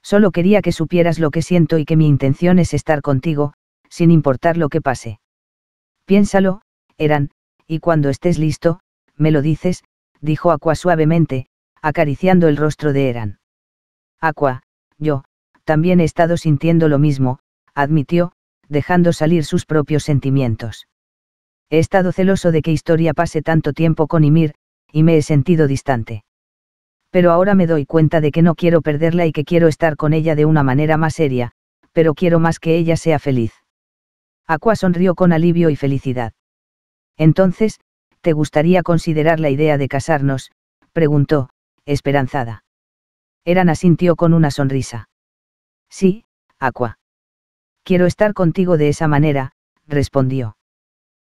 solo quería que supieras lo que siento y que mi intención es estar contigo, sin importar lo que pase. Piénsalo, Eran, y cuando estés listo, me lo dices, dijo Aqua suavemente, acariciando el rostro de Eran. Aqua, yo, también he estado sintiendo lo mismo, admitió, dejando salir sus propios sentimientos. He estado celoso de que Historia pase tanto tiempo con Ymir, y me he sentido distante pero ahora me doy cuenta de que no quiero perderla y que quiero estar con ella de una manera más seria, pero quiero más que ella sea feliz. Aqua sonrió con alivio y felicidad. Entonces, ¿te gustaría considerar la idea de casarnos? preguntó, esperanzada. Eran asintió con una sonrisa. Sí, Aqua. Quiero estar contigo de esa manera, respondió.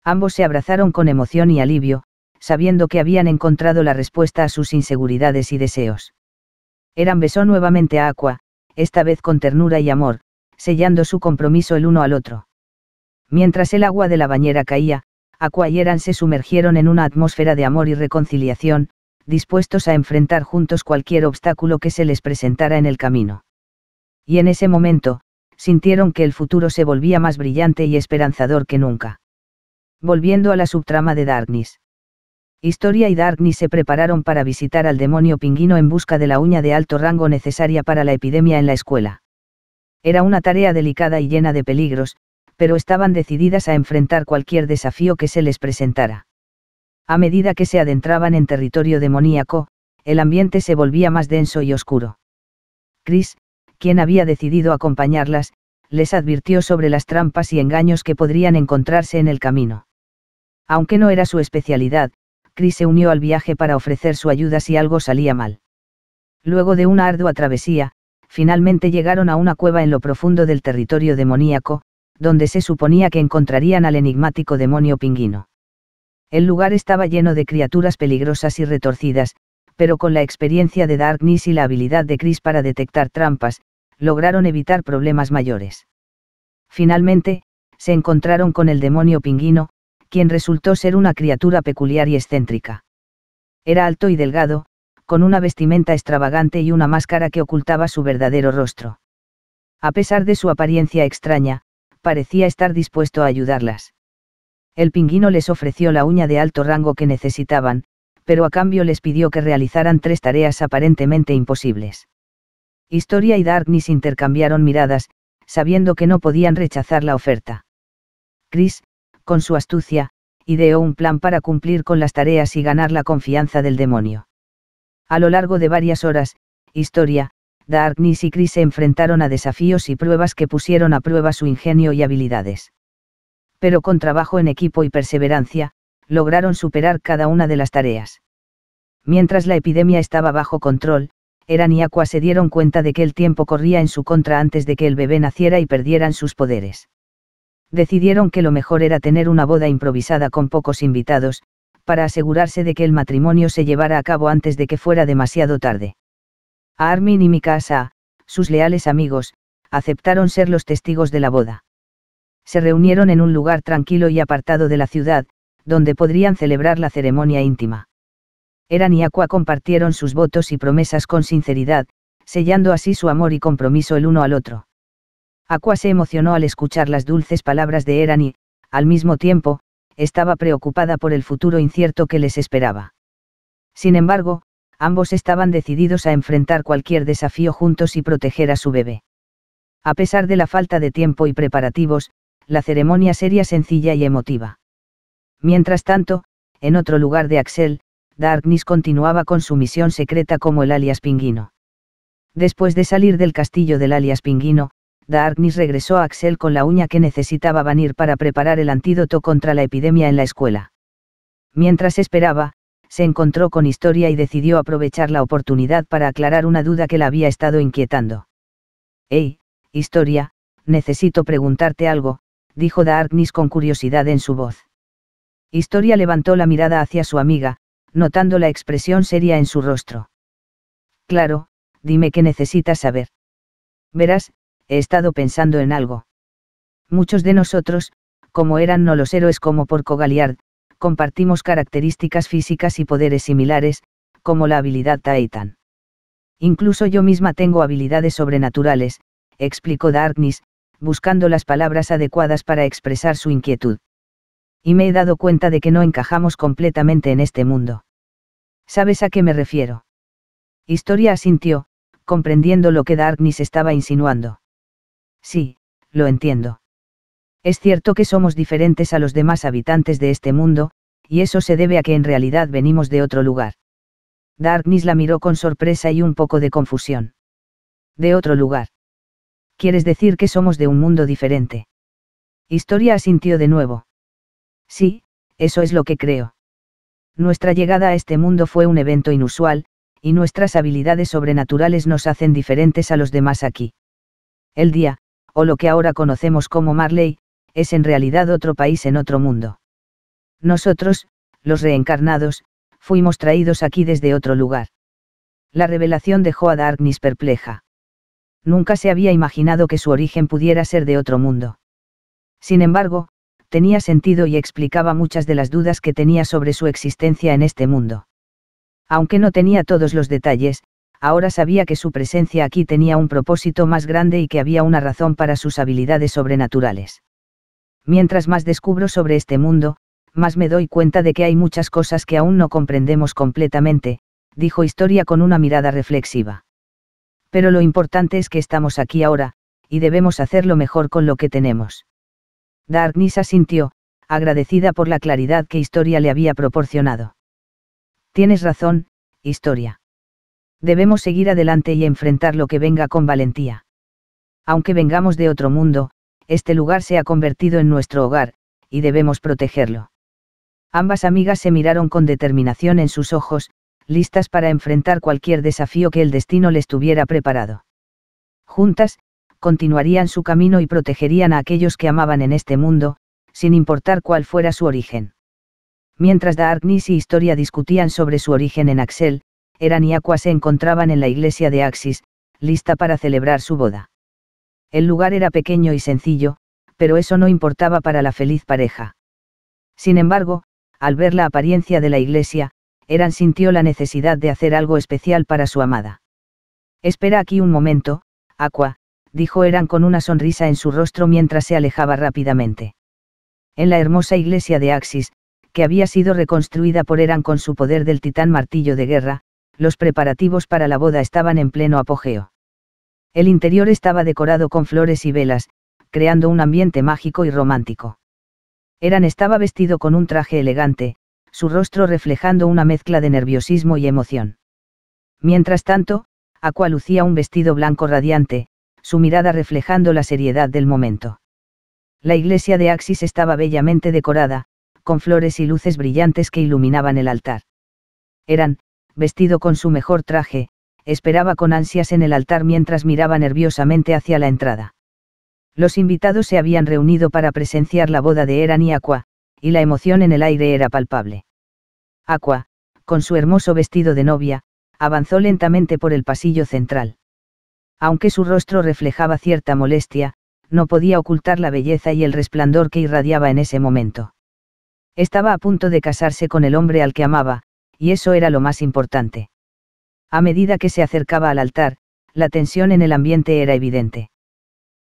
Ambos se abrazaron con emoción y alivio, sabiendo que habían encontrado la respuesta a sus inseguridades y deseos. Eran besó nuevamente a Aqua, esta vez con ternura y amor, sellando su compromiso el uno al otro. Mientras el agua de la bañera caía, Aqua y Eran se sumergieron en una atmósfera de amor y reconciliación, dispuestos a enfrentar juntos cualquier obstáculo que se les presentara en el camino. Y en ese momento, sintieron que el futuro se volvía más brillante y esperanzador que nunca. Volviendo a la subtrama de Darkness. Historia y Darkney se prepararon para visitar al demonio pingüino en busca de la uña de alto rango necesaria para la epidemia en la escuela. Era una tarea delicada y llena de peligros, pero estaban decididas a enfrentar cualquier desafío que se les presentara. A medida que se adentraban en territorio demoníaco, el ambiente se volvía más denso y oscuro. Chris, quien había decidido acompañarlas, les advirtió sobre las trampas y engaños que podrían encontrarse en el camino. Aunque no era su especialidad, Chris se unió al viaje para ofrecer su ayuda si algo salía mal. Luego de una ardua travesía, finalmente llegaron a una cueva en lo profundo del territorio demoníaco, donde se suponía que encontrarían al enigmático demonio pinguino. El lugar estaba lleno de criaturas peligrosas y retorcidas, pero con la experiencia de Darkness y la habilidad de Chris para detectar trampas, lograron evitar problemas mayores. Finalmente, se encontraron con el demonio pinguino, quien resultó ser una criatura peculiar y excéntrica. Era alto y delgado, con una vestimenta extravagante y una máscara que ocultaba su verdadero rostro. A pesar de su apariencia extraña, parecía estar dispuesto a ayudarlas. El pingüino les ofreció la uña de alto rango que necesitaban, pero a cambio les pidió que realizaran tres tareas aparentemente imposibles. Historia y Darkness intercambiaron miradas, sabiendo que no podían rechazar la oferta. Chris, con su astucia, ideó un plan para cumplir con las tareas y ganar la confianza del demonio. A lo largo de varias horas, historia, Darkness y Chris se enfrentaron a desafíos y pruebas que pusieron a prueba su ingenio y habilidades. Pero con trabajo en equipo y perseverancia, lograron superar cada una de las tareas. Mientras la epidemia estaba bajo control, Eran y Aqua se dieron cuenta de que el tiempo corría en su contra antes de que el bebé naciera y perdieran sus poderes decidieron que lo mejor era tener una boda improvisada con pocos invitados, para asegurarse de que el matrimonio se llevara a cabo antes de que fuera demasiado tarde. Armin y Mikasa, sus leales amigos, aceptaron ser los testigos de la boda. Se reunieron en un lugar tranquilo y apartado de la ciudad, donde podrían celebrar la ceremonia íntima. Eran y Aqua compartieron sus votos y promesas con sinceridad, sellando así su amor y compromiso el uno al otro. Aqua se emocionó al escuchar las dulces palabras de Eran y, al mismo tiempo, estaba preocupada por el futuro incierto que les esperaba. Sin embargo, ambos estaban decididos a enfrentar cualquier desafío juntos y proteger a su bebé. A pesar de la falta de tiempo y preparativos, la ceremonia sería sencilla y emotiva. Mientras tanto, en otro lugar de Axel, Darkness continuaba con su misión secreta como el alias Pinguino. Después de salir del castillo del alias Pinguino, Darkness regresó a Axel con la uña que necesitaba Vanir para preparar el antídoto contra la epidemia en la escuela. Mientras esperaba, se encontró con Historia y decidió aprovechar la oportunidad para aclarar una duda que la había estado inquietando. Hey, Historia, necesito preguntarte algo, dijo Darkness con curiosidad en su voz. Historia levantó la mirada hacia su amiga, notando la expresión seria en su rostro. Claro, dime qué necesitas saber. Verás, he estado pensando en algo. Muchos de nosotros, como eran no los héroes como Porco Galiard, compartimos características físicas y poderes similares, como la habilidad Taitan. Incluso yo misma tengo habilidades sobrenaturales, explicó Darkness, buscando las palabras adecuadas para expresar su inquietud. Y me he dado cuenta de que no encajamos completamente en este mundo. ¿Sabes a qué me refiero? Historia asintió, comprendiendo lo que Darkness estaba insinuando. Sí, lo entiendo. Es cierto que somos diferentes a los demás habitantes de este mundo, y eso se debe a que en realidad venimos de otro lugar. Darkness la miró con sorpresa y un poco de confusión. De otro lugar. ¿Quieres decir que somos de un mundo diferente? Historia asintió de nuevo. Sí, eso es lo que creo. Nuestra llegada a este mundo fue un evento inusual, y nuestras habilidades sobrenaturales nos hacen diferentes a los demás aquí. El día, o lo que ahora conocemos como Marley, es en realidad otro país en otro mundo. Nosotros, los reencarnados, fuimos traídos aquí desde otro lugar. La revelación dejó a Darkness perpleja. Nunca se había imaginado que su origen pudiera ser de otro mundo. Sin embargo, tenía sentido y explicaba muchas de las dudas que tenía sobre su existencia en este mundo. Aunque no tenía todos los detalles, ahora sabía que su presencia aquí tenía un propósito más grande y que había una razón para sus habilidades sobrenaturales. Mientras más descubro sobre este mundo, más me doy cuenta de que hay muchas cosas que aún no comprendemos completamente, dijo Historia con una mirada reflexiva. Pero lo importante es que estamos aquí ahora, y debemos hacerlo mejor con lo que tenemos. Darkness asintió, agradecida por la claridad que Historia le había proporcionado. Tienes razón, Historia debemos seguir adelante y enfrentar lo que venga con valentía. Aunque vengamos de otro mundo, este lugar se ha convertido en nuestro hogar, y debemos protegerlo. Ambas amigas se miraron con determinación en sus ojos, listas para enfrentar cualquier desafío que el destino les tuviera preparado. Juntas, continuarían su camino y protegerían a aquellos que amaban en este mundo, sin importar cuál fuera su origen. Mientras Darkness y Historia discutían sobre su origen en Axel, eran y Aqua se encontraban en la iglesia de Axis, lista para celebrar su boda. El lugar era pequeño y sencillo, pero eso no importaba para la feliz pareja. Sin embargo, al ver la apariencia de la iglesia, Eran sintió la necesidad de hacer algo especial para su amada. Espera aquí un momento, Aqua, dijo Eran con una sonrisa en su rostro mientras se alejaba rápidamente. En la hermosa iglesia de Axis, que había sido reconstruida por Eran con su poder del titán martillo de guerra, los preparativos para la boda estaban en pleno apogeo. El interior estaba decorado con flores y velas, creando un ambiente mágico y romántico. Eran estaba vestido con un traje elegante, su rostro reflejando una mezcla de nerviosismo y emoción. Mientras tanto, Aqua lucía un vestido blanco radiante, su mirada reflejando la seriedad del momento. La iglesia de Axis estaba bellamente decorada, con flores y luces brillantes que iluminaban el altar. Eran, vestido con su mejor traje, esperaba con ansias en el altar mientras miraba nerviosamente hacia la entrada. Los invitados se habían reunido para presenciar la boda de Eran y Aqua, y la emoción en el aire era palpable. Aqua, con su hermoso vestido de novia, avanzó lentamente por el pasillo central. Aunque su rostro reflejaba cierta molestia, no podía ocultar la belleza y el resplandor que irradiaba en ese momento. Estaba a punto de casarse con el hombre al que amaba, y eso era lo más importante. A medida que se acercaba al altar, la tensión en el ambiente era evidente.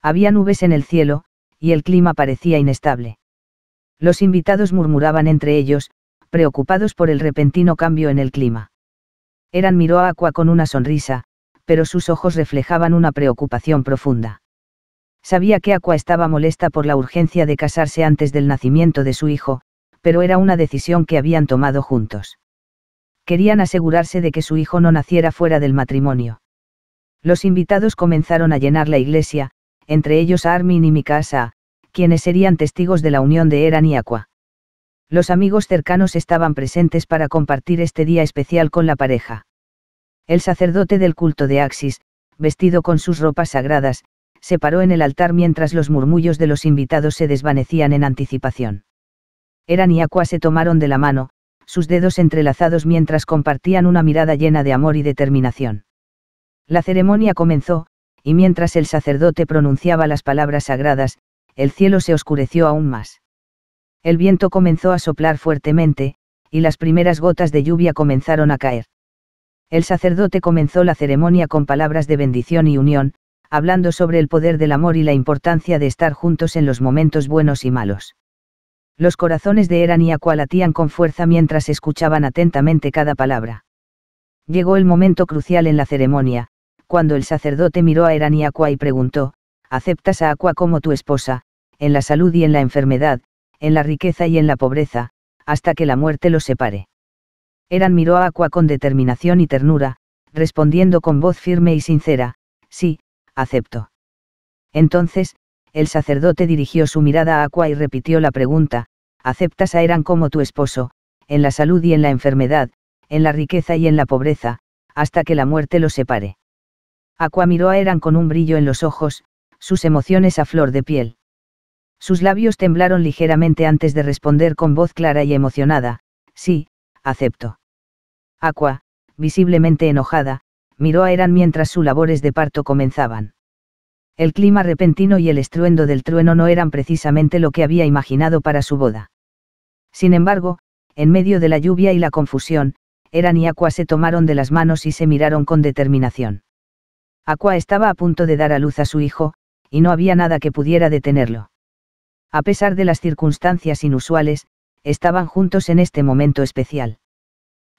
Había nubes en el cielo, y el clima parecía inestable. Los invitados murmuraban entre ellos, preocupados por el repentino cambio en el clima. Eran miró a Aqua con una sonrisa, pero sus ojos reflejaban una preocupación profunda. Sabía que Aqua estaba molesta por la urgencia de casarse antes del nacimiento de su hijo, pero era una decisión que habían tomado juntos querían asegurarse de que su hijo no naciera fuera del matrimonio. Los invitados comenzaron a llenar la iglesia, entre ellos a Armin y Mikasa, quienes serían testigos de la unión de Eran y Aqua. Los amigos cercanos estaban presentes para compartir este día especial con la pareja. El sacerdote del culto de Axis, vestido con sus ropas sagradas, se paró en el altar mientras los murmullos de los invitados se desvanecían en anticipación. Eran y Aqua se tomaron de la mano, sus dedos entrelazados mientras compartían una mirada llena de amor y determinación. La ceremonia comenzó, y mientras el sacerdote pronunciaba las palabras sagradas, el cielo se oscureció aún más. El viento comenzó a soplar fuertemente, y las primeras gotas de lluvia comenzaron a caer. El sacerdote comenzó la ceremonia con palabras de bendición y unión, hablando sobre el poder del amor y la importancia de estar juntos en los momentos buenos y malos. Los corazones de Eran y Aqua latían con fuerza mientras escuchaban atentamente cada palabra. Llegó el momento crucial en la ceremonia, cuando el sacerdote miró a Eran y Aqua y preguntó, ¿aceptas a Aqua como tu esposa, en la salud y en la enfermedad, en la riqueza y en la pobreza, hasta que la muerte los separe? Eran miró a Aqua con determinación y ternura, respondiendo con voz firme y sincera, sí, acepto. Entonces, el sacerdote dirigió su mirada a Aqua y repitió la pregunta, ¿aceptas a Eran como tu esposo, en la salud y en la enfermedad, en la riqueza y en la pobreza, hasta que la muerte los separe? Aqua miró a Eran con un brillo en los ojos, sus emociones a flor de piel. Sus labios temblaron ligeramente antes de responder con voz clara y emocionada, sí, acepto. Aqua, visiblemente enojada, miró a Eran mientras sus labores de parto comenzaban. El clima repentino y el estruendo del trueno no eran precisamente lo que había imaginado para su boda. Sin embargo, en medio de la lluvia y la confusión, Eran y Aqua se tomaron de las manos y se miraron con determinación. Aqua estaba a punto de dar a luz a su hijo, y no había nada que pudiera detenerlo. A pesar de las circunstancias inusuales, estaban juntos en este momento especial.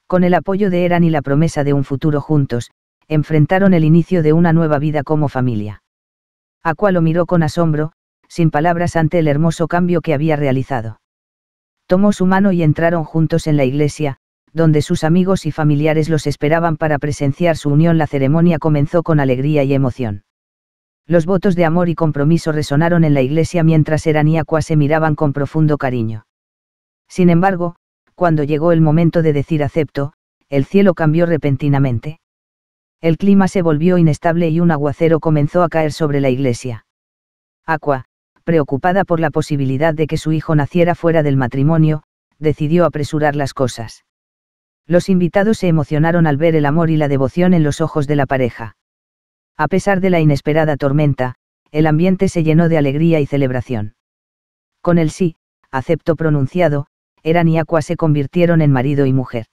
Con el apoyo de Eran y la promesa de un futuro juntos, enfrentaron el inicio de una nueva vida como familia. Aqua lo miró con asombro, sin palabras ante el hermoso cambio que había realizado. Tomó su mano y entraron juntos en la iglesia, donde sus amigos y familiares los esperaban para presenciar su unión. La ceremonia comenzó con alegría y emoción. Los votos de amor y compromiso resonaron en la iglesia mientras Eran y Aqua se miraban con profundo cariño. Sin embargo, cuando llegó el momento de decir acepto, el cielo cambió repentinamente. El clima se volvió inestable y un aguacero comenzó a caer sobre la iglesia. Aqua, preocupada por la posibilidad de que su hijo naciera fuera del matrimonio, decidió apresurar las cosas. Los invitados se emocionaron al ver el amor y la devoción en los ojos de la pareja. A pesar de la inesperada tormenta, el ambiente se llenó de alegría y celebración. Con el sí, acepto pronunciado, Eran y Aqua se convirtieron en marido y mujer.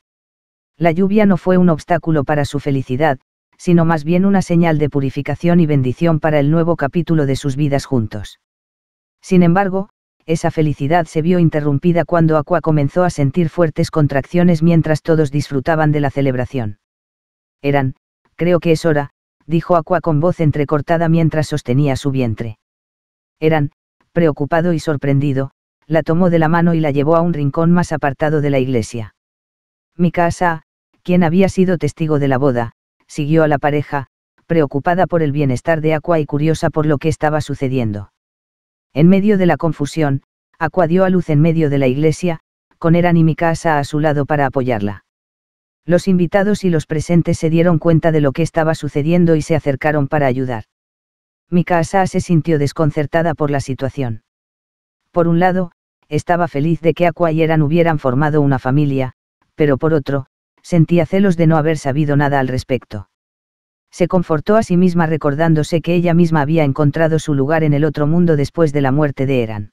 La lluvia no fue un obstáculo para su felicidad, sino más bien una señal de purificación y bendición para el nuevo capítulo de sus vidas juntos. Sin embargo, esa felicidad se vio interrumpida cuando Aqua comenzó a sentir fuertes contracciones mientras todos disfrutaban de la celebración. Eran, creo que es hora, dijo Aqua con voz entrecortada mientras sostenía su vientre. Eran, preocupado y sorprendido, la tomó de la mano y la llevó a un rincón más apartado de la iglesia. casa quien había sido testigo de la boda, siguió a la pareja, preocupada por el bienestar de Aqua y curiosa por lo que estaba sucediendo. En medio de la confusión, Aqua dio a luz en medio de la iglesia, con Eran y Mikasa a su lado para apoyarla. Los invitados y los presentes se dieron cuenta de lo que estaba sucediendo y se acercaron para ayudar. Mikasa se sintió desconcertada por la situación. Por un lado, estaba feliz de que Aqua y Eran hubieran formado una familia, pero por otro, sentía celos de no haber sabido nada al respecto. Se confortó a sí misma recordándose que ella misma había encontrado su lugar en el otro mundo después de la muerte de Eran.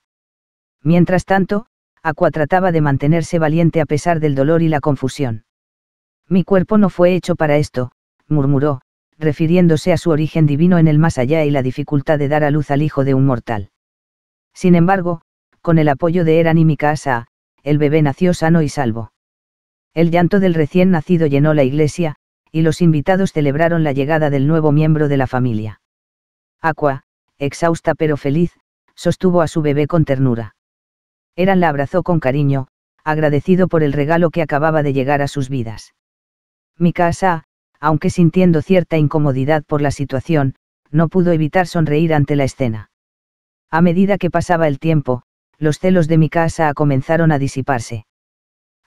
Mientras tanto, Aqua trataba de mantenerse valiente a pesar del dolor y la confusión. Mi cuerpo no fue hecho para esto, murmuró, refiriéndose a su origen divino en el más allá y la dificultad de dar a luz al hijo de un mortal. Sin embargo, con el apoyo de Eran y casa, el bebé nació sano y salvo. El llanto del recién nacido llenó la iglesia, y los invitados celebraron la llegada del nuevo miembro de la familia. Aqua, exhausta pero feliz, sostuvo a su bebé con ternura. Eran la abrazó con cariño, agradecido por el regalo que acababa de llegar a sus vidas. casa, aunque sintiendo cierta incomodidad por la situación, no pudo evitar sonreír ante la escena. A medida que pasaba el tiempo, los celos de casa comenzaron a disiparse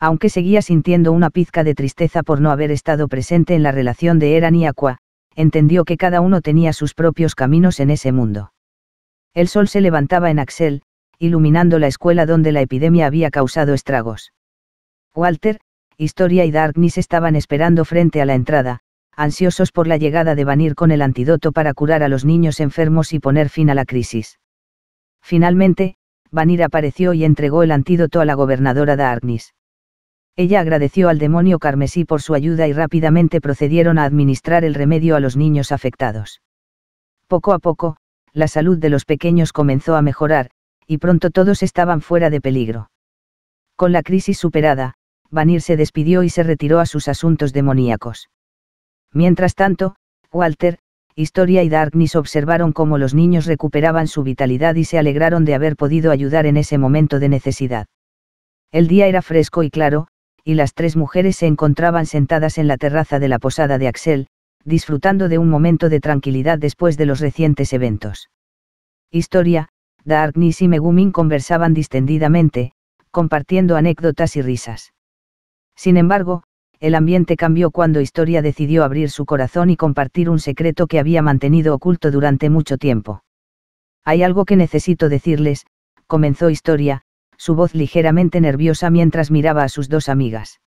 aunque seguía sintiendo una pizca de tristeza por no haber estado presente en la relación de Eran y Aqua, entendió que cada uno tenía sus propios caminos en ese mundo. El sol se levantaba en Axel, iluminando la escuela donde la epidemia había causado estragos. Walter, Historia y Darkness estaban esperando frente a la entrada, ansiosos por la llegada de Vanir con el antídoto para curar a los niños enfermos y poner fin a la crisis. Finalmente, Vanir apareció y entregó el antídoto a la gobernadora Darkness. Ella agradeció al demonio carmesí por su ayuda y rápidamente procedieron a administrar el remedio a los niños afectados. Poco a poco, la salud de los pequeños comenzó a mejorar, y pronto todos estaban fuera de peligro. Con la crisis superada, Vanir se despidió y se retiró a sus asuntos demoníacos. Mientras tanto, Walter, Historia y Darkness observaron cómo los niños recuperaban su vitalidad y se alegraron de haber podido ayudar en ese momento de necesidad. El día era fresco y claro, y las tres mujeres se encontraban sentadas en la terraza de la posada de Axel, disfrutando de un momento de tranquilidad después de los recientes eventos. Historia, Darkness y Megumin conversaban distendidamente, compartiendo anécdotas y risas. Sin embargo, el ambiente cambió cuando Historia decidió abrir su corazón y compartir un secreto que había mantenido oculto durante mucho tiempo. Hay algo que necesito decirles, comenzó Historia, su voz ligeramente nerviosa mientras miraba a sus dos amigas.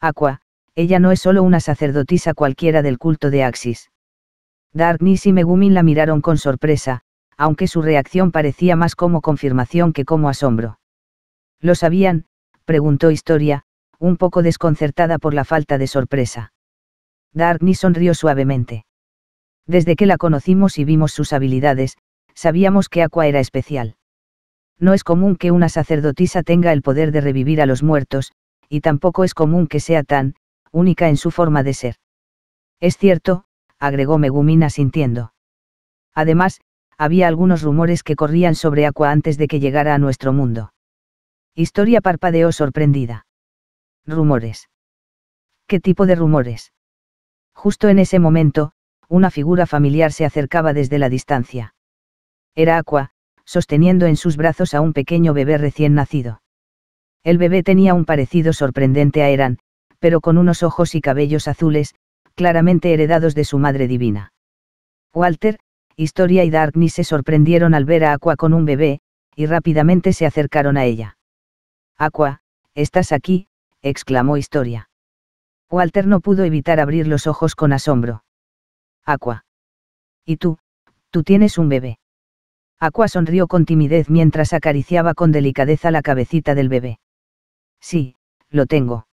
Aqua, ella no es solo una sacerdotisa cualquiera del culto de Axis. Darkness y Megumin la miraron con sorpresa, aunque su reacción parecía más como confirmación que como asombro. ¿Lo sabían? preguntó Historia, un poco desconcertada por la falta de sorpresa. Darkness sonrió suavemente. Desde que la conocimos y vimos sus habilidades, sabíamos que Aqua era especial. No es común que una sacerdotisa tenga el poder de revivir a los muertos, y tampoco es común que sea tan, única en su forma de ser. Es cierto, agregó Megumina sintiendo. Además, había algunos rumores que corrían sobre Aqua antes de que llegara a nuestro mundo. Historia parpadeó sorprendida. Rumores. ¿Qué tipo de rumores? Justo en ese momento, una figura familiar se acercaba desde la distancia. Era Aqua, sosteniendo en sus brazos a un pequeño bebé recién nacido. El bebé tenía un parecido sorprendente a Eran, pero con unos ojos y cabellos azules, claramente heredados de su madre divina. Walter, Historia y Darkness se sorprendieron al ver a Aqua con un bebé, y rápidamente se acercaron a ella. Aqua, estás aquí, exclamó Historia. Walter no pudo evitar abrir los ojos con asombro. Aqua. ¿Y tú? Tú tienes un bebé. Aqua sonrió con timidez mientras acariciaba con delicadeza la cabecita del bebé. Sí, lo tengo.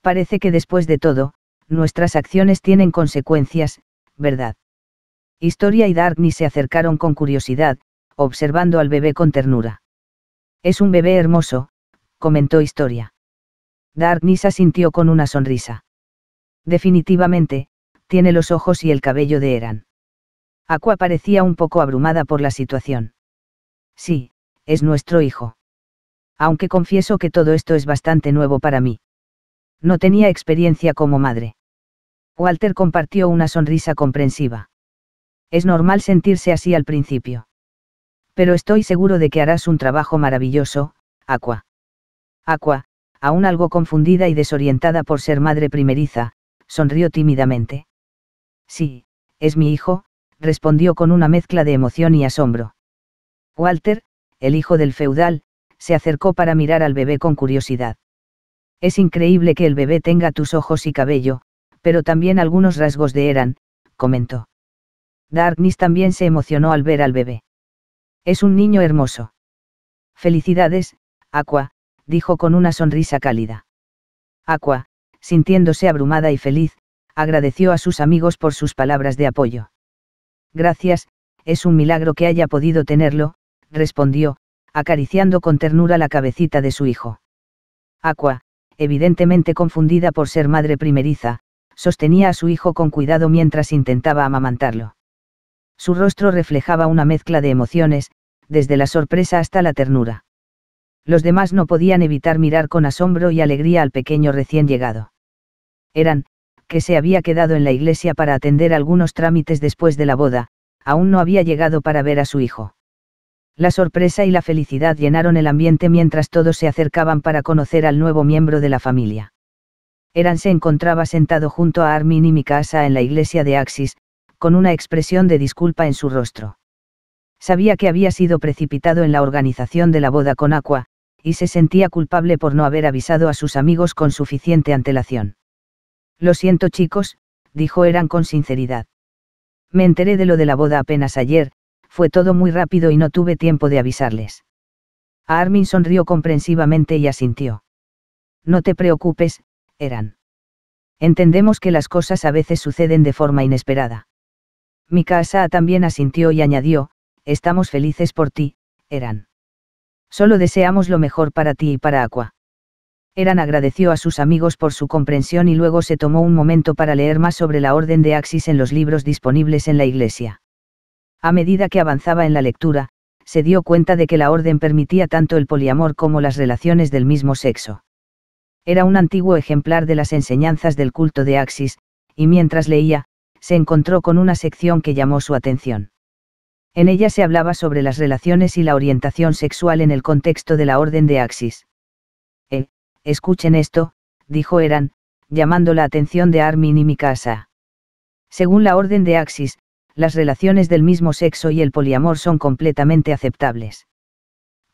Parece que después de todo, nuestras acciones tienen consecuencias, ¿verdad? Historia y Darkness se acercaron con curiosidad, observando al bebé con ternura. Es un bebé hermoso, comentó Historia. Darkness asintió con una sonrisa. Definitivamente, tiene los ojos y el cabello de Eran. Aqua parecía un poco abrumada por la situación. Sí, es nuestro hijo. Aunque confieso que todo esto es bastante nuevo para mí. No tenía experiencia como madre. Walter compartió una sonrisa comprensiva. Es normal sentirse así al principio. Pero estoy seguro de que harás un trabajo maravilloso, Aqua. Aqua, aún algo confundida y desorientada por ser madre primeriza, sonrió tímidamente. Sí, es mi hijo, respondió con una mezcla de emoción y asombro. Walter, el hijo del feudal, se acercó para mirar al bebé con curiosidad. Es increíble que el bebé tenga tus ojos y cabello, pero también algunos rasgos de Eran, comentó. Darkness también se emocionó al ver al bebé. Es un niño hermoso. Felicidades, Aqua, dijo con una sonrisa cálida. Aqua, sintiéndose abrumada y feliz, agradeció a sus amigos por sus palabras de apoyo. Gracias, es un milagro que haya podido tenerlo, respondió, acariciando con ternura la cabecita de su hijo. Aqua, evidentemente confundida por ser madre primeriza, sostenía a su hijo con cuidado mientras intentaba amamantarlo. Su rostro reflejaba una mezcla de emociones, desde la sorpresa hasta la ternura. Los demás no podían evitar mirar con asombro y alegría al pequeño recién llegado. Eran, que se había quedado en la iglesia para atender algunos trámites después de la boda, aún no había llegado para ver a su hijo. La sorpresa y la felicidad llenaron el ambiente mientras todos se acercaban para conocer al nuevo miembro de la familia. Eran se encontraba sentado junto a Armin y Mikasa en la iglesia de Axis, con una expresión de disculpa en su rostro. Sabía que había sido precipitado en la organización de la boda con Aqua, y se sentía culpable por no haber avisado a sus amigos con suficiente antelación. Lo siento chicos, dijo Eran con sinceridad. Me enteré de lo de la boda apenas ayer, fue todo muy rápido y no tuve tiempo de avisarles. Armin sonrió comprensivamente y asintió. No te preocupes, Eran. Entendemos que las cosas a veces suceden de forma inesperada. casa también asintió y añadió, estamos felices por ti, Eran. Solo deseamos lo mejor para ti y para Aqua. Eran agradeció a sus amigos por su comprensión y luego se tomó un momento para leer más sobre la Orden de Axis en los libros disponibles en la Iglesia. A medida que avanzaba en la lectura, se dio cuenta de que la Orden permitía tanto el poliamor como las relaciones del mismo sexo. Era un antiguo ejemplar de las enseñanzas del culto de Axis, y mientras leía, se encontró con una sección que llamó su atención. En ella se hablaba sobre las relaciones y la orientación sexual en el contexto de la Orden de Axis. Escuchen esto, dijo Eran, llamando la atención de Armin y Mikasa. Según la orden de Axis, las relaciones del mismo sexo y el poliamor son completamente aceptables.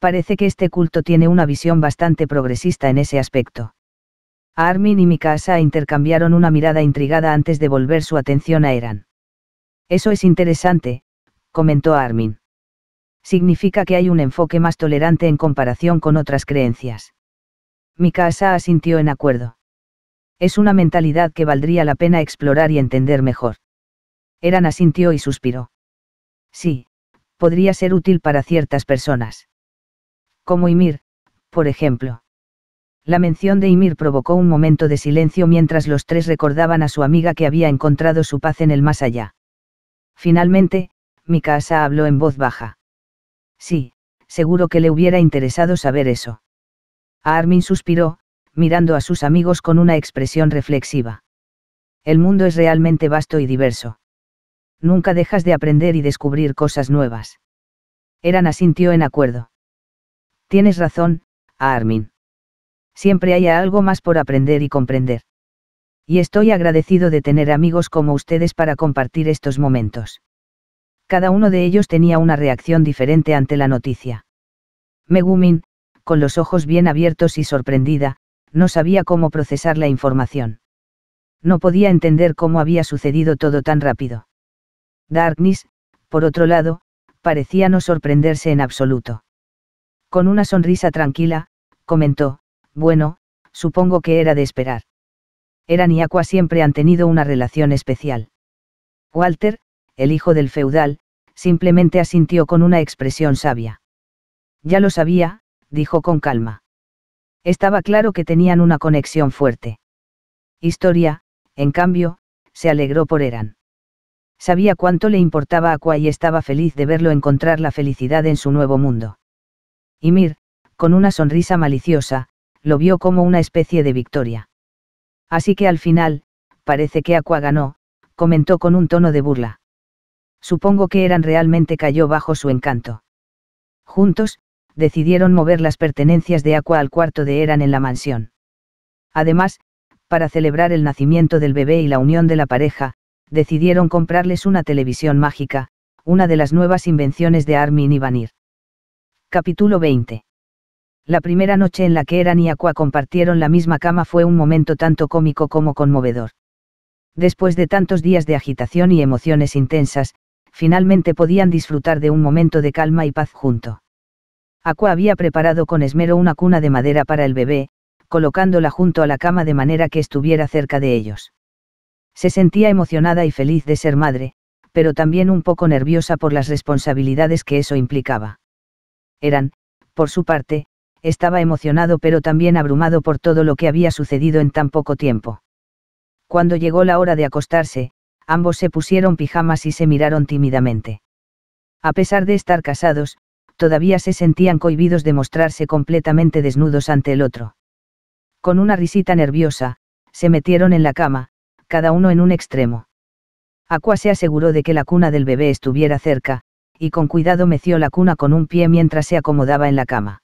Parece que este culto tiene una visión bastante progresista en ese aspecto. Armin y Mikasa intercambiaron una mirada intrigada antes de volver su atención a Eran. Eso es interesante, comentó Armin. Significa que hay un enfoque más tolerante en comparación con otras creencias. Mikasa asintió en acuerdo. Es una mentalidad que valdría la pena explorar y entender mejor. Eran asintió y suspiró. Sí, podría ser útil para ciertas personas. Como Ymir, por ejemplo. La mención de Ymir provocó un momento de silencio mientras los tres recordaban a su amiga que había encontrado su paz en el más allá. Finalmente, Mikasa habló en voz baja. Sí, seguro que le hubiera interesado saber eso. Armin suspiró, mirando a sus amigos con una expresión reflexiva. El mundo es realmente vasto y diverso. Nunca dejas de aprender y descubrir cosas nuevas. Eran asintió en acuerdo. Tienes razón, Armin. Siempre hay algo más por aprender y comprender. Y estoy agradecido de tener amigos como ustedes para compartir estos momentos. Cada uno de ellos tenía una reacción diferente ante la noticia. Megumin, con los ojos bien abiertos y sorprendida, no sabía cómo procesar la información. No podía entender cómo había sucedido todo tan rápido. Darkness, por otro lado, parecía no sorprenderse en absoluto. Con una sonrisa tranquila, comentó, bueno, supongo que era de esperar. Eran y Aqua siempre han tenido una relación especial. Walter, el hijo del feudal, simplemente asintió con una expresión sabia. Ya lo sabía, dijo con calma. Estaba claro que tenían una conexión fuerte. Historia, en cambio, se alegró por Eran. Sabía cuánto le importaba Aqua y estaba feliz de verlo encontrar la felicidad en su nuevo mundo. Y Mir, con una sonrisa maliciosa, lo vio como una especie de victoria. Así que al final, parece que Aqua ganó, comentó con un tono de burla. Supongo que Eran realmente cayó bajo su encanto. Juntos, decidieron mover las pertenencias de Aqua al cuarto de Eran en la mansión. Además, para celebrar el nacimiento del bebé y la unión de la pareja, decidieron comprarles una televisión mágica, una de las nuevas invenciones de Armin y Vanir. Capítulo 20. La primera noche en la que Eran y Aqua compartieron la misma cama fue un momento tanto cómico como conmovedor. Después de tantos días de agitación y emociones intensas, finalmente podían disfrutar de un momento de calma y paz junto. Aqua había preparado con esmero una cuna de madera para el bebé, colocándola junto a la cama de manera que estuviera cerca de ellos. Se sentía emocionada y feliz de ser madre, pero también un poco nerviosa por las responsabilidades que eso implicaba. Eran, por su parte, estaba emocionado pero también abrumado por todo lo que había sucedido en tan poco tiempo. Cuando llegó la hora de acostarse, ambos se pusieron pijamas y se miraron tímidamente. A pesar de estar casados, todavía se sentían cohibidos de mostrarse completamente desnudos ante el otro. Con una risita nerviosa, se metieron en la cama, cada uno en un extremo. Aqua se aseguró de que la cuna del bebé estuviera cerca, y con cuidado meció la cuna con un pie mientras se acomodaba en la cama.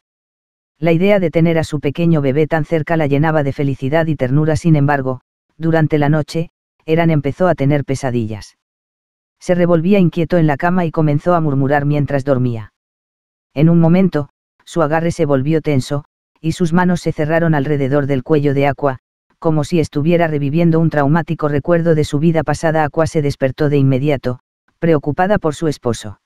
La idea de tener a su pequeño bebé tan cerca la llenaba de felicidad y ternura, sin embargo, durante la noche, Eran empezó a tener pesadillas. Se revolvía inquieto en la cama y comenzó a murmurar mientras dormía. En un momento, su agarre se volvió tenso, y sus manos se cerraron alrededor del cuello de Aqua, como si estuviera reviviendo un traumático recuerdo de su vida pasada. Aqua se despertó de inmediato, preocupada por su esposo.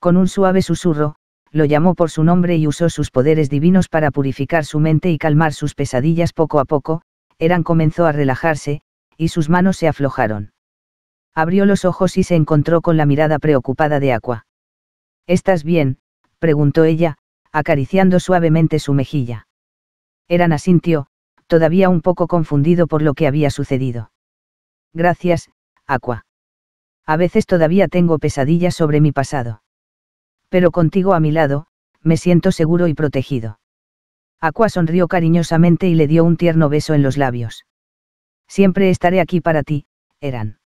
Con un suave susurro, lo llamó por su nombre y usó sus poderes divinos para purificar su mente y calmar sus pesadillas poco a poco, Eran comenzó a relajarse, y sus manos se aflojaron. Abrió los ojos y se encontró con la mirada preocupada de Aqua. ¿Estás bien, preguntó ella, acariciando suavemente su mejilla. Eran asintió, todavía un poco confundido por lo que había sucedido. Gracias, Aqua. A veces todavía tengo pesadillas sobre mi pasado. Pero contigo a mi lado, me siento seguro y protegido. Aqua sonrió cariñosamente y le dio un tierno beso en los labios. Siempre estaré aquí para ti, Eran.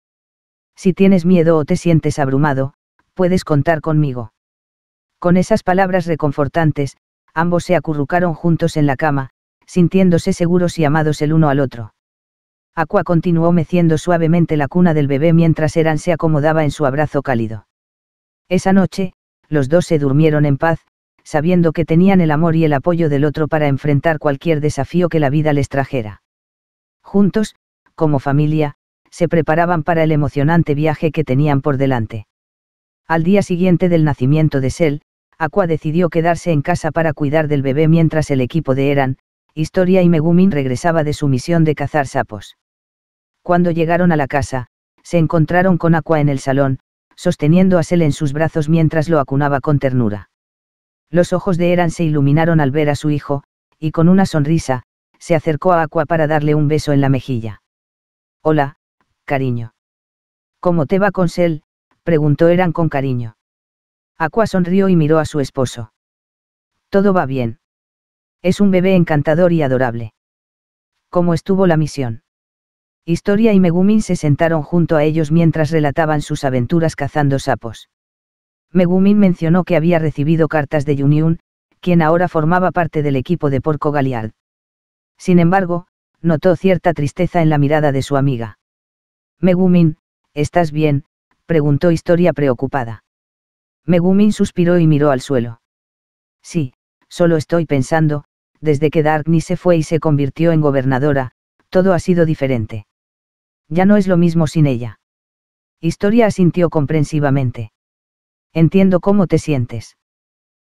Si tienes miedo o te sientes abrumado, puedes contar conmigo. Con esas palabras reconfortantes, ambos se acurrucaron juntos en la cama, sintiéndose seguros y amados el uno al otro. Aqua continuó meciendo suavemente la cuna del bebé mientras Eran se acomodaba en su abrazo cálido. Esa noche, los dos se durmieron en paz, sabiendo que tenían el amor y el apoyo del otro para enfrentar cualquier desafío que la vida les trajera. Juntos, como familia, se preparaban para el emocionante viaje que tenían por delante. Al día siguiente del nacimiento de Sel, Aqua decidió quedarse en casa para cuidar del bebé mientras el equipo de Eran, Historia y Megumin regresaba de su misión de cazar sapos. Cuando llegaron a la casa, se encontraron con Aqua en el salón, sosteniendo a Sel en sus brazos mientras lo acunaba con ternura. Los ojos de Eran se iluminaron al ver a su hijo, y con una sonrisa, se acercó a Aqua para darle un beso en la mejilla. Hola, cariño. ¿Cómo te va con Sel, preguntó Eran con cariño. Aqua sonrió y miró a su esposo. Todo va bien. Es un bebé encantador y adorable. ¿Cómo estuvo la misión? Historia y Megumin se sentaron junto a ellos mientras relataban sus aventuras cazando sapos. Megumin mencionó que había recibido cartas de Yunyun, quien ahora formaba parte del equipo de Porco Galiard. Sin embargo, notó cierta tristeza en la mirada de su amiga. Megumin, ¿estás bien? preguntó Historia preocupada. Megumin suspiró y miró al suelo. Sí, solo estoy pensando, desde que Darkni se fue y se convirtió en gobernadora, todo ha sido diferente. Ya no es lo mismo sin ella. Historia asintió comprensivamente. Entiendo cómo te sientes.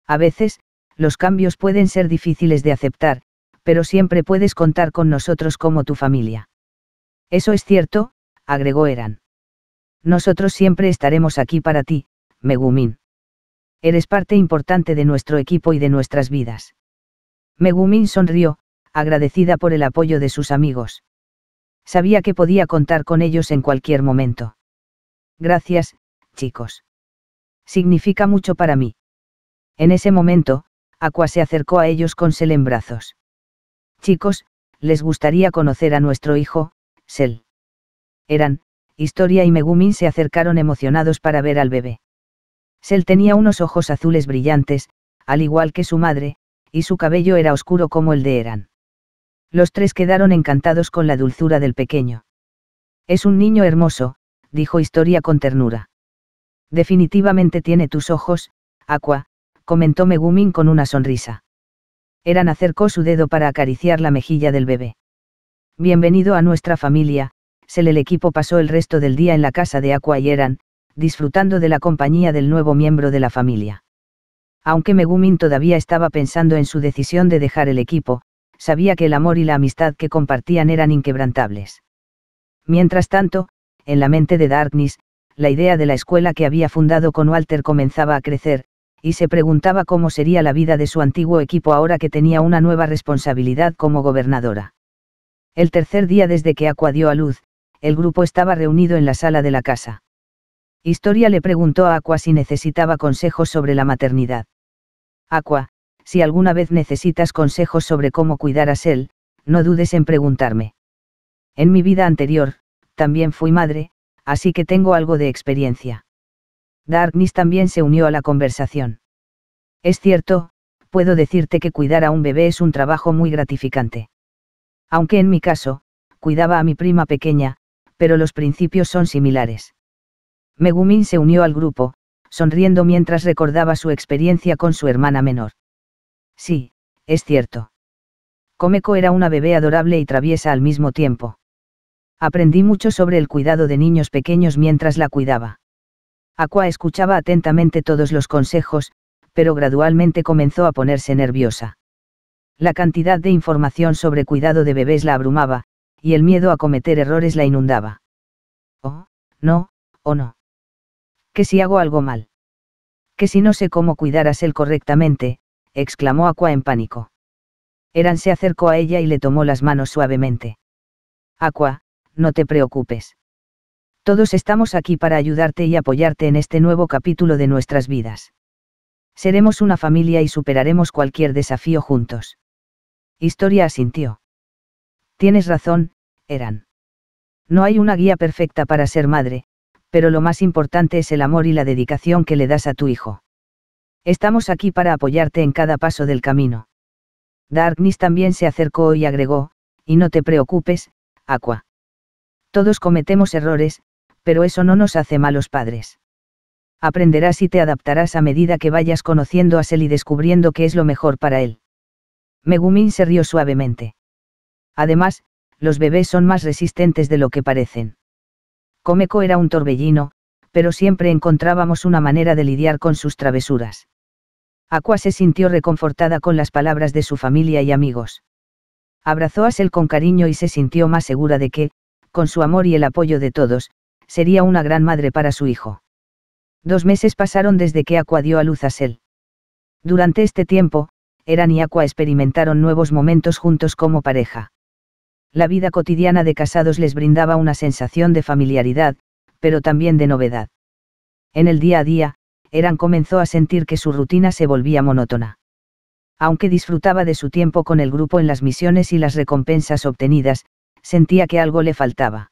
A veces, los cambios pueden ser difíciles de aceptar, pero siempre puedes contar con nosotros como tu familia. Eso es cierto, agregó Eran. Nosotros siempre estaremos aquí para ti, Megumin. Eres parte importante de nuestro equipo y de nuestras vidas. Megumin sonrió, agradecida por el apoyo de sus amigos. Sabía que podía contar con ellos en cualquier momento. Gracias, chicos. Significa mucho para mí. En ese momento, Aqua se acercó a ellos con Sel en brazos. Chicos, les gustaría conocer a nuestro hijo, Sel. Eran, Historia y Megumin se acercaron emocionados para ver al bebé. Sel tenía unos ojos azules brillantes, al igual que su madre, y su cabello era oscuro como el de Eran. Los tres quedaron encantados con la dulzura del pequeño. Es un niño hermoso, dijo Historia con ternura. Definitivamente tiene tus ojos, Aqua, comentó Megumin con una sonrisa. Eran acercó su dedo para acariciar la mejilla del bebé. Bienvenido a nuestra familia, el equipo pasó el resto del día en la casa de Aqua y Eran, disfrutando de la compañía del nuevo miembro de la familia. Aunque Megumin todavía estaba pensando en su decisión de dejar el equipo, sabía que el amor y la amistad que compartían eran inquebrantables. Mientras tanto, en la mente de Darkness, la idea de la escuela que había fundado con Walter comenzaba a crecer, y se preguntaba cómo sería la vida de su antiguo equipo ahora que tenía una nueva responsabilidad como gobernadora. El tercer día desde que Aqua dio a luz, el grupo estaba reunido en la sala de la casa. Historia le preguntó a Aqua si necesitaba consejos sobre la maternidad. Aqua, si alguna vez necesitas consejos sobre cómo cuidar a Sel, no dudes en preguntarme. En mi vida anterior, también fui madre, así que tengo algo de experiencia. Darkness también se unió a la conversación. Es cierto, puedo decirte que cuidar a un bebé es un trabajo muy gratificante. Aunque en mi caso, cuidaba a mi prima pequeña, pero los principios son similares. Megumin se unió al grupo, sonriendo mientras recordaba su experiencia con su hermana menor. Sí, es cierto. Komeko era una bebé adorable y traviesa al mismo tiempo. Aprendí mucho sobre el cuidado de niños pequeños mientras la cuidaba. Aqua escuchaba atentamente todos los consejos, pero gradualmente comenzó a ponerse nerviosa. La cantidad de información sobre cuidado de bebés la abrumaba, y el miedo a cometer errores la inundaba. Oh, no, o oh no. ¿Que si hago algo mal? Que si no sé cómo cuidar él correctamente, exclamó Aqua en pánico. Eran se acercó a ella y le tomó las manos suavemente. Aqua, no te preocupes. Todos estamos aquí para ayudarte y apoyarte en este nuevo capítulo de nuestras vidas. Seremos una familia y superaremos cualquier desafío juntos. Historia asintió. Tienes razón, eran. No hay una guía perfecta para ser madre, pero lo más importante es el amor y la dedicación que le das a tu hijo. Estamos aquí para apoyarte en cada paso del camino. Darkness también se acercó y agregó, y no te preocupes, Aqua. Todos cometemos errores, pero eso no nos hace malos padres. Aprenderás y te adaptarás a medida que vayas conociendo a Sel y descubriendo qué es lo mejor para él. Megumin se rió suavemente. Además, los bebés son más resistentes de lo que parecen. Comeco era un torbellino, pero siempre encontrábamos una manera de lidiar con sus travesuras. Aqua se sintió reconfortada con las palabras de su familia y amigos. Abrazó a Sel con cariño y se sintió más segura de que, con su amor y el apoyo de todos, sería una gran madre para su hijo. Dos meses pasaron desde que Aqua dio a luz a Sel. Durante este tiempo, Eran y Aqua experimentaron nuevos momentos juntos como pareja. La vida cotidiana de casados les brindaba una sensación de familiaridad, pero también de novedad. En el día a día, Eran comenzó a sentir que su rutina se volvía monótona. Aunque disfrutaba de su tiempo con el grupo en las misiones y las recompensas obtenidas, sentía que algo le faltaba.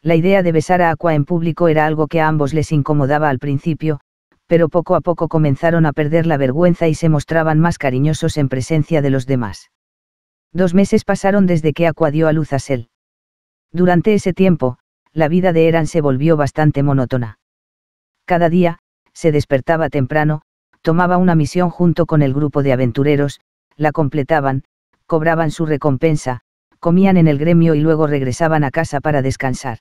La idea de besar a Aqua en público era algo que a ambos les incomodaba al principio, pero poco a poco comenzaron a perder la vergüenza y se mostraban más cariñosos en presencia de los demás. Dos meses pasaron desde que Aqua dio a luz a Sel. Durante ese tiempo, la vida de Eran se volvió bastante monótona. Cada día, se despertaba temprano, tomaba una misión junto con el grupo de aventureros, la completaban, cobraban su recompensa, comían en el gremio y luego regresaban a casa para descansar.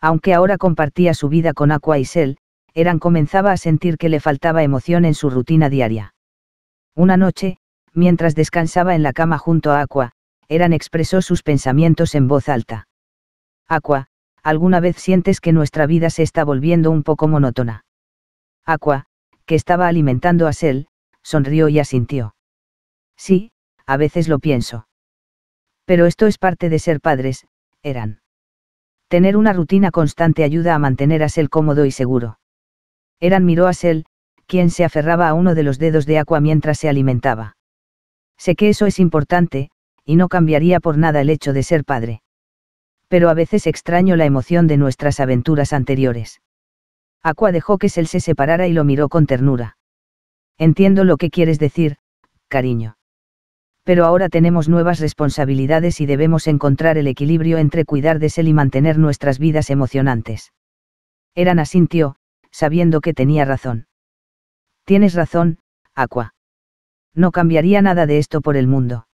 Aunque ahora compartía su vida con Aqua y Sel, Eran comenzaba a sentir que le faltaba emoción en su rutina diaria. Una noche, mientras descansaba en la cama junto a Aqua, Eran expresó sus pensamientos en voz alta. Aqua, ¿alguna vez sientes que nuestra vida se está volviendo un poco monótona? Aqua, que estaba alimentando a Sel, sonrió y asintió. Sí, a veces lo pienso. Pero esto es parte de ser padres, eran. Tener una rutina constante ayuda a mantener a Sel cómodo y seguro. Eran miró a Sel, quien se aferraba a uno de los dedos de Aqua mientras se alimentaba. Sé que eso es importante, y no cambiaría por nada el hecho de ser padre. Pero a veces extraño la emoción de nuestras aventuras anteriores. Aqua dejó que Sel se separara y lo miró con ternura. Entiendo lo que quieres decir, cariño. Pero ahora tenemos nuevas responsabilidades y debemos encontrar el equilibrio entre cuidar de Sel y mantener nuestras vidas emocionantes. Eran asintió, sabiendo que tenía razón. Tienes razón, Aqua. No cambiaría nada de esto por el mundo.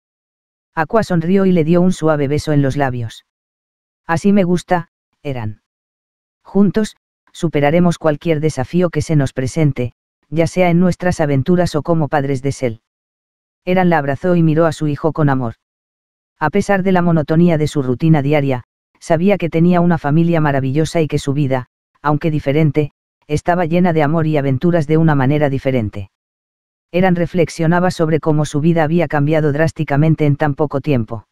Aqua sonrió y le dio un suave beso en los labios. Así me gusta, Eran. Juntos, superaremos cualquier desafío que se nos presente, ya sea en nuestras aventuras o como padres de Sel. Eran la abrazó y miró a su hijo con amor. A pesar de la monotonía de su rutina diaria, sabía que tenía una familia maravillosa y que su vida, aunque diferente, estaba llena de amor y aventuras de una manera diferente. Eran reflexionaba sobre cómo su vida había cambiado drásticamente en tan poco tiempo.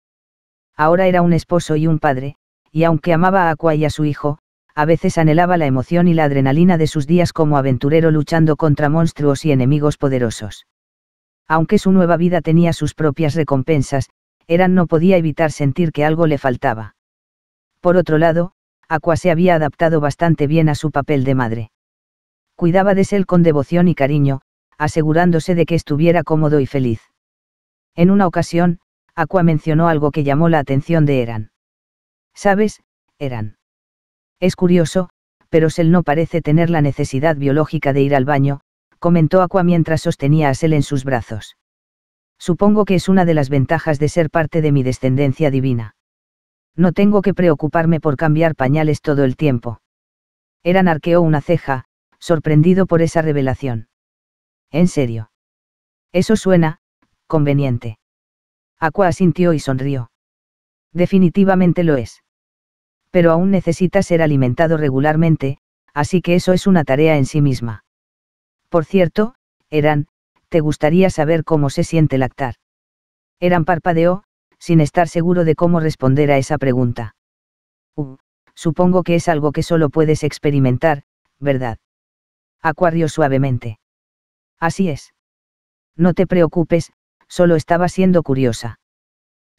Ahora era un esposo y un padre, y aunque amaba a Aqua y a su hijo, a veces anhelaba la emoción y la adrenalina de sus días como aventurero luchando contra monstruos y enemigos poderosos. Aunque su nueva vida tenía sus propias recompensas, Eran no podía evitar sentir que algo le faltaba. Por otro lado, Aqua se había adaptado bastante bien a su papel de madre. Cuidaba de él con devoción y cariño, asegurándose de que estuviera cómodo y feliz. En una ocasión, Aqua mencionó algo que llamó la atención de Eran. ¿Sabes, Eran? Es curioso, pero Sel no parece tener la necesidad biológica de ir al baño, comentó Aqua mientras sostenía a Sel en sus brazos. Supongo que es una de las ventajas de ser parte de mi descendencia divina. No tengo que preocuparme por cambiar pañales todo el tiempo. Eran arqueó una ceja, sorprendido por esa revelación. En serio. Eso suena, conveniente. Aqua asintió y sonrió. Definitivamente lo es. Pero aún necesita ser alimentado regularmente, así que eso es una tarea en sí misma. Por cierto, Eran, te gustaría saber cómo se siente lactar. Eran parpadeó, sin estar seguro de cómo responder a esa pregunta. Uh, supongo que es algo que solo puedes experimentar, ¿verdad? rió suavemente. Así es. No te preocupes, solo estaba siendo curiosa.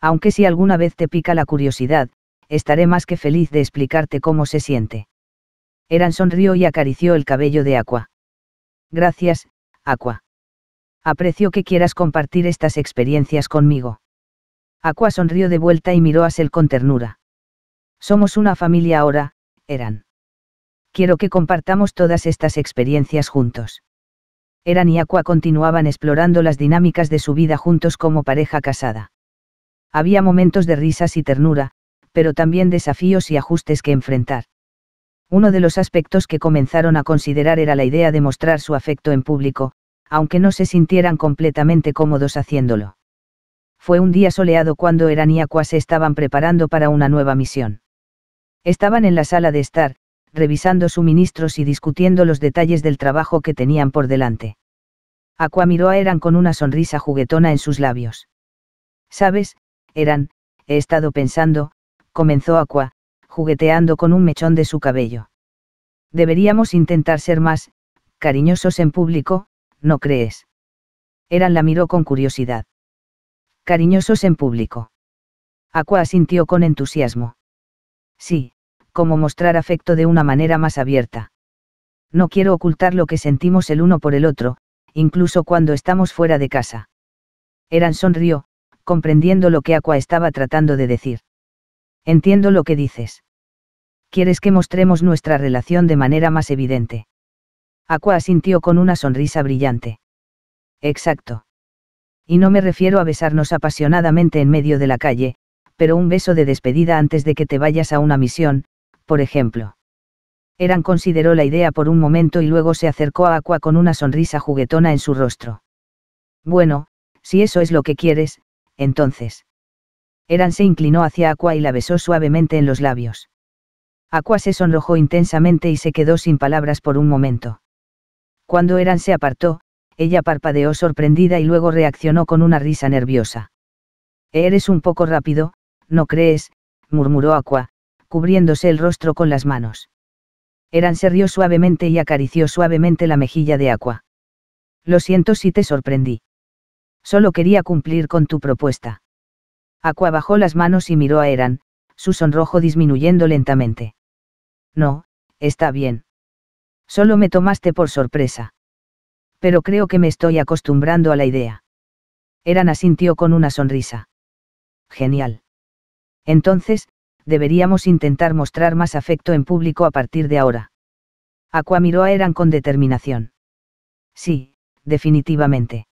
Aunque si alguna vez te pica la curiosidad, estaré más que feliz de explicarte cómo se siente. Eran sonrió y acarició el cabello de Aqua. Gracias, Aqua. Aprecio que quieras compartir estas experiencias conmigo. Aqua sonrió de vuelta y miró a Sel con ternura. Somos una familia ahora, Eran. Quiero que compartamos todas estas experiencias juntos. Eran y Aqua continuaban explorando las dinámicas de su vida juntos como pareja casada. Había momentos de risas y ternura, pero también desafíos y ajustes que enfrentar. Uno de los aspectos que comenzaron a considerar era la idea de mostrar su afecto en público, aunque no se sintieran completamente cómodos haciéndolo. Fue un día soleado cuando Eran y Aqua se estaban preparando para una nueva misión. Estaban en la sala de estar, revisando suministros y discutiendo los detalles del trabajo que tenían por delante. Aqua miró a Eran con una sonrisa juguetona en sus labios. Sabes, Eran, he estado pensando, comenzó Aqua, jugueteando con un mechón de su cabello. Deberíamos intentar ser más, cariñosos en público, ¿no crees? Eran la miró con curiosidad. Cariñosos en público. Aqua asintió con entusiasmo. Sí, cómo mostrar afecto de una manera más abierta. No quiero ocultar lo que sentimos el uno por el otro, incluso cuando estamos fuera de casa. Eran sonrió, comprendiendo lo que Aqua estaba tratando de decir. Entiendo lo que dices. Quieres que mostremos nuestra relación de manera más evidente. Aqua asintió con una sonrisa brillante. Exacto. Y no me refiero a besarnos apasionadamente en medio de la calle, pero un beso de despedida antes de que te vayas a una misión, por ejemplo. Eran consideró la idea por un momento y luego se acercó a Aqua con una sonrisa juguetona en su rostro. Bueno, si eso es lo que quieres, entonces. Eran se inclinó hacia Aqua y la besó suavemente en los labios. Aqua se sonrojó intensamente y se quedó sin palabras por un momento. Cuando Eran se apartó, ella parpadeó sorprendida y luego reaccionó con una risa nerviosa. Eres un poco rápido, ¿no crees? murmuró Aqua, cubriéndose el rostro con las manos. Eran se rió suavemente y acarició suavemente la mejilla de Aqua. Lo siento si te sorprendí. Solo quería cumplir con tu propuesta. Aqua bajó las manos y miró a Eran, su sonrojo disminuyendo lentamente. No, está bien. Solo me tomaste por sorpresa. Pero creo que me estoy acostumbrando a la idea. Eran asintió con una sonrisa. Genial. Entonces, deberíamos intentar mostrar más afecto en público a partir de ahora. Aqua miró a eran con determinación. Sí, definitivamente.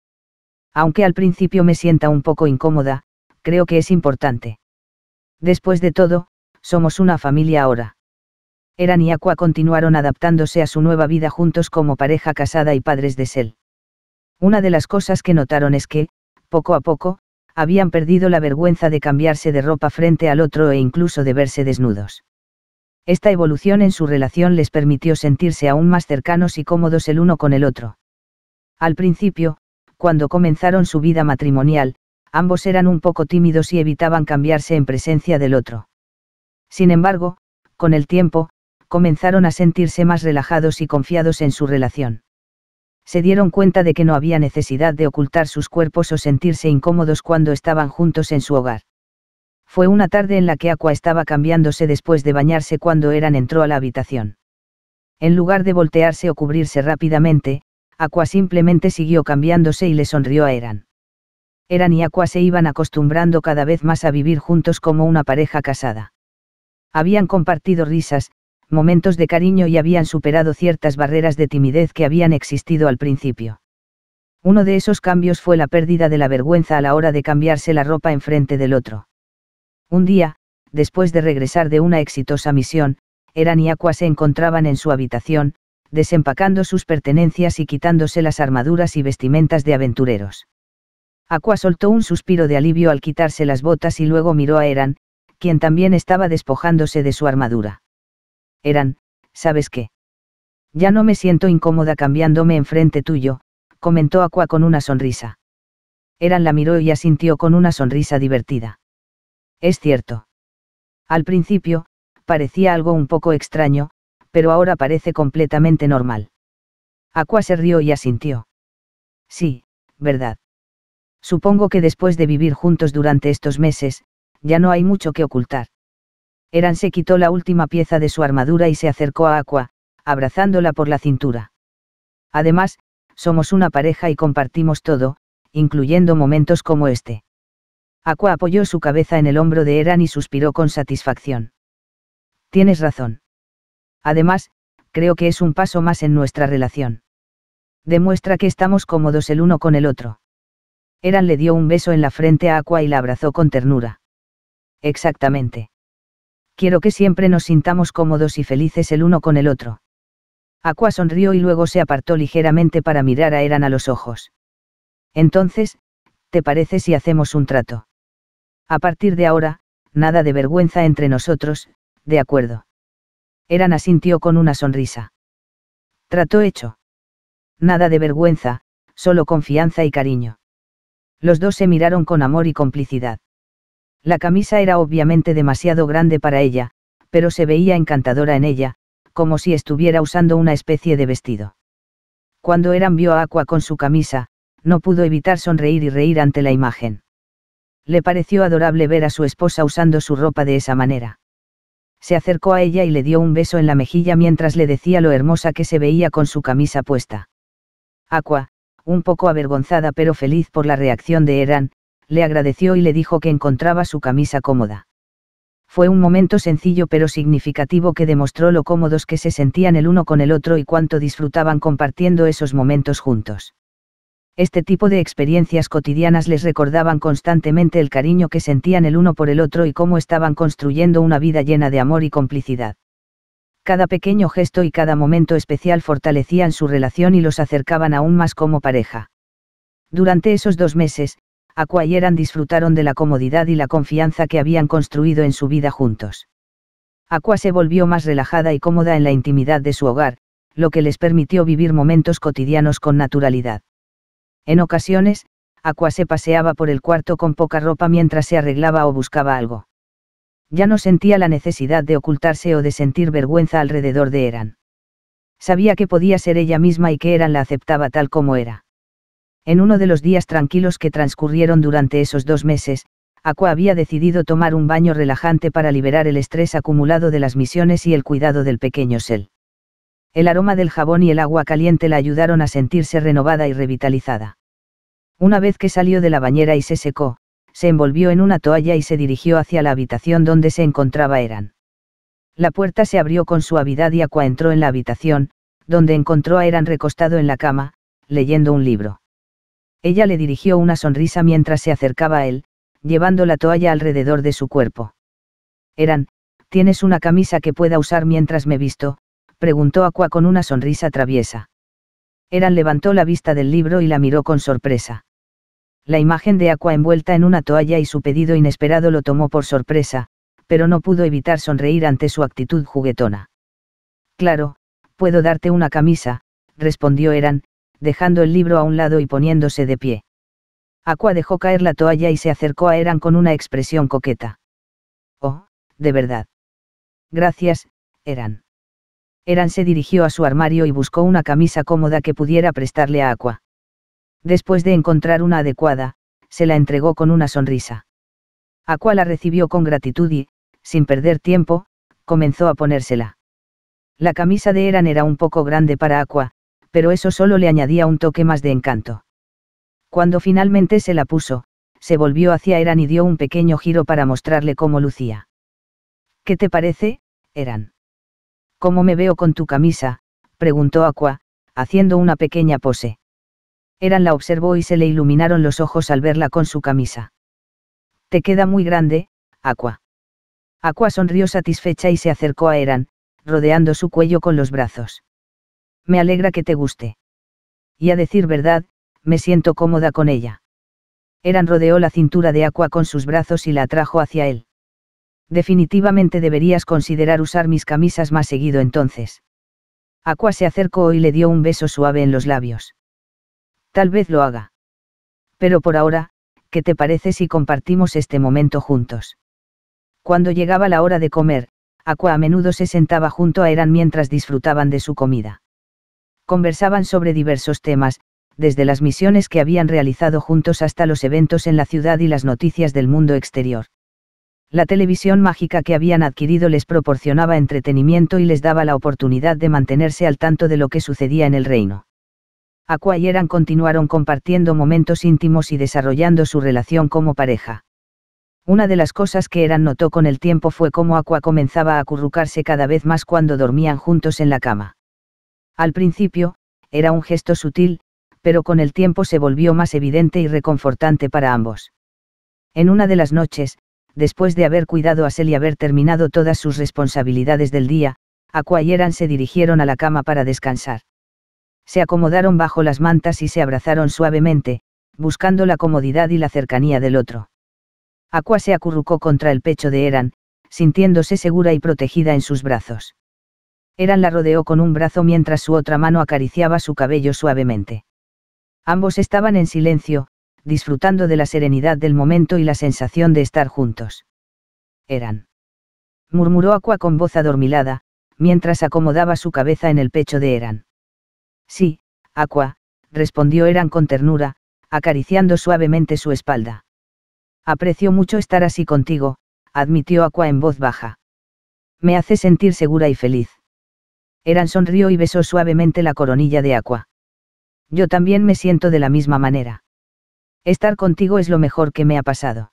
Aunque al principio me sienta un poco incómoda, creo que es importante. Después de todo, somos una familia ahora. Eran y Aqua continuaron adaptándose a su nueva vida juntos como pareja casada y padres de Sel. Una de las cosas que notaron es que, poco a poco, habían perdido la vergüenza de cambiarse de ropa frente al otro e incluso de verse desnudos. Esta evolución en su relación les permitió sentirse aún más cercanos y cómodos el uno con el otro. Al principio, cuando comenzaron su vida matrimonial, ambos eran un poco tímidos y evitaban cambiarse en presencia del otro. Sin embargo, con el tiempo, comenzaron a sentirse más relajados y confiados en su relación se dieron cuenta de que no había necesidad de ocultar sus cuerpos o sentirse incómodos cuando estaban juntos en su hogar. Fue una tarde en la que Aqua estaba cambiándose después de bañarse cuando Eran entró a la habitación. En lugar de voltearse o cubrirse rápidamente, Aqua simplemente siguió cambiándose y le sonrió a Eran. Eran y Aqua se iban acostumbrando cada vez más a vivir juntos como una pareja casada. Habían compartido risas, momentos de cariño y habían superado ciertas barreras de timidez que habían existido al principio. Uno de esos cambios fue la pérdida de la vergüenza a la hora de cambiarse la ropa en frente del otro. Un día, después de regresar de una exitosa misión, Eran y Aqua se encontraban en su habitación, desempacando sus pertenencias y quitándose las armaduras y vestimentas de aventureros. Aqua soltó un suspiro de alivio al quitarse las botas y luego miró a Eran, quien también estaba despojándose de su armadura. Eran, ¿sabes qué? Ya no me siento incómoda cambiándome enfrente tuyo, comentó Aqua con una sonrisa. Eran la miró y asintió con una sonrisa divertida. Es cierto. Al principio, parecía algo un poco extraño, pero ahora parece completamente normal. Aqua se rió y asintió. Sí, verdad. Supongo que después de vivir juntos durante estos meses, ya no hay mucho que ocultar. Eran se quitó la última pieza de su armadura y se acercó a Aqua, abrazándola por la cintura. Además, somos una pareja y compartimos todo, incluyendo momentos como este. Aqua apoyó su cabeza en el hombro de Eran y suspiró con satisfacción. Tienes razón. Además, creo que es un paso más en nuestra relación. Demuestra que estamos cómodos el uno con el otro. Eran le dio un beso en la frente a Aqua y la abrazó con ternura. Exactamente quiero que siempre nos sintamos cómodos y felices el uno con el otro. Aqua sonrió y luego se apartó ligeramente para mirar a Eran a los ojos. Entonces, ¿te parece si hacemos un trato? A partir de ahora, nada de vergüenza entre nosotros, de acuerdo. Eran asintió con una sonrisa. Trato hecho. Nada de vergüenza, solo confianza y cariño. Los dos se miraron con amor y complicidad. La camisa era obviamente demasiado grande para ella, pero se veía encantadora en ella, como si estuviera usando una especie de vestido. Cuando Eran vio a Aqua con su camisa, no pudo evitar sonreír y reír ante la imagen. Le pareció adorable ver a su esposa usando su ropa de esa manera. Se acercó a ella y le dio un beso en la mejilla mientras le decía lo hermosa que se veía con su camisa puesta. Aqua, un poco avergonzada pero feliz por la reacción de Eran, le agradeció y le dijo que encontraba su camisa cómoda. Fue un momento sencillo pero significativo que demostró lo cómodos que se sentían el uno con el otro y cuánto disfrutaban compartiendo esos momentos juntos. Este tipo de experiencias cotidianas les recordaban constantemente el cariño que sentían el uno por el otro y cómo estaban construyendo una vida llena de amor y complicidad. Cada pequeño gesto y cada momento especial fortalecían su relación y los acercaban aún más como pareja. Durante esos dos meses, Aqua y Eran disfrutaron de la comodidad y la confianza que habían construido en su vida juntos. Aqua se volvió más relajada y cómoda en la intimidad de su hogar, lo que les permitió vivir momentos cotidianos con naturalidad. En ocasiones, Aqua se paseaba por el cuarto con poca ropa mientras se arreglaba o buscaba algo. Ya no sentía la necesidad de ocultarse o de sentir vergüenza alrededor de Eran. Sabía que podía ser ella misma y que Eran la aceptaba tal como era. En uno de los días tranquilos que transcurrieron durante esos dos meses, Aqua había decidido tomar un baño relajante para liberar el estrés acumulado de las misiones y el cuidado del pequeño Sel. El aroma del jabón y el agua caliente la ayudaron a sentirse renovada y revitalizada. Una vez que salió de la bañera y se secó, se envolvió en una toalla y se dirigió hacia la habitación donde se encontraba Eran. La puerta se abrió con suavidad y Aqua entró en la habitación, donde encontró a Eran recostado en la cama, leyendo un libro. Ella le dirigió una sonrisa mientras se acercaba a él, llevando la toalla alrededor de su cuerpo. Eran, ¿tienes una camisa que pueda usar mientras me visto? preguntó Aqua con una sonrisa traviesa. Eran levantó la vista del libro y la miró con sorpresa. La imagen de Aqua envuelta en una toalla y su pedido inesperado lo tomó por sorpresa, pero no pudo evitar sonreír ante su actitud juguetona. Claro, puedo darte una camisa, respondió Eran, dejando el libro a un lado y poniéndose de pie. Aqua dejó caer la toalla y se acercó a Eran con una expresión coqueta. Oh, de verdad. Gracias, Eran. Eran se dirigió a su armario y buscó una camisa cómoda que pudiera prestarle a Aqua. Después de encontrar una adecuada, se la entregó con una sonrisa. Aqua la recibió con gratitud y, sin perder tiempo, comenzó a ponérsela. La camisa de Eran era un poco grande para Aqua, pero eso solo le añadía un toque más de encanto. Cuando finalmente se la puso, se volvió hacia Eran y dio un pequeño giro para mostrarle cómo lucía. ¿Qué te parece, Eran? ¿Cómo me veo con tu camisa? preguntó Aqua, haciendo una pequeña pose. Eran la observó y se le iluminaron los ojos al verla con su camisa. Te queda muy grande, Aqua. Aqua sonrió satisfecha y se acercó a Eran, rodeando su cuello con los brazos. Me alegra que te guste. Y a decir verdad, me siento cómoda con ella. Eran rodeó la cintura de Aqua con sus brazos y la atrajo hacia él. Definitivamente deberías considerar usar mis camisas más seguido entonces. Aqua se acercó y le dio un beso suave en los labios. Tal vez lo haga. Pero por ahora, ¿qué te parece si compartimos este momento juntos? Cuando llegaba la hora de comer, Aqua a menudo se sentaba junto a Eran mientras disfrutaban de su comida conversaban sobre diversos temas, desde las misiones que habían realizado juntos hasta los eventos en la ciudad y las noticias del mundo exterior. La televisión mágica que habían adquirido les proporcionaba entretenimiento y les daba la oportunidad de mantenerse al tanto de lo que sucedía en el reino. Aqua y Eran continuaron compartiendo momentos íntimos y desarrollando su relación como pareja. Una de las cosas que Eran notó con el tiempo fue cómo Aqua comenzaba a acurrucarse cada vez más cuando dormían juntos en la cama. Al principio, era un gesto sutil, pero con el tiempo se volvió más evidente y reconfortante para ambos. En una de las noches, después de haber cuidado a Sel y haber terminado todas sus responsabilidades del día, Aqua y Eran se dirigieron a la cama para descansar. Se acomodaron bajo las mantas y se abrazaron suavemente, buscando la comodidad y la cercanía del otro. Aqua se acurrucó contra el pecho de Eran, sintiéndose segura y protegida en sus brazos. Eran la rodeó con un brazo mientras su otra mano acariciaba su cabello suavemente. Ambos estaban en silencio, disfrutando de la serenidad del momento y la sensación de estar juntos. Eran. Murmuró Aqua con voz adormilada, mientras acomodaba su cabeza en el pecho de Eran. Sí, Aqua, respondió Eran con ternura, acariciando suavemente su espalda. Aprecio mucho estar así contigo, admitió Aqua en voz baja. Me hace sentir segura y feliz. Eran sonrió y besó suavemente la coronilla de Aqua. Yo también me siento de la misma manera. Estar contigo es lo mejor que me ha pasado.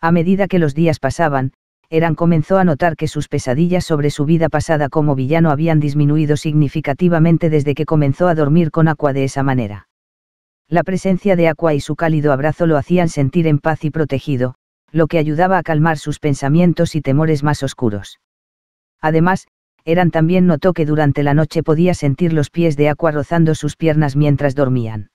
A medida que los días pasaban, Eran comenzó a notar que sus pesadillas sobre su vida pasada como villano habían disminuido significativamente desde que comenzó a dormir con Aqua de esa manera. La presencia de Aqua y su cálido abrazo lo hacían sentir en paz y protegido, lo que ayudaba a calmar sus pensamientos y temores más oscuros. Además, eran también notó que durante la noche podía sentir los pies de Aqua rozando sus piernas mientras dormían.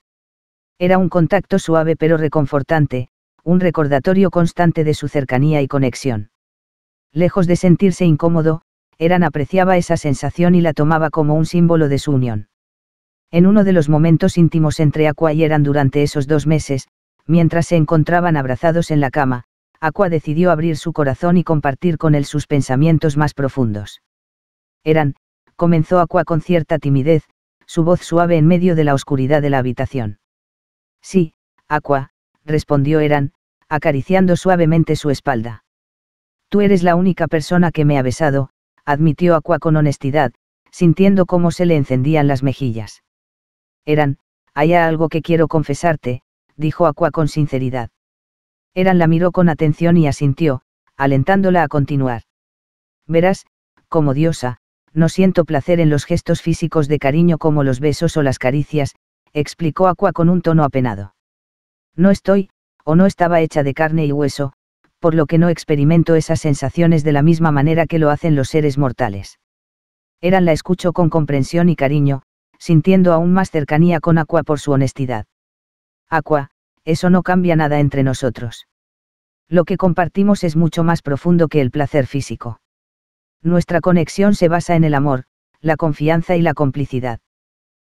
Era un contacto suave pero reconfortante, un recordatorio constante de su cercanía y conexión. Lejos de sentirse incómodo, Eran apreciaba esa sensación y la tomaba como un símbolo de su unión. En uno de los momentos íntimos entre Aqua y Eran durante esos dos meses, mientras se encontraban abrazados en la cama, Aqua decidió abrir su corazón y compartir con él sus pensamientos más profundos. Eran, comenzó Aqua con cierta timidez, su voz suave en medio de la oscuridad de la habitación. Sí, Aqua, respondió Eran, acariciando suavemente su espalda. Tú eres la única persona que me ha besado, admitió Aqua con honestidad, sintiendo cómo se le encendían las mejillas. Eran, hay algo que quiero confesarte, dijo Aqua con sinceridad. Eran la miró con atención y asintió, alentándola a continuar. Verás, como diosa, no siento placer en los gestos físicos de cariño como los besos o las caricias, explicó Aqua con un tono apenado. No estoy, o no estaba hecha de carne y hueso, por lo que no experimento esas sensaciones de la misma manera que lo hacen los seres mortales. Eran la escucho con comprensión y cariño, sintiendo aún más cercanía con Aqua por su honestidad. Aqua, eso no cambia nada entre nosotros. Lo que compartimos es mucho más profundo que el placer físico. Nuestra conexión se basa en el amor, la confianza y la complicidad.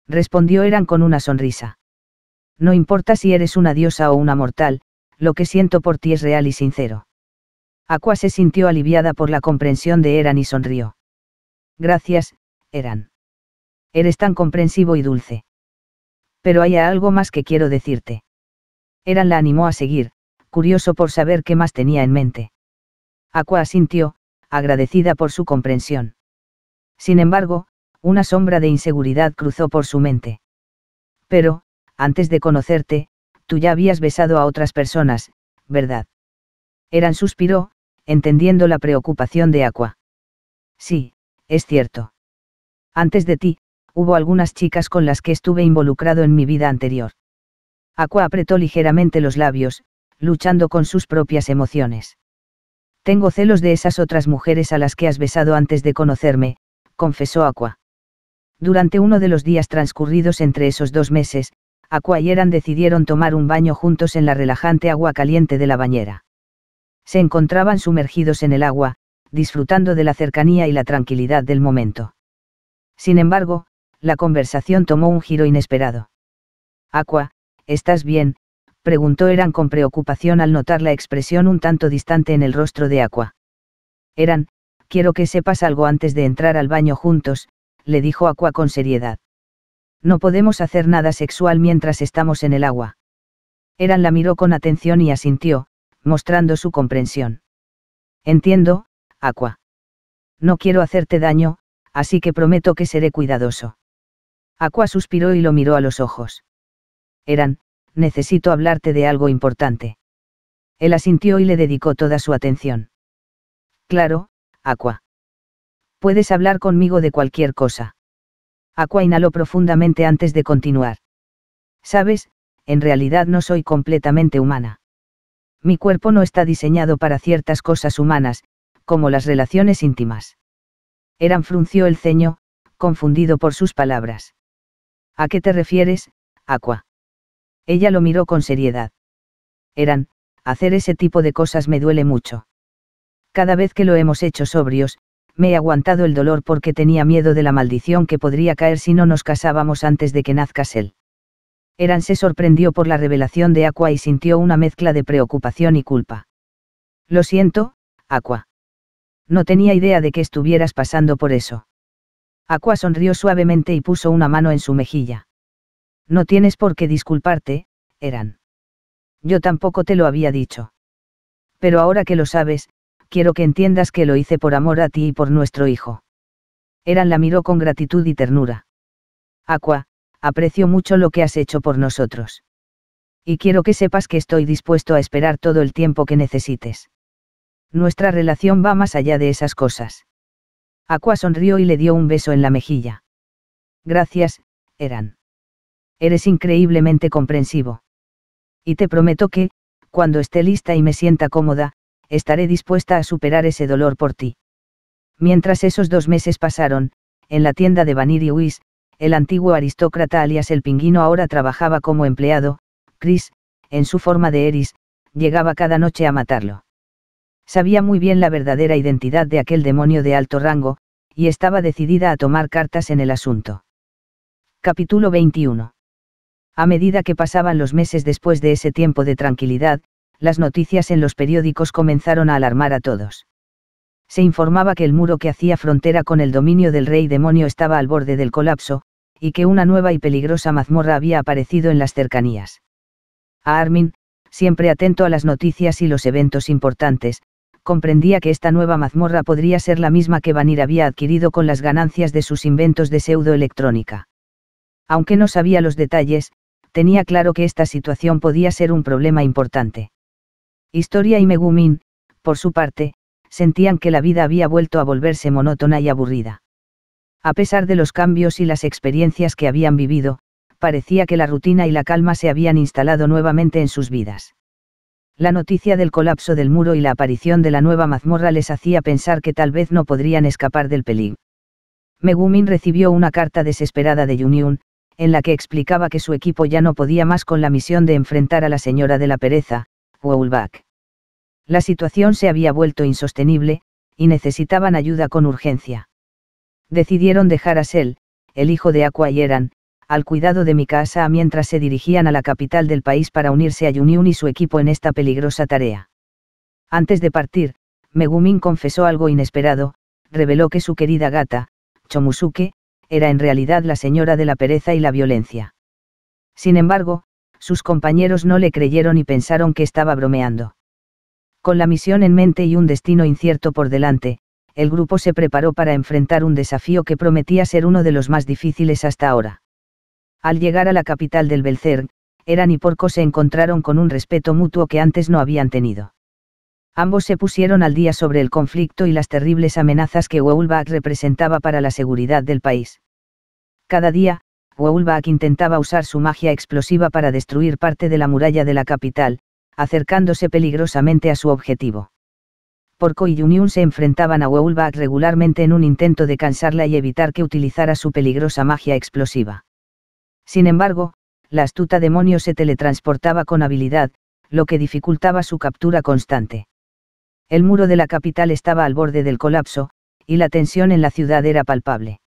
Respondió Eran con una sonrisa. No importa si eres una diosa o una mortal, lo que siento por ti es real y sincero. Aqua se sintió aliviada por la comprensión de Eran y sonrió. Gracias, Eran. Eres tan comprensivo y dulce. Pero hay algo más que quiero decirte. Eran la animó a seguir, curioso por saber qué más tenía en mente. Aqua asintió, agradecida por su comprensión. Sin embargo, una sombra de inseguridad cruzó por su mente. Pero, antes de conocerte, tú ya habías besado a otras personas, ¿verdad? Eran suspiró, entendiendo la preocupación de Aqua. Sí, es cierto. Antes de ti, hubo algunas chicas con las que estuve involucrado en mi vida anterior. Aqua apretó ligeramente los labios, luchando con sus propias emociones. Tengo celos de esas otras mujeres a las que has besado antes de conocerme, confesó Aqua. Durante uno de los días transcurridos entre esos dos meses, Aqua y Eran decidieron tomar un baño juntos en la relajante agua caliente de la bañera. Se encontraban sumergidos en el agua, disfrutando de la cercanía y la tranquilidad del momento. Sin embargo, la conversación tomó un giro inesperado. Aqua, ¿estás bien? preguntó Eran con preocupación al notar la expresión un tanto distante en el rostro de Aqua. Eran, quiero que sepas algo antes de entrar al baño juntos, le dijo Aqua con seriedad. No podemos hacer nada sexual mientras estamos en el agua. Eran la miró con atención y asintió, mostrando su comprensión. Entiendo, Aqua. No quiero hacerte daño, así que prometo que seré cuidadoso. Aqua suspiró y lo miró a los ojos. Eran, necesito hablarte de algo importante. Él asintió y le dedicó toda su atención. Claro, Aqua. Puedes hablar conmigo de cualquier cosa. Aqua inhaló profundamente antes de continuar. Sabes, en realidad no soy completamente humana. Mi cuerpo no está diseñado para ciertas cosas humanas, como las relaciones íntimas. Eran frunció el ceño, confundido por sus palabras. ¿A qué te refieres, Aqua? Ella lo miró con seriedad. Eran, hacer ese tipo de cosas me duele mucho. Cada vez que lo hemos hecho sobrios, me he aguantado el dolor porque tenía miedo de la maldición que podría caer si no nos casábamos antes de que nazcas él. Eran se sorprendió por la revelación de Aqua y sintió una mezcla de preocupación y culpa. Lo siento, Aqua. No tenía idea de que estuvieras pasando por eso. Aqua sonrió suavemente y puso una mano en su mejilla. No tienes por qué disculparte, Eran. Yo tampoco te lo había dicho. Pero ahora que lo sabes, quiero que entiendas que lo hice por amor a ti y por nuestro hijo. Eran la miró con gratitud y ternura. Aqua, aprecio mucho lo que has hecho por nosotros. Y quiero que sepas que estoy dispuesto a esperar todo el tiempo que necesites. Nuestra relación va más allá de esas cosas. Aqua sonrió y le dio un beso en la mejilla. Gracias, Eran. Eres increíblemente comprensivo. Y te prometo que, cuando esté lista y me sienta cómoda, estaré dispuesta a superar ese dolor por ti. Mientras esos dos meses pasaron, en la tienda de Vanir y Whis, el antiguo aristócrata alias el pingüino ahora trabajaba como empleado, Chris, en su forma de Eris, llegaba cada noche a matarlo. Sabía muy bien la verdadera identidad de aquel demonio de alto rango, y estaba decidida a tomar cartas en el asunto. Capítulo 21. A medida que pasaban los meses después de ese tiempo de tranquilidad, las noticias en los periódicos comenzaron a alarmar a todos. Se informaba que el muro que hacía frontera con el dominio del rey demonio estaba al borde del colapso, y que una nueva y peligrosa mazmorra había aparecido en las cercanías. A Armin, siempre atento a las noticias y los eventos importantes, comprendía que esta nueva mazmorra podría ser la misma que Vanir había adquirido con las ganancias de sus inventos de pseudoelectrónica. Aunque no sabía los detalles, tenía claro que esta situación podía ser un problema importante. Historia y Megumin, por su parte, sentían que la vida había vuelto a volverse monótona y aburrida. A pesar de los cambios y las experiencias que habían vivido, parecía que la rutina y la calma se habían instalado nuevamente en sus vidas. La noticia del colapso del muro y la aparición de la nueva mazmorra les hacía pensar que tal vez no podrían escapar del peligro. Megumin recibió una carta desesperada de Yunyun, en la que explicaba que su equipo ya no podía más con la misión de enfrentar a la señora de la pereza, Woolback. La situación se había vuelto insostenible, y necesitaban ayuda con urgencia. Decidieron dejar a Sel, el hijo de Aqua y Eran, al cuidado de Mikasa mientras se dirigían a la capital del país para unirse a Yunyun y su equipo en esta peligrosa tarea. Antes de partir, Megumin confesó algo inesperado, reveló que su querida gata, Chomusuke, era en realidad la señora de la pereza y la violencia. Sin embargo, sus compañeros no le creyeron y pensaron que estaba bromeando. Con la misión en mente y un destino incierto por delante, el grupo se preparó para enfrentar un desafío que prometía ser uno de los más difíciles hasta ahora. Al llegar a la capital del Belcer, Eran y Porco se encontraron con un respeto mutuo que antes no habían tenido. Ambos se pusieron al día sobre el conflicto y las terribles amenazas que Wolbach representaba para la seguridad del país. Cada día, Wolbach intentaba usar su magia explosiva para destruir parte de la muralla de la capital, acercándose peligrosamente a su objetivo. Porco y Yunyun se enfrentaban a Wolbach regularmente en un intento de cansarla y evitar que utilizara su peligrosa magia explosiva. Sin embargo, la astuta demonio se teletransportaba con habilidad, lo que dificultaba su captura constante. El muro de la capital estaba al borde del colapso, y la tensión en la ciudad era palpable.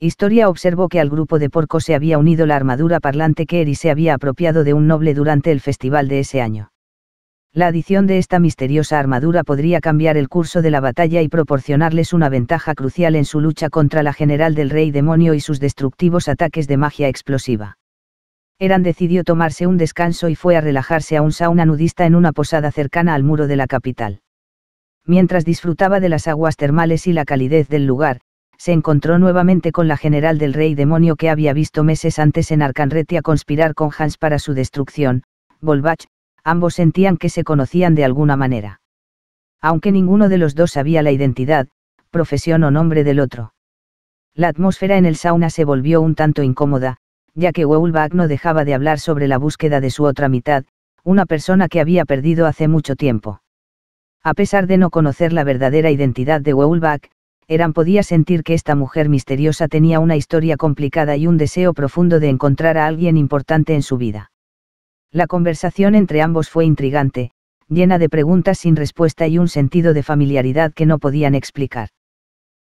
Historia observó que al grupo de porcos se había unido la armadura parlante que Eri se había apropiado de un noble durante el festival de ese año. La adición de esta misteriosa armadura podría cambiar el curso de la batalla y proporcionarles una ventaja crucial en su lucha contra la general del rey demonio y sus destructivos ataques de magia explosiva. Eran decidió tomarse un descanso y fue a relajarse a un sauna nudista en una posada cercana al muro de la capital mientras disfrutaba de las aguas termales y la calidez del lugar, se encontró nuevamente con la general del rey demonio que había visto meses antes en Arcanretia conspirar con Hans para su destrucción, Volbach, ambos sentían que se conocían de alguna manera. Aunque ninguno de los dos sabía la identidad, profesión o nombre del otro. La atmósfera en el sauna se volvió un tanto incómoda, ya que Wolbach no dejaba de hablar sobre la búsqueda de su otra mitad, una persona que había perdido hace mucho tiempo a pesar de no conocer la verdadera identidad de Weulbach, Eran podía sentir que esta mujer misteriosa tenía una historia complicada y un deseo profundo de encontrar a alguien importante en su vida. La conversación entre ambos fue intrigante, llena de preguntas sin respuesta y un sentido de familiaridad que no podían explicar.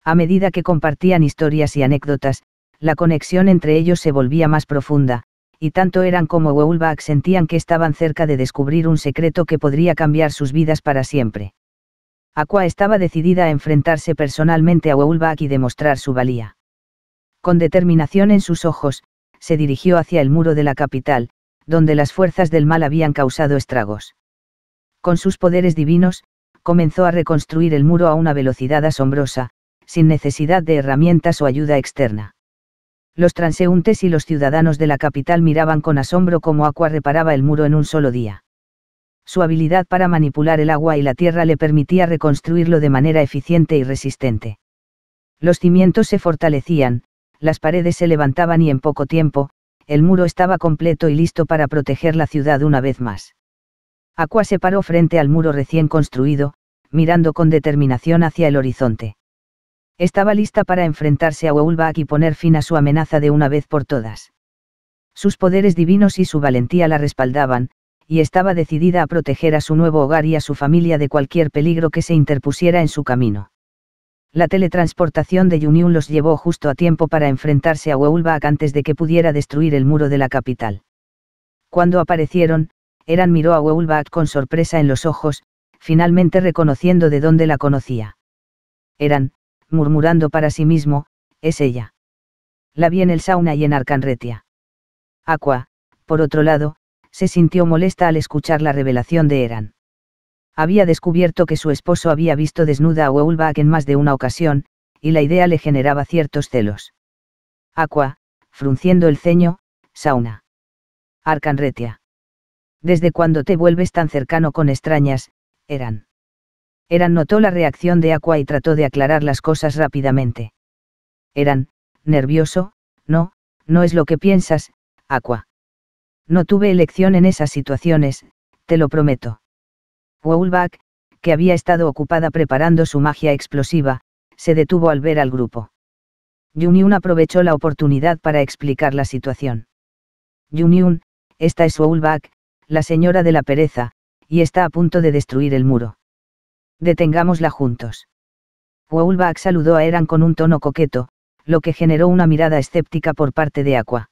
A medida que compartían historias y anécdotas, la conexión entre ellos se volvía más profunda, y tanto Eran como Weulbach sentían que estaban cerca de descubrir un secreto que podría cambiar sus vidas para siempre. Aqua estaba decidida a enfrentarse personalmente a Weulbach y demostrar su valía. Con determinación en sus ojos, se dirigió hacia el muro de la capital, donde las fuerzas del mal habían causado estragos. Con sus poderes divinos, comenzó a reconstruir el muro a una velocidad asombrosa, sin necesidad de herramientas o ayuda externa los transeúntes y los ciudadanos de la capital miraban con asombro cómo Aqua reparaba el muro en un solo día. Su habilidad para manipular el agua y la tierra le permitía reconstruirlo de manera eficiente y resistente. Los cimientos se fortalecían, las paredes se levantaban y en poco tiempo, el muro estaba completo y listo para proteger la ciudad una vez más. Aqua se paró frente al muro recién construido, mirando con determinación hacia el horizonte. Estaba lista para enfrentarse a Waulbach y poner fin a su amenaza de una vez por todas. Sus poderes divinos y su valentía la respaldaban, y estaba decidida a proteger a su nuevo hogar y a su familia de cualquier peligro que se interpusiera en su camino. La teletransportación de Yunyun los llevó justo a tiempo para enfrentarse a Waulbach antes de que pudiera destruir el muro de la capital. Cuando aparecieron, Eran miró a Waulbach con sorpresa en los ojos, finalmente reconociendo de dónde la conocía. Eran, murmurando para sí mismo, es ella. La vi en el sauna y en Arcanretia. Aqua, por otro lado, se sintió molesta al escuchar la revelación de Eran. Había descubierto que su esposo había visto desnuda a Weulbach en más de una ocasión, y la idea le generaba ciertos celos. Aqua, frunciendo el ceño, sauna. Arcanretia. ¿Desde cuando te vuelves tan cercano con extrañas, Eran? Eran notó la reacción de Aqua y trató de aclarar las cosas rápidamente. Eran, nervioso, no, no es lo que piensas, Aqua. No tuve elección en esas situaciones, te lo prometo. Woolback, que había estado ocupada preparando su magia explosiva, se detuvo al ver al grupo. Yunyun aprovechó la oportunidad para explicar la situación. Yunyun, esta es Woolback, la señora de la pereza, y está a punto de destruir el muro. Detengámosla juntos. Woolbach saludó a Eran con un tono coqueto, lo que generó una mirada escéptica por parte de Aqua.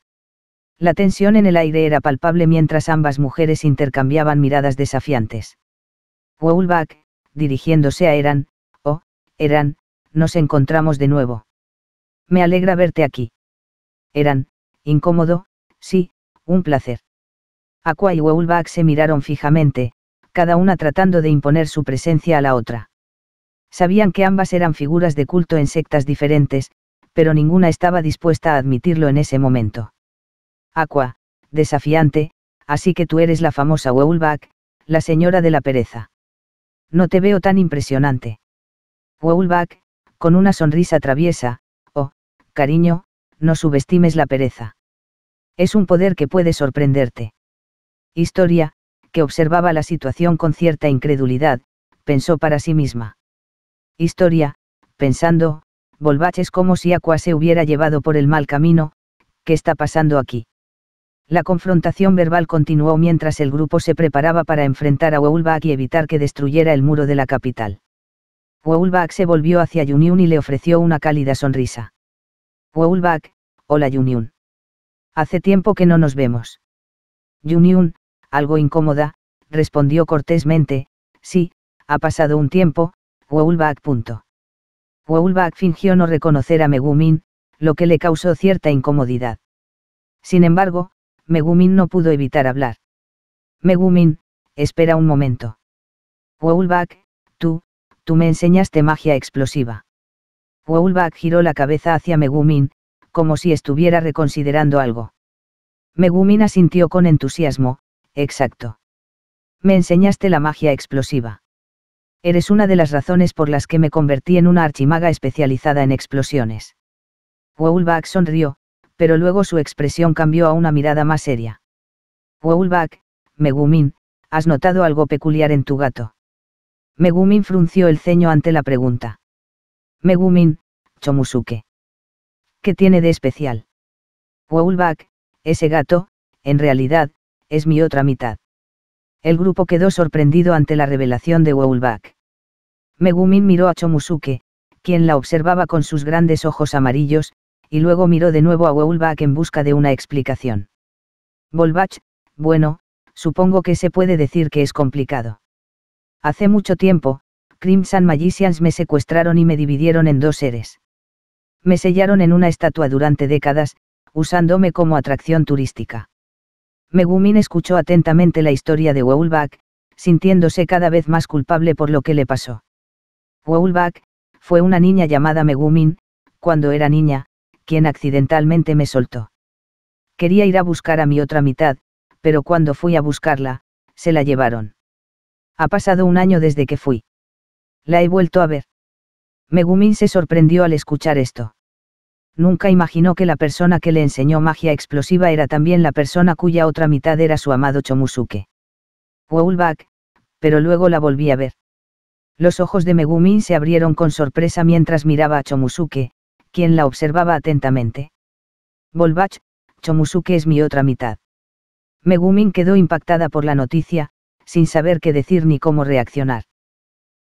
La tensión en el aire era palpable mientras ambas mujeres intercambiaban miradas desafiantes. Woolbach, dirigiéndose a Eran, oh, Eran, nos encontramos de nuevo. Me alegra verte aquí. Eran, incómodo, sí, un placer. Aqua y Woolbach se miraron fijamente, cada una tratando de imponer su presencia a la otra. Sabían que ambas eran figuras de culto en sectas diferentes, pero ninguna estaba dispuesta a admitirlo en ese momento. Aqua, desafiante, así que tú eres la famosa Weulbach, la señora de la pereza. No te veo tan impresionante. Weulbach, con una sonrisa traviesa, oh, cariño, no subestimes la pereza. Es un poder que puede sorprenderte. Historia, observaba la situación con cierta incredulidad, pensó para sí misma. Historia, pensando, Volbach es como si Aqua se hubiera llevado por el mal camino, ¿qué está pasando aquí? La confrontación verbal continuó mientras el grupo se preparaba para enfrentar a Waulbach y evitar que destruyera el muro de la capital. Waulbach se volvió hacia Yunyun y le ofreció una cálida sonrisa. Waulbach, hola Yunyun. Hace tiempo que no nos vemos. Yunyun, algo incómoda, respondió cortésmente, sí, ha pasado un tiempo, Woolback. Woolback fingió no reconocer a Megumin, lo que le causó cierta incomodidad. Sin embargo, Megumin no pudo evitar hablar. Megumin, espera un momento. Woolback, tú, tú me enseñaste magia explosiva. Woolback giró la cabeza hacia Megumin, como si estuviera reconsiderando algo. Megumin asintió con entusiasmo, Exacto. Me enseñaste la magia explosiva. Eres una de las razones por las que me convertí en una archimaga especializada en explosiones. Woolbach sonrió, pero luego su expresión cambió a una mirada más seria. Woolbach, Megumin, ¿has notado algo peculiar en tu gato? Megumin frunció el ceño ante la pregunta. Megumin, Chomusuke. ¿Qué tiene de especial? Woolbach, ese gato, en realidad, es mi otra mitad. El grupo quedó sorprendido ante la revelación de Woolback. Megumin miró a Chomusuke, quien la observaba con sus grandes ojos amarillos, y luego miró de nuevo a Woolback en busca de una explicación. Volbach, bueno, supongo que se puede decir que es complicado. Hace mucho tiempo, Crimson Magicians me secuestraron y me dividieron en dos seres. Me sellaron en una estatua durante décadas, usándome como atracción turística. Megumin escuchó atentamente la historia de Woolback, sintiéndose cada vez más culpable por lo que le pasó. Woolback, fue una niña llamada Megumin, cuando era niña, quien accidentalmente me soltó. Quería ir a buscar a mi otra mitad, pero cuando fui a buscarla, se la llevaron. Ha pasado un año desde que fui. La he vuelto a ver. Megumin se sorprendió al escuchar esto nunca imaginó que la persona que le enseñó magia explosiva era también la persona cuya otra mitad era su amado Chomusuke. Wowlback, pero luego la volví a ver. Los ojos de Megumin se abrieron con sorpresa mientras miraba a Chomusuke, quien la observaba atentamente. Volbach, Chomusuke es mi otra mitad. Megumin quedó impactada por la noticia, sin saber qué decir ni cómo reaccionar.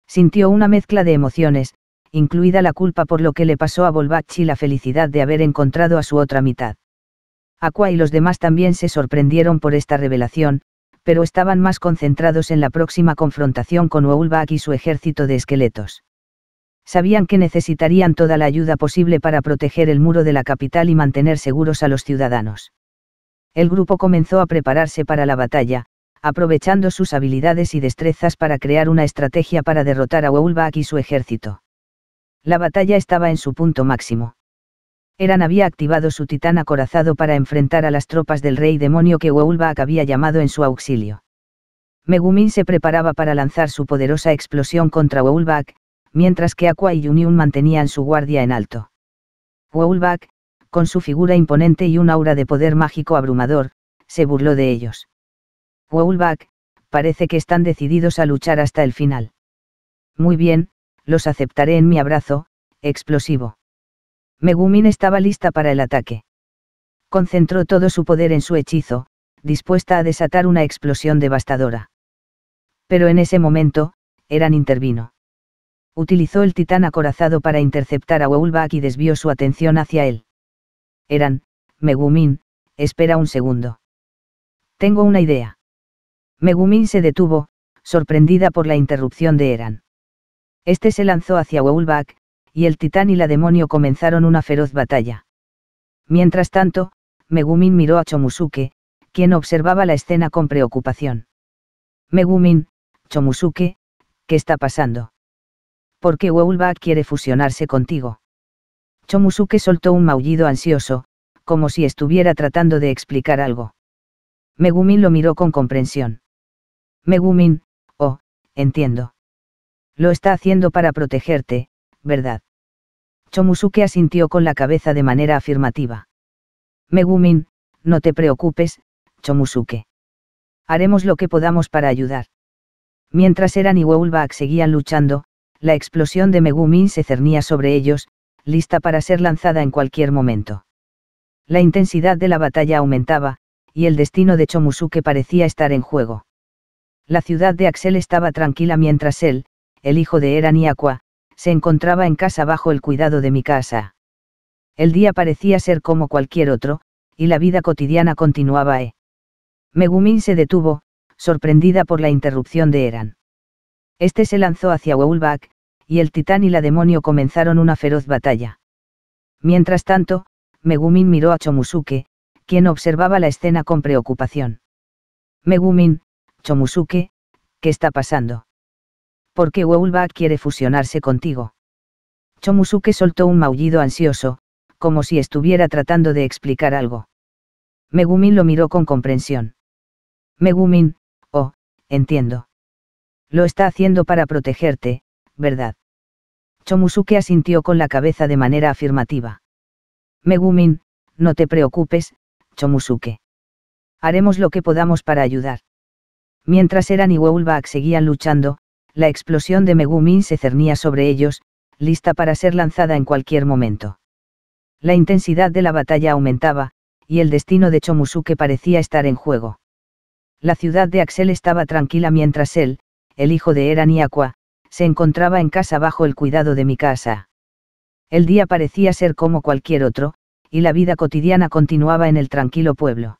Sintió una mezcla de emociones, incluida la culpa por lo que le pasó a Volbach y la felicidad de haber encontrado a su otra mitad. Aqua y los demás también se sorprendieron por esta revelación, pero estaban más concentrados en la próxima confrontación con Wolbach y su ejército de esqueletos. Sabían que necesitarían toda la ayuda posible para proteger el muro de la capital y mantener seguros a los ciudadanos. El grupo comenzó a prepararse para la batalla, aprovechando sus habilidades y destrezas para crear una estrategia para derrotar a Oulbach y su ejército. La batalla estaba en su punto máximo. Eran había activado su titán acorazado para enfrentar a las tropas del rey demonio que Hueulbaak había llamado en su auxilio. Megumin se preparaba para lanzar su poderosa explosión contra Hueulbaak, mientras que Aqua y Union mantenían su guardia en alto. Hueulbaak, con su figura imponente y un aura de poder mágico abrumador, se burló de ellos. Hueulbaak, parece que están decididos a luchar hasta el final. Muy bien, los aceptaré en mi abrazo, explosivo. Megumin estaba lista para el ataque. Concentró todo su poder en su hechizo, dispuesta a desatar una explosión devastadora. Pero en ese momento, Eran intervino. Utilizó el titán acorazado para interceptar a Wolbach y desvió su atención hacia él. Eran, Megumin, espera un segundo. Tengo una idea. Megumin se detuvo, sorprendida por la interrupción de Eran. Este se lanzó hacia Weulbach, y el titán y la demonio comenzaron una feroz batalla. Mientras tanto, Megumin miró a Chomusuke, quien observaba la escena con preocupación. Megumin, Chomusuke, ¿qué está pasando? ¿Por qué Weulbach quiere fusionarse contigo? Chomusuke soltó un maullido ansioso, como si estuviera tratando de explicar algo. Megumin lo miró con comprensión. Megumin, oh, entiendo. Lo está haciendo para protegerte, ¿verdad? Chomusuke asintió con la cabeza de manera afirmativa. Megumin, no te preocupes, Chomusuke. Haremos lo que podamos para ayudar. Mientras Eran y Wolbach seguían luchando, la explosión de Megumin se cernía sobre ellos, lista para ser lanzada en cualquier momento. La intensidad de la batalla aumentaba, y el destino de Chomusuke parecía estar en juego. La ciudad de Axel estaba tranquila mientras él, el hijo de Eran y Aqua, se encontraba en casa bajo el cuidado de mi casa. El día parecía ser como cualquier otro, y la vida cotidiana continuaba. ¿eh? Megumin se detuvo, sorprendida por la interrupción de Eran. Este se lanzó hacia Weulbach, y el titán y la demonio comenzaron una feroz batalla. Mientras tanto, Megumin miró a Chomusuke, quien observaba la escena con preocupación. Megumin, Chomusuke, ¿qué está pasando? porque Wolbach quiere fusionarse contigo. Chomusuke soltó un maullido ansioso, como si estuviera tratando de explicar algo. Megumin lo miró con comprensión. Megumin, oh, entiendo. Lo está haciendo para protegerte, ¿verdad? Chomusuke asintió con la cabeza de manera afirmativa. Megumin, no te preocupes, Chomusuke. Haremos lo que podamos para ayudar. Mientras Eran y Wolbach seguían luchando, la explosión de Megumin se cernía sobre ellos, lista para ser lanzada en cualquier momento. La intensidad de la batalla aumentaba, y el destino de Chomusuke parecía estar en juego. La ciudad de Axel estaba tranquila mientras él, el hijo de Eran y Aqua, se encontraba en casa bajo el cuidado de mi casa. El día parecía ser como cualquier otro, y la vida cotidiana continuaba en el tranquilo pueblo.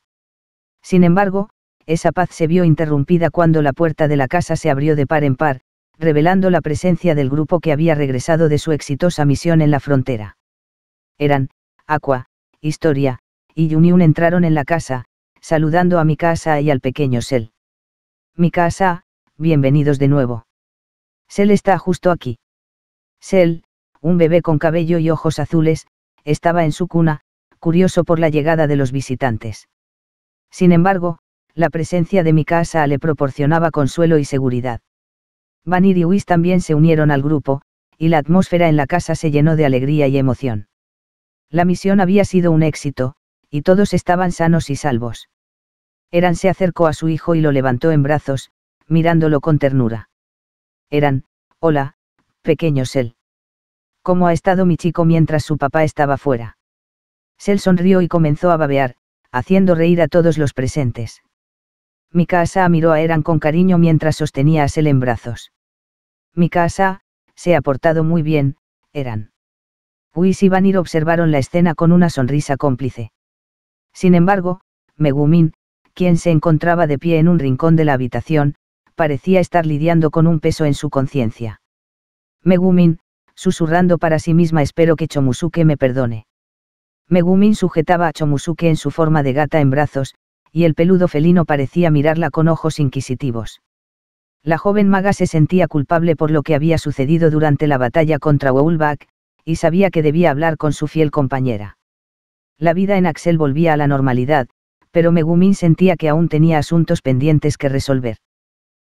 Sin embargo, esa paz se vio interrumpida cuando la puerta de la casa se abrió de par en par, revelando la presencia del grupo que había regresado de su exitosa misión en la frontera. Eran, Aqua, Historia, y Yuniun entraron en la casa, saludando a Mikasa y al pequeño Sel. Mikasa, bienvenidos de nuevo. Sel está justo aquí. Sel, un bebé con cabello y ojos azules, estaba en su cuna, curioso por la llegada de los visitantes. Sin embargo, la presencia de Mikasa le proporcionaba consuelo y seguridad. Vanir y Whis también se unieron al grupo, y la atmósfera en la casa se llenó de alegría y emoción. La misión había sido un éxito, y todos estaban sanos y salvos. Eran se acercó a su hijo y lo levantó en brazos, mirándolo con ternura. Eran, hola, pequeño Sel. ¿Cómo ha estado mi chico mientras su papá estaba fuera? Sel sonrió y comenzó a babear, haciendo reír a todos los presentes. Mikasa miró a Eran con cariño mientras sostenía a Sel en brazos. Mi casa, se ha portado muy bien, eran. Whis y Vanir observaron la escena con una sonrisa cómplice. Sin embargo, Megumin, quien se encontraba de pie en un rincón de la habitación, parecía estar lidiando con un peso en su conciencia. Megumin, susurrando para sí misma espero que Chomusuke me perdone. Megumin sujetaba a Chomusuke en su forma de gata en brazos, y el peludo felino parecía mirarla con ojos inquisitivos. La joven maga se sentía culpable por lo que había sucedido durante la batalla contra Woolback, y sabía que debía hablar con su fiel compañera. La vida en Axel volvía a la normalidad, pero Megumin sentía que aún tenía asuntos pendientes que resolver.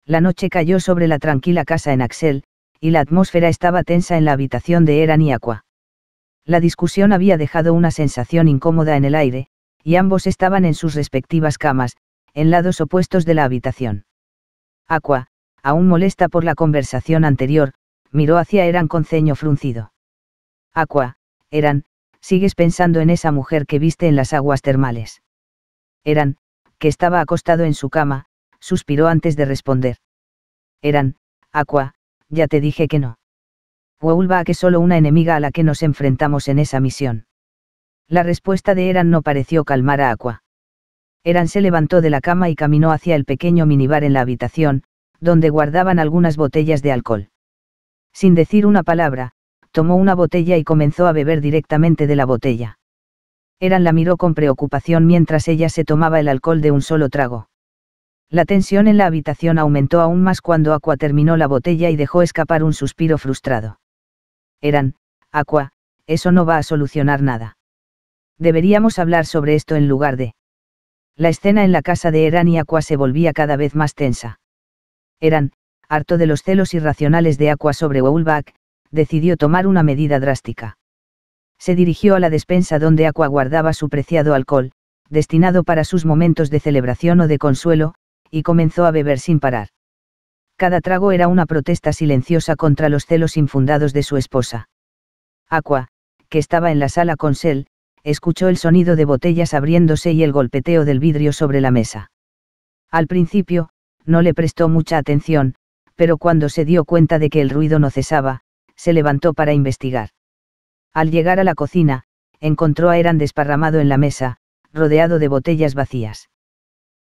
La noche cayó sobre la tranquila casa en Axel, y la atmósfera estaba tensa en la habitación de Eran y Aqua. La discusión había dejado una sensación incómoda en el aire, y ambos estaban en sus respectivas camas, en lados opuestos de la habitación. Aqua, aún molesta por la conversación anterior, miró hacia Eran con ceño fruncido. Aqua, Eran, sigues pensando en esa mujer que viste en las aguas termales. Eran, que estaba acostado en su cama, suspiró antes de responder. Eran, Aqua, ya te dije que no. Huelva que que solo una enemiga a la que nos enfrentamos en esa misión. La respuesta de Eran no pareció calmar a Aqua. Eran se levantó de la cama y caminó hacia el pequeño minibar en la habitación, donde guardaban algunas botellas de alcohol. Sin decir una palabra, tomó una botella y comenzó a beber directamente de la botella. Eran la miró con preocupación mientras ella se tomaba el alcohol de un solo trago. La tensión en la habitación aumentó aún más cuando Aqua terminó la botella y dejó escapar un suspiro frustrado. Eran, Aqua, eso no va a solucionar nada. Deberíamos hablar sobre esto en lugar de... La escena en la casa de Eran y Aqua se volvía cada vez más tensa eran, harto de los celos irracionales de Aqua sobre Woolback, decidió tomar una medida drástica. Se dirigió a la despensa donde Aqua guardaba su preciado alcohol, destinado para sus momentos de celebración o de consuelo, y comenzó a beber sin parar. Cada trago era una protesta silenciosa contra los celos infundados de su esposa. Aqua, que estaba en la sala con Sel, escuchó el sonido de botellas abriéndose y el golpeteo del vidrio sobre la mesa. Al principio, no le prestó mucha atención, pero cuando se dio cuenta de que el ruido no cesaba, se levantó para investigar. Al llegar a la cocina, encontró a Eran desparramado en la mesa, rodeado de botellas vacías.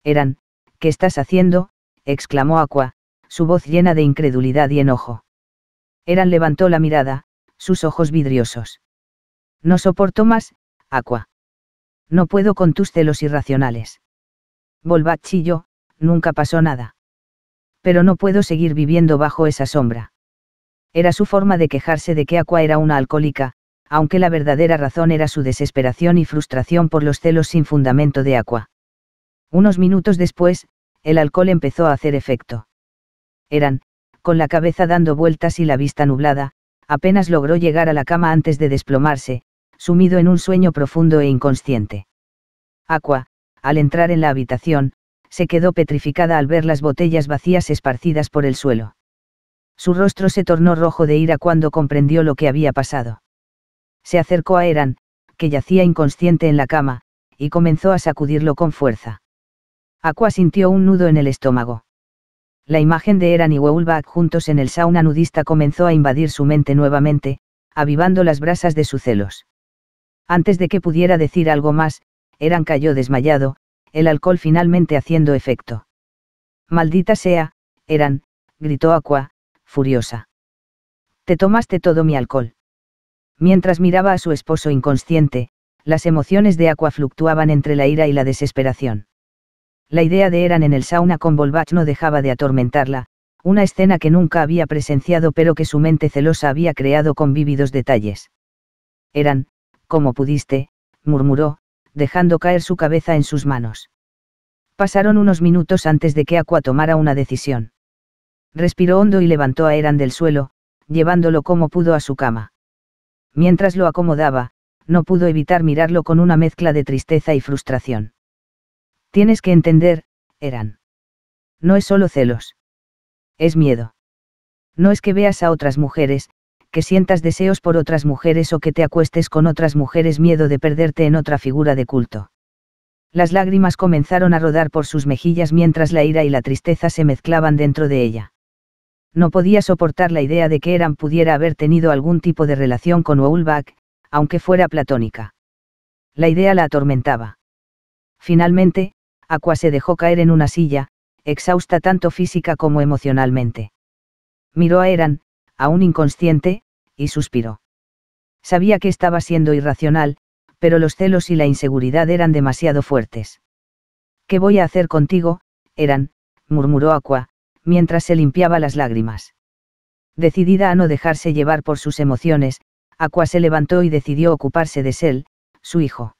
Eran, ¿qué estás haciendo? exclamó Aqua, su voz llena de incredulidad y enojo. Eran levantó la mirada, sus ojos vidriosos. No soporto más, Aqua. No puedo con tus celos irracionales. «Volvá, chilló, nunca pasó nada. Pero no puedo seguir viviendo bajo esa sombra. Era su forma de quejarse de que Aqua era una alcohólica, aunque la verdadera razón era su desesperación y frustración por los celos sin fundamento de Aqua. Unos minutos después, el alcohol empezó a hacer efecto. Eran, con la cabeza dando vueltas y la vista nublada, apenas logró llegar a la cama antes de desplomarse, sumido en un sueño profundo e inconsciente. Aqua, al entrar en la habitación, se quedó petrificada al ver las botellas vacías esparcidas por el suelo. Su rostro se tornó rojo de ira cuando comprendió lo que había pasado. Se acercó a Eran, que yacía inconsciente en la cama, y comenzó a sacudirlo con fuerza. Aqua sintió un nudo en el estómago. La imagen de Eran y Weulbach juntos en el sauna nudista comenzó a invadir su mente nuevamente, avivando las brasas de sus celos. Antes de que pudiera decir algo más, Eran cayó desmayado, el alcohol finalmente haciendo efecto. Maldita sea, Eran, gritó Aqua, furiosa. Te tomaste todo mi alcohol. Mientras miraba a su esposo inconsciente, las emociones de Aqua fluctuaban entre la ira y la desesperación. La idea de Eran en el sauna con Volbach no dejaba de atormentarla, una escena que nunca había presenciado pero que su mente celosa había creado con vívidos detalles. Eran, como pudiste, murmuró, dejando caer su cabeza en sus manos. Pasaron unos minutos antes de que Aqua tomara una decisión. Respiró hondo y levantó a Eran del suelo, llevándolo como pudo a su cama. Mientras lo acomodaba, no pudo evitar mirarlo con una mezcla de tristeza y frustración. Tienes que entender, Eran. No es solo celos. Es miedo. No es que veas a otras mujeres, que sientas deseos por otras mujeres o que te acuestes con otras mujeres miedo de perderte en otra figura de culto. Las lágrimas comenzaron a rodar por sus mejillas mientras la ira y la tristeza se mezclaban dentro de ella. No podía soportar la idea de que Eran pudiera haber tenido algún tipo de relación con Oulbach, aunque fuera platónica. La idea la atormentaba. Finalmente, Aqua se dejó caer en una silla, exhausta tanto física como emocionalmente. Miró a Eran, aún inconsciente, y suspiró. Sabía que estaba siendo irracional, pero los celos y la inseguridad eran demasiado fuertes. ¿Qué voy a hacer contigo? eran, murmuró Aqua, mientras se limpiaba las lágrimas. Decidida a no dejarse llevar por sus emociones, Aqua se levantó y decidió ocuparse de Sel, su hijo.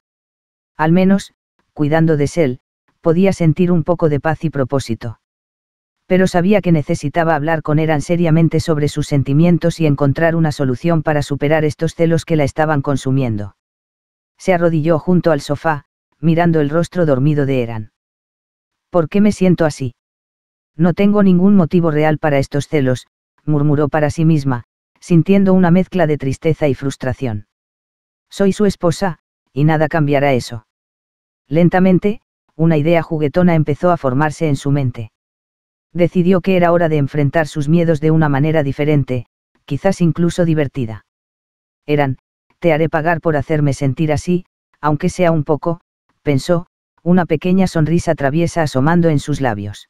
Al menos, cuidando de Sel, podía sentir un poco de paz y propósito pero sabía que necesitaba hablar con Eran seriamente sobre sus sentimientos y encontrar una solución para superar estos celos que la estaban consumiendo. Se arrodilló junto al sofá, mirando el rostro dormido de Eran. ¿Por qué me siento así? No tengo ningún motivo real para estos celos, murmuró para sí misma, sintiendo una mezcla de tristeza y frustración. Soy su esposa, y nada cambiará eso. Lentamente, una idea juguetona empezó a formarse en su mente decidió que era hora de enfrentar sus miedos de una manera diferente, quizás incluso divertida. Eran, te haré pagar por hacerme sentir así, aunque sea un poco, pensó, una pequeña sonrisa traviesa asomando en sus labios.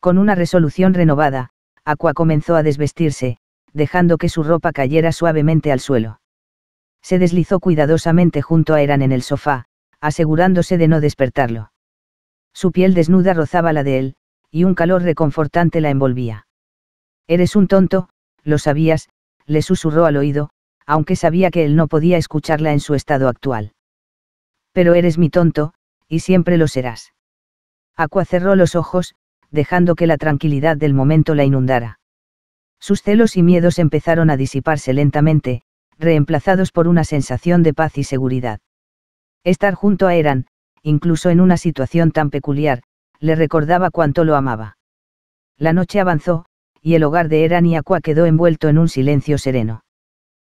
Con una resolución renovada, Aqua comenzó a desvestirse, dejando que su ropa cayera suavemente al suelo. Se deslizó cuidadosamente junto a Eran en el sofá, asegurándose de no despertarlo. Su piel desnuda rozaba la de él, y un calor reconfortante la envolvía. Eres un tonto, lo sabías, le susurró al oído, aunque sabía que él no podía escucharla en su estado actual. Pero eres mi tonto, y siempre lo serás. Aqua cerró los ojos, dejando que la tranquilidad del momento la inundara. Sus celos y miedos empezaron a disiparse lentamente, reemplazados por una sensación de paz y seguridad. Estar junto a Eran, incluso en una situación tan peculiar, le recordaba cuánto lo amaba. La noche avanzó, y el hogar de Eran y Aqua quedó envuelto en un silencio sereno.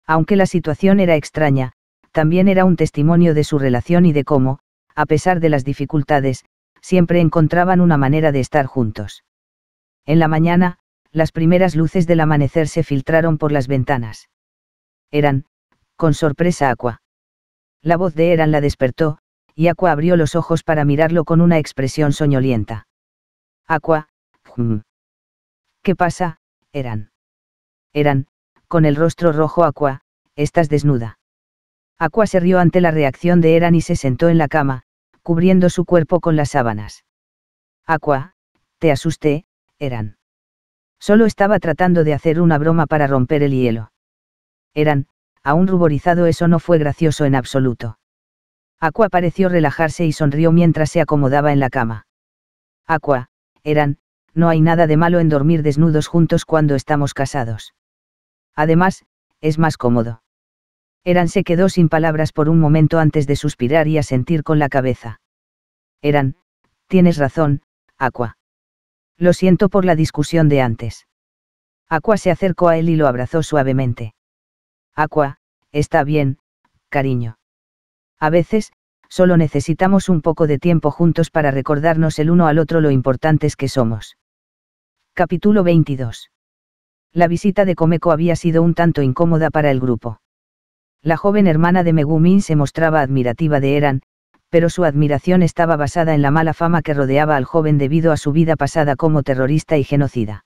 Aunque la situación era extraña, también era un testimonio de su relación y de cómo, a pesar de las dificultades, siempre encontraban una manera de estar juntos. En la mañana, las primeras luces del amanecer se filtraron por las ventanas. Eran, con sorpresa Aqua. La voz de Eran la despertó, y Aqua abrió los ojos para mirarlo con una expresión soñolienta. Aqua, ¿qué pasa, Eran? Eran, con el rostro rojo Aqua, estás desnuda. Aqua se rió ante la reacción de Eran y se sentó en la cama, cubriendo su cuerpo con las sábanas. Aqua, te asusté, Eran. Solo estaba tratando de hacer una broma para romper el hielo. Eran, aún ruborizado eso no fue gracioso en absoluto. Aqua pareció relajarse y sonrió mientras se acomodaba en la cama. Aqua, Eran, no hay nada de malo en dormir desnudos juntos cuando estamos casados. Además, es más cómodo. Eran se quedó sin palabras por un momento antes de suspirar y asentir con la cabeza. Eran, tienes razón, Aqua. Lo siento por la discusión de antes. Aqua se acercó a él y lo abrazó suavemente. Aqua, está bien, cariño. A veces, solo necesitamos un poco de tiempo juntos para recordarnos el uno al otro lo importantes que somos. Capítulo 22. La visita de Komeko había sido un tanto incómoda para el grupo. La joven hermana de Megumin se mostraba admirativa de Eran, pero su admiración estaba basada en la mala fama que rodeaba al joven debido a su vida pasada como terrorista y genocida.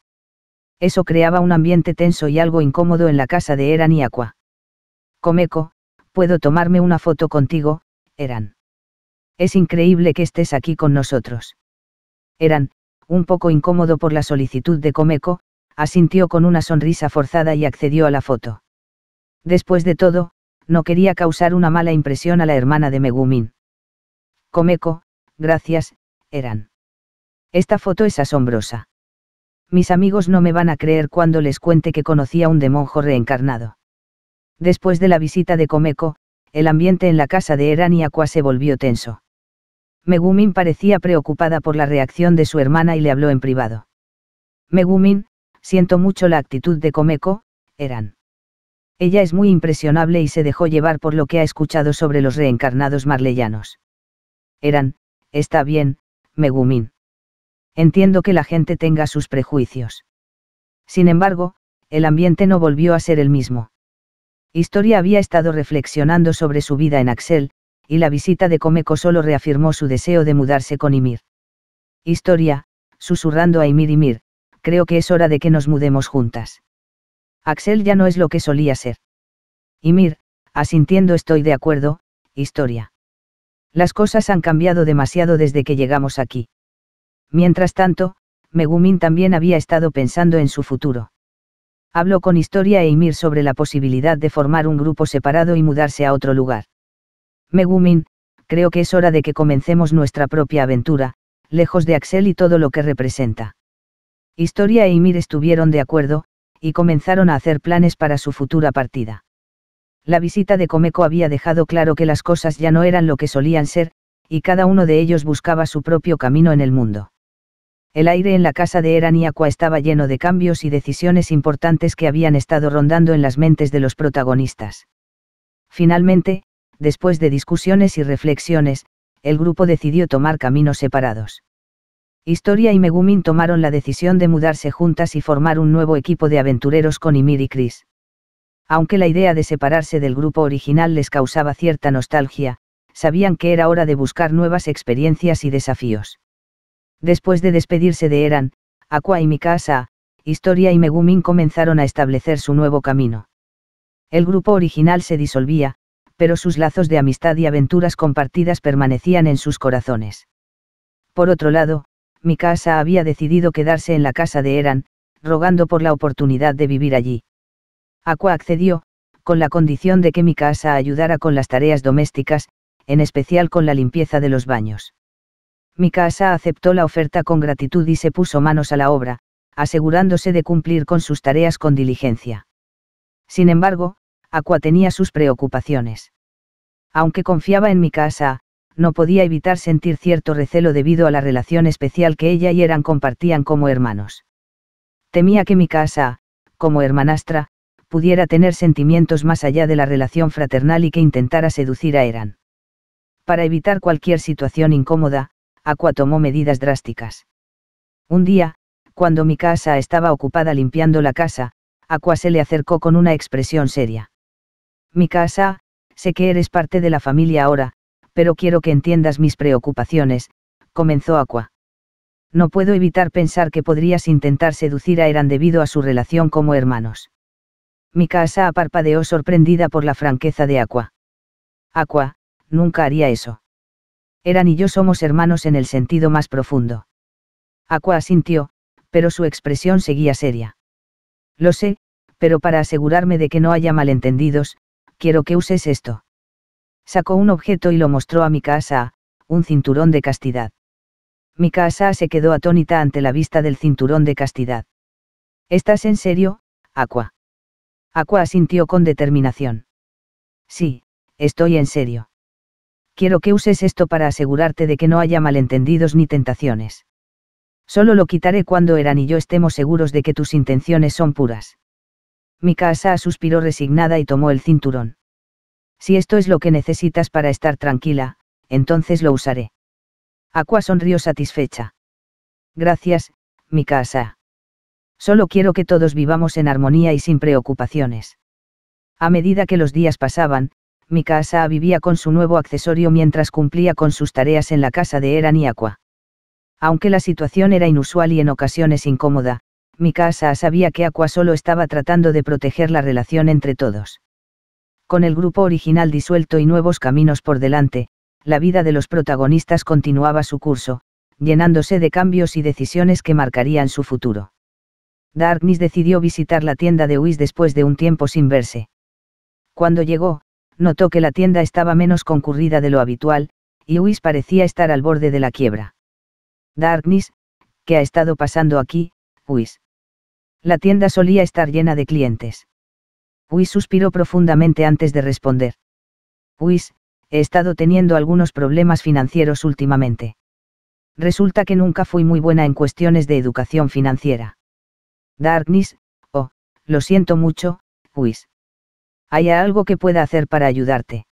Eso creaba un ambiente tenso y algo incómodo en la casa de Eran y Aqua. Komeko, puedo tomarme una foto contigo, Eran. Es increíble que estés aquí con nosotros. Eran, un poco incómodo por la solicitud de Comeco, asintió con una sonrisa forzada y accedió a la foto. Después de todo, no quería causar una mala impresión a la hermana de Megumin. Comeco, gracias, Eran. Esta foto es asombrosa. Mis amigos no me van a creer cuando les cuente que conocí a un demonjo reencarnado. Después de la visita de Komeko, el ambiente en la casa de Eran y Aqua se volvió tenso. Megumin parecía preocupada por la reacción de su hermana y le habló en privado. Megumin, siento mucho la actitud de Komeko, Eran. Ella es muy impresionable y se dejó llevar por lo que ha escuchado sobre los reencarnados marleyanos. Eran, está bien, Megumin. Entiendo que la gente tenga sus prejuicios. Sin embargo, el ambiente no volvió a ser el mismo. Historia había estado reflexionando sobre su vida en Axel, y la visita de Comeco solo reafirmó su deseo de mudarse con Ymir. Historia, susurrando a Ymir Mir, creo que es hora de que nos mudemos juntas. Axel ya no es lo que solía ser. Ymir, asintiendo estoy de acuerdo, historia. Las cosas han cambiado demasiado desde que llegamos aquí. Mientras tanto, Megumin también había estado pensando en su futuro habló con Historia e Ymir sobre la posibilidad de formar un grupo separado y mudarse a otro lugar. Megumin, creo que es hora de que comencemos nuestra propia aventura, lejos de Axel y todo lo que representa. Historia e Ymir estuvieron de acuerdo, y comenzaron a hacer planes para su futura partida. La visita de Comeco había dejado claro que las cosas ya no eran lo que solían ser, y cada uno de ellos buscaba su propio camino en el mundo. El aire en la casa de Aqua estaba lleno de cambios y decisiones importantes que habían estado rondando en las mentes de los protagonistas. Finalmente, después de discusiones y reflexiones, el grupo decidió tomar caminos separados. Historia y Megumin tomaron la decisión de mudarse juntas y formar un nuevo equipo de aventureros con Ymir y Chris. Aunque la idea de separarse del grupo original les causaba cierta nostalgia, sabían que era hora de buscar nuevas experiencias y desafíos. Después de despedirse de Eran, Aqua y Mikasa, Historia y Megumin comenzaron a establecer su nuevo camino. El grupo original se disolvía, pero sus lazos de amistad y aventuras compartidas permanecían en sus corazones. Por otro lado, Mikasa había decidido quedarse en la casa de Eran, rogando por la oportunidad de vivir allí. Aqua accedió, con la condición de que Mikasa ayudara con las tareas domésticas, en especial con la limpieza de los baños. Mikasa aceptó la oferta con gratitud y se puso manos a la obra, asegurándose de cumplir con sus tareas con diligencia. Sin embargo, Aqua tenía sus preocupaciones. Aunque confiaba en Mikasa, no podía evitar sentir cierto recelo debido a la relación especial que ella y Eran compartían como hermanos. Temía que Mikasa, como hermanastra, pudiera tener sentimientos más allá de la relación fraternal y que intentara seducir a Eran. Para evitar cualquier situación incómoda, Aqua tomó medidas drásticas. Un día, cuando mi estaba ocupada limpiando la casa, Aqua se le acercó con una expresión seria. Mi sé que eres parte de la familia ahora, pero quiero que entiendas mis preocupaciones, comenzó Aqua. No puedo evitar pensar que podrías intentar seducir a Eran debido a su relación como hermanos. Mikasa parpadeó sorprendida por la franqueza de Aqua. Aqua, nunca haría eso. Eran y yo somos hermanos en el sentido más profundo. Aqua asintió, pero su expresión seguía seria. Lo sé, pero para asegurarme de que no haya malentendidos, quiero que uses esto. Sacó un objeto y lo mostró a casa, un cinturón de castidad. casa se quedó atónita ante la vista del cinturón de castidad. ¿Estás en serio, Aqua? Aqua asintió con determinación. Sí, estoy en serio quiero que uses esto para asegurarte de que no haya malentendidos ni tentaciones. Solo lo quitaré cuando Eran y yo estemos seguros de que tus intenciones son puras. Mikasa suspiró resignada y tomó el cinturón. Si esto es lo que necesitas para estar tranquila, entonces lo usaré. Aqua sonrió satisfecha. Gracias, Mikasa. Solo quiero que todos vivamos en armonía y sin preocupaciones. A medida que los días pasaban, Mikasa vivía con su nuevo accesorio mientras cumplía con sus tareas en la casa de Eran y Aqua. Aunque la situación era inusual y en ocasiones incómoda, Mikasa sabía que Aqua solo estaba tratando de proteger la relación entre todos. Con el grupo original disuelto y nuevos caminos por delante, la vida de los protagonistas continuaba su curso, llenándose de cambios y decisiones que marcarían su futuro. Darkness decidió visitar la tienda de Whis después de un tiempo sin verse. Cuando llegó, notó que la tienda estaba menos concurrida de lo habitual, y Whis parecía estar al borde de la quiebra. Darkness, ¿qué ha estado pasando aquí, Whis? La tienda solía estar llena de clientes. Whis suspiró profundamente antes de responder. Whis, he estado teniendo algunos problemas financieros últimamente. Resulta que nunca fui muy buena en cuestiones de educación financiera. Darkness, oh, lo siento mucho, Whis. ¿Hay algo que pueda hacer para ayudarte?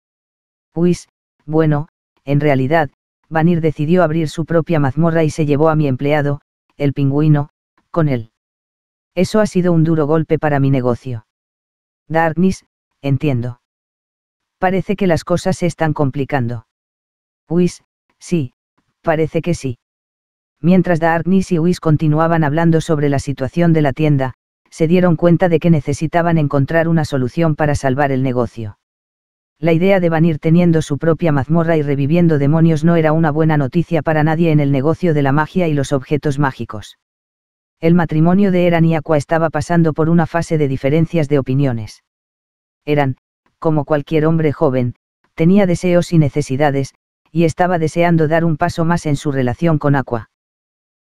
Pues, bueno, en realidad, Vanir decidió abrir su propia mazmorra y se llevó a mi empleado, el pingüino, con él. Eso ha sido un duro golpe para mi negocio. Darkness, entiendo. Parece que las cosas se están complicando. Whis, sí, parece que sí. Mientras Darkness y Whis continuaban hablando sobre la situación de la tienda, se dieron cuenta de que necesitaban encontrar una solución para salvar el negocio. La idea de Vanir teniendo su propia mazmorra y reviviendo demonios no era una buena noticia para nadie en el negocio de la magia y los objetos mágicos. El matrimonio de Eran y Aqua estaba pasando por una fase de diferencias de opiniones. Eran, como cualquier hombre joven, tenía deseos y necesidades, y estaba deseando dar un paso más en su relación con Aqua.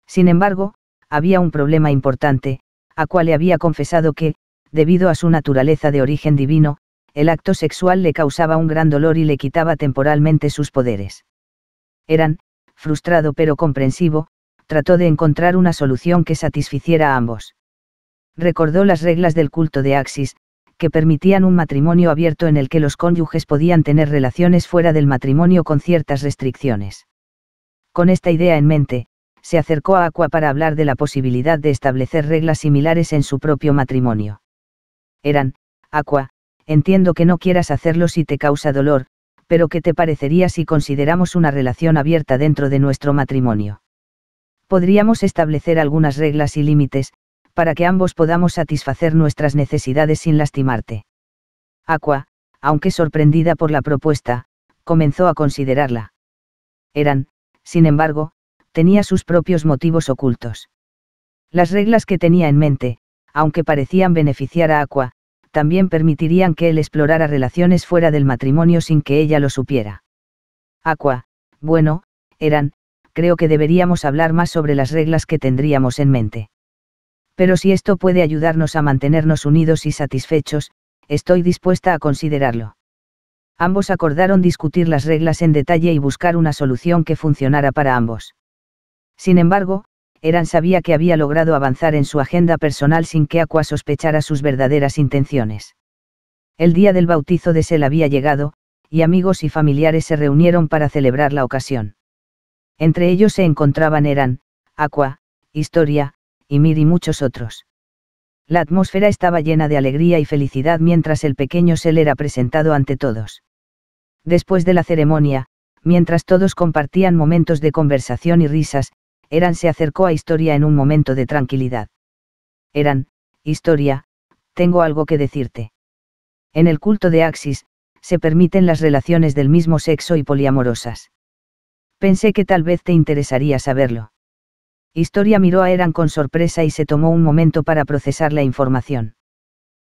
Sin embargo, había un problema importante, a cual le había confesado que, debido a su naturaleza de origen divino, el acto sexual le causaba un gran dolor y le quitaba temporalmente sus poderes. Eran, frustrado pero comprensivo, trató de encontrar una solución que satisficiera a ambos. Recordó las reglas del culto de Axis, que permitían un matrimonio abierto en el que los cónyuges podían tener relaciones fuera del matrimonio con ciertas restricciones. Con esta idea en mente, se acercó a Aqua para hablar de la posibilidad de establecer reglas similares en su propio matrimonio. Eran, Aqua, entiendo que no quieras hacerlo si te causa dolor, pero ¿qué te parecería si consideramos una relación abierta dentro de nuestro matrimonio? Podríamos establecer algunas reglas y límites, para que ambos podamos satisfacer nuestras necesidades sin lastimarte. Aqua, aunque sorprendida por la propuesta, comenzó a considerarla. Eran, sin embargo, tenía sus propios motivos ocultos. Las reglas que tenía en mente, aunque parecían beneficiar a Aqua, también permitirían que él explorara relaciones fuera del matrimonio sin que ella lo supiera. Aqua, bueno, eran, creo que deberíamos hablar más sobre las reglas que tendríamos en mente. Pero si esto puede ayudarnos a mantenernos unidos y satisfechos, estoy dispuesta a considerarlo. Ambos acordaron discutir las reglas en detalle y buscar una solución que funcionara para ambos. Sin embargo, Eran sabía que había logrado avanzar en su agenda personal sin que Aqua sospechara sus verdaderas intenciones. El día del bautizo de Sel había llegado, y amigos y familiares se reunieron para celebrar la ocasión. Entre ellos se encontraban Eran, Aqua, Historia, Ymir y muchos otros. La atmósfera estaba llena de alegría y felicidad mientras el pequeño Sel era presentado ante todos. Después de la ceremonia, mientras todos compartían momentos de conversación y risas, eran se acercó a Historia en un momento de tranquilidad. Eran, Historia, tengo algo que decirte. En el culto de Axis, se permiten las relaciones del mismo sexo y poliamorosas. Pensé que tal vez te interesaría saberlo. Historia miró a Eran con sorpresa y se tomó un momento para procesar la información.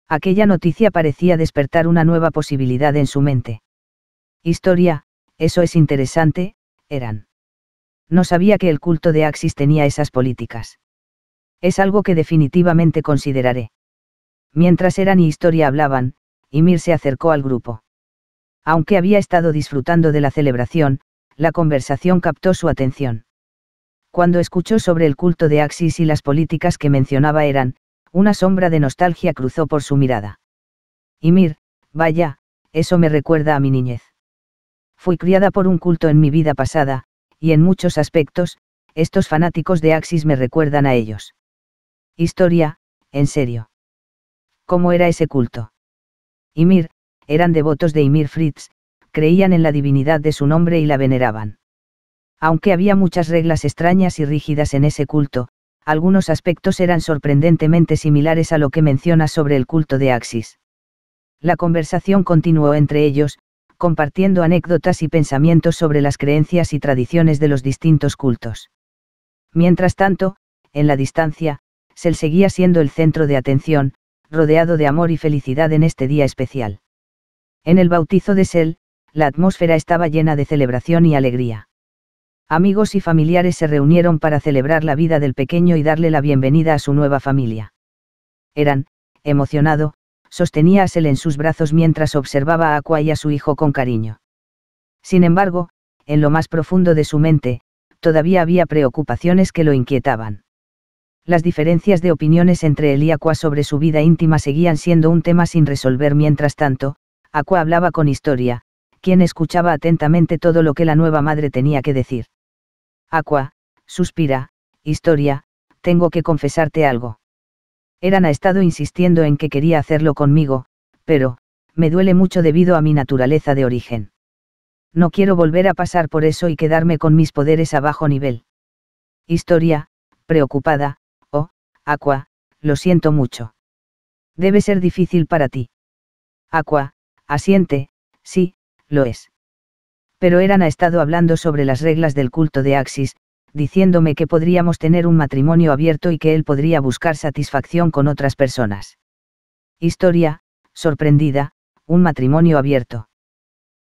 Aquella noticia parecía despertar una nueva posibilidad en su mente. Historia, eso es interesante, Eran no sabía que el culto de Axis tenía esas políticas. Es algo que definitivamente consideraré. Mientras Eran y Historia hablaban, Ymir se acercó al grupo. Aunque había estado disfrutando de la celebración, la conversación captó su atención. Cuando escuchó sobre el culto de Axis y las políticas que mencionaba Eran, una sombra de nostalgia cruzó por su mirada. Ymir, vaya, eso me recuerda a mi niñez. Fui criada por un culto en mi vida pasada, y en muchos aspectos, estos fanáticos de Axis me recuerdan a ellos. Historia, en serio. ¿Cómo era ese culto? Ymir, eran devotos de Ymir Fritz, creían en la divinidad de su nombre y la veneraban. Aunque había muchas reglas extrañas y rígidas en ese culto, algunos aspectos eran sorprendentemente similares a lo que mencionas sobre el culto de Axis. La conversación continuó entre ellos, compartiendo anécdotas y pensamientos sobre las creencias y tradiciones de los distintos cultos. Mientras tanto, en la distancia, Sel seguía siendo el centro de atención, rodeado de amor y felicidad en este día especial. En el bautizo de Sel, la atmósfera estaba llena de celebración y alegría. Amigos y familiares se reunieron para celebrar la vida del pequeño y darle la bienvenida a su nueva familia. Eran, emocionado, sostenía a Sel en sus brazos mientras observaba a Aqua y a su hijo con cariño. Sin embargo, en lo más profundo de su mente, todavía había preocupaciones que lo inquietaban. Las diferencias de opiniones entre él y Aqua sobre su vida íntima seguían siendo un tema sin resolver mientras tanto, Aqua hablaba con historia, quien escuchaba atentamente todo lo que la nueva madre tenía que decir. Aqua, suspira, historia, tengo que confesarte algo. Eran ha estado insistiendo en que quería hacerlo conmigo, pero, me duele mucho debido a mi naturaleza de origen. No quiero volver a pasar por eso y quedarme con mis poderes a bajo nivel. Historia, preocupada, oh, Aqua, lo siento mucho. Debe ser difícil para ti. Aqua, asiente, sí, lo es. Pero Eran ha estado hablando sobre las reglas del culto de Axis, diciéndome que podríamos tener un matrimonio abierto y que él podría buscar satisfacción con otras personas. Historia, sorprendida, un matrimonio abierto.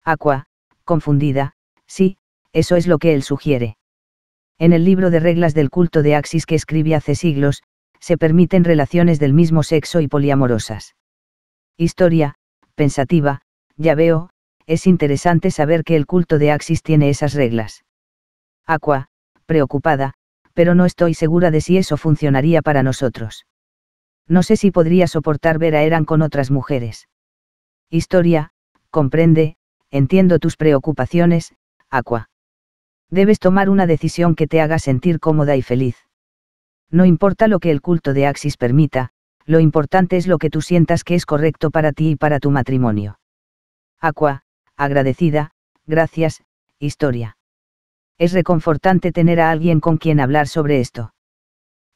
Aqua, confundida, sí, eso es lo que él sugiere. En el libro de reglas del culto de Axis que escribí hace siglos, se permiten relaciones del mismo sexo y poliamorosas. Historia, pensativa, ya veo, es interesante saber que el culto de Axis tiene esas reglas. Aqua, preocupada, pero no estoy segura de si eso funcionaría para nosotros. No sé si podría soportar ver a Eran con otras mujeres. Historia, comprende, entiendo tus preocupaciones, Aqua. Debes tomar una decisión que te haga sentir cómoda y feliz. No importa lo que el culto de Axis permita, lo importante es lo que tú sientas que es correcto para ti y para tu matrimonio. Aqua, agradecida, gracias, historia. Es reconfortante tener a alguien con quien hablar sobre esto.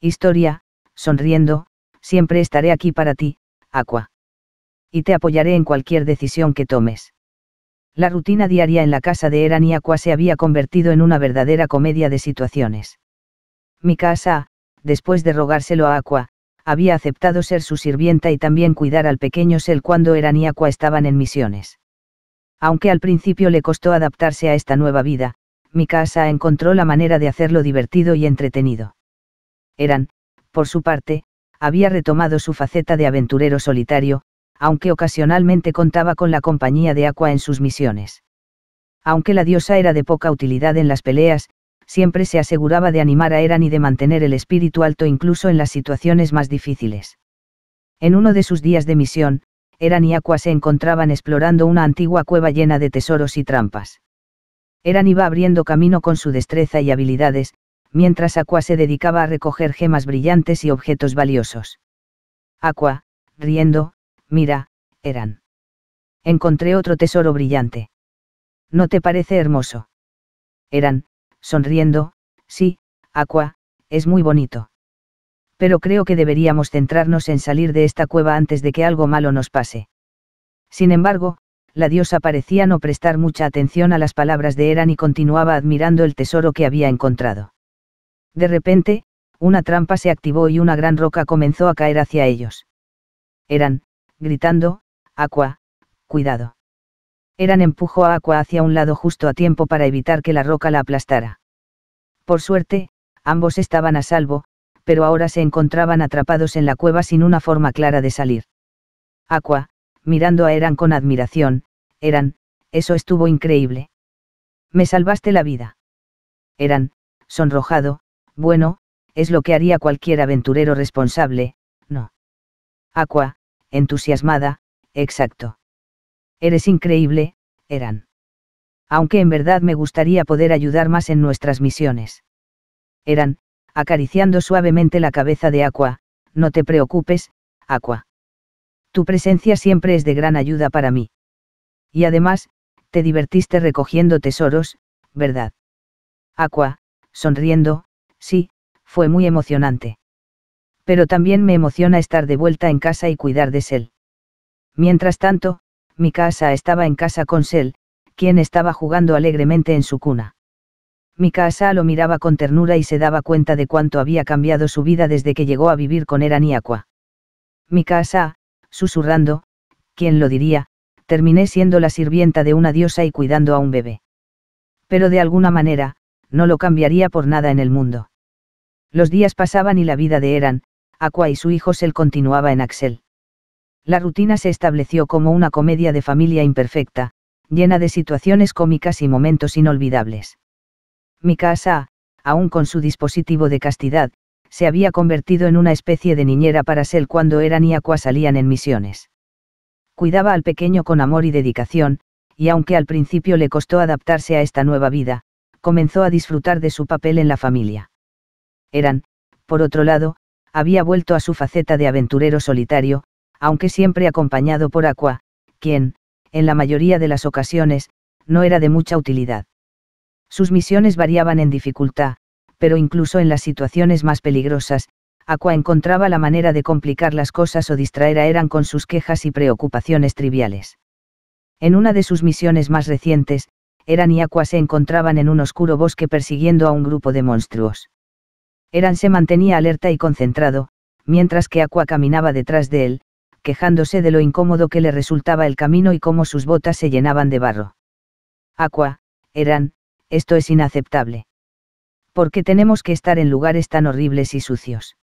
Historia, sonriendo, siempre estaré aquí para ti, Aqua. Y te apoyaré en cualquier decisión que tomes. La rutina diaria en la casa de Eran y Aqua se había convertido en una verdadera comedia de situaciones. Mi casa, después de rogárselo a Aqua, había aceptado ser su sirvienta y también cuidar al pequeño Sel cuando Eran y Aqua estaban en misiones. Aunque al principio le costó adaptarse a esta nueva vida, mi casa encontró la manera de hacerlo divertido y entretenido. Eran, por su parte, había retomado su faceta de aventurero solitario, aunque ocasionalmente contaba con la compañía de Aqua en sus misiones. Aunque la diosa era de poca utilidad en las peleas, siempre se aseguraba de animar a Eran y de mantener el espíritu alto incluso en las situaciones más difíciles. En uno de sus días de misión, Eran y Aqua se encontraban explorando una antigua cueva llena de tesoros y trampas. Eran iba abriendo camino con su destreza y habilidades, mientras Aqua se dedicaba a recoger gemas brillantes y objetos valiosos. Aqua, riendo, mira, Eran. Encontré otro tesoro brillante. ¿No te parece hermoso? Eran, sonriendo, sí, Aqua, es muy bonito. Pero creo que deberíamos centrarnos en salir de esta cueva antes de que algo malo nos pase. Sin embargo, la diosa parecía no prestar mucha atención a las palabras de Eran y continuaba admirando el tesoro que había encontrado. De repente, una trampa se activó y una gran roca comenzó a caer hacia ellos. Eran, gritando, Aqua, cuidado. Eran empujó a Aqua hacia un lado justo a tiempo para evitar que la roca la aplastara. Por suerte, ambos estaban a salvo, pero ahora se encontraban atrapados en la cueva sin una forma clara de salir. Aqua, mirando a Eran con admiración, Eran, eso estuvo increíble. Me salvaste la vida. Eran, sonrojado, bueno, es lo que haría cualquier aventurero responsable, no. Aqua, entusiasmada, exacto. Eres increíble, Eran. Aunque en verdad me gustaría poder ayudar más en nuestras misiones. Eran, acariciando suavemente la cabeza de Aqua, no te preocupes, Aqua. Tu presencia siempre es de gran ayuda para mí. Y además, te divertiste recogiendo tesoros, ¿verdad? Aqua, sonriendo, sí, fue muy emocionante. Pero también me emociona estar de vuelta en casa y cuidar de Sel. Mientras tanto, mi casa estaba en casa con Sel, quien estaba jugando alegremente en su cuna. Mi casa lo miraba con ternura y se daba cuenta de cuánto había cambiado su vida desde que llegó a vivir con Erani Mi casa, susurrando, ¿quién lo diría? Terminé siendo la sirvienta de una diosa y cuidando a un bebé. Pero de alguna manera, no lo cambiaría por nada en el mundo. Los días pasaban y la vida de Eran, Aqua y su hijo Sel continuaba en Axel. La rutina se estableció como una comedia de familia imperfecta, llena de situaciones cómicas y momentos inolvidables. Mi casa, aún con su dispositivo de castidad, se había convertido en una especie de niñera para Sel cuando Eran y Aqua salían en misiones. Cuidaba al pequeño con amor y dedicación, y aunque al principio le costó adaptarse a esta nueva vida, comenzó a disfrutar de su papel en la familia. Eran, por otro lado, había vuelto a su faceta de aventurero solitario, aunque siempre acompañado por Aqua, quien, en la mayoría de las ocasiones, no era de mucha utilidad. Sus misiones variaban en dificultad, pero incluso en las situaciones más peligrosas, Aqua encontraba la manera de complicar las cosas o distraer a Eran con sus quejas y preocupaciones triviales. En una de sus misiones más recientes, Eran y Aqua se encontraban en un oscuro bosque persiguiendo a un grupo de monstruos. Eran se mantenía alerta y concentrado, mientras que Aqua caminaba detrás de él, quejándose de lo incómodo que le resultaba el camino y cómo sus botas se llenaban de barro. Aqua, Eran, esto es inaceptable. ¿por qué tenemos que estar en lugares tan horribles y sucios?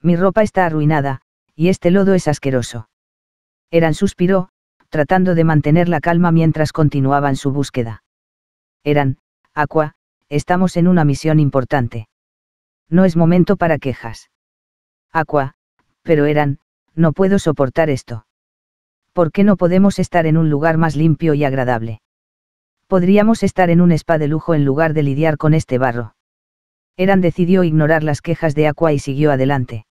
Mi ropa está arruinada, y este lodo es asqueroso. Eran suspiró, tratando de mantener la calma mientras continuaban su búsqueda. Eran, Aqua, estamos en una misión importante. No es momento para quejas. Aqua, pero Eran, no puedo soportar esto. ¿Por qué no podemos estar en un lugar más limpio y agradable? Podríamos estar en un spa de lujo en lugar de lidiar con este barro. Eran decidió ignorar las quejas de Aqua y siguió adelante.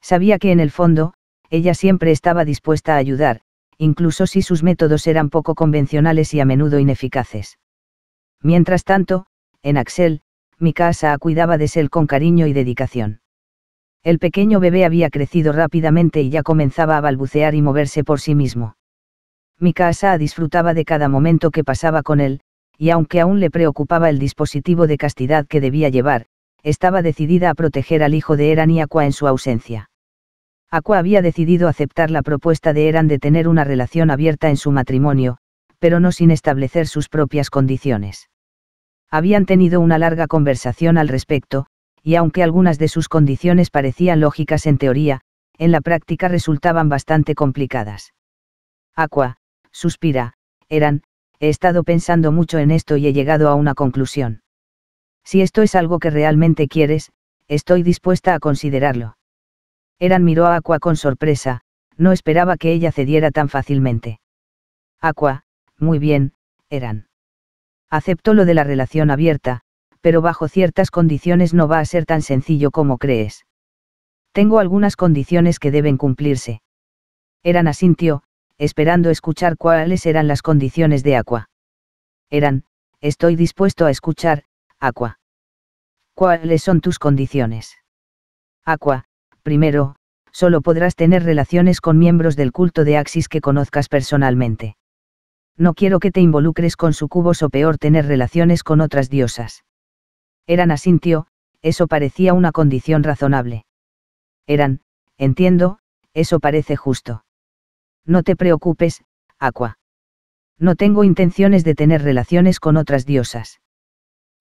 Sabía que en el fondo, ella siempre estaba dispuesta a ayudar, incluso si sus métodos eran poco convencionales y a menudo ineficaces. Mientras tanto, en Axel, Mikasa cuidaba de Sel con cariño y dedicación. El pequeño bebé había crecido rápidamente y ya comenzaba a balbucear y moverse por sí mismo. Mikasa disfrutaba de cada momento que pasaba con él, y aunque aún le preocupaba el dispositivo de castidad que debía llevar, estaba decidida a proteger al hijo de Eran y Aqua en su ausencia. Aqua había decidido aceptar la propuesta de Eran de tener una relación abierta en su matrimonio, pero no sin establecer sus propias condiciones. Habían tenido una larga conversación al respecto, y aunque algunas de sus condiciones parecían lógicas en teoría, en la práctica resultaban bastante complicadas. Aqua, suspira, Eran, He estado pensando mucho en esto y he llegado a una conclusión. Si esto es algo que realmente quieres, estoy dispuesta a considerarlo. Eran miró a Aqua con sorpresa, no esperaba que ella cediera tan fácilmente. Aqua, muy bien, Eran. Acepto lo de la relación abierta, pero bajo ciertas condiciones no va a ser tan sencillo como crees. Tengo algunas condiciones que deben cumplirse. Eran asintió, esperando escuchar cuáles eran las condiciones de Aqua. Eran, estoy dispuesto a escuchar, Aqua. ¿Cuáles son tus condiciones? Aqua, primero, solo podrás tener relaciones con miembros del culto de Axis que conozcas personalmente. No quiero que te involucres con sucubos o peor tener relaciones con otras diosas. Eran asintió, eso parecía una condición razonable. Eran, entiendo, eso parece justo. No te preocupes, Aqua. No tengo intenciones de tener relaciones con otras diosas.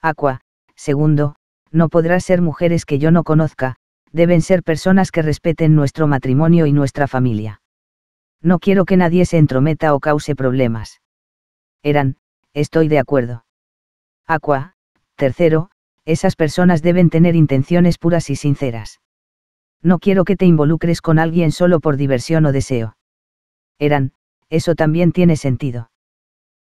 Aqua, segundo, no podrás ser mujeres que yo no conozca, deben ser personas que respeten nuestro matrimonio y nuestra familia. No quiero que nadie se entrometa o cause problemas. Eran, estoy de acuerdo. Aqua, tercero, esas personas deben tener intenciones puras y sinceras. No quiero que te involucres con alguien solo por diversión o deseo eran, eso también tiene sentido.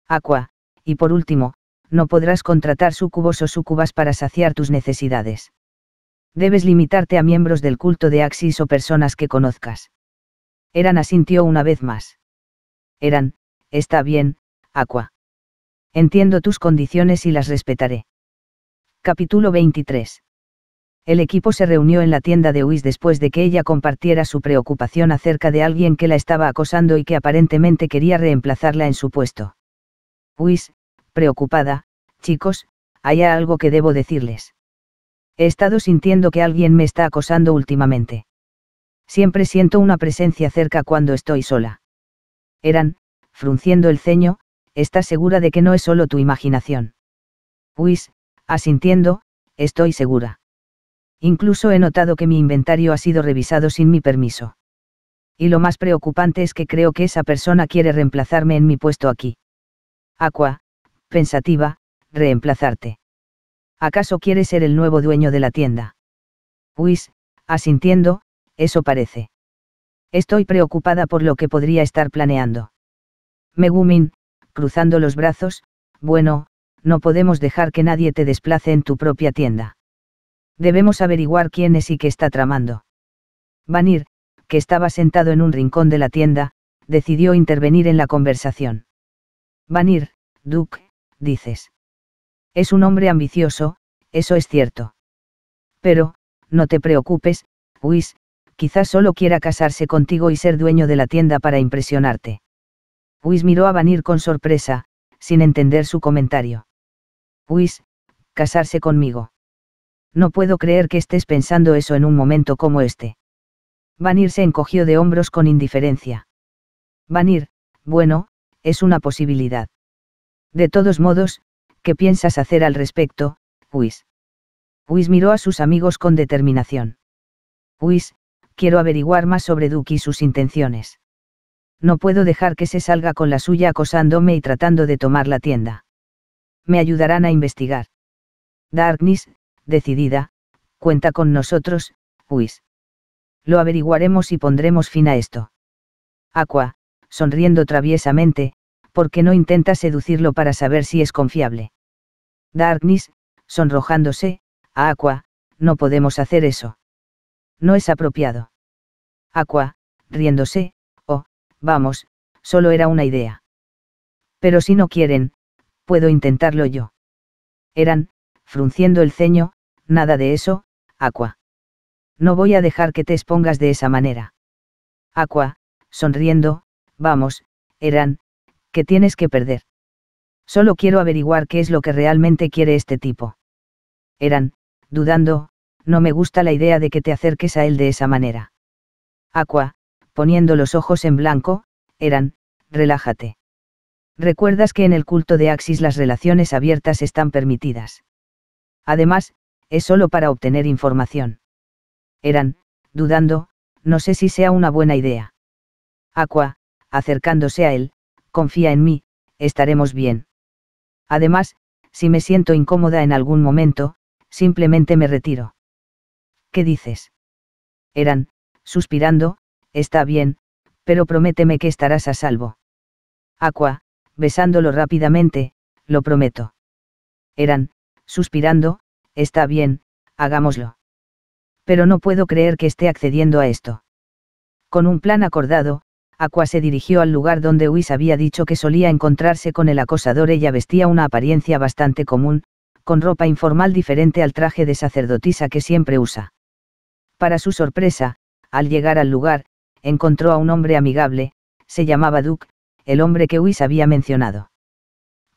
Aqua, y por último, no podrás contratar sucubos o súcubas para saciar tus necesidades. Debes limitarte a miembros del culto de Axis o personas que conozcas. Eran asintió una vez más. Eran, está bien, Aqua. Entiendo tus condiciones y las respetaré. Capítulo 23. El equipo se reunió en la tienda de Whis después de que ella compartiera su preocupación acerca de alguien que la estaba acosando y que aparentemente quería reemplazarla en su puesto. Whis, preocupada, chicos, hay algo que debo decirles. He estado sintiendo que alguien me está acosando últimamente. Siempre siento una presencia cerca cuando estoy sola. Eran, frunciendo el ceño, ¿estás segura de que no es solo tu imaginación? Whis, asintiendo, estoy segura. Incluso he notado que mi inventario ha sido revisado sin mi permiso. Y lo más preocupante es que creo que esa persona quiere reemplazarme en mi puesto aquí. Aqua, pensativa, reemplazarte. ¿Acaso quiere ser el nuevo dueño de la tienda? Whis, asintiendo, eso parece. Estoy preocupada por lo que podría estar planeando. Megumin, cruzando los brazos, bueno, no podemos dejar que nadie te desplace en tu propia tienda. Debemos averiguar quién es y qué está tramando. Vanir, que estaba sentado en un rincón de la tienda, decidió intervenir en la conversación. Vanir, Duke, dices. Es un hombre ambicioso, eso es cierto. Pero, no te preocupes, Whis, quizás solo quiera casarse contigo y ser dueño de la tienda para impresionarte. Whis miró a Vanir con sorpresa, sin entender su comentario. Whis, casarse conmigo. No puedo creer que estés pensando eso en un momento como este. Vanir se encogió de hombros con indiferencia. Vanir, bueno, es una posibilidad. De todos modos, ¿qué piensas hacer al respecto, Whis? Whis miró a sus amigos con determinación. Whis, quiero averiguar más sobre Duke y sus intenciones. No puedo dejar que se salga con la suya acosándome y tratando de tomar la tienda. Me ayudarán a investigar. Darkness, decidida, cuenta con nosotros, Whis. Pues. Lo averiguaremos y pondremos fin a esto. Aqua, sonriendo traviesamente, porque no intenta seducirlo para saber si es confiable. Darkness, sonrojándose, a Aqua, no podemos hacer eso. No es apropiado. Aqua, riéndose, oh, vamos, solo era una idea. Pero si no quieren, puedo intentarlo yo. Eran, frunciendo el ceño, Nada de eso, Aqua. No voy a dejar que te expongas de esa manera. Aqua, sonriendo, vamos, Eran, ¿qué tienes que perder? Solo quiero averiguar qué es lo que realmente quiere este tipo. Eran, dudando, no me gusta la idea de que te acerques a él de esa manera. Aqua, poniendo los ojos en blanco, Eran, relájate. Recuerdas que en el culto de Axis las relaciones abiertas están permitidas. Además, es solo para obtener información. Eran, dudando, no sé si sea una buena idea. Aqua, acercándose a él, confía en mí, estaremos bien. Además, si me siento incómoda en algún momento, simplemente me retiro. ¿Qué dices? Eran, suspirando, está bien, pero prométeme que estarás a salvo. Aqua, besándolo rápidamente, lo prometo. Eran, suspirando, Está bien, hagámoslo. Pero no puedo creer que esté accediendo a esto. Con un plan acordado, Aqua se dirigió al lugar donde Whis había dicho que solía encontrarse con el acosador. Ella vestía una apariencia bastante común, con ropa informal diferente al traje de sacerdotisa que siempre usa. Para su sorpresa, al llegar al lugar, encontró a un hombre amigable, se llamaba Duke, el hombre que Whis había mencionado.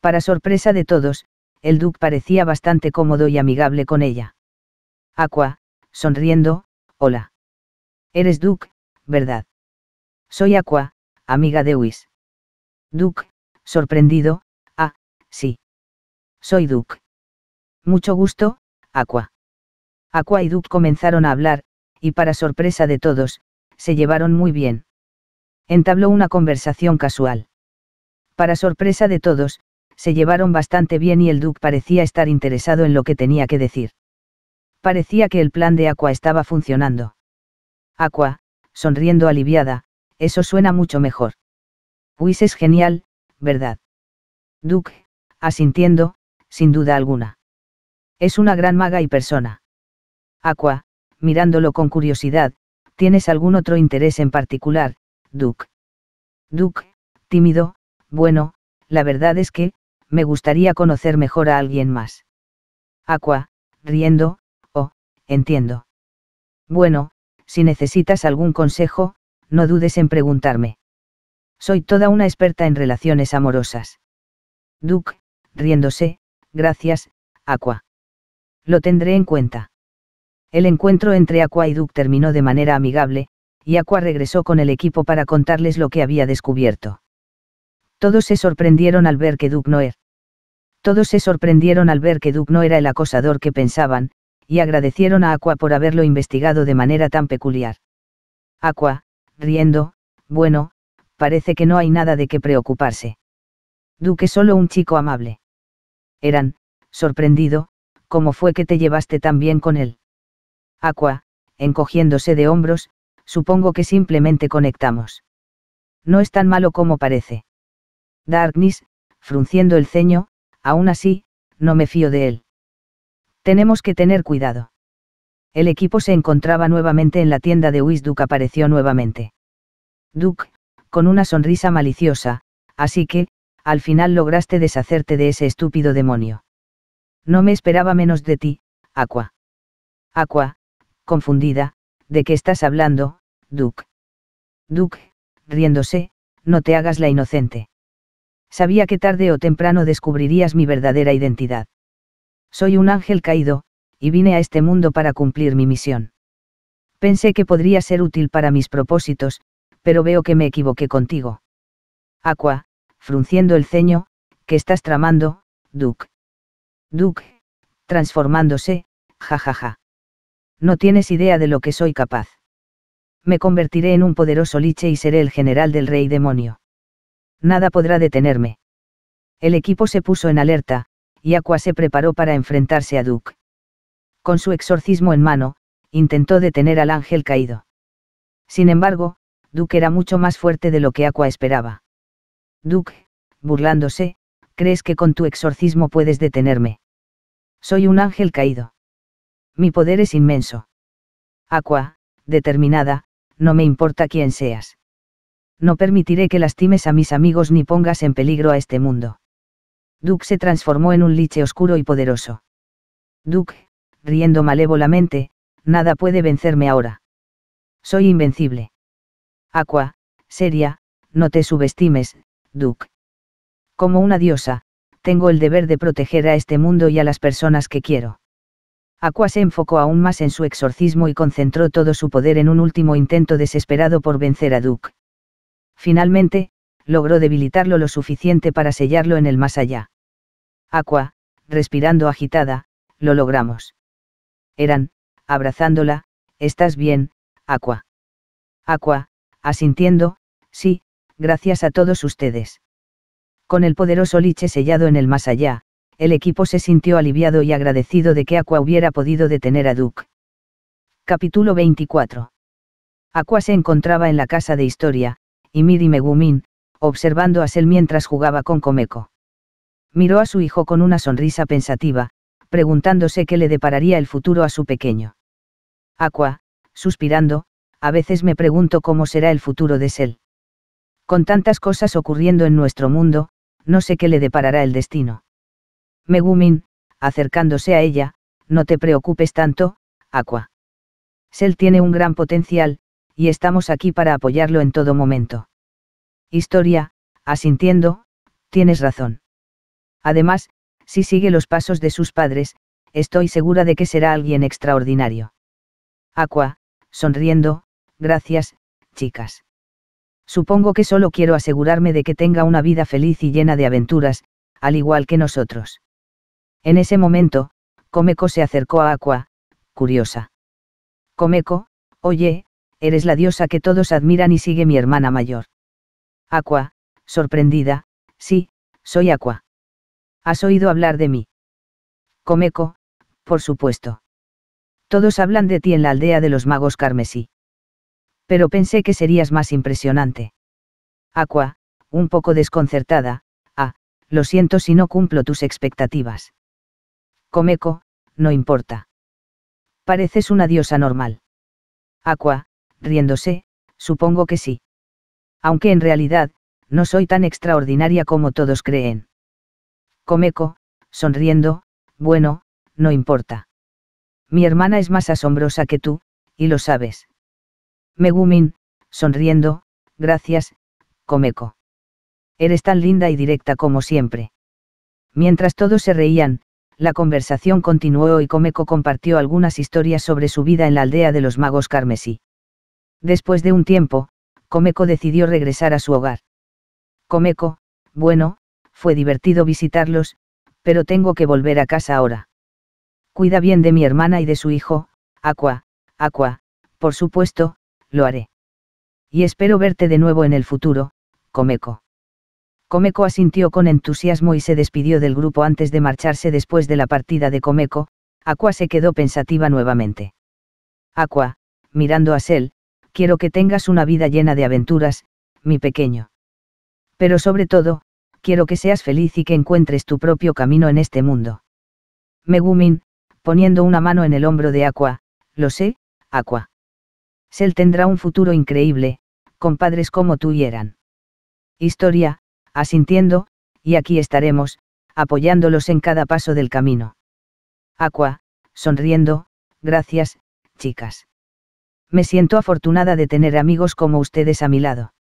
Para sorpresa de todos, el Duke parecía bastante cómodo y amigable con ella. Aqua, sonriendo, hola. Eres Duke, ¿verdad? Soy Aqua, amiga de Whis. Duke, sorprendido, ah, sí. Soy Duke. Mucho gusto, Aqua. Aqua y Duke comenzaron a hablar, y para sorpresa de todos, se llevaron muy bien. Entabló una conversación casual. Para sorpresa de todos, se llevaron bastante bien y el Duke parecía estar interesado en lo que tenía que decir. Parecía que el plan de Aqua estaba funcionando. Aqua, sonriendo aliviada, eso suena mucho mejor. Whis es genial, ¿verdad? Duke, asintiendo, sin duda alguna. Es una gran maga y persona. Aqua, mirándolo con curiosidad, ¿tienes algún otro interés en particular, Duke? Duke, tímido, bueno, la verdad es que, me gustaría conocer mejor a alguien más. Aqua, riendo, oh, entiendo. Bueno, si necesitas algún consejo, no dudes en preguntarme. Soy toda una experta en relaciones amorosas. Duke, riéndose, gracias, Aqua. Lo tendré en cuenta. El encuentro entre Aqua y Duke terminó de manera amigable, y Aqua regresó con el equipo para contarles lo que había descubierto. Todos se sorprendieron al ver que Duke era. Todos se sorprendieron al ver que Duke no era el acosador que pensaban, y agradecieron a Aqua por haberlo investigado de manera tan peculiar. Aqua, riendo, bueno, parece que no hay nada de qué preocuparse. es solo un chico amable. Eran, sorprendido, ¿cómo fue que te llevaste tan bien con él? Aqua, encogiéndose de hombros, supongo que simplemente conectamos. No es tan malo como parece. Darkness, frunciendo el ceño, aún así, no me fío de él. Tenemos que tener cuidado. El equipo se encontraba nuevamente en la tienda de Duke apareció nuevamente. Duke, con una sonrisa maliciosa, así que, al final lograste deshacerte de ese estúpido demonio. No me esperaba menos de ti, Aqua. Aqua, confundida, ¿de qué estás hablando, Duke? Duke, riéndose, no te hagas la inocente sabía que tarde o temprano descubrirías mi verdadera identidad. Soy un ángel caído, y vine a este mundo para cumplir mi misión. Pensé que podría ser útil para mis propósitos, pero veo que me equivoqué contigo. Aqua, frunciendo el ceño, que estás tramando, Duke. Duke, transformándose, jajaja. Ja, ja. No tienes idea de lo que soy capaz. Me convertiré en un poderoso liche y seré el general del rey demonio. Nada podrá detenerme. El equipo se puso en alerta, y Aqua se preparó para enfrentarse a Duke. Con su exorcismo en mano, intentó detener al ángel caído. Sin embargo, Duke era mucho más fuerte de lo que Aqua esperaba. Duke, burlándose, crees que con tu exorcismo puedes detenerme. Soy un ángel caído. Mi poder es inmenso. Aqua, determinada, no me importa quién seas. No permitiré que lastimes a mis amigos ni pongas en peligro a este mundo. Duke se transformó en un liche oscuro y poderoso. Duke, riendo malévolamente, nada puede vencerme ahora. Soy invencible. Aqua, seria, no te subestimes, Duke. Como una diosa, tengo el deber de proteger a este mundo y a las personas que quiero. Aqua se enfocó aún más en su exorcismo y concentró todo su poder en un último intento desesperado por vencer a Duke. Finalmente, logró debilitarlo lo suficiente para sellarlo en el más allá. Aqua, respirando agitada, lo logramos. Eran, abrazándola, ¿estás bien, Aqua? Aqua, asintiendo, sí, gracias a todos ustedes. Con el poderoso liche sellado en el más allá, el equipo se sintió aliviado y agradecido de que Aqua hubiera podido detener a Duke. Capítulo 24. Aqua se encontraba en la casa de historia, y Miri Megumin, observando a Sel mientras jugaba con Komeko. Miró a su hijo con una sonrisa pensativa, preguntándose qué le depararía el futuro a su pequeño. Aqua, suspirando, a veces me pregunto cómo será el futuro de Sel. Con tantas cosas ocurriendo en nuestro mundo, no sé qué le deparará el destino. Megumin, acercándose a ella, no te preocupes tanto, Aqua. Sel tiene un gran potencial, y estamos aquí para apoyarlo en todo momento. Historia, asintiendo, tienes razón. Además, si sigue los pasos de sus padres, estoy segura de que será alguien extraordinario. Aqua, sonriendo, gracias, chicas. Supongo que solo quiero asegurarme de que tenga una vida feliz y llena de aventuras, al igual que nosotros. En ese momento, Comeco se acercó a Aqua, curiosa. Comeco, oye, eres la diosa que todos admiran y sigue mi hermana mayor. Aqua, sorprendida, sí, soy Aqua. ¿Has oído hablar de mí? Comeco, por supuesto. Todos hablan de ti en la aldea de los magos carmesí. Pero pensé que serías más impresionante. Aqua, un poco desconcertada, ah, lo siento si no cumplo tus expectativas. Comeco, no importa. Pareces una diosa normal. Aqua, riéndose, supongo que sí. Aunque en realidad, no soy tan extraordinaria como todos creen. Comeco, sonriendo, bueno, no importa. Mi hermana es más asombrosa que tú, y lo sabes. Megumin, sonriendo, gracias, Comeco. Eres tan linda y directa como siempre. Mientras todos se reían, la conversación continuó y Comeco compartió algunas historias sobre su vida en la aldea de los magos carmesí. Después de un tiempo, Comeco decidió regresar a su hogar. Comeco, bueno, fue divertido visitarlos, pero tengo que volver a casa ahora. Cuida bien de mi hermana y de su hijo, Aqua, Aqua, por supuesto, lo haré. Y espero verte de nuevo en el futuro, Comeco. Comeco asintió con entusiasmo y se despidió del grupo antes de marcharse después de la partida de Comeco, Aqua se quedó pensativa nuevamente. Aqua, mirando a Sel, quiero que tengas una vida llena de aventuras, mi pequeño. Pero sobre todo, quiero que seas feliz y que encuentres tu propio camino en este mundo. Megumin, poniendo una mano en el hombro de Aqua, lo sé, Aqua. Sel tendrá un futuro increíble, con padres como tú y Eran. Historia, asintiendo, y aquí estaremos, apoyándolos en cada paso del camino. Aqua, sonriendo, gracias, chicas. Me siento afortunada de tener amigos como ustedes a mi lado.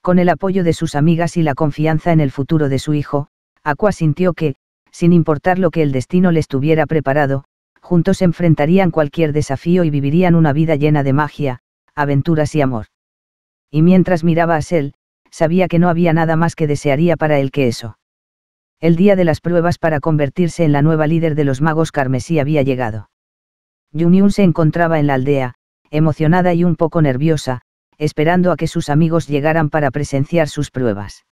Con el apoyo de sus amigas y la confianza en el futuro de su hijo, Aqua sintió que, sin importar lo que el destino les tuviera preparado, juntos enfrentarían cualquier desafío y vivirían una vida llena de magia, aventuras y amor. Y mientras miraba a Sel, sabía que no había nada más que desearía para él que eso. El día de las pruebas para convertirse en la nueva líder de los magos carmesí había llegado. Junyun se encontraba en la aldea, emocionada y un poco nerviosa, esperando a que sus amigos llegaran para presenciar sus pruebas.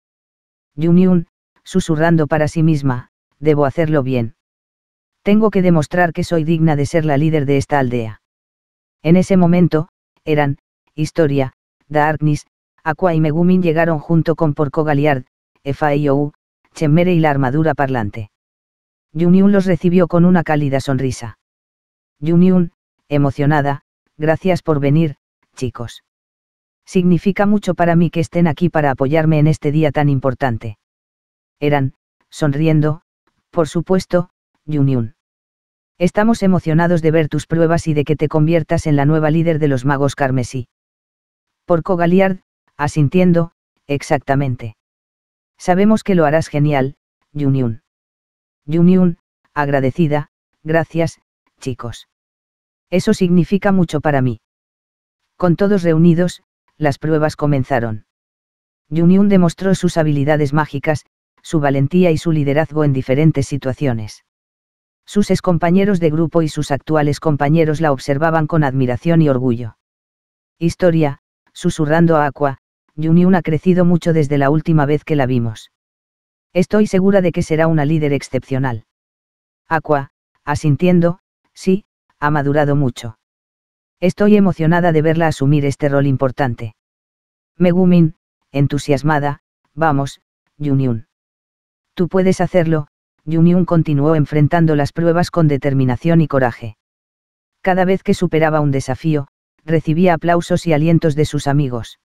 Yunyun, susurrando para sí misma, debo hacerlo bien. Tengo que demostrar que soy digna de ser la líder de esta aldea. En ese momento, eran, Historia, Darkness, Aqua y Megumin llegaron junto con Porco Galiard, You, Chemere y la armadura parlante. Yunyun los recibió con una cálida sonrisa. Yunyun, emocionada, gracias por venir, chicos. Significa mucho para mí que estén aquí para apoyarme en este día tan importante. Eran, sonriendo, por supuesto, Yunyun. Estamos emocionados de ver tus pruebas y de que te conviertas en la nueva líder de los magos carmesí. Por Galiard, asintiendo, exactamente. Sabemos que lo harás genial, Yunyun. Yunyun, agradecida, gracias, chicos. Eso significa mucho para mí. Con todos reunidos, las pruebas comenzaron. Yunyun demostró sus habilidades mágicas, su valentía y su liderazgo en diferentes situaciones. Sus excompañeros de grupo y sus actuales compañeros la observaban con admiración y orgullo. Historia, susurrando a Aqua, Yunyun ha crecido mucho desde la última vez que la vimos. Estoy segura de que será una líder excepcional. Aqua, asintiendo, sí, ha madurado mucho. Estoy emocionada de verla asumir este rol importante. Megumin, entusiasmada, vamos, Yunyun. Tú puedes hacerlo, Junyun continuó enfrentando las pruebas con determinación y coraje. Cada vez que superaba un desafío, recibía aplausos y alientos de sus amigos.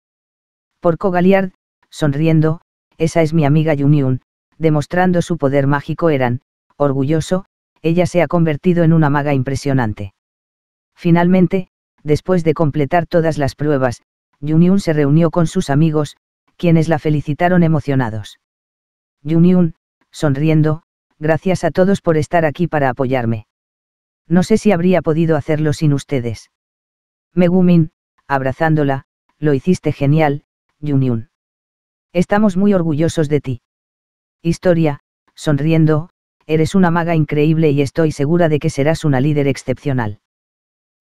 Porco Galiard, sonriendo, esa es mi amiga Yunyun, demostrando su poder mágico eran, orgulloso, ella se ha convertido en una maga impresionante. Finalmente, después de completar todas las pruebas, Yunyun se reunió con sus amigos, quienes la felicitaron emocionados. Yunyun, sonriendo, gracias a todos por estar aquí para apoyarme. No sé si habría podido hacerlo sin ustedes. Megumin, abrazándola, lo hiciste genial, Yunyun. Estamos muy orgullosos de ti. Historia, sonriendo, Eres una maga increíble y estoy segura de que serás una líder excepcional.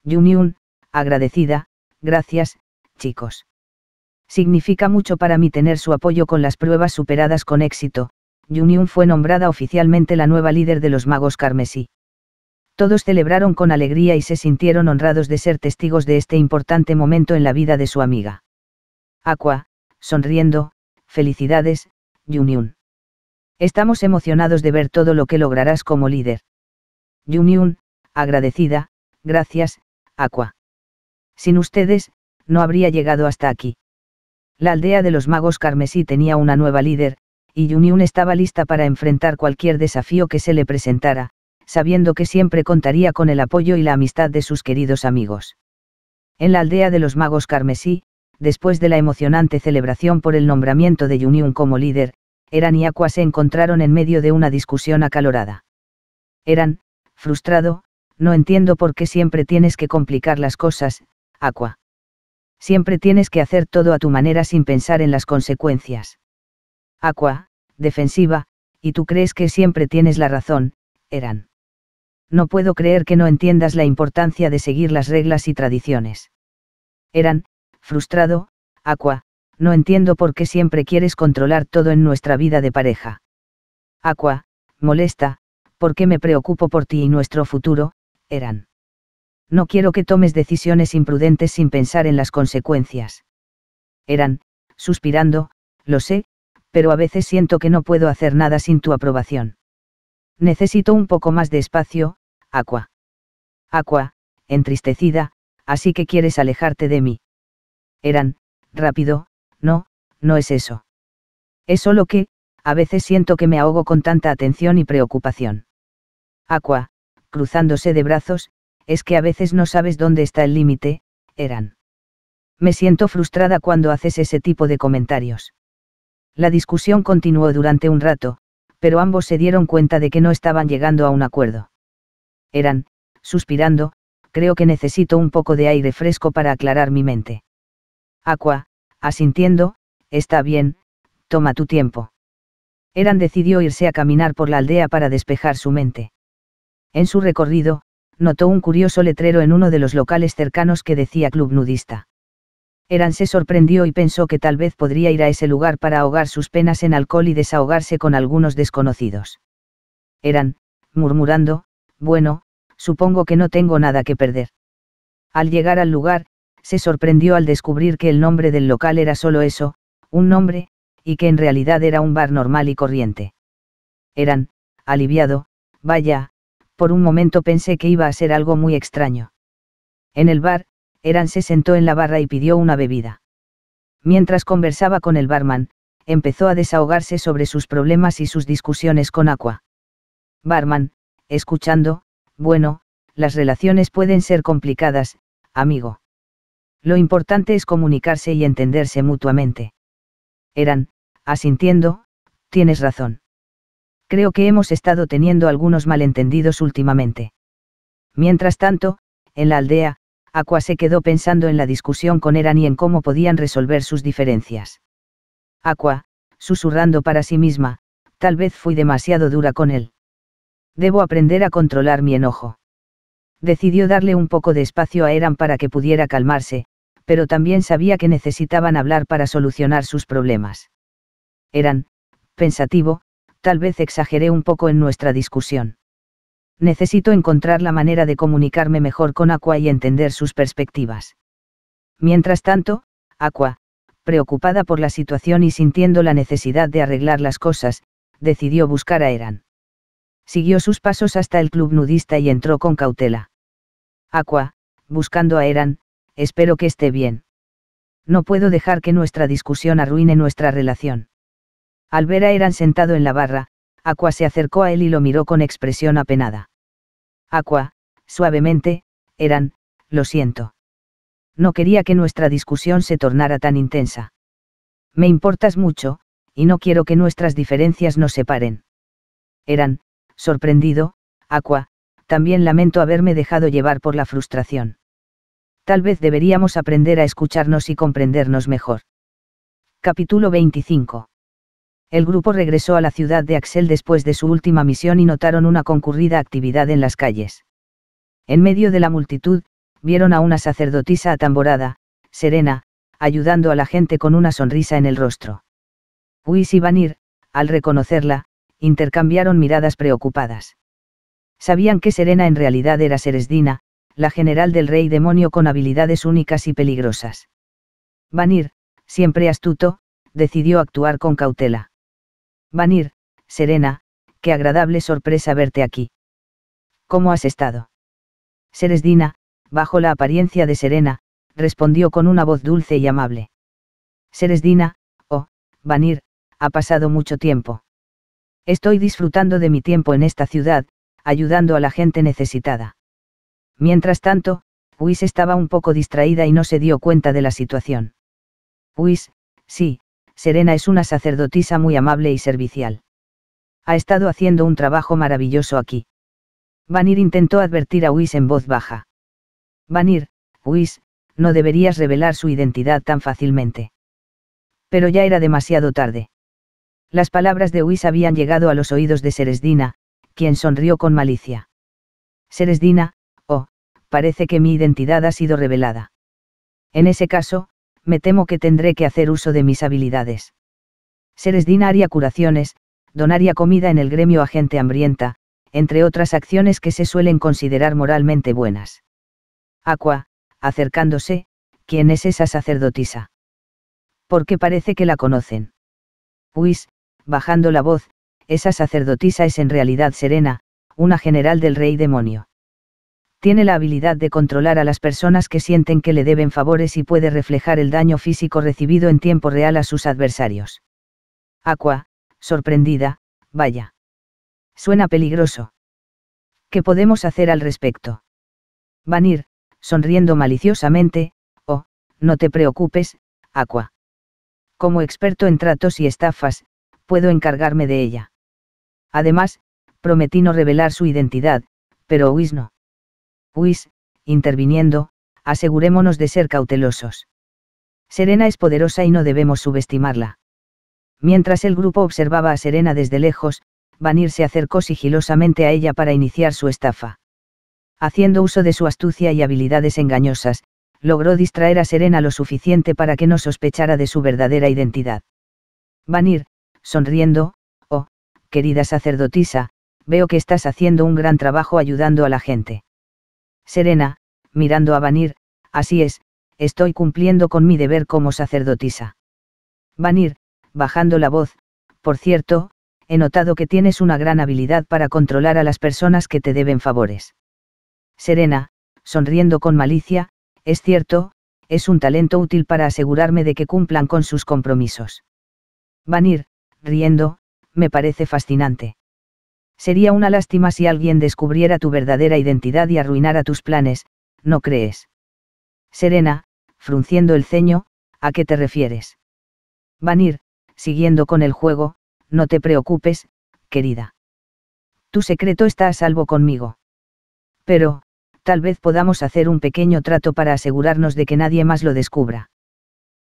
Yunyun, agradecida, gracias, chicos. Significa mucho para mí tener su apoyo con las pruebas superadas con éxito. Yunyun fue nombrada oficialmente la nueva líder de los magos carmesí. Todos celebraron con alegría y se sintieron honrados de ser testigos de este importante momento en la vida de su amiga. Aqua, sonriendo, felicidades, Yunyun. Estamos emocionados de ver todo lo que lograrás como líder. Yunyun, agradecida, gracias, Aqua. Sin ustedes, no habría llegado hasta aquí. La aldea de los magos carmesí tenía una nueva líder, y Yunyun estaba lista para enfrentar cualquier desafío que se le presentara, sabiendo que siempre contaría con el apoyo y la amistad de sus queridos amigos. En la aldea de los magos carmesí, después de la emocionante celebración por el nombramiento de Yunyun como líder, eran y Aqua se encontraron en medio de una discusión acalorada. Eran, frustrado, no entiendo por qué siempre tienes que complicar las cosas, Aqua. Siempre tienes que hacer todo a tu manera sin pensar en las consecuencias. Aqua, defensiva, y tú crees que siempre tienes la razón, Eran. No puedo creer que no entiendas la importancia de seguir las reglas y tradiciones. Eran, frustrado, Aqua, no entiendo por qué siempre quieres controlar todo en nuestra vida de pareja. Aqua, molesta, porque me preocupo por ti y nuestro futuro, Eran. No quiero que tomes decisiones imprudentes sin pensar en las consecuencias. Eran, suspirando, lo sé, pero a veces siento que no puedo hacer nada sin tu aprobación. Necesito un poco más de espacio, Aqua. Aqua, entristecida, así que quieres alejarte de mí. Eran, rápido, no, no es eso. Es solo que, a veces siento que me ahogo con tanta atención y preocupación. Aqua, cruzándose de brazos, es que a veces no sabes dónde está el límite, eran. Me siento frustrada cuando haces ese tipo de comentarios. La discusión continuó durante un rato, pero ambos se dieron cuenta de que no estaban llegando a un acuerdo. Eran, suspirando, creo que necesito un poco de aire fresco para aclarar mi mente. Aqua, asintiendo, está bien, toma tu tiempo. Eran decidió irse a caminar por la aldea para despejar su mente. En su recorrido, notó un curioso letrero en uno de los locales cercanos que decía Club Nudista. Eran se sorprendió y pensó que tal vez podría ir a ese lugar para ahogar sus penas en alcohol y desahogarse con algunos desconocidos. Eran, murmurando, bueno, supongo que no tengo nada que perder. Al llegar al lugar, se sorprendió al descubrir que el nombre del local era solo eso, un nombre, y que en realidad era un bar normal y corriente. Eran, aliviado, vaya, por un momento pensé que iba a ser algo muy extraño. En el bar, Eran se sentó en la barra y pidió una bebida. Mientras conversaba con el barman, empezó a desahogarse sobre sus problemas y sus discusiones con Aqua. Barman, escuchando, bueno, las relaciones pueden ser complicadas, amigo. Lo importante es comunicarse y entenderse mutuamente. Eran, asintiendo, tienes razón. Creo que hemos estado teniendo algunos malentendidos últimamente. Mientras tanto, en la aldea, Aqua se quedó pensando en la discusión con Eran y en cómo podían resolver sus diferencias. Aqua, susurrando para sí misma, tal vez fui demasiado dura con él. Debo aprender a controlar mi enojo. Decidió darle un poco de espacio a Eran para que pudiera calmarse, pero también sabía que necesitaban hablar para solucionar sus problemas. Eran, pensativo, tal vez exageré un poco en nuestra discusión. Necesito encontrar la manera de comunicarme mejor con Aqua y entender sus perspectivas. Mientras tanto, Aqua, preocupada por la situación y sintiendo la necesidad de arreglar las cosas, decidió buscar a Eran. Siguió sus pasos hasta el club nudista y entró con cautela. Aqua, buscando a Eran, espero que esté bien. No puedo dejar que nuestra discusión arruine nuestra relación. Al ver a Eran sentado en la barra, Aqua se acercó a él y lo miró con expresión apenada. Aqua, suavemente, Eran, lo siento. No quería que nuestra discusión se tornara tan intensa. Me importas mucho, y no quiero que nuestras diferencias nos separen. Eran, sorprendido, Aqua, también lamento haberme dejado llevar por la frustración tal vez deberíamos aprender a escucharnos y comprendernos mejor. Capítulo 25. El grupo regresó a la ciudad de Axel después de su última misión y notaron una concurrida actividad en las calles. En medio de la multitud, vieron a una sacerdotisa atamborada, serena, ayudando a la gente con una sonrisa en el rostro. Whis y Vanir, al reconocerla, intercambiaron miradas preocupadas. Sabían que Serena en realidad era Seresdina, la general del rey demonio con habilidades únicas y peligrosas. Vanir, siempre astuto, decidió actuar con cautela. Vanir, Serena, qué agradable sorpresa verte aquí. ¿Cómo has estado? Seresdina, bajo la apariencia de Serena, respondió con una voz dulce y amable. Seresdina, oh, Vanir, ha pasado mucho tiempo. Estoy disfrutando de mi tiempo en esta ciudad, ayudando a la gente necesitada. Mientras tanto, Whis estaba un poco distraída y no se dio cuenta de la situación. Whis, sí, Serena es una sacerdotisa muy amable y servicial. Ha estado haciendo un trabajo maravilloso aquí. Vanir intentó advertir a Whis en voz baja. Vanir, Whis, no deberías revelar su identidad tan fácilmente. Pero ya era demasiado tarde. Las palabras de Whis habían llegado a los oídos de Seresdina, quien sonrió con malicia. Seresdina, parece que mi identidad ha sido revelada. En ese caso, me temo que tendré que hacer uso de mis habilidades. seres haría curaciones, donaria comida en el gremio a gente hambrienta, entre otras acciones que se suelen considerar moralmente buenas. Aqua, acercándose, ¿quién es esa sacerdotisa? Porque parece que la conocen. Whis, pues, bajando la voz, esa sacerdotisa es en realidad Serena, una general del rey demonio tiene la habilidad de controlar a las personas que sienten que le deben favores y puede reflejar el daño físico recibido en tiempo real a sus adversarios. Aqua, sorprendida, vaya. Suena peligroso. ¿Qué podemos hacer al respecto? Vanir, sonriendo maliciosamente, oh, no te preocupes, Aqua. Como experto en tratos y estafas, puedo encargarme de ella. Además, prometí no revelar su identidad, pero Whis no Puis, interviniendo, asegurémonos de ser cautelosos. Serena es poderosa y no debemos subestimarla. Mientras el grupo observaba a Serena desde lejos, Vanir se acercó sigilosamente a ella para iniciar su estafa. Haciendo uso de su astucia y habilidades engañosas, logró distraer a Serena lo suficiente para que no sospechara de su verdadera identidad. Vanir, sonriendo, oh, querida sacerdotisa, veo que estás haciendo un gran trabajo ayudando a la gente. Serena, mirando a Vanir, así es, estoy cumpliendo con mi deber como sacerdotisa. Vanir, bajando la voz, por cierto, he notado que tienes una gran habilidad para controlar a las personas que te deben favores. Serena, sonriendo con malicia, es cierto, es un talento útil para asegurarme de que cumplan con sus compromisos. Vanir, riendo, me parece fascinante. Sería una lástima si alguien descubriera tu verdadera identidad y arruinara tus planes, ¿no crees? Serena, frunciendo el ceño, ¿a qué te refieres? Vanir, siguiendo con el juego, no te preocupes, querida. Tu secreto está a salvo conmigo. Pero, tal vez podamos hacer un pequeño trato para asegurarnos de que nadie más lo descubra.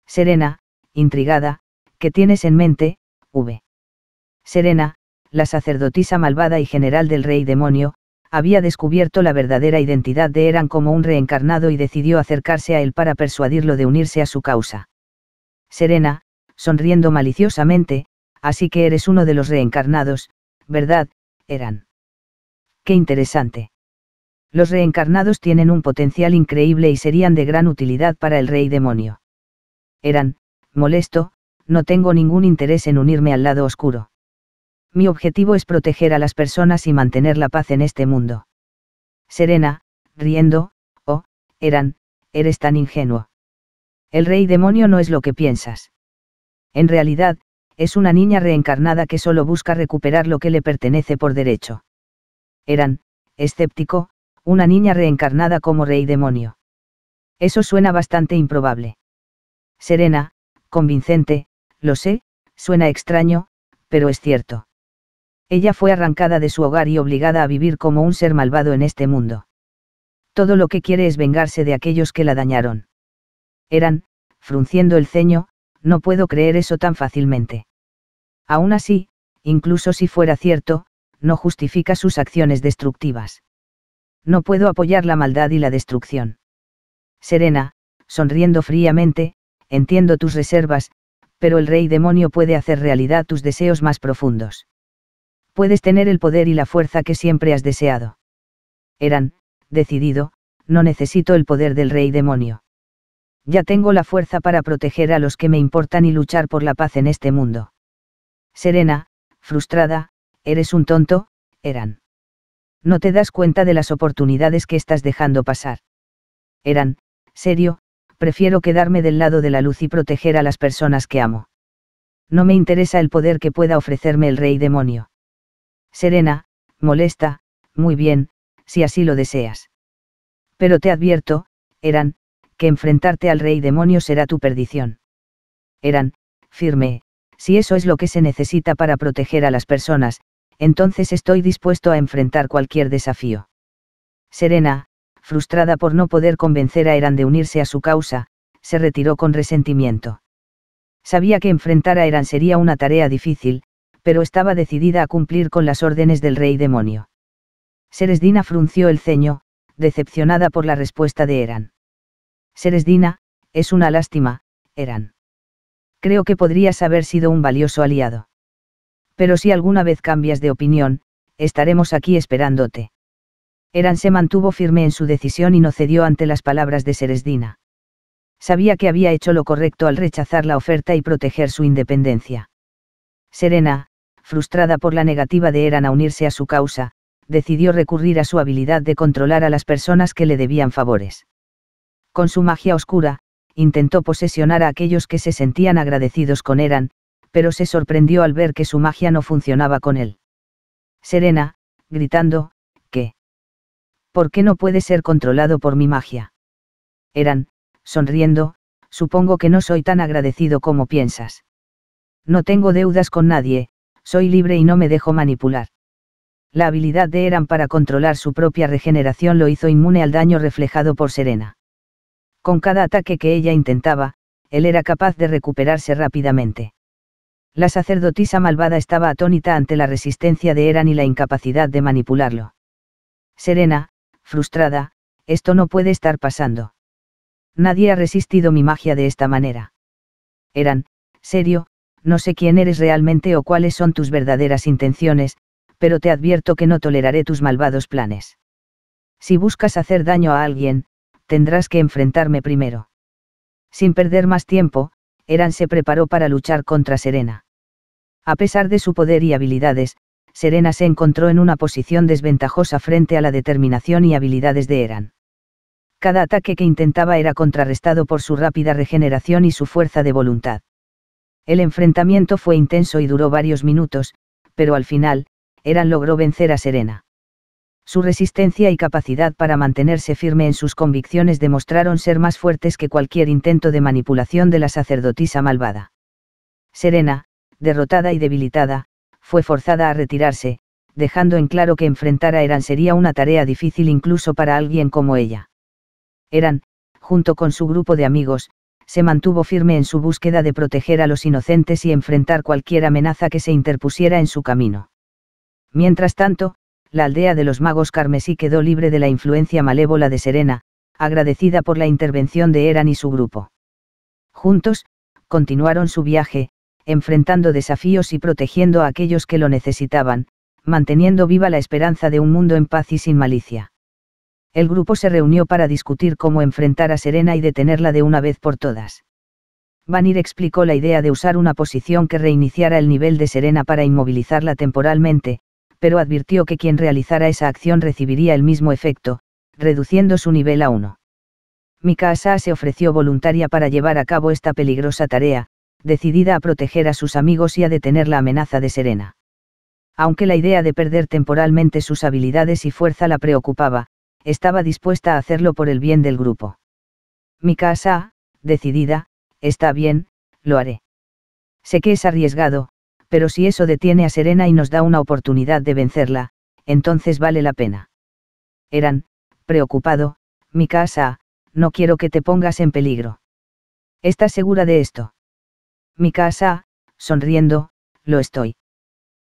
Serena, intrigada, ¿qué tienes en mente, V? Serena, la sacerdotisa malvada y general del rey demonio, había descubierto la verdadera identidad de Eran como un reencarnado y decidió acercarse a él para persuadirlo de unirse a su causa. Serena, sonriendo maliciosamente, así que eres uno de los reencarnados, ¿verdad, Eran? Qué interesante. Los reencarnados tienen un potencial increíble y serían de gran utilidad para el rey demonio. Eran, molesto, no tengo ningún interés en unirme al lado oscuro. Mi objetivo es proteger a las personas y mantener la paz en este mundo. Serena, riendo, oh, Eran, eres tan ingenuo. El rey demonio no es lo que piensas. En realidad, es una niña reencarnada que solo busca recuperar lo que le pertenece por derecho. Eran, escéptico, una niña reencarnada como rey demonio. Eso suena bastante improbable. Serena, convincente, lo sé, suena extraño, pero es cierto. Ella fue arrancada de su hogar y obligada a vivir como un ser malvado en este mundo. Todo lo que quiere es vengarse de aquellos que la dañaron. Eran, frunciendo el ceño, no puedo creer eso tan fácilmente. Aún así, incluso si fuera cierto, no justifica sus acciones destructivas. No puedo apoyar la maldad y la destrucción. Serena, sonriendo fríamente, entiendo tus reservas, pero el rey demonio puede hacer realidad tus deseos más profundos puedes tener el poder y la fuerza que siempre has deseado. Eran, decidido, no necesito el poder del rey demonio. Ya tengo la fuerza para proteger a los que me importan y luchar por la paz en este mundo. Serena, frustrada, eres un tonto, Eran. No te das cuenta de las oportunidades que estás dejando pasar. Eran, serio, prefiero quedarme del lado de la luz y proteger a las personas que amo. No me interesa el poder que pueda ofrecerme el rey demonio serena, molesta, muy bien, si así lo deseas. Pero te advierto, Eran, que enfrentarte al rey demonio será tu perdición. Eran, firme, si eso es lo que se necesita para proteger a las personas, entonces estoy dispuesto a enfrentar cualquier desafío. Serena, frustrada por no poder convencer a Eran de unirse a su causa, se retiró con resentimiento. Sabía que enfrentar a Eran sería una tarea difícil, pero estaba decidida a cumplir con las órdenes del rey demonio. Seresdina frunció el ceño, decepcionada por la respuesta de Eran. Seresdina, es una lástima, Eran. Creo que podrías haber sido un valioso aliado. Pero si alguna vez cambias de opinión, estaremos aquí esperándote. Eran se mantuvo firme en su decisión y no cedió ante las palabras de Seresdina. Sabía que había hecho lo correcto al rechazar la oferta y proteger su independencia. Serena, frustrada por la negativa de Eran a unirse a su causa, decidió recurrir a su habilidad de controlar a las personas que le debían favores. Con su magia oscura, intentó posesionar a aquellos que se sentían agradecidos con Eran, pero se sorprendió al ver que su magia no funcionaba con él. Serena, gritando, ¿qué? ¿Por qué no puede ser controlado por mi magia? Eran, sonriendo, supongo que no soy tan agradecido como piensas. No tengo deudas con nadie, soy libre y no me dejo manipular. La habilidad de Eran para controlar su propia regeneración lo hizo inmune al daño reflejado por Serena. Con cada ataque que ella intentaba, él era capaz de recuperarse rápidamente. La sacerdotisa malvada estaba atónita ante la resistencia de Eran y la incapacidad de manipularlo. Serena, frustrada, esto no puede estar pasando. Nadie ha resistido mi magia de esta manera. Eran, serio, no sé quién eres realmente o cuáles son tus verdaderas intenciones, pero te advierto que no toleraré tus malvados planes. Si buscas hacer daño a alguien, tendrás que enfrentarme primero. Sin perder más tiempo, Eran se preparó para luchar contra Serena. A pesar de su poder y habilidades, Serena se encontró en una posición desventajosa frente a la determinación y habilidades de Eran. Cada ataque que intentaba era contrarrestado por su rápida regeneración y su fuerza de voluntad. El enfrentamiento fue intenso y duró varios minutos, pero al final, Eran logró vencer a Serena. Su resistencia y capacidad para mantenerse firme en sus convicciones demostraron ser más fuertes que cualquier intento de manipulación de la sacerdotisa malvada. Serena, derrotada y debilitada, fue forzada a retirarse, dejando en claro que enfrentar a Eran sería una tarea difícil incluso para alguien como ella. Eran, junto con su grupo de amigos, se mantuvo firme en su búsqueda de proteger a los inocentes y enfrentar cualquier amenaza que se interpusiera en su camino. Mientras tanto, la aldea de los magos carmesí quedó libre de la influencia malévola de Serena, agradecida por la intervención de Eran y su grupo. Juntos, continuaron su viaje, enfrentando desafíos y protegiendo a aquellos que lo necesitaban, manteniendo viva la esperanza de un mundo en paz y sin malicia el grupo se reunió para discutir cómo enfrentar a Serena y detenerla de una vez por todas. Vanir explicó la idea de usar una posición que reiniciara el nivel de Serena para inmovilizarla temporalmente, pero advirtió que quien realizara esa acción recibiría el mismo efecto, reduciendo su nivel a uno. Mikasa se ofreció voluntaria para llevar a cabo esta peligrosa tarea, decidida a proteger a sus amigos y a detener la amenaza de Serena. Aunque la idea de perder temporalmente sus habilidades y fuerza la preocupaba, estaba dispuesta a hacerlo por el bien del grupo. Mi casa, decidida, está bien, lo haré. Sé que es arriesgado, pero si eso detiene a Serena y nos da una oportunidad de vencerla, entonces vale la pena. Eran, preocupado, mi casa, no quiero que te pongas en peligro. ¿Estás segura de esto? Mi casa, sonriendo, lo estoy.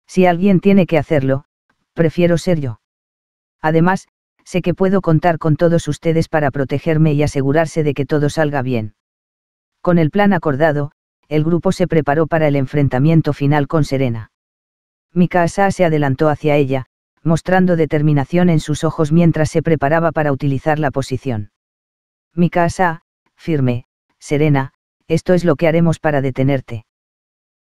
Si alguien tiene que hacerlo, prefiero ser yo. Además, sé que puedo contar con todos ustedes para protegerme y asegurarse de que todo salga bien. Con el plan acordado, el grupo se preparó para el enfrentamiento final con Serena. Mikasa se adelantó hacia ella, mostrando determinación en sus ojos mientras se preparaba para utilizar la posición. Mikasa, firme, Serena, esto es lo que haremos para detenerte.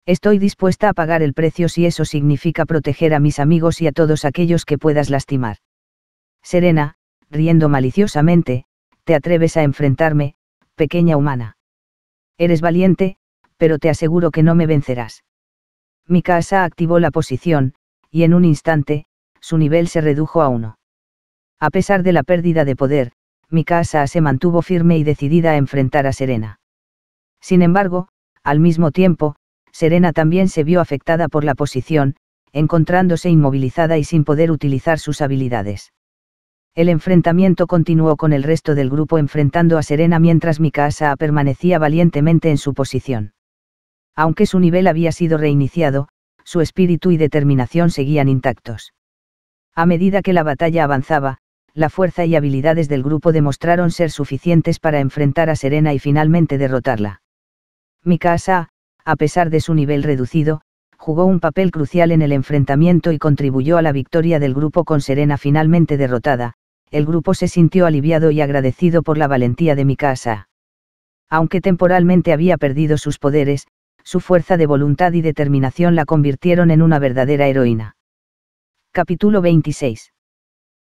Estoy dispuesta a pagar el precio si eso significa proteger a mis amigos y a todos aquellos que puedas lastimar. Serena, riendo maliciosamente, te atreves a enfrentarme, pequeña humana. Eres valiente, pero te aseguro que no me vencerás. Mikasa activó la posición, y en un instante, su nivel se redujo a uno. A pesar de la pérdida de poder, Mikasa se mantuvo firme y decidida a enfrentar a Serena. Sin embargo, al mismo tiempo, Serena también se vio afectada por la posición, encontrándose inmovilizada y sin poder utilizar sus habilidades. El enfrentamiento continuó con el resto del grupo enfrentando a Serena mientras Mikasa permanecía valientemente en su posición. Aunque su nivel había sido reiniciado, su espíritu y determinación seguían intactos. A medida que la batalla avanzaba, la fuerza y habilidades del grupo demostraron ser suficientes para enfrentar a Serena y finalmente derrotarla. Mikasa, a pesar de su nivel reducido, jugó un papel crucial en el enfrentamiento y contribuyó a la victoria del grupo con Serena finalmente derrotada, el grupo se sintió aliviado y agradecido por la valentía de Mikasa. Aunque temporalmente había perdido sus poderes, su fuerza de voluntad y determinación la convirtieron en una verdadera heroína. Capítulo 26.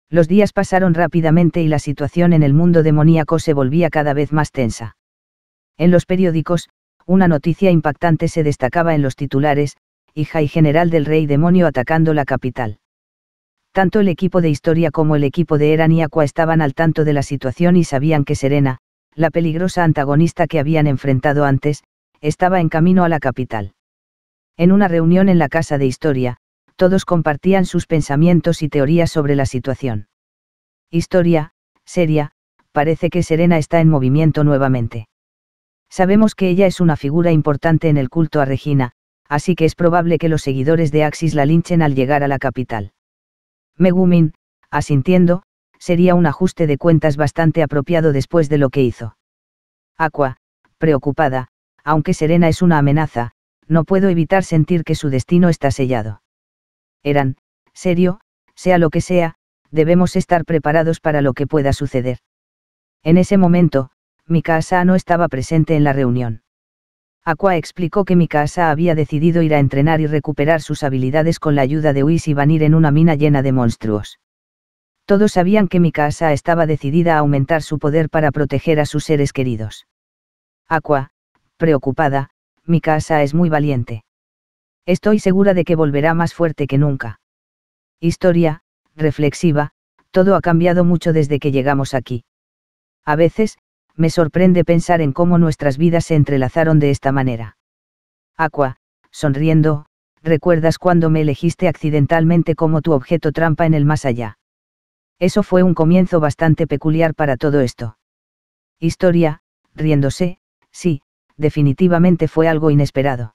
Los días pasaron rápidamente y la situación en el mundo demoníaco se volvía cada vez más tensa. En los periódicos, una noticia impactante se destacaba en los titulares, hija y general del rey demonio atacando la capital. Tanto el equipo de historia como el equipo de Eran y Aqua estaban al tanto de la situación y sabían que Serena, la peligrosa antagonista que habían enfrentado antes, estaba en camino a la capital. En una reunión en la casa de historia, todos compartían sus pensamientos y teorías sobre la situación. Historia, seria, parece que Serena está en movimiento nuevamente. Sabemos que ella es una figura importante en el culto a Regina, así que es probable que los seguidores de Axis la linchen al llegar a la capital. Megumin, asintiendo, sería un ajuste de cuentas bastante apropiado después de lo que hizo. Aqua, preocupada, aunque Serena es una amenaza, no puedo evitar sentir que su destino está sellado. Eran, serio, sea lo que sea, debemos estar preparados para lo que pueda suceder. En ese momento, Mikasa no estaba presente en la reunión. Aqua explicó que Mikasa había decidido ir a entrenar y recuperar sus habilidades con la ayuda de Whis y Vanir en una mina llena de monstruos. Todos sabían que Mikasa estaba decidida a aumentar su poder para proteger a sus seres queridos. Aqua, preocupada, Mikasa es muy valiente. Estoy segura de que volverá más fuerte que nunca. Historia, reflexiva, todo ha cambiado mucho desde que llegamos aquí. A veces, me sorprende pensar en cómo nuestras vidas se entrelazaron de esta manera. Aqua, sonriendo, recuerdas cuando me elegiste accidentalmente como tu objeto trampa en el más allá. Eso fue un comienzo bastante peculiar para todo esto. Historia, riéndose, sí, definitivamente fue algo inesperado.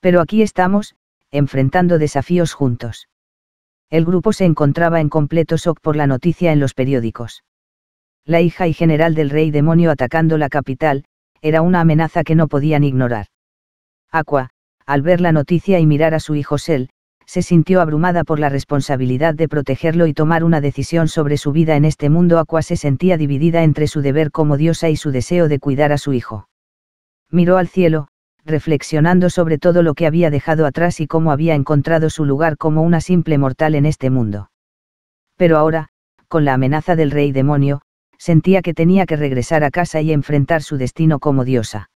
Pero aquí estamos, enfrentando desafíos juntos. El grupo se encontraba en completo shock por la noticia en los periódicos la hija y general del rey demonio atacando la capital, era una amenaza que no podían ignorar. Aqua, al ver la noticia y mirar a su hijo Sel, se sintió abrumada por la responsabilidad de protegerlo y tomar una decisión sobre su vida en este mundo. Aqua se sentía dividida entre su deber como diosa y su deseo de cuidar a su hijo. Miró al cielo, reflexionando sobre todo lo que había dejado atrás y cómo había encontrado su lugar como una simple mortal en este mundo. Pero ahora, con la amenaza del rey demonio, sentía que tenía que regresar a casa y enfrentar su destino como diosa.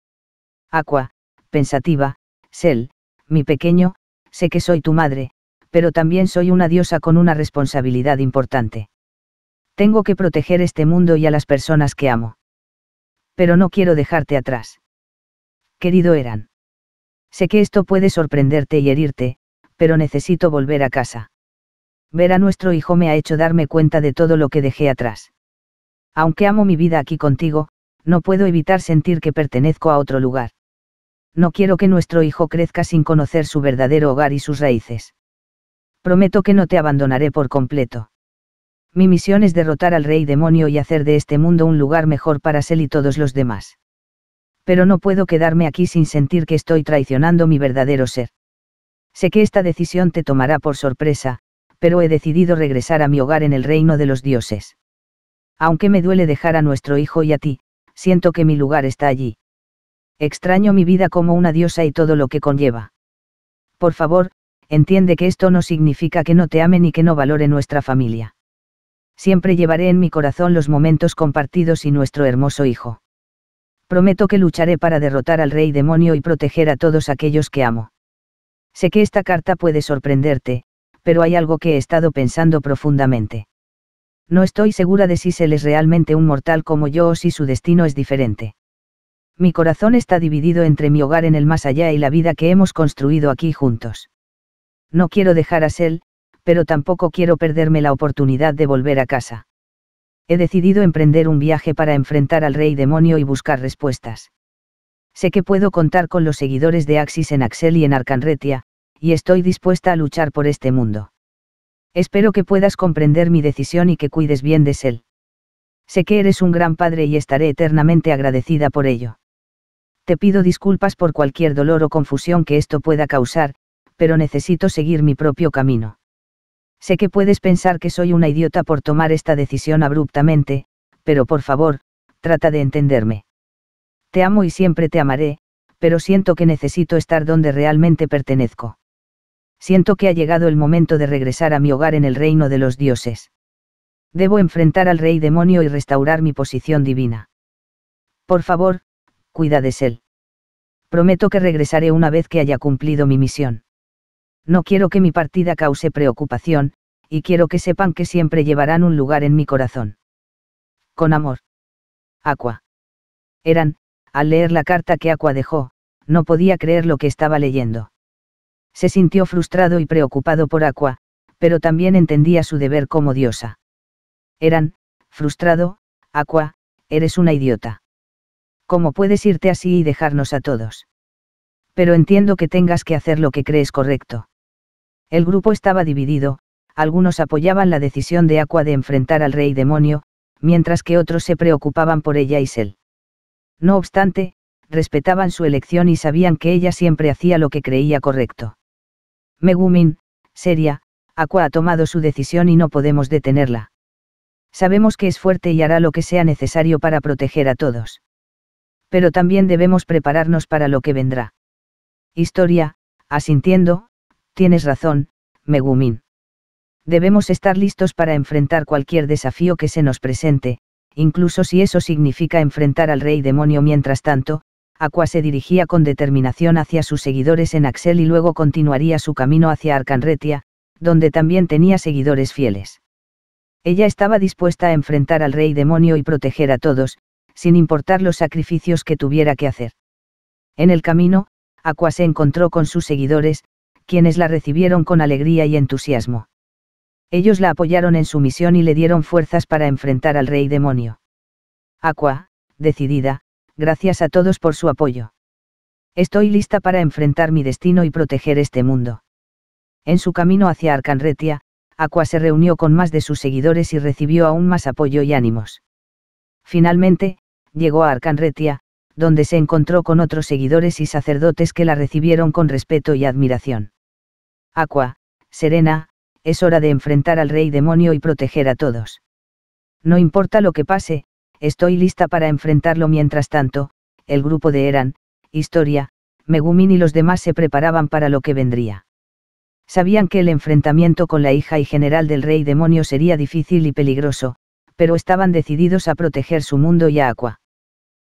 Aqua, pensativa, Sel, mi pequeño, sé que soy tu madre, pero también soy una diosa con una responsabilidad importante. Tengo que proteger este mundo y a las personas que amo. Pero no quiero dejarte atrás. Querido Eran. Sé que esto puede sorprenderte y herirte, pero necesito volver a casa. Ver a nuestro hijo me ha hecho darme cuenta de todo lo que dejé atrás. Aunque amo mi vida aquí contigo, no puedo evitar sentir que pertenezco a otro lugar. No quiero que nuestro hijo crezca sin conocer su verdadero hogar y sus raíces. Prometo que no te abandonaré por completo. Mi misión es derrotar al rey demonio y hacer de este mundo un lugar mejor para él y todos los demás. Pero no puedo quedarme aquí sin sentir que estoy traicionando mi verdadero ser. Sé que esta decisión te tomará por sorpresa, pero he decidido regresar a mi hogar en el reino de los dioses aunque me duele dejar a nuestro hijo y a ti, siento que mi lugar está allí. Extraño mi vida como una diosa y todo lo que conlleva. Por favor, entiende que esto no significa que no te ame ni que no valore nuestra familia. Siempre llevaré en mi corazón los momentos compartidos y nuestro hermoso hijo. Prometo que lucharé para derrotar al rey demonio y proteger a todos aquellos que amo. Sé que esta carta puede sorprenderte, pero hay algo que he estado pensando profundamente. No estoy segura de si Sel es realmente un mortal como yo o si su destino es diferente. Mi corazón está dividido entre mi hogar en el más allá y la vida que hemos construido aquí juntos. No quiero dejar a Sel, pero tampoco quiero perderme la oportunidad de volver a casa. He decidido emprender un viaje para enfrentar al rey demonio y buscar respuestas. Sé que puedo contar con los seguidores de Axis en Axel y en Arcanretia, y estoy dispuesta a luchar por este mundo. Espero que puedas comprender mi decisión y que cuides bien de él. Sé que eres un gran padre y estaré eternamente agradecida por ello. Te pido disculpas por cualquier dolor o confusión que esto pueda causar, pero necesito seguir mi propio camino. Sé que puedes pensar que soy una idiota por tomar esta decisión abruptamente, pero por favor, trata de entenderme. Te amo y siempre te amaré, pero siento que necesito estar donde realmente pertenezco siento que ha llegado el momento de regresar a mi hogar en el reino de los dioses. Debo enfrentar al rey demonio y restaurar mi posición divina. Por favor, cuida de él. Prometo que regresaré una vez que haya cumplido mi misión. No quiero que mi partida cause preocupación, y quiero que sepan que siempre llevarán un lugar en mi corazón. Con amor. Aqua. Eran, al leer la carta que Aqua dejó, no podía creer lo que estaba leyendo se sintió frustrado y preocupado por Aqua, pero también entendía su deber como diosa. Eran, frustrado, Aqua, eres una idiota. ¿Cómo puedes irte así y dejarnos a todos? Pero entiendo que tengas que hacer lo que crees correcto. El grupo estaba dividido, algunos apoyaban la decisión de Aqua de enfrentar al rey demonio, mientras que otros se preocupaban por ella y Sel. No obstante, respetaban su elección y sabían que ella siempre hacía lo que creía correcto. Megumin, seria, Aqua ha tomado su decisión y no podemos detenerla. Sabemos que es fuerte y hará lo que sea necesario para proteger a todos. Pero también debemos prepararnos para lo que vendrá. Historia, asintiendo, tienes razón, Megumin. Debemos estar listos para enfrentar cualquier desafío que se nos presente, incluso si eso significa enfrentar al rey demonio mientras tanto, Aqua se dirigía con determinación hacia sus seguidores en Axel y luego continuaría su camino hacia Arcanretia, donde también tenía seguidores fieles. Ella estaba dispuesta a enfrentar al rey demonio y proteger a todos, sin importar los sacrificios que tuviera que hacer. En el camino, Aqua se encontró con sus seguidores, quienes la recibieron con alegría y entusiasmo. Ellos la apoyaron en su misión y le dieron fuerzas para enfrentar al rey demonio. Aqua, decidida, gracias a todos por su apoyo. Estoy lista para enfrentar mi destino y proteger este mundo. En su camino hacia Arcanretia, Aqua se reunió con más de sus seguidores y recibió aún más apoyo y ánimos. Finalmente, llegó a Arcanretia, donde se encontró con otros seguidores y sacerdotes que la recibieron con respeto y admiración. Aqua, serena, es hora de enfrentar al rey demonio y proteger a todos. No importa lo que pase, Estoy lista para enfrentarlo mientras tanto, el grupo de Eran, Historia, Megumin y los demás se preparaban para lo que vendría. Sabían que el enfrentamiento con la hija y general del rey demonio sería difícil y peligroso, pero estaban decididos a proteger su mundo y a Aqua.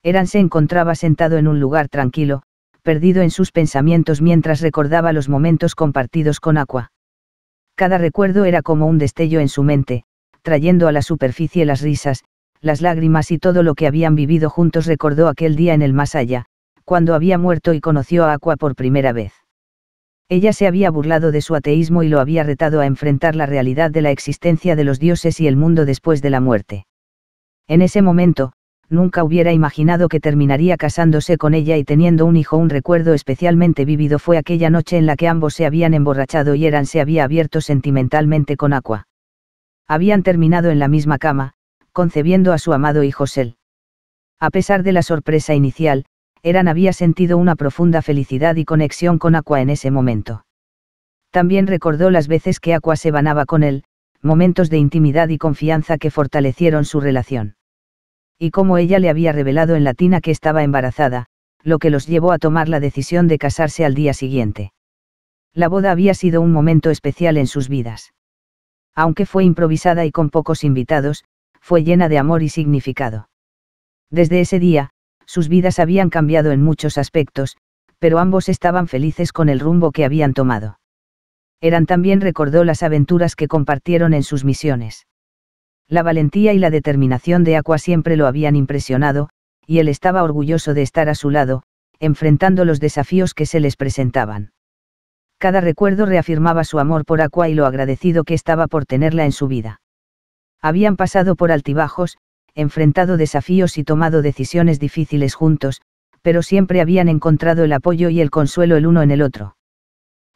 Eran se encontraba sentado en un lugar tranquilo, perdido en sus pensamientos mientras recordaba los momentos compartidos con Aqua. Cada recuerdo era como un destello en su mente, trayendo a la superficie las risas, las lágrimas y todo lo que habían vivido juntos recordó aquel día en el más allá, cuando había muerto y conoció a Aqua por primera vez. Ella se había burlado de su ateísmo y lo había retado a enfrentar la realidad de la existencia de los dioses y el mundo después de la muerte. En ese momento, nunca hubiera imaginado que terminaría casándose con ella y teniendo un hijo. Un recuerdo especialmente vívido fue aquella noche en la que ambos se habían emborrachado y Eran se había abierto sentimentalmente con Aqua. Habían terminado en la misma cama, concebiendo a su amado hijo Sel. A pesar de la sorpresa inicial, Eran había sentido una profunda felicidad y conexión con Aqua en ese momento. También recordó las veces que Aqua se banaba con él, momentos de intimidad y confianza que fortalecieron su relación. Y cómo ella le había revelado en latina que estaba embarazada, lo que los llevó a tomar la decisión de casarse al día siguiente. La boda había sido un momento especial en sus vidas. Aunque fue improvisada y con pocos invitados, fue llena de amor y significado. Desde ese día, sus vidas habían cambiado en muchos aspectos, pero ambos estaban felices con el rumbo que habían tomado. Eran también recordó las aventuras que compartieron en sus misiones. La valentía y la determinación de Aqua siempre lo habían impresionado, y él estaba orgulloso de estar a su lado, enfrentando los desafíos que se les presentaban. Cada recuerdo reafirmaba su amor por Aqua y lo agradecido que estaba por tenerla en su vida. Habían pasado por altibajos, enfrentado desafíos y tomado decisiones difíciles juntos, pero siempre habían encontrado el apoyo y el consuelo el uno en el otro.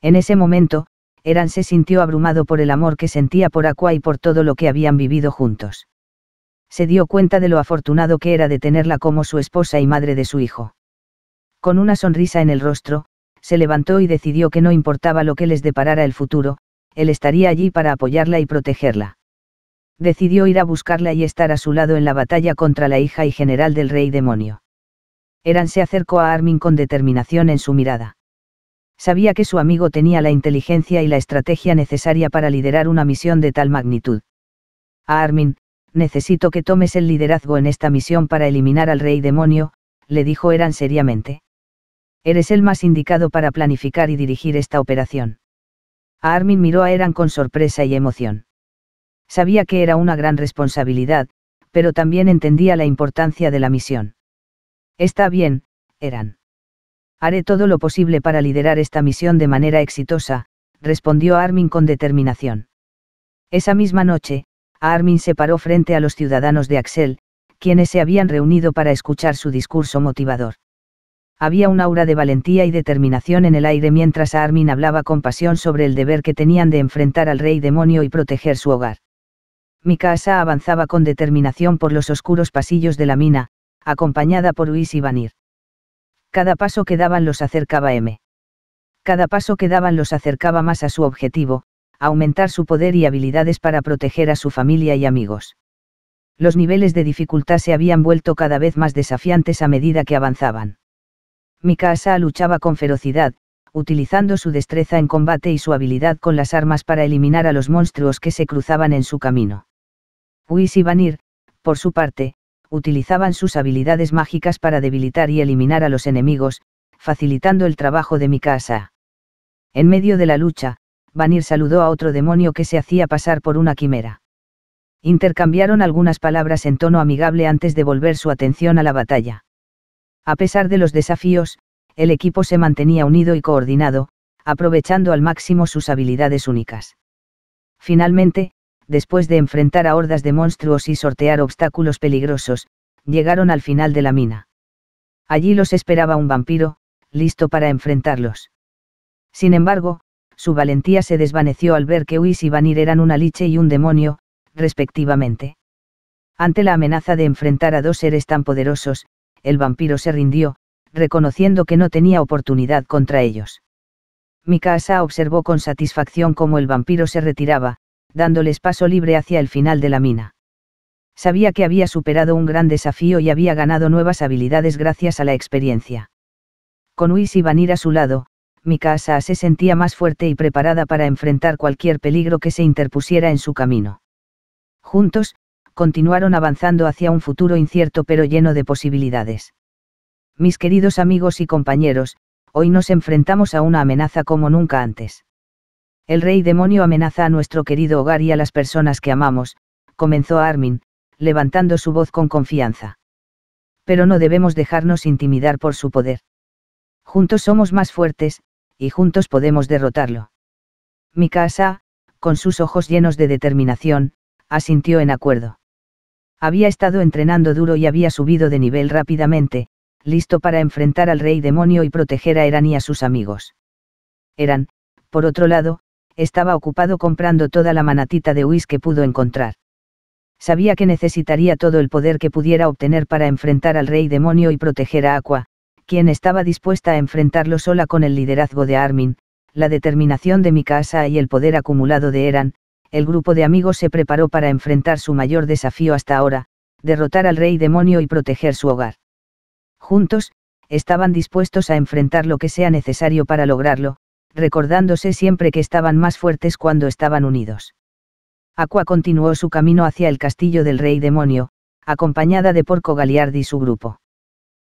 En ese momento, Eran se sintió abrumado por el amor que sentía por Aqua y por todo lo que habían vivido juntos. Se dio cuenta de lo afortunado que era de tenerla como su esposa y madre de su hijo. Con una sonrisa en el rostro, se levantó y decidió que no importaba lo que les deparara el futuro, él estaría allí para apoyarla y protegerla decidió ir a buscarla y estar a su lado en la batalla contra la hija y general del rey demonio. Eran se acercó a Armin con determinación en su mirada. Sabía que su amigo tenía la inteligencia y la estrategia necesaria para liderar una misión de tal magnitud. A Armin, necesito que tomes el liderazgo en esta misión para eliminar al rey demonio, le dijo Eran seriamente. Eres el más indicado para planificar y dirigir esta operación. Armin miró a Eran con sorpresa y emoción. Sabía que era una gran responsabilidad, pero también entendía la importancia de la misión. Está bien, Eran. Haré todo lo posible para liderar esta misión de manera exitosa, respondió Armin con determinación. Esa misma noche, Armin se paró frente a los ciudadanos de Axel, quienes se habían reunido para escuchar su discurso motivador. Había un aura de valentía y determinación en el aire mientras Armin hablaba con pasión sobre el deber que tenían de enfrentar al rey demonio y proteger su hogar. Mikasa avanzaba con determinación por los oscuros pasillos de la mina, acompañada por Luis y Vanir. Cada paso que daban los acercaba M. Cada paso que daban los acercaba más a su objetivo, aumentar su poder y habilidades para proteger a su familia y amigos. Los niveles de dificultad se habían vuelto cada vez más desafiantes a medida que avanzaban. Mikasa luchaba con ferocidad, utilizando su destreza en combate y su habilidad con las armas para eliminar a los monstruos que se cruzaban en su camino. Whis y Vanir, por su parte, utilizaban sus habilidades mágicas para debilitar y eliminar a los enemigos, facilitando el trabajo de Mikasa. En medio de la lucha, Vanir saludó a otro demonio que se hacía pasar por una quimera. Intercambiaron algunas palabras en tono amigable antes de volver su atención a la batalla. A pesar de los desafíos, el equipo se mantenía unido y coordinado, aprovechando al máximo sus habilidades únicas. Finalmente, después de enfrentar a hordas de monstruos y sortear obstáculos peligrosos, llegaron al final de la mina. Allí los esperaba un vampiro, listo para enfrentarlos. Sin embargo, su valentía se desvaneció al ver que Whis y Vanir eran una liche y un demonio, respectivamente. Ante la amenaza de enfrentar a dos seres tan poderosos, el vampiro se rindió, reconociendo que no tenía oportunidad contra ellos. Mikasa observó con satisfacción cómo el vampiro se retiraba, dándoles paso libre hacia el final de la mina. Sabía que había superado un gran desafío y había ganado nuevas habilidades gracias a la experiencia. Con Whis y Vanir a su lado, Mikasa se sentía más fuerte y preparada para enfrentar cualquier peligro que se interpusiera en su camino. Juntos, continuaron avanzando hacia un futuro incierto pero lleno de posibilidades. Mis queridos amigos y compañeros, hoy nos enfrentamos a una amenaza como nunca antes. El rey demonio amenaza a nuestro querido hogar y a las personas que amamos, comenzó Armin, levantando su voz con confianza. Pero no debemos dejarnos intimidar por su poder. Juntos somos más fuertes, y juntos podemos derrotarlo. Mikasa, con sus ojos llenos de determinación, asintió en acuerdo. Había estado entrenando duro y había subido de nivel rápidamente, listo para enfrentar al rey demonio y proteger a Eran y a sus amigos. Eran, por otro lado, estaba ocupado comprando toda la manatita de whisky que pudo encontrar. Sabía que necesitaría todo el poder que pudiera obtener para enfrentar al rey demonio y proteger a Aqua, quien estaba dispuesta a enfrentarlo sola con el liderazgo de Armin, la determinación de Mikasa y el poder acumulado de Eran, el grupo de amigos se preparó para enfrentar su mayor desafío hasta ahora, derrotar al rey demonio y proteger su hogar. Juntos, estaban dispuestos a enfrentar lo que sea necesario para lograrlo, recordándose siempre que estaban más fuertes cuando estaban unidos. Aqua continuó su camino hacia el castillo del rey demonio, acompañada de Porco Galiardi y su grupo.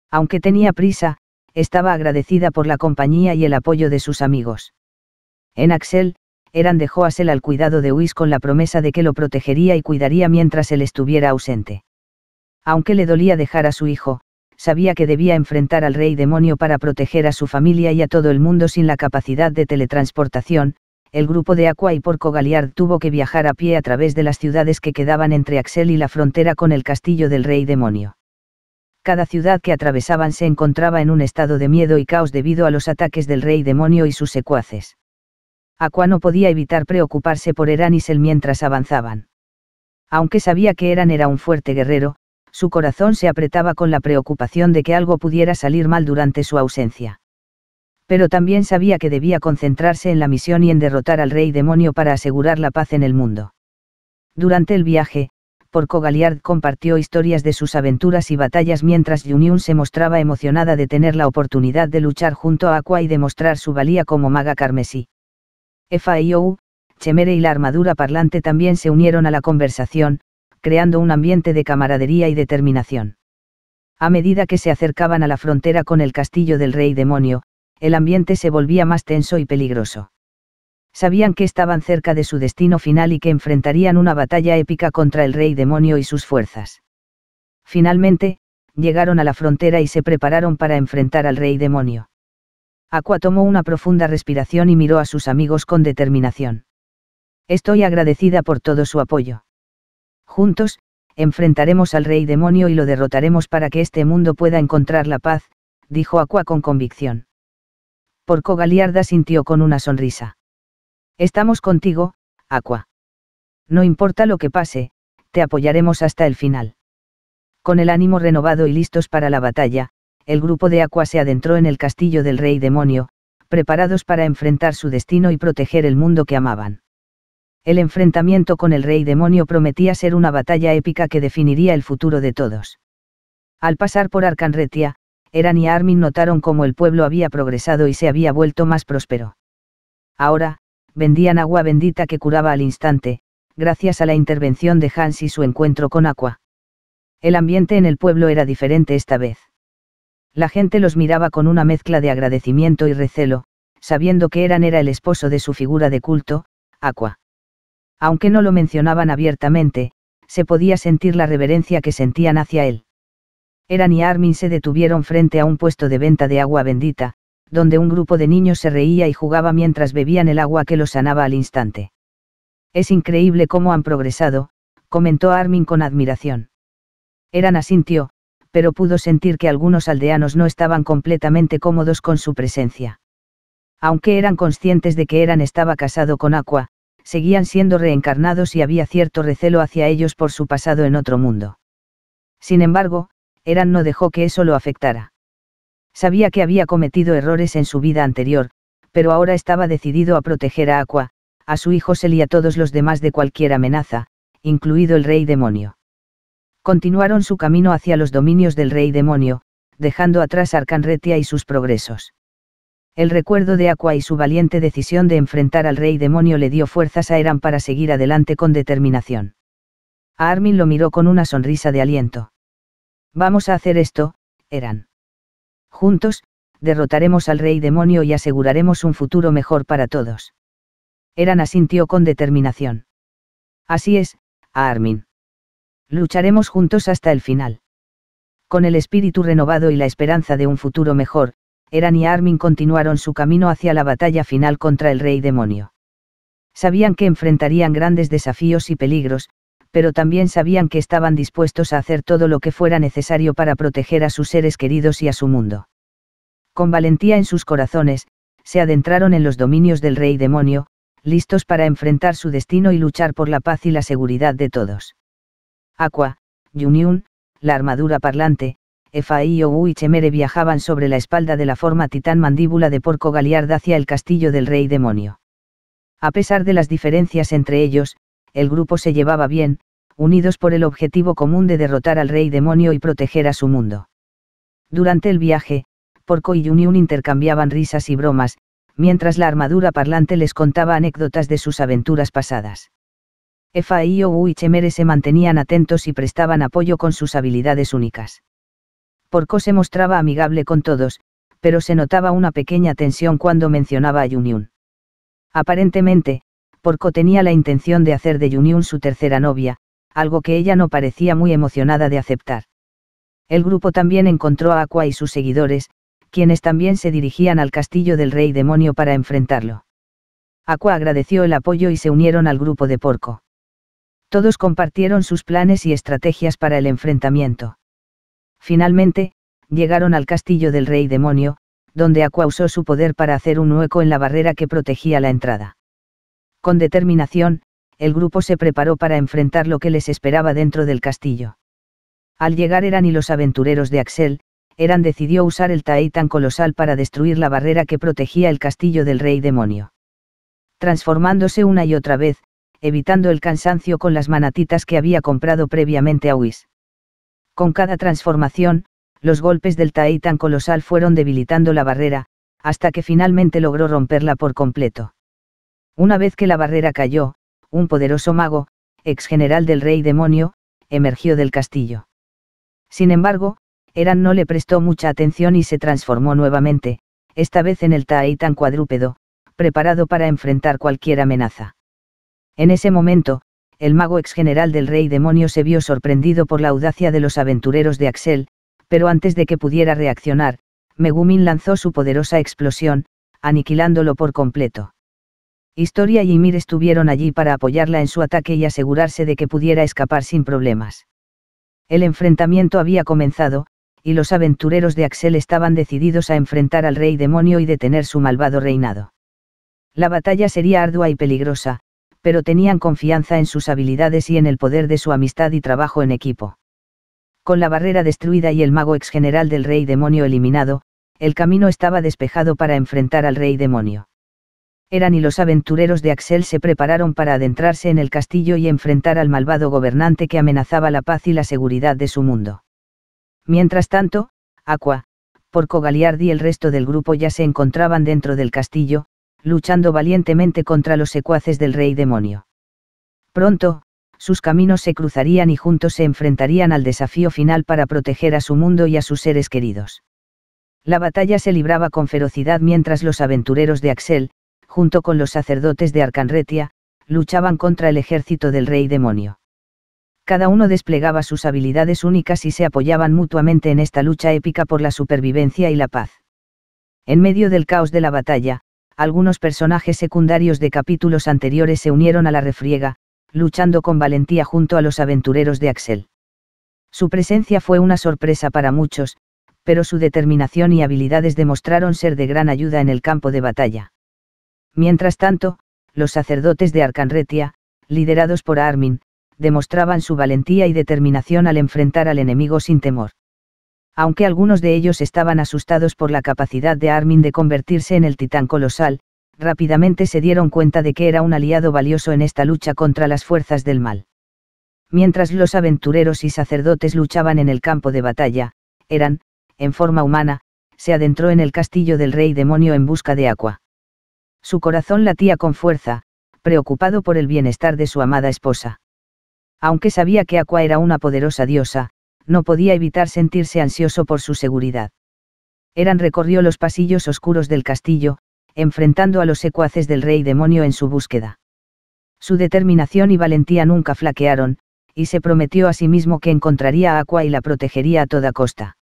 Aunque tenía prisa, estaba agradecida por la compañía y el apoyo de sus amigos. En Axel, Eran dejó a Sel al cuidado de Whis con la promesa de que lo protegería y cuidaría mientras él estuviera ausente. Aunque le dolía dejar a su hijo, sabía que debía enfrentar al rey demonio para proteger a su familia y a todo el mundo sin la capacidad de teletransportación, el grupo de Aqua y Porco Galiard tuvo que viajar a pie a través de las ciudades que quedaban entre Axel y la frontera con el castillo del rey demonio. Cada ciudad que atravesaban se encontraba en un estado de miedo y caos debido a los ataques del rey demonio y sus secuaces. Aqua no podía evitar preocuparse por Sel mientras avanzaban. Aunque sabía que Eran era un fuerte guerrero, su corazón se apretaba con la preocupación de que algo pudiera salir mal durante su ausencia. Pero también sabía que debía concentrarse en la misión y en derrotar al rey demonio para asegurar la paz en el mundo. Durante el viaje, Porco Galiard compartió historias de sus aventuras y batallas mientras Junyun se mostraba emocionada de tener la oportunidad de luchar junto a Aqua y demostrar su valía como maga carmesí. Ou, Chemere y la armadura parlante también se unieron a la conversación, creando un ambiente de camaradería y determinación. A medida que se acercaban a la frontera con el castillo del rey demonio, el ambiente se volvía más tenso y peligroso. Sabían que estaban cerca de su destino final y que enfrentarían una batalla épica contra el rey demonio y sus fuerzas. Finalmente, llegaron a la frontera y se prepararon para enfrentar al rey demonio. Aqua tomó una profunda respiración y miró a sus amigos con determinación. Estoy agradecida por todo su apoyo. Juntos, enfrentaremos al rey demonio y lo derrotaremos para que este mundo pueda encontrar la paz, dijo Aqua con convicción. Porco Galiarda sintió con una sonrisa. Estamos contigo, Aqua. No importa lo que pase, te apoyaremos hasta el final. Con el ánimo renovado y listos para la batalla, el grupo de Aqua se adentró en el castillo del rey demonio, preparados para enfrentar su destino y proteger el mundo que amaban el enfrentamiento con el rey demonio prometía ser una batalla épica que definiría el futuro de todos. Al pasar por Arcanretia, Eran y Armin notaron cómo el pueblo había progresado y se había vuelto más próspero. Ahora, vendían agua bendita que curaba al instante, gracias a la intervención de Hans y su encuentro con Aqua. El ambiente en el pueblo era diferente esta vez. La gente los miraba con una mezcla de agradecimiento y recelo, sabiendo que Eran era el esposo de su figura de culto, Aqua aunque no lo mencionaban abiertamente, se podía sentir la reverencia que sentían hacia él. Eran y Armin se detuvieron frente a un puesto de venta de agua bendita, donde un grupo de niños se reía y jugaba mientras bebían el agua que los sanaba al instante. Es increíble cómo han progresado, comentó Armin con admiración. Eran asintió, pero pudo sentir que algunos aldeanos no estaban completamente cómodos con su presencia. Aunque eran conscientes de que Eran estaba casado con Aqua, seguían siendo reencarnados y había cierto recelo hacia ellos por su pasado en otro mundo. Sin embargo, Eran no dejó que eso lo afectara. Sabía que había cometido errores en su vida anterior, pero ahora estaba decidido a proteger a Aqua, a su hijo Sel y a todos los demás de cualquier amenaza, incluido el rey demonio. Continuaron su camino hacia los dominios del rey demonio, dejando atrás Arcanretia y sus progresos. El recuerdo de Aqua y su valiente decisión de enfrentar al rey demonio le dio fuerzas a Eran para seguir adelante con determinación. A Armin lo miró con una sonrisa de aliento. Vamos a hacer esto, Eran. Juntos, derrotaremos al rey demonio y aseguraremos un futuro mejor para todos. Eran asintió con determinación. Así es, Armin. Lucharemos juntos hasta el final. Con el espíritu renovado y la esperanza de un futuro mejor, eran y Armin continuaron su camino hacia la batalla final contra el rey demonio. Sabían que enfrentarían grandes desafíos y peligros, pero también sabían que estaban dispuestos a hacer todo lo que fuera necesario para proteger a sus seres queridos y a su mundo. Con valentía en sus corazones, se adentraron en los dominios del rey demonio, listos para enfrentar su destino y luchar por la paz y la seguridad de todos. Aqua, Yunyun, la armadura parlante, Efaio y Chemere viajaban sobre la espalda de la forma titán mandíbula de porco Galiard hacia el castillo del rey demonio. A pesar de las diferencias entre ellos, el grupo se llevaba bien, unidos por el objetivo común de derrotar al rey demonio y proteger a su mundo. Durante el viaje, Porco y Juniun intercambiaban risas y bromas, mientras la armadura parlante les contaba anécdotas de sus aventuras pasadas. Efa y Chemere se mantenían atentos y prestaban apoyo con sus habilidades únicas. Porco se mostraba amigable con todos, pero se notaba una pequeña tensión cuando mencionaba a Yunyun. Aparentemente, Porco tenía la intención de hacer de Yunyun su tercera novia, algo que ella no parecía muy emocionada de aceptar. El grupo también encontró a Aqua y sus seguidores, quienes también se dirigían al castillo del rey demonio para enfrentarlo. Aqua agradeció el apoyo y se unieron al grupo de Porco. Todos compartieron sus planes y estrategias para el enfrentamiento. Finalmente, llegaron al castillo del rey demonio, donde Aqua usó su poder para hacer un hueco en la barrera que protegía la entrada. Con determinación, el grupo se preparó para enfrentar lo que les esperaba dentro del castillo. Al llegar eran y los aventureros de Axel, Eran decidió usar el Taeitan colosal para destruir la barrera que protegía el castillo del rey demonio. Transformándose una y otra vez, evitando el cansancio con las manatitas que había comprado previamente a Whis. Con cada transformación, los golpes del Tai colosal fueron debilitando la barrera, hasta que finalmente logró romperla por completo. Una vez que la barrera cayó, un poderoso mago, ex general del rey demonio, emergió del castillo. Sin embargo, Eran no le prestó mucha atención y se transformó nuevamente, esta vez en el Taitán cuadrúpedo, preparado para enfrentar cualquier amenaza. En ese momento, el mago ex general del rey demonio se vio sorprendido por la audacia de los aventureros de Axel, pero antes de que pudiera reaccionar, Megumin lanzó su poderosa explosión, aniquilándolo por completo. Historia y Ymir estuvieron allí para apoyarla en su ataque y asegurarse de que pudiera escapar sin problemas. El enfrentamiento había comenzado, y los aventureros de Axel estaban decididos a enfrentar al rey demonio y detener su malvado reinado. La batalla sería ardua y peligrosa, pero tenían confianza en sus habilidades y en el poder de su amistad y trabajo en equipo. Con la barrera destruida y el mago ex general del rey demonio eliminado, el camino estaba despejado para enfrentar al rey demonio. Eran y los aventureros de Axel se prepararon para adentrarse en el castillo y enfrentar al malvado gobernante que amenazaba la paz y la seguridad de su mundo. Mientras tanto, Aqua, Porco Galiardi y el resto del grupo ya se encontraban dentro del castillo, luchando valientemente contra los secuaces del rey demonio. Pronto, sus caminos se cruzarían y juntos se enfrentarían al desafío final para proteger a su mundo y a sus seres queridos. La batalla se libraba con ferocidad mientras los aventureros de Axel, junto con los sacerdotes de Arcanretia, luchaban contra el ejército del rey demonio. Cada uno desplegaba sus habilidades únicas y se apoyaban mutuamente en esta lucha épica por la supervivencia y la paz. En medio del caos de la batalla, algunos personajes secundarios de capítulos anteriores se unieron a la refriega, luchando con valentía junto a los aventureros de Axel. Su presencia fue una sorpresa para muchos, pero su determinación y habilidades demostraron ser de gran ayuda en el campo de batalla. Mientras tanto, los sacerdotes de Arcanretia, liderados por Armin, demostraban su valentía y determinación al enfrentar al enemigo sin temor aunque algunos de ellos estaban asustados por la capacidad de Armin de convertirse en el titán colosal, rápidamente se dieron cuenta de que era un aliado valioso en esta lucha contra las fuerzas del mal. Mientras los aventureros y sacerdotes luchaban en el campo de batalla, eran, en forma humana, se adentró en el castillo del rey demonio en busca de Aqua. Su corazón latía con fuerza, preocupado por el bienestar de su amada esposa. Aunque sabía que Aqua era una poderosa diosa, no podía evitar sentirse ansioso por su seguridad. Eran recorrió los pasillos oscuros del castillo, enfrentando a los secuaces del rey demonio en su búsqueda. Su determinación y valentía nunca flaquearon, y se prometió a sí mismo que encontraría a Aqua y la protegería a toda costa.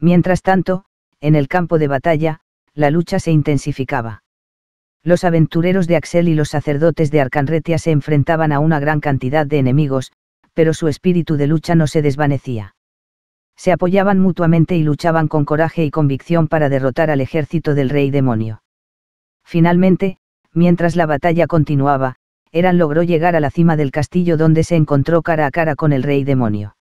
Mientras tanto, en el campo de batalla, la lucha se intensificaba. Los aventureros de Axel y los sacerdotes de Arcanretia se enfrentaban a una gran cantidad de enemigos, pero su espíritu de lucha no se desvanecía. Se apoyaban mutuamente y luchaban con coraje y convicción para derrotar al ejército del rey demonio. Finalmente, mientras la batalla continuaba, Eran logró llegar a la cima del castillo donde se encontró cara a cara con el rey demonio.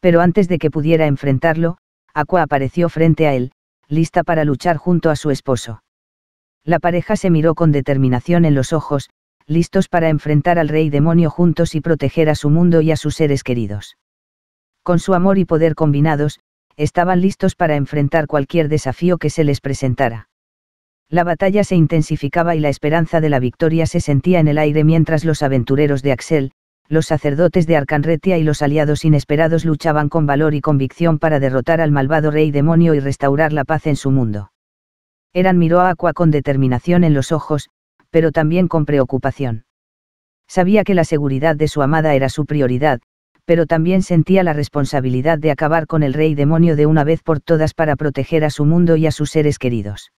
Pero antes de que pudiera enfrentarlo, Aqua apareció frente a él, lista para luchar junto a su esposo. La pareja se miró con determinación en los ojos, listos para enfrentar al rey demonio juntos y proteger a su mundo y a sus seres queridos. Con su amor y poder combinados, estaban listos para enfrentar cualquier desafío que se les presentara. La batalla se intensificaba y la esperanza de la victoria se sentía en el aire mientras los aventureros de Axel, los sacerdotes de Arcanretia y los aliados inesperados luchaban con valor y convicción para derrotar al malvado rey demonio y restaurar la paz en su mundo. Eran miró a Aqua con determinación en los ojos, pero también con preocupación. Sabía que la seguridad de su amada era su prioridad, pero también sentía la responsabilidad de acabar con el rey demonio de una vez por todas para proteger a su mundo y a sus seres queridos.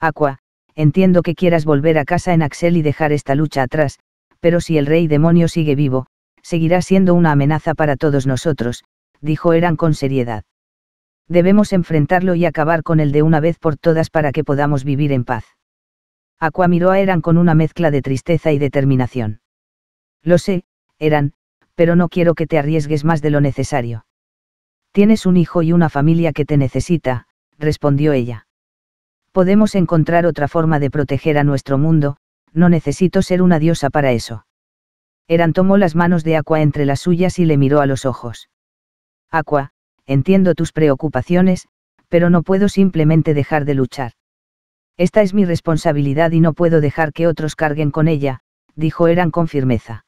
Aqua, entiendo que quieras volver a casa en Axel y dejar esta lucha atrás, pero si el rey demonio sigue vivo, seguirá siendo una amenaza para todos nosotros, dijo Eran con seriedad. Debemos enfrentarlo y acabar con él de una vez por todas para que podamos vivir en paz. Aqua miró a Eran con una mezcla de tristeza y determinación. Lo sé, Eran, pero no quiero que te arriesgues más de lo necesario. Tienes un hijo y una familia que te necesita, respondió ella. Podemos encontrar otra forma de proteger a nuestro mundo, no necesito ser una diosa para eso. Eran tomó las manos de Aqua entre las suyas y le miró a los ojos. Aqua, entiendo tus preocupaciones, pero no puedo simplemente dejar de luchar. Esta es mi responsabilidad y no puedo dejar que otros carguen con ella, dijo Eran con firmeza.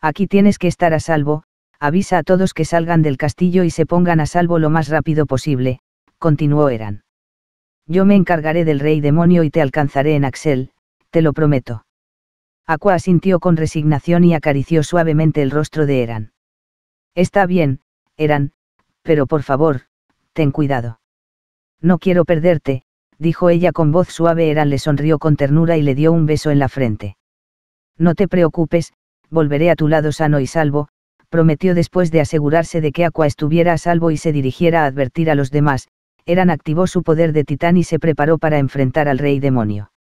Aquí tienes que estar a salvo, avisa a todos que salgan del castillo y se pongan a salvo lo más rápido posible, continuó Eran. Yo me encargaré del rey demonio y te alcanzaré en Axel, te lo prometo. Aqua asintió con resignación y acarició suavemente el rostro de Eran. Está bien, Eran, pero por favor, ten cuidado. No quiero perderte, dijo ella con voz suave. Eran le sonrió con ternura y le dio un beso en la frente. No te preocupes, volveré a tu lado sano y salvo, prometió después de asegurarse de que Aqua estuviera a salvo y se dirigiera a advertir a los demás, Eran activó su poder de titán y se preparó para enfrentar al rey demonio.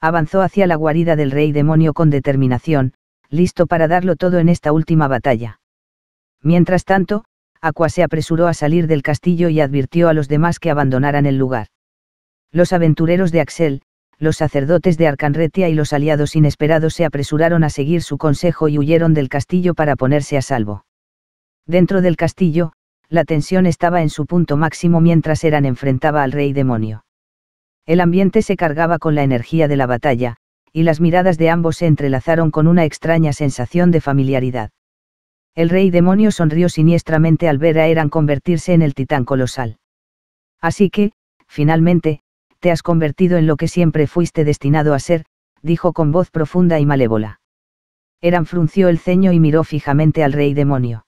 Avanzó hacia la guarida del rey demonio con determinación, listo para darlo todo en esta última batalla. Mientras tanto, Aqua se apresuró a salir del castillo y advirtió a los demás que abandonaran el lugar. Los aventureros de Axel, los sacerdotes de Arcanretia y los aliados inesperados se apresuraron a seguir su consejo y huyeron del castillo para ponerse a salvo. Dentro del castillo, la tensión estaba en su punto máximo mientras Eran enfrentaba al rey demonio. El ambiente se cargaba con la energía de la batalla, y las miradas de ambos se entrelazaron con una extraña sensación de familiaridad. El rey demonio sonrió siniestramente al ver a Eran convertirse en el titán colosal. Así que, finalmente, te has convertido en lo que siempre fuiste destinado a ser, dijo con voz profunda y malévola. Eran frunció el ceño y miró fijamente al rey demonio.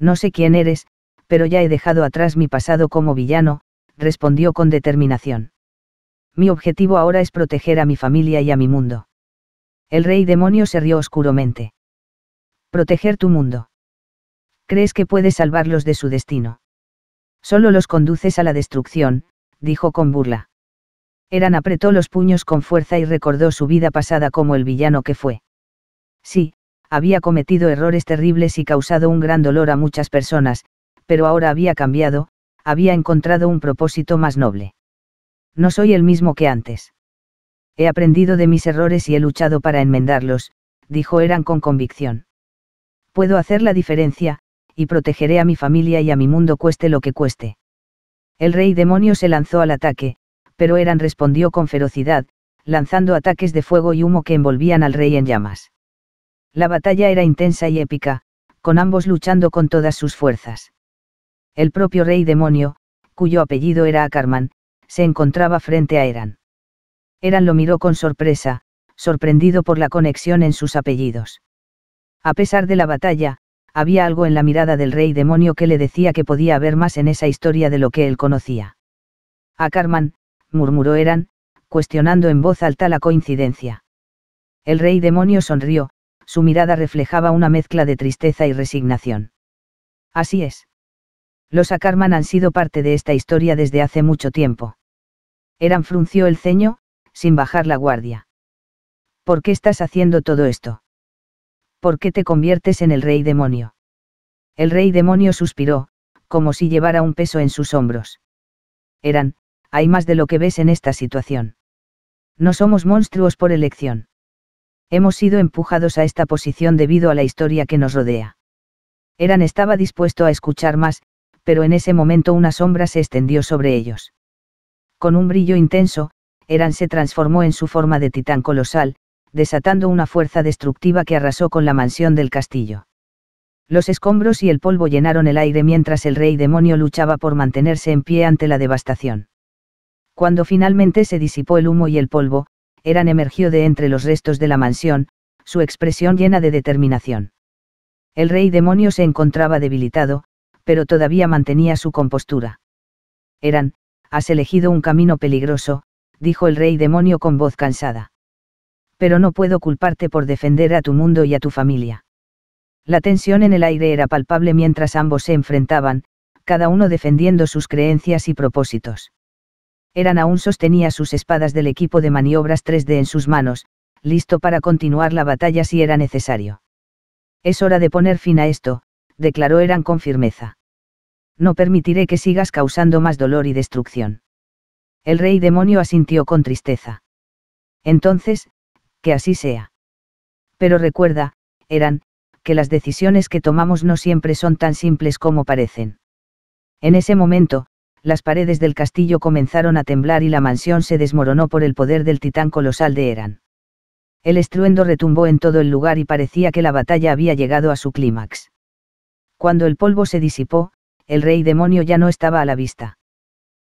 No sé quién eres, pero ya he dejado atrás mi pasado como villano, respondió con determinación. Mi objetivo ahora es proteger a mi familia y a mi mundo. El rey demonio se rió oscuramente. Proteger tu mundo. ¿Crees que puedes salvarlos de su destino? Solo los conduces a la destrucción, dijo con burla. Eran apretó los puños con fuerza y recordó su vida pasada como el villano que fue. Sí, había cometido errores terribles y causado un gran dolor a muchas personas, pero ahora había cambiado, había encontrado un propósito más noble. No soy el mismo que antes. He aprendido de mis errores y he luchado para enmendarlos, dijo Eran con convicción. Puedo hacer la diferencia, y protegeré a mi familia y a mi mundo cueste lo que cueste. El rey demonio se lanzó al ataque, pero Eran respondió con ferocidad, lanzando ataques de fuego y humo que envolvían al rey en llamas. La batalla era intensa y épica, con ambos luchando con todas sus fuerzas. El propio rey demonio, cuyo apellido era Akarman, se encontraba frente a Eran. Eran lo miró con sorpresa, sorprendido por la conexión en sus apellidos. A pesar de la batalla, había algo en la mirada del rey demonio que le decía que podía haber más en esa historia de lo que él conocía. Akarman murmuró Eran, cuestionando en voz alta la coincidencia. El rey demonio sonrió, su mirada reflejaba una mezcla de tristeza y resignación. Así es. Los Acarman han sido parte de esta historia desde hace mucho tiempo. Eran frunció el ceño, sin bajar la guardia. ¿Por qué estás haciendo todo esto? ¿Por qué te conviertes en el rey demonio? El rey demonio suspiró, como si llevara un peso en sus hombros. Eran, hay más de lo que ves en esta situación. No somos monstruos por elección. Hemos sido empujados a esta posición debido a la historia que nos rodea. Eran estaba dispuesto a escuchar más, pero en ese momento una sombra se extendió sobre ellos. Con un brillo intenso, Eran se transformó en su forma de titán colosal, desatando una fuerza destructiva que arrasó con la mansión del castillo. Los escombros y el polvo llenaron el aire mientras el rey demonio luchaba por mantenerse en pie ante la devastación. Cuando finalmente se disipó el humo y el polvo, Eran emergió de entre los restos de la mansión, su expresión llena de determinación. El rey demonio se encontraba debilitado, pero todavía mantenía su compostura. Eran, has elegido un camino peligroso, dijo el rey demonio con voz cansada. Pero no puedo culparte por defender a tu mundo y a tu familia. La tensión en el aire era palpable mientras ambos se enfrentaban, cada uno defendiendo sus creencias y propósitos. Eran aún sostenía sus espadas del equipo de maniobras 3D en sus manos, listo para continuar la batalla si era necesario. Es hora de poner fin a esto, declaró Eran con firmeza. No permitiré que sigas causando más dolor y destrucción. El rey demonio asintió con tristeza. Entonces, que así sea. Pero recuerda, Eran, que las decisiones que tomamos no siempre son tan simples como parecen. En ese momento, las paredes del castillo comenzaron a temblar y la mansión se desmoronó por el poder del titán colosal de Eran. El estruendo retumbó en todo el lugar y parecía que la batalla había llegado a su clímax. Cuando el polvo se disipó, el rey demonio ya no estaba a la vista.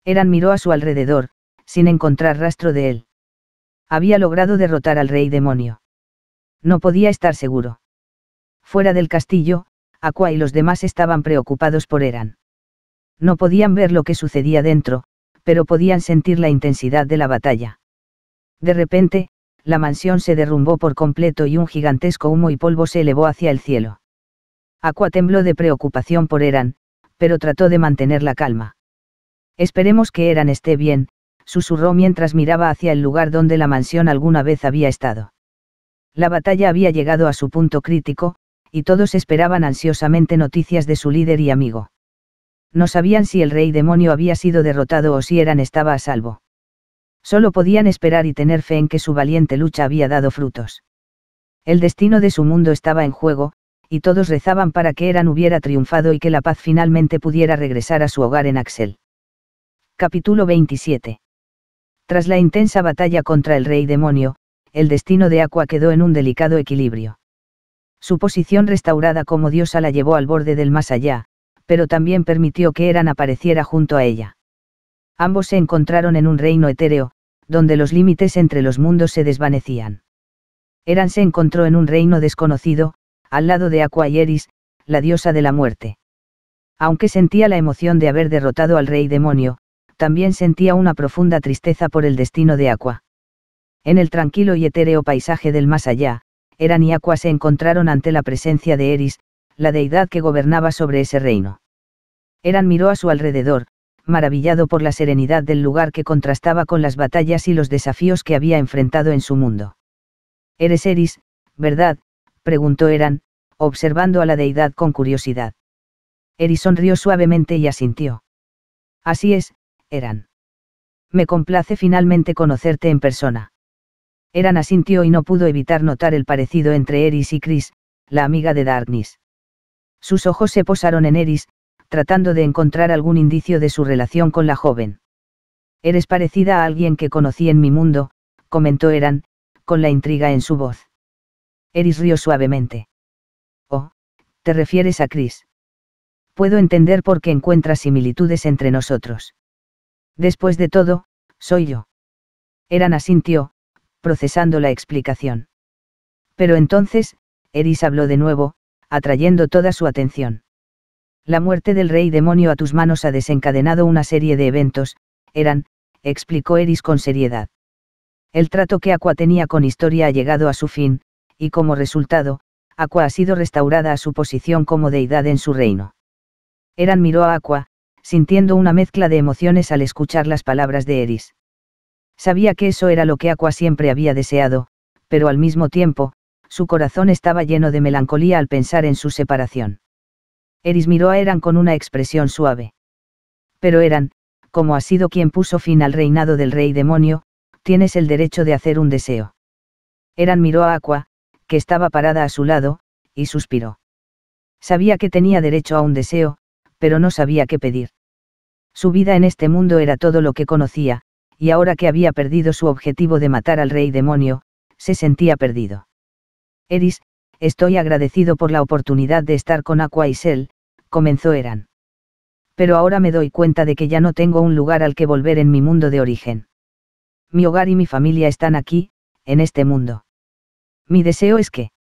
Eran miró a su alrededor, sin encontrar rastro de él. Había logrado derrotar al rey demonio. No podía estar seguro. Fuera del castillo, Aqua y los demás estaban preocupados por Eran. No podían ver lo que sucedía dentro, pero podían sentir la intensidad de la batalla. De repente, la mansión se derrumbó por completo y un gigantesco humo y polvo se elevó hacia el cielo. Aqua tembló de preocupación por Eran, pero trató de mantener la calma. Esperemos que Eran esté bien, susurró mientras miraba hacia el lugar donde la mansión alguna vez había estado. La batalla había llegado a su punto crítico, y todos esperaban ansiosamente noticias de su líder y amigo no sabían si el rey demonio había sido derrotado o si Eran estaba a salvo. Solo podían esperar y tener fe en que su valiente lucha había dado frutos. El destino de su mundo estaba en juego, y todos rezaban para que Eran hubiera triunfado y que la paz finalmente pudiera regresar a su hogar en Axel. Capítulo 27. Tras la intensa batalla contra el rey demonio, el destino de Aqua quedó en un delicado equilibrio. Su posición restaurada como diosa la llevó al borde del más allá, pero también permitió que Eran apareciera junto a ella. Ambos se encontraron en un reino etéreo, donde los límites entre los mundos se desvanecían. Eran se encontró en un reino desconocido, al lado de Aqua y Eris, la diosa de la muerte. Aunque sentía la emoción de haber derrotado al rey demonio, también sentía una profunda tristeza por el destino de Aqua. En el tranquilo y etéreo paisaje del más allá, Eran y Aqua se encontraron ante la presencia de Eris, la deidad que gobernaba sobre ese reino. Eran miró a su alrededor, maravillado por la serenidad del lugar que contrastaba con las batallas y los desafíos que había enfrentado en su mundo. ¿Eres Eris, verdad? preguntó Eran, observando a la deidad con curiosidad. Eris sonrió suavemente y asintió. Así es, Eran. Me complace finalmente conocerte en persona. Eran asintió y no pudo evitar notar el parecido entre Eris y Chris, la amiga de Darkness. Sus ojos se posaron en Eris, tratando de encontrar algún indicio de su relación con la joven. Eres parecida a alguien que conocí en mi mundo, comentó Eran, con la intriga en su voz. Eris rió suavemente. Oh, ¿te refieres a Chris? Puedo entender por qué encuentras similitudes entre nosotros. Después de todo, soy yo. Eran asintió, procesando la explicación. Pero entonces, Eris habló de nuevo, atrayendo toda su atención. La muerte del rey demonio a tus manos ha desencadenado una serie de eventos, eran, explicó Eris con seriedad. El trato que Aqua tenía con Historia ha llegado a su fin, y como resultado, Aqua ha sido restaurada a su posición como deidad en su reino. Eran miró a Aqua, sintiendo una mezcla de emociones al escuchar las palabras de Eris. Sabía que eso era lo que Aqua siempre había deseado, pero al mismo tiempo, su corazón estaba lleno de melancolía al pensar en su separación. Eris miró a Eran con una expresión suave. Pero Eran, como ha sido quien puso fin al reinado del rey demonio, tienes el derecho de hacer un deseo. Eran miró a Aqua, que estaba parada a su lado, y suspiró. Sabía que tenía derecho a un deseo, pero no sabía qué pedir. Su vida en este mundo era todo lo que conocía, y ahora que había perdido su objetivo de matar al rey demonio, se sentía perdido. Eris, estoy agradecido por la oportunidad de estar con Aqua y Sel, comenzó Eran. Pero ahora me doy cuenta de que ya no tengo un lugar al que volver en mi mundo de origen. Mi hogar y mi familia están aquí, en este mundo. Mi deseo es que...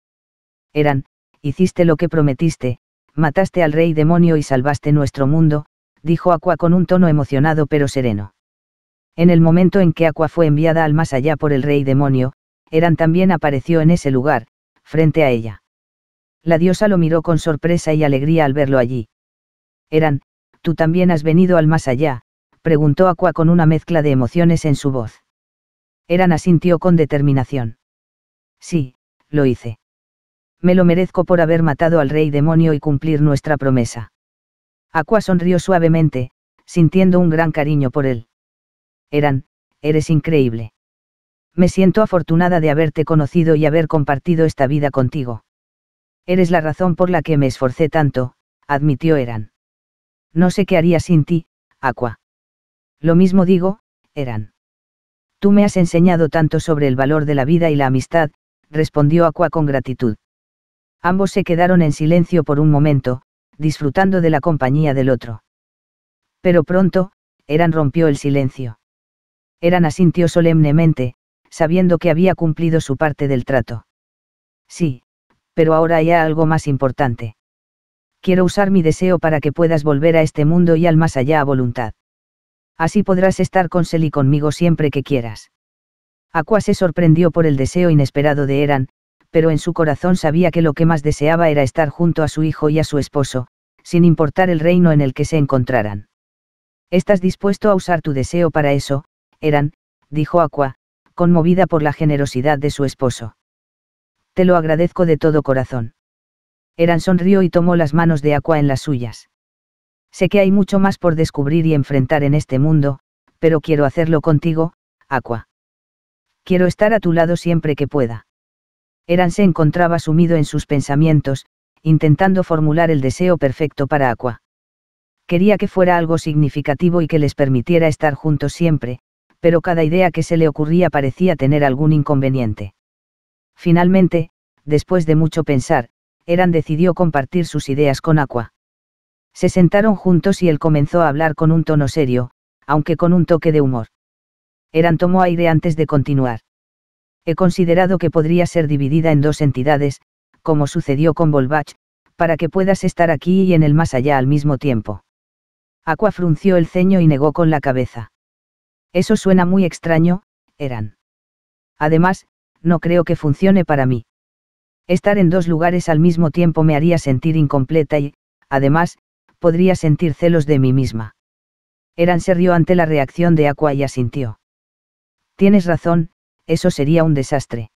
Eran, hiciste lo que prometiste, mataste al rey demonio y salvaste nuestro mundo, dijo Aqua con un tono emocionado pero sereno. En el momento en que Aqua fue enviada al más allá por el rey demonio, Eran también apareció en ese lugar, frente a ella. La diosa lo miró con sorpresa y alegría al verlo allí. Eran, tú también has venido al más allá, preguntó Aqua con una mezcla de emociones en su voz. Eran asintió con determinación. Sí, lo hice. Me lo merezco por haber matado al rey demonio y cumplir nuestra promesa. Aqua sonrió suavemente, sintiendo un gran cariño por él. Eran, eres increíble. Me siento afortunada de haberte conocido y haber compartido esta vida contigo. Eres la razón por la que me esforcé tanto, admitió Eran. No sé qué haría sin ti, Aqua. Lo mismo digo, Eran. Tú me has enseñado tanto sobre el valor de la vida y la amistad, respondió Aqua con gratitud. Ambos se quedaron en silencio por un momento, disfrutando de la compañía del otro. Pero pronto, Eran rompió el silencio. Eran asintió solemnemente, sabiendo que había cumplido su parte del trato. Sí, pero ahora hay algo más importante. Quiero usar mi deseo para que puedas volver a este mundo y al más allá a voluntad. Así podrás estar con Sel y conmigo siempre que quieras. Aqua se sorprendió por el deseo inesperado de Eran, pero en su corazón sabía que lo que más deseaba era estar junto a su hijo y a su esposo, sin importar el reino en el que se encontraran. ¿Estás dispuesto a usar tu deseo para eso, Eran? dijo Aqua, conmovida por la generosidad de su esposo. Te lo agradezco de todo corazón. Eran sonrió y tomó las manos de Aqua en las suyas. Sé que hay mucho más por descubrir y enfrentar en este mundo, pero quiero hacerlo contigo, Aqua. Quiero estar a tu lado siempre que pueda. Eran se encontraba sumido en sus pensamientos, intentando formular el deseo perfecto para Aqua. Quería que fuera algo significativo y que les permitiera estar juntos siempre, pero cada idea que se le ocurría parecía tener algún inconveniente. Finalmente, después de mucho pensar, Eran decidió compartir sus ideas con Aqua. Se sentaron juntos y él comenzó a hablar con un tono serio, aunque con un toque de humor. Eran tomó aire antes de continuar. He considerado que podría ser dividida en dos entidades, como sucedió con Volbach, para que puedas estar aquí y en el más allá al mismo tiempo. Aqua frunció el ceño y negó con la cabeza. Eso suena muy extraño, eran. Además, no creo que funcione para mí. Estar en dos lugares al mismo tiempo me haría sentir incompleta y, además, podría sentir celos de mí misma. Eran se rió ante la reacción de Aqua y asintió. Tienes razón, eso sería un desastre.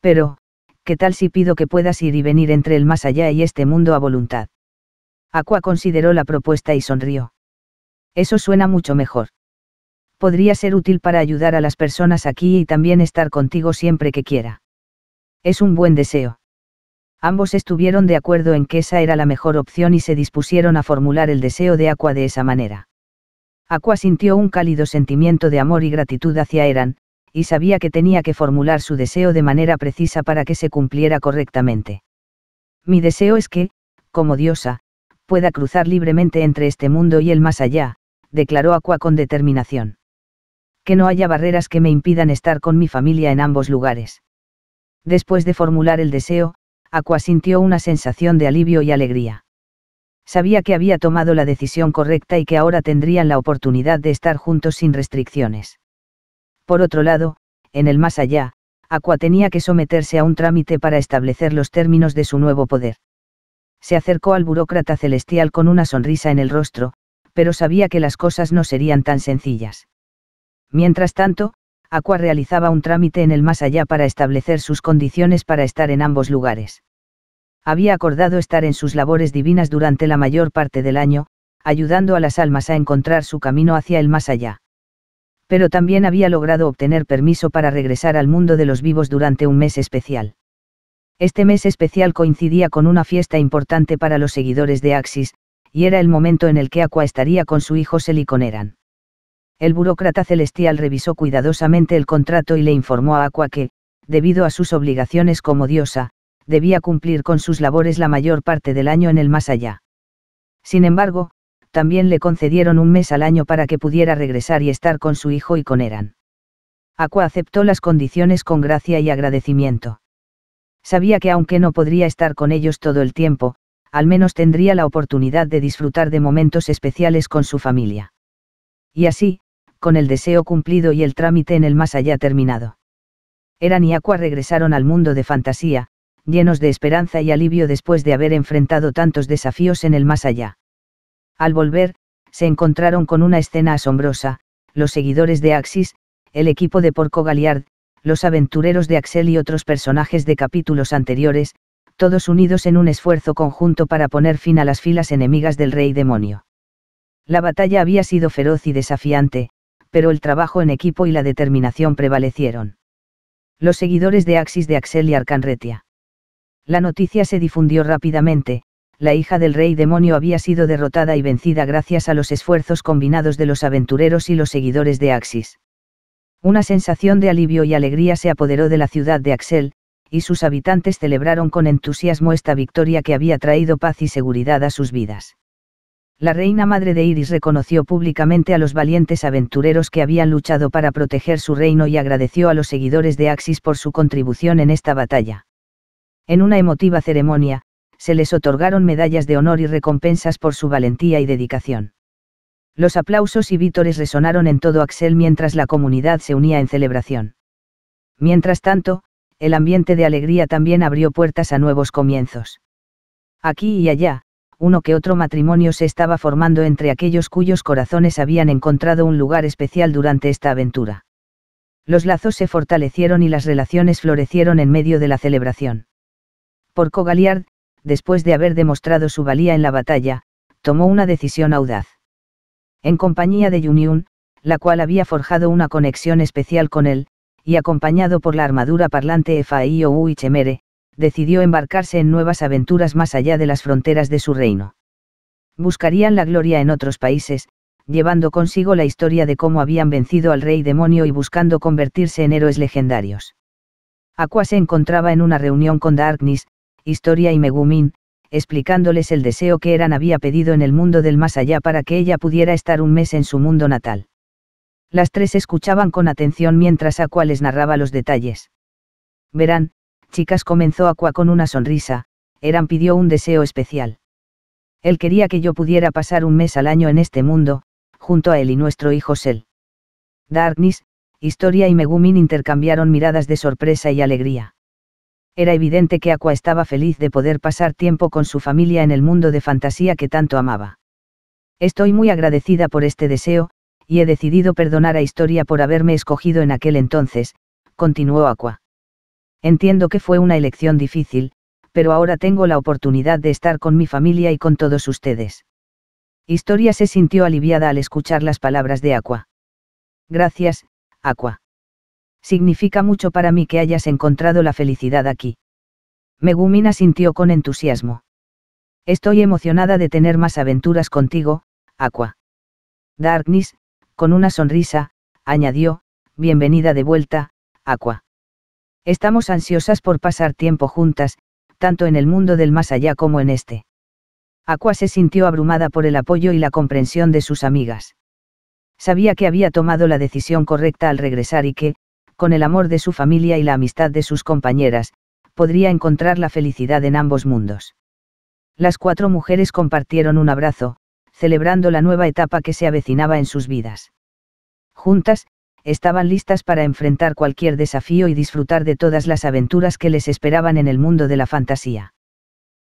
Pero, ¿qué tal si pido que puedas ir y venir entre el más allá y este mundo a voluntad? Aqua consideró la propuesta y sonrió. Eso suena mucho mejor podría ser útil para ayudar a las personas aquí y también estar contigo siempre que quiera. Es un buen deseo. Ambos estuvieron de acuerdo en que esa era la mejor opción y se dispusieron a formular el deseo de Aqua de esa manera. Aqua sintió un cálido sentimiento de amor y gratitud hacia Eran, y sabía que tenía que formular su deseo de manera precisa para que se cumpliera correctamente. Mi deseo es que, como diosa, pueda cruzar libremente entre este mundo y el más allá, declaró Aqua con determinación que no haya barreras que me impidan estar con mi familia en ambos lugares. Después de formular el deseo, Aqua sintió una sensación de alivio y alegría. Sabía que había tomado la decisión correcta y que ahora tendrían la oportunidad de estar juntos sin restricciones. Por otro lado, en el más allá, Aqua tenía que someterse a un trámite para establecer los términos de su nuevo poder. Se acercó al burócrata celestial con una sonrisa en el rostro, pero sabía que las cosas no serían tan sencillas. Mientras tanto, Aqua realizaba un trámite en el más allá para establecer sus condiciones para estar en ambos lugares. Había acordado estar en sus labores divinas durante la mayor parte del año, ayudando a las almas a encontrar su camino hacia el más allá. Pero también había logrado obtener permiso para regresar al mundo de los vivos durante un mes especial. Este mes especial coincidía con una fiesta importante para los seguidores de Axis, y era el momento en el que Aqua estaría con su hijo Seliconeran. El burócrata celestial revisó cuidadosamente el contrato y le informó a Aqua que, debido a sus obligaciones como diosa, debía cumplir con sus labores la mayor parte del año en el más allá. Sin embargo, también le concedieron un mes al año para que pudiera regresar y estar con su hijo y con Eran. Aqua aceptó las condiciones con gracia y agradecimiento. Sabía que aunque no podría estar con ellos todo el tiempo, al menos tendría la oportunidad de disfrutar de momentos especiales con su familia. Y así, con el deseo cumplido y el trámite en el más allá terminado. Eran y Aqua regresaron al mundo de fantasía, llenos de esperanza y alivio después de haber enfrentado tantos desafíos en el más allá. Al volver, se encontraron con una escena asombrosa, los seguidores de Axis, el equipo de Porco Galiard, los aventureros de Axel y otros personajes de capítulos anteriores, todos unidos en un esfuerzo conjunto para poner fin a las filas enemigas del rey demonio. La batalla había sido feroz y desafiante, pero el trabajo en equipo y la determinación prevalecieron. Los seguidores de Axis de Axel y Arcanretia. La noticia se difundió rápidamente, la hija del rey demonio había sido derrotada y vencida gracias a los esfuerzos combinados de los aventureros y los seguidores de Axis. Una sensación de alivio y alegría se apoderó de la ciudad de Axel, y sus habitantes celebraron con entusiasmo esta victoria que había traído paz y seguridad a sus vidas la reina madre de Iris reconoció públicamente a los valientes aventureros que habían luchado para proteger su reino y agradeció a los seguidores de Axis por su contribución en esta batalla. En una emotiva ceremonia, se les otorgaron medallas de honor y recompensas por su valentía y dedicación. Los aplausos y vítores resonaron en todo Axel mientras la comunidad se unía en celebración. Mientras tanto, el ambiente de alegría también abrió puertas a nuevos comienzos. Aquí y allá, uno que otro matrimonio se estaba formando entre aquellos cuyos corazones habían encontrado un lugar especial durante esta aventura. Los lazos se fortalecieron y las relaciones florecieron en medio de la celebración. Porco Galiard, después de haber demostrado su valía en la batalla, tomó una decisión audaz. En compañía de Yunyun, la cual había forjado una conexión especial con él, y acompañado por la armadura parlante y Chemere, decidió embarcarse en nuevas aventuras más allá de las fronteras de su reino. Buscarían la gloria en otros países, llevando consigo la historia de cómo habían vencido al rey demonio y buscando convertirse en héroes legendarios. Aqua se encontraba en una reunión con Darkness, Historia y Megumin, explicándoles el deseo que Eran había pedido en el mundo del más allá para que ella pudiera estar un mes en su mundo natal. Las tres escuchaban con atención mientras Aqua les narraba los detalles. Verán, Chicas comenzó Aqua con una sonrisa, Eran pidió un deseo especial. Él quería que yo pudiera pasar un mes al año en este mundo, junto a él y nuestro hijo Sel. Darkness, Historia y Megumin intercambiaron miradas de sorpresa y alegría. Era evidente que Aqua estaba feliz de poder pasar tiempo con su familia en el mundo de fantasía que tanto amaba. Estoy muy agradecida por este deseo, y he decidido perdonar a Historia por haberme escogido en aquel entonces, continuó Aqua. Entiendo que fue una elección difícil, pero ahora tengo la oportunidad de estar con mi familia y con todos ustedes. Historia se sintió aliviada al escuchar las palabras de Aqua. Gracias, Aqua. Significa mucho para mí que hayas encontrado la felicidad aquí. Megumina sintió con entusiasmo. Estoy emocionada de tener más aventuras contigo, Aqua. Darkness, con una sonrisa, añadió, bienvenida de vuelta, Aqua. Estamos ansiosas por pasar tiempo juntas, tanto en el mundo del más allá como en este. Aqua se sintió abrumada por el apoyo y la comprensión de sus amigas. Sabía que había tomado la decisión correcta al regresar y que, con el amor de su familia y la amistad de sus compañeras, podría encontrar la felicidad en ambos mundos. Las cuatro mujeres compartieron un abrazo, celebrando la nueva etapa que se avecinaba en sus vidas. Juntas, estaban listas para enfrentar cualquier desafío y disfrutar de todas las aventuras que les esperaban en el mundo de la fantasía.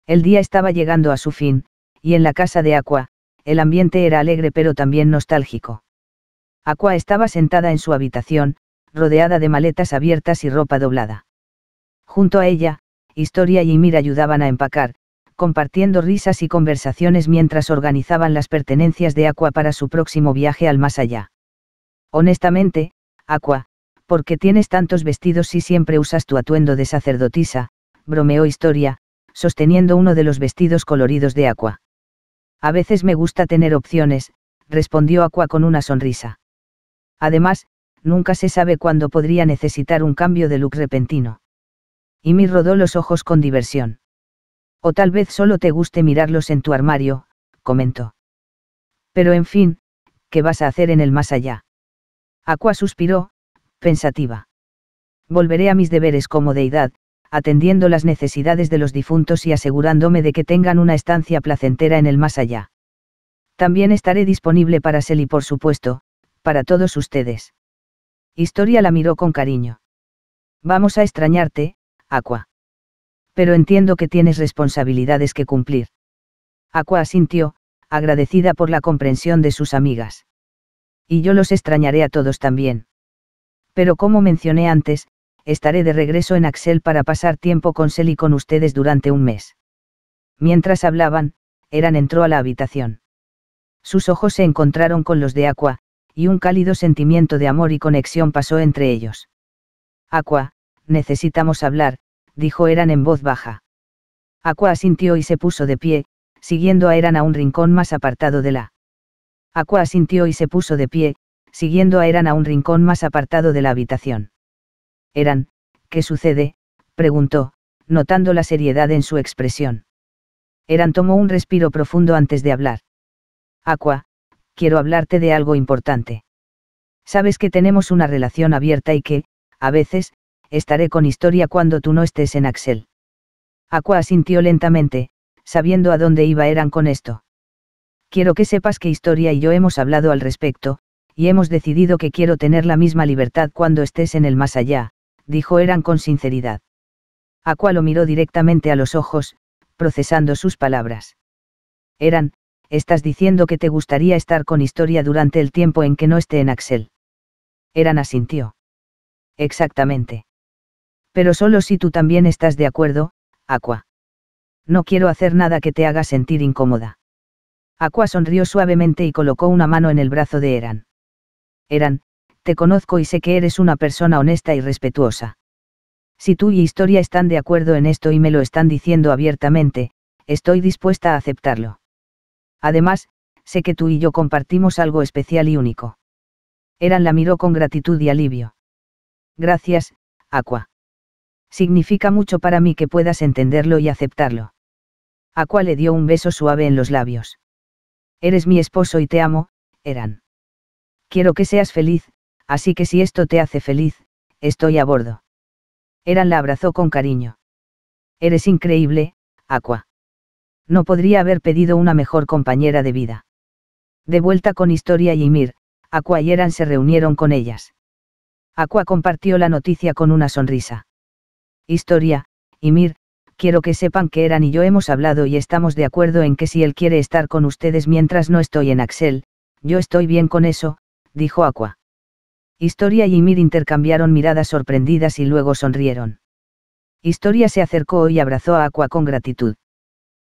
El día estaba llegando a su fin, y en la casa de Aqua, el ambiente era alegre pero también nostálgico. Aqua estaba sentada en su habitación, rodeada de maletas abiertas y ropa doblada. Junto a ella, Historia y Ymir ayudaban a empacar, compartiendo risas y conversaciones mientras organizaban las pertenencias de Aqua para su próximo viaje al más allá. Honestamente, Aqua, ¿por qué tienes tantos vestidos si siempre usas tu atuendo de sacerdotisa? bromeó Historia, sosteniendo uno de los vestidos coloridos de Aqua. A veces me gusta tener opciones, respondió Aqua con una sonrisa. Además, nunca se sabe cuándo podría necesitar un cambio de look repentino. Y mi rodó los ojos con diversión. O tal vez solo te guste mirarlos en tu armario, comentó. Pero en fin, ¿qué vas a hacer en el más allá? Aqua suspiró, pensativa. Volveré a mis deberes como deidad, atendiendo las necesidades de los difuntos y asegurándome de que tengan una estancia placentera en el más allá. También estaré disponible para Sel y por supuesto, para todos ustedes. Historia la miró con cariño. Vamos a extrañarte, Aqua. Pero entiendo que tienes responsabilidades que cumplir. Aqua asintió, agradecida por la comprensión de sus amigas y yo los extrañaré a todos también. Pero como mencioné antes, estaré de regreso en Axel para pasar tiempo con Sel y con ustedes durante un mes. Mientras hablaban, Eran entró a la habitación. Sus ojos se encontraron con los de Aqua, y un cálido sentimiento de amor y conexión pasó entre ellos. Aqua, necesitamos hablar, dijo Eran en voz baja. Aqua asintió y se puso de pie, siguiendo a Eran a un rincón más apartado de la Aqua asintió y se puso de pie, siguiendo a Eran a un rincón más apartado de la habitación. Eran, ¿qué sucede? preguntó, notando la seriedad en su expresión. Eran tomó un respiro profundo antes de hablar. Aqua, quiero hablarte de algo importante. Sabes que tenemos una relación abierta y que, a veces, estaré con historia cuando tú no estés en Axel. Aqua asintió lentamente, sabiendo a dónde iba Eran con esto. Quiero que sepas que Historia y yo hemos hablado al respecto, y hemos decidido que quiero tener la misma libertad cuando estés en el más allá, dijo Eran con sinceridad. Aqua lo miró directamente a los ojos, procesando sus palabras. Eran, estás diciendo que te gustaría estar con Historia durante el tiempo en que no esté en Axel. Eran asintió. Exactamente. Pero solo si tú también estás de acuerdo, Aqua. No quiero hacer nada que te haga sentir incómoda. Aqua sonrió suavemente y colocó una mano en el brazo de Eran. Eran, te conozco y sé que eres una persona honesta y respetuosa. Si tú y Historia están de acuerdo en esto y me lo están diciendo abiertamente, estoy dispuesta a aceptarlo. Además, sé que tú y yo compartimos algo especial y único. Eran la miró con gratitud y alivio. Gracias, Aqua. Significa mucho para mí que puedas entenderlo y aceptarlo. Aqua le dio un beso suave en los labios. Eres mi esposo y te amo, Eran. Quiero que seas feliz, así que si esto te hace feliz, estoy a bordo. Eran la abrazó con cariño. Eres increíble, Aqua. No podría haber pedido una mejor compañera de vida. De vuelta con Historia y Ymir, Aqua y Eran se reunieron con ellas. Aqua compartió la noticia con una sonrisa. Historia, Ymir, quiero que sepan que Eran y yo hemos hablado y estamos de acuerdo en que si él quiere estar con ustedes mientras no estoy en Axel, yo estoy bien con eso, dijo Aqua. Historia y Ymir intercambiaron miradas sorprendidas y luego sonrieron. Historia se acercó y abrazó a Aqua con gratitud.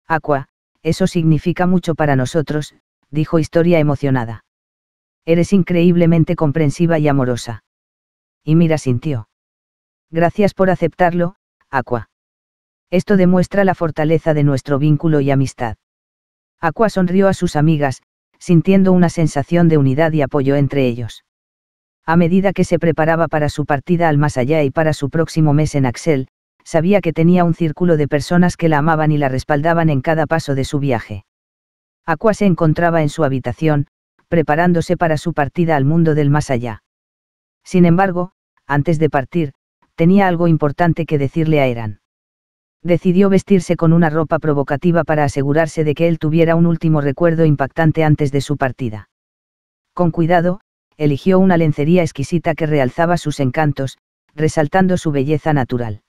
Aqua, eso significa mucho para nosotros, dijo Historia emocionada. Eres increíblemente comprensiva y amorosa. Y mira sintió. Gracias por aceptarlo, Aqua. Esto demuestra la fortaleza de nuestro vínculo y amistad. Aqua sonrió a sus amigas, sintiendo una sensación de unidad y apoyo entre ellos. A medida que se preparaba para su partida al más allá y para su próximo mes en Axel, sabía que tenía un círculo de personas que la amaban y la respaldaban en cada paso de su viaje. Aqua se encontraba en su habitación, preparándose para su partida al mundo del más allá. Sin embargo, antes de partir, tenía algo importante que decirle a Eran decidió vestirse con una ropa provocativa para asegurarse de que él tuviera un último recuerdo impactante antes de su partida. Con cuidado, eligió una lencería exquisita que realzaba sus encantos, resaltando su belleza natural.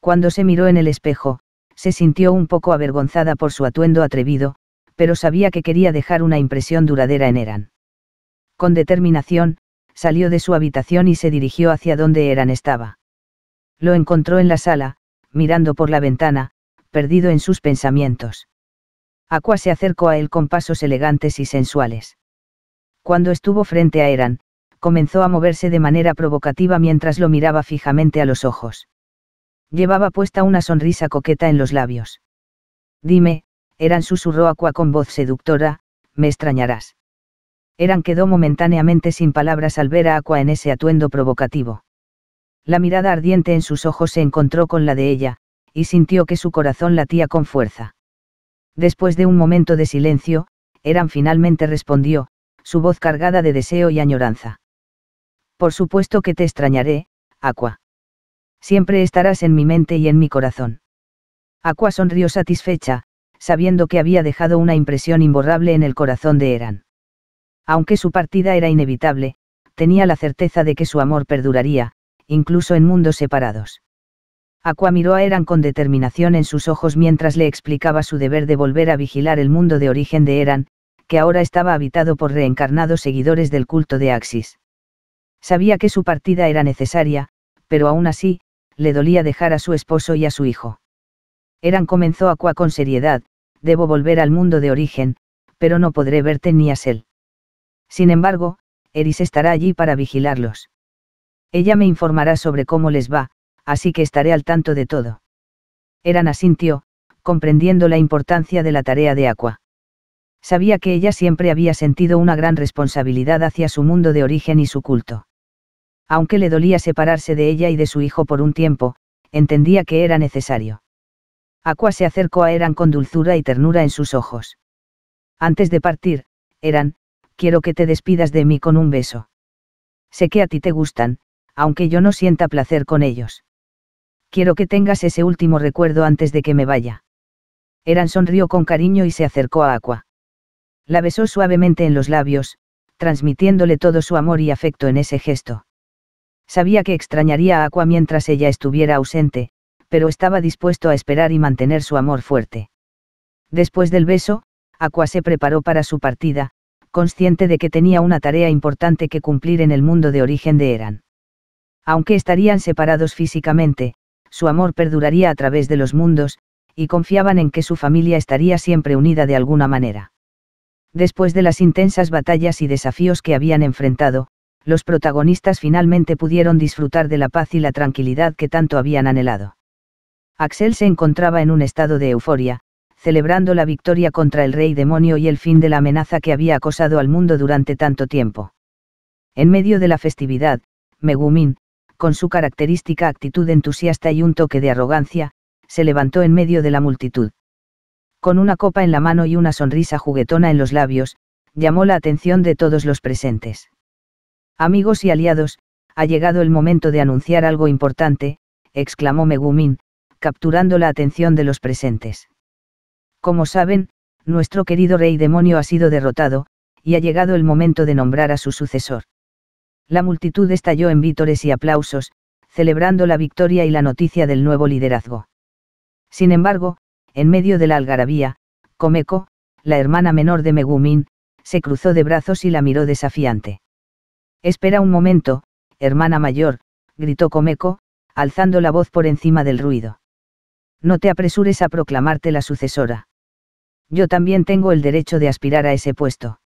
Cuando se miró en el espejo, se sintió un poco avergonzada por su atuendo atrevido, pero sabía que quería dejar una impresión duradera en Eran. Con determinación, salió de su habitación y se dirigió hacia donde Eran estaba. Lo encontró en la sala, mirando por la ventana, perdido en sus pensamientos. Aqua se acercó a él con pasos elegantes y sensuales. Cuando estuvo frente a Eran, comenzó a moverse de manera provocativa mientras lo miraba fijamente a los ojos. Llevaba puesta una sonrisa coqueta en los labios. Dime, Eran susurró Aqua con voz seductora, me extrañarás. Eran quedó momentáneamente sin palabras al ver a Aqua en ese atuendo provocativo. La mirada ardiente en sus ojos se encontró con la de ella, y sintió que su corazón latía con fuerza. Después de un momento de silencio, Eran finalmente respondió, su voz cargada de deseo y añoranza. Por supuesto que te extrañaré, Aqua. Siempre estarás en mi mente y en mi corazón. Aqua sonrió satisfecha, sabiendo que había dejado una impresión imborrable en el corazón de Eran. Aunque su partida era inevitable, tenía la certeza de que su amor perduraría, incluso en mundos separados. Aqua miró a eran con determinación en sus ojos mientras le explicaba su deber de volver a vigilar el mundo de origen de Eran, que ahora estaba habitado por reencarnados seguidores del culto de Axis. Sabía que su partida era necesaria, pero aún así, le dolía dejar a su esposo y a su hijo. Eran comenzó Aqua con seriedad, debo volver al mundo de origen, pero no podré verte ni a Sel. Sin embargo, Eris estará allí para vigilarlos. Ella me informará sobre cómo les va, así que estaré al tanto de todo. Eran asintió, comprendiendo la importancia de la tarea de Aqua. Sabía que ella siempre había sentido una gran responsabilidad hacia su mundo de origen y su culto. Aunque le dolía separarse de ella y de su hijo por un tiempo, entendía que era necesario. Aqua se acercó a Eran con dulzura y ternura en sus ojos. Antes de partir, Eran, quiero que te despidas de mí con un beso. Sé que a ti te gustan, aunque yo no sienta placer con ellos. Quiero que tengas ese último recuerdo antes de que me vaya. Eran sonrió con cariño y se acercó a Aqua. La besó suavemente en los labios, transmitiéndole todo su amor y afecto en ese gesto. Sabía que extrañaría a Aqua mientras ella estuviera ausente, pero estaba dispuesto a esperar y mantener su amor fuerte. Después del beso, Aqua se preparó para su partida, consciente de que tenía una tarea importante que cumplir en el mundo de origen de Eran. Aunque estarían separados físicamente, su amor perduraría a través de los mundos, y confiaban en que su familia estaría siempre unida de alguna manera. Después de las intensas batallas y desafíos que habían enfrentado, los protagonistas finalmente pudieron disfrutar de la paz y la tranquilidad que tanto habían anhelado. Axel se encontraba en un estado de euforia, celebrando la victoria contra el rey demonio y el fin de la amenaza que había acosado al mundo durante tanto tiempo. En medio de la festividad, Megumin, con su característica actitud entusiasta y un toque de arrogancia, se levantó en medio de la multitud. Con una copa en la mano y una sonrisa juguetona en los labios, llamó la atención de todos los presentes. Amigos y aliados, ha llegado el momento de anunciar algo importante, exclamó Megumin, capturando la atención de los presentes. Como saben, nuestro querido rey demonio ha sido derrotado, y ha llegado el momento de nombrar a su sucesor. La multitud estalló en vítores y aplausos, celebrando la victoria y la noticia del nuevo liderazgo. Sin embargo, en medio de la algarabía, Comeco, la hermana menor de Megumin, se cruzó de brazos y la miró desafiante. Espera un momento, hermana mayor, gritó Comeco, alzando la voz por encima del ruido. No te apresures a proclamarte la sucesora. Yo también tengo el derecho de aspirar a ese puesto.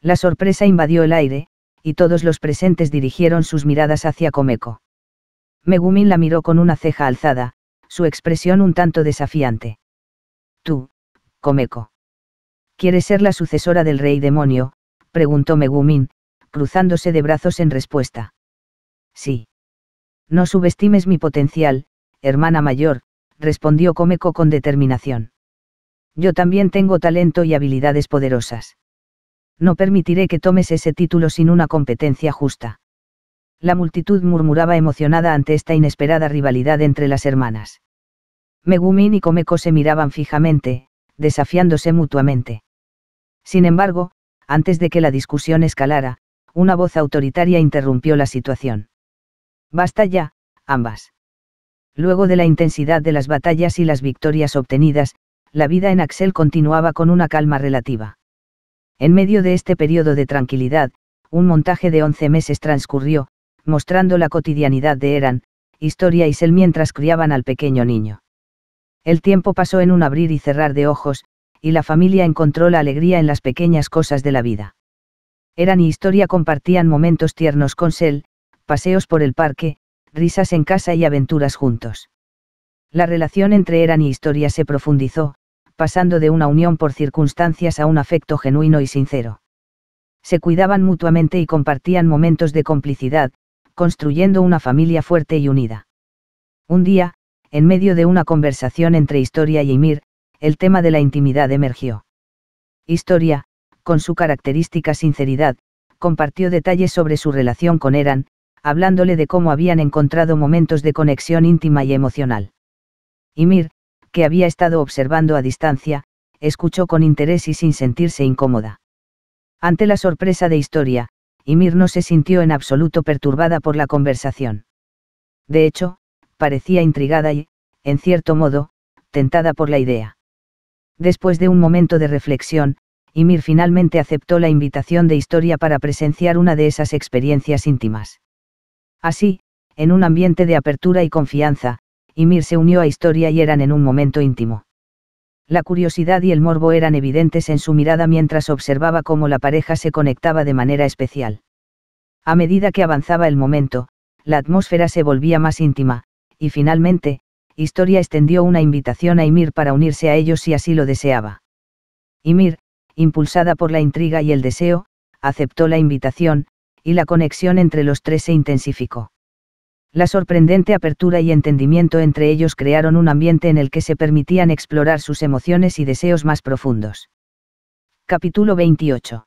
La sorpresa invadió el aire, y todos los presentes dirigieron sus miradas hacia Comeco. Megumin la miró con una ceja alzada, su expresión un tanto desafiante. Tú, Comeco? ¿Quieres ser la sucesora del rey demonio? preguntó Megumin, cruzándose de brazos en respuesta. Sí. No subestimes mi potencial, hermana mayor, respondió Comeco con determinación. Yo también tengo talento y habilidades poderosas. No permitiré que tomes ese título sin una competencia justa. La multitud murmuraba emocionada ante esta inesperada rivalidad entre las hermanas. Megumin y Comeco se miraban fijamente, desafiándose mutuamente. Sin embargo, antes de que la discusión escalara, una voz autoritaria interrumpió la situación. Basta ya, ambas. Luego de la intensidad de las batallas y las victorias obtenidas, la vida en Axel continuaba con una calma relativa. En medio de este periodo de tranquilidad, un montaje de 11 meses transcurrió, mostrando la cotidianidad de Eran, Historia y Sel mientras criaban al pequeño niño. El tiempo pasó en un abrir y cerrar de ojos, y la familia encontró la alegría en las pequeñas cosas de la vida. Eran y Historia compartían momentos tiernos con Sel, paseos por el parque, risas en casa y aventuras juntos. La relación entre Eran y Historia se profundizó, pasando de una unión por circunstancias a un afecto genuino y sincero. Se cuidaban mutuamente y compartían momentos de complicidad, construyendo una familia fuerte y unida. Un día, en medio de una conversación entre Historia y Ymir, el tema de la intimidad emergió. Historia, con su característica sinceridad, compartió detalles sobre su relación con Eran, hablándole de cómo habían encontrado momentos de conexión íntima y emocional. Ymir, que había estado observando a distancia, escuchó con interés y sin sentirse incómoda. Ante la sorpresa de Historia, Ymir no se sintió en absoluto perturbada por la conversación. De hecho, parecía intrigada y, en cierto modo, tentada por la idea. Después de un momento de reflexión, Ymir finalmente aceptó la invitación de Historia para presenciar una de esas experiencias íntimas. Así, en un ambiente de apertura y confianza, y se unió a Historia y eran en un momento íntimo. La curiosidad y el morbo eran evidentes en su mirada mientras observaba cómo la pareja se conectaba de manera especial. A medida que avanzaba el momento, la atmósfera se volvía más íntima, y finalmente, Historia extendió una invitación a Ymir para unirse a ellos si así lo deseaba. Ymir, impulsada por la intriga y el deseo, aceptó la invitación, y la conexión entre los tres se intensificó. La sorprendente apertura y entendimiento entre ellos crearon un ambiente en el que se permitían explorar sus emociones y deseos más profundos. Capítulo 28.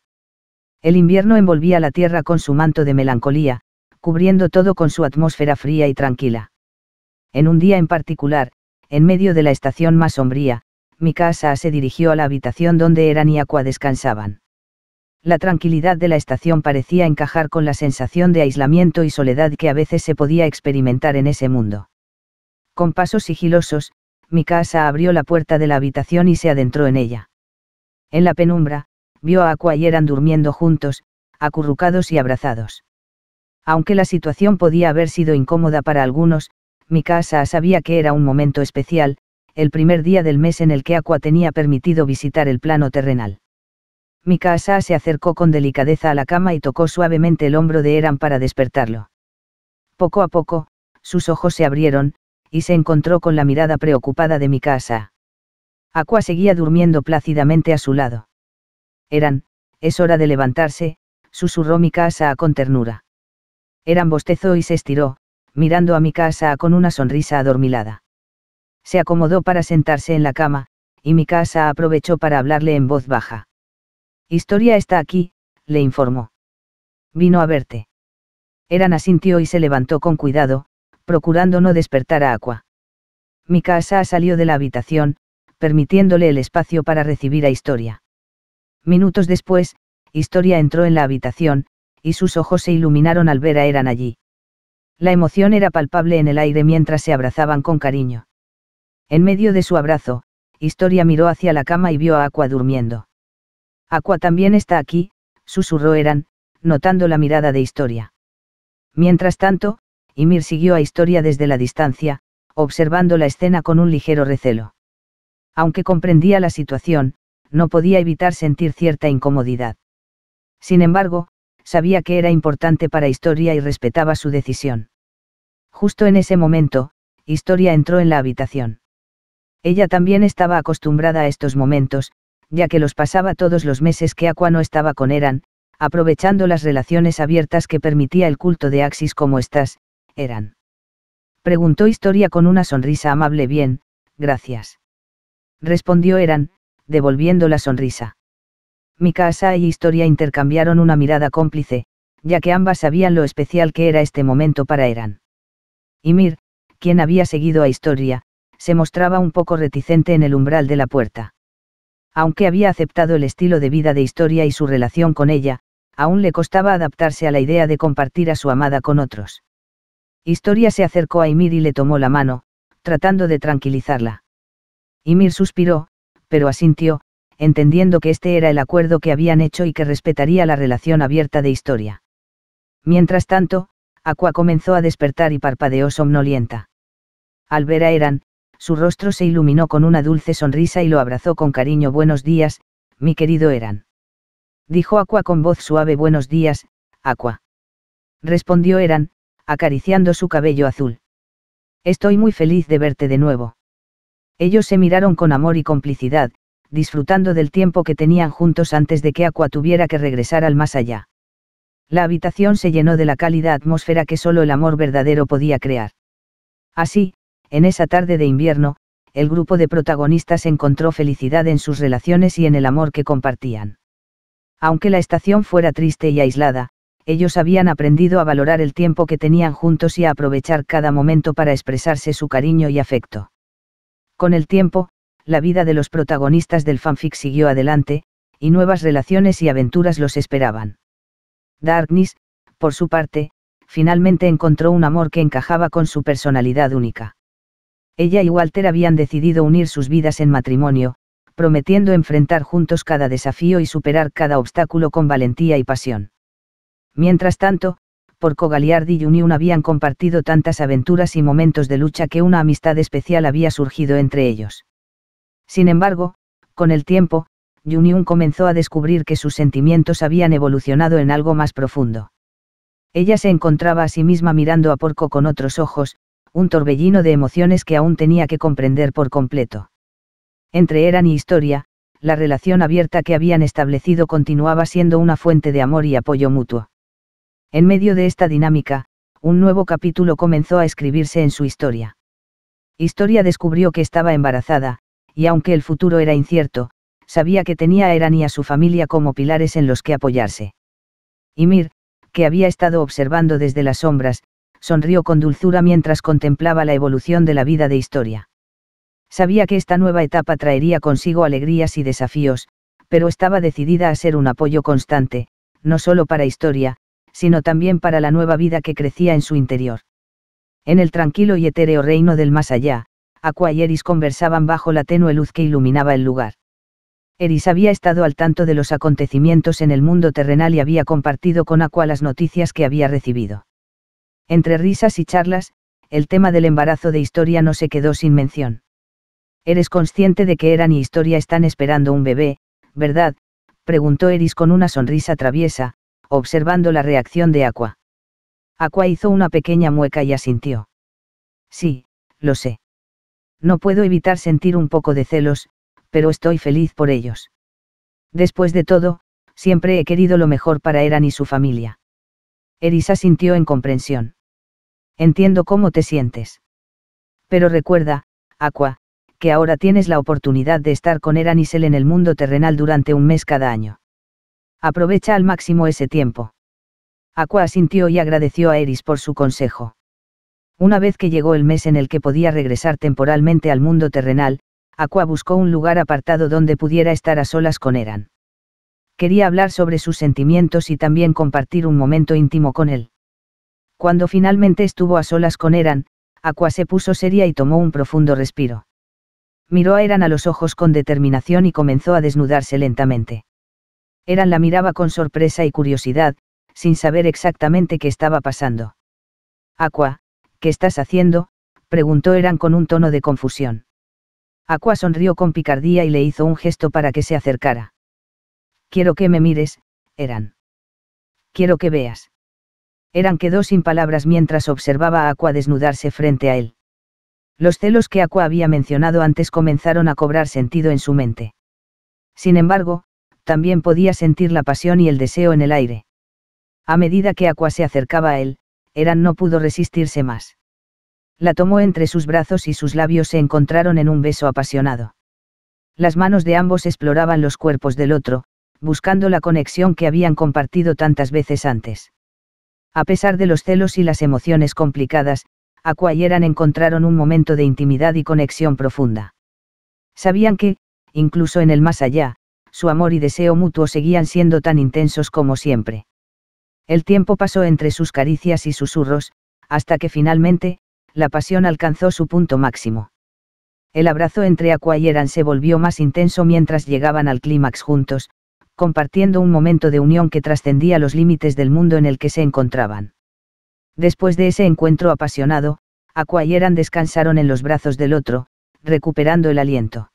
El invierno envolvía la tierra con su manto de melancolía, cubriendo todo con su atmósfera fría y tranquila. En un día en particular, en medio de la estación más sombría, casa se dirigió a la habitación donde Eran y Aqua descansaban la tranquilidad de la estación parecía encajar con la sensación de aislamiento y soledad que a veces se podía experimentar en ese mundo. Con pasos sigilosos, Mikasa abrió la puerta de la habitación y se adentró en ella. En la penumbra, vio a Aqua y eran durmiendo juntos, acurrucados y abrazados. Aunque la situación podía haber sido incómoda para algunos, Mikasa sabía que era un momento especial, el primer día del mes en el que Aqua tenía permitido visitar el plano terrenal Mikasa se acercó con delicadeza a la cama y tocó suavemente el hombro de Eran para despertarlo. Poco a poco, sus ojos se abrieron, y se encontró con la mirada preocupada de Mikasa. Aqua seguía durmiendo plácidamente a su lado. Eran, es hora de levantarse, susurró casa con ternura. Eran bostezó y se estiró, mirando a Mikasa con una sonrisa adormilada. Se acomodó para sentarse en la cama, y Mikasa aprovechó para hablarle en voz baja. Historia está aquí, le informó. Vino a verte. Eran asintió y se levantó con cuidado, procurando no despertar a Aqua. Mikasa salió de la habitación, permitiéndole el espacio para recibir a Historia. Minutos después, Historia entró en la habitación, y sus ojos se iluminaron al ver a Eran allí. La emoción era palpable en el aire mientras se abrazaban con cariño. En medio de su abrazo, Historia miró hacia la cama y vio a Aqua durmiendo. Aqua también está aquí, susurró Eran, notando la mirada de Historia. Mientras tanto, Ymir siguió a Historia desde la distancia, observando la escena con un ligero recelo. Aunque comprendía la situación, no podía evitar sentir cierta incomodidad. Sin embargo, sabía que era importante para Historia y respetaba su decisión. Justo en ese momento, Historia entró en la habitación. Ella también estaba acostumbrada a estos momentos, ya que los pasaba todos los meses que Aqua no estaba con Eran, aprovechando las relaciones abiertas que permitía el culto de Axis como estas, Eran. Preguntó Historia con una sonrisa amable bien, gracias. Respondió Eran, devolviendo la sonrisa. Mikasa y Historia intercambiaron una mirada cómplice, ya que ambas sabían lo especial que era este momento para Eran. Y Mir, quien había seguido a Historia, se mostraba un poco reticente en el umbral de la puerta aunque había aceptado el estilo de vida de Historia y su relación con ella, aún le costaba adaptarse a la idea de compartir a su amada con otros. Historia se acercó a Ymir y le tomó la mano, tratando de tranquilizarla. Ymir suspiró, pero asintió, entendiendo que este era el acuerdo que habían hecho y que respetaría la relación abierta de Historia. Mientras tanto, Aqua comenzó a despertar y parpadeó somnolienta. Al ver a Eran, su rostro se iluminó con una dulce sonrisa y lo abrazó con cariño. Buenos días, mi querido Eran. Dijo Aqua con voz suave. Buenos días, Aqua. Respondió Eran, acariciando su cabello azul. Estoy muy feliz de verte de nuevo. Ellos se miraron con amor y complicidad, disfrutando del tiempo que tenían juntos antes de que Aqua tuviera que regresar al más allá. La habitación se llenó de la cálida atmósfera que solo el amor verdadero podía crear. Así, en esa tarde de invierno, el grupo de protagonistas encontró felicidad en sus relaciones y en el amor que compartían. Aunque la estación fuera triste y aislada, ellos habían aprendido a valorar el tiempo que tenían juntos y a aprovechar cada momento para expresarse su cariño y afecto. Con el tiempo, la vida de los protagonistas del fanfic siguió adelante, y nuevas relaciones y aventuras los esperaban. Darkness, por su parte, finalmente encontró un amor que encajaba con su personalidad única. Ella y Walter habían decidido unir sus vidas en matrimonio, prometiendo enfrentar juntos cada desafío y superar cada obstáculo con valentía y pasión. Mientras tanto, Porco Galiardi y Union habían compartido tantas aventuras y momentos de lucha que una amistad especial había surgido entre ellos. Sin embargo, con el tiempo, Union comenzó a descubrir que sus sentimientos habían evolucionado en algo más profundo. Ella se encontraba a sí misma mirando a Porco con otros ojos, un torbellino de emociones que aún tenía que comprender por completo. Entre Eran y Historia, la relación abierta que habían establecido continuaba siendo una fuente de amor y apoyo mutuo. En medio de esta dinámica, un nuevo capítulo comenzó a escribirse en su historia. Historia descubrió que estaba embarazada, y aunque el futuro era incierto, sabía que tenía a Eran y a su familia como pilares en los que apoyarse. Y Mir, que había estado observando desde las sombras, sonrió con dulzura mientras contemplaba la evolución de la vida de historia. Sabía que esta nueva etapa traería consigo alegrías y desafíos, pero estaba decidida a ser un apoyo constante, no solo para historia, sino también para la nueva vida que crecía en su interior. En el tranquilo y etéreo reino del más allá, Aqua y Eris conversaban bajo la tenue luz que iluminaba el lugar. Eris había estado al tanto de los acontecimientos en el mundo terrenal y había compartido con Aqua las noticias que había recibido. Entre risas y charlas, el tema del embarazo de historia no se quedó sin mención. Eres consciente de que Eran y Historia están esperando un bebé, ¿verdad? preguntó Eris con una sonrisa traviesa, observando la reacción de Aqua. Aqua hizo una pequeña mueca y asintió. Sí, lo sé. No puedo evitar sentir un poco de celos, pero estoy feliz por ellos. Después de todo, siempre he querido lo mejor para Eran y su familia. Eris asintió en comprensión. Entiendo cómo te sientes. Pero recuerda, Aqua, que ahora tienes la oportunidad de estar con y Sel en el mundo terrenal durante un mes cada año. Aprovecha al máximo ese tiempo. Aqua asintió y agradeció a Eris por su consejo. Una vez que llegó el mes en el que podía regresar temporalmente al mundo terrenal, Aqua buscó un lugar apartado donde pudiera estar a solas con Eran. Quería hablar sobre sus sentimientos y también compartir un momento íntimo con él. Cuando finalmente estuvo a solas con Eran, Aqua se puso seria y tomó un profundo respiro. Miró a Eran a los ojos con determinación y comenzó a desnudarse lentamente. Eran la miraba con sorpresa y curiosidad, sin saber exactamente qué estaba pasando. Aqua, ¿qué estás haciendo? preguntó Eran con un tono de confusión. Aqua sonrió con picardía y le hizo un gesto para que se acercara. Quiero que me mires, Eran. Quiero que veas. Eran quedó sin palabras mientras observaba a Aqua desnudarse frente a él. Los celos que Aqua había mencionado antes comenzaron a cobrar sentido en su mente. Sin embargo, también podía sentir la pasión y el deseo en el aire. A medida que Aqua se acercaba a él, Eran no pudo resistirse más. La tomó entre sus brazos y sus labios se encontraron en un beso apasionado. Las manos de ambos exploraban los cuerpos del otro, buscando la conexión que habían compartido tantas veces antes. A pesar de los celos y las emociones complicadas, Aqua y Eran encontraron un momento de intimidad y conexión profunda. Sabían que, incluso en el más allá, su amor y deseo mutuo seguían siendo tan intensos como siempre. El tiempo pasó entre sus caricias y susurros, hasta que finalmente, la pasión alcanzó su punto máximo. El abrazo entre Aqua y Eran se volvió más intenso mientras llegaban al clímax juntos, compartiendo un momento de unión que trascendía los límites del mundo en el que se encontraban. Después de ese encuentro apasionado, Aqua y Eran descansaron en los brazos del otro, recuperando el aliento.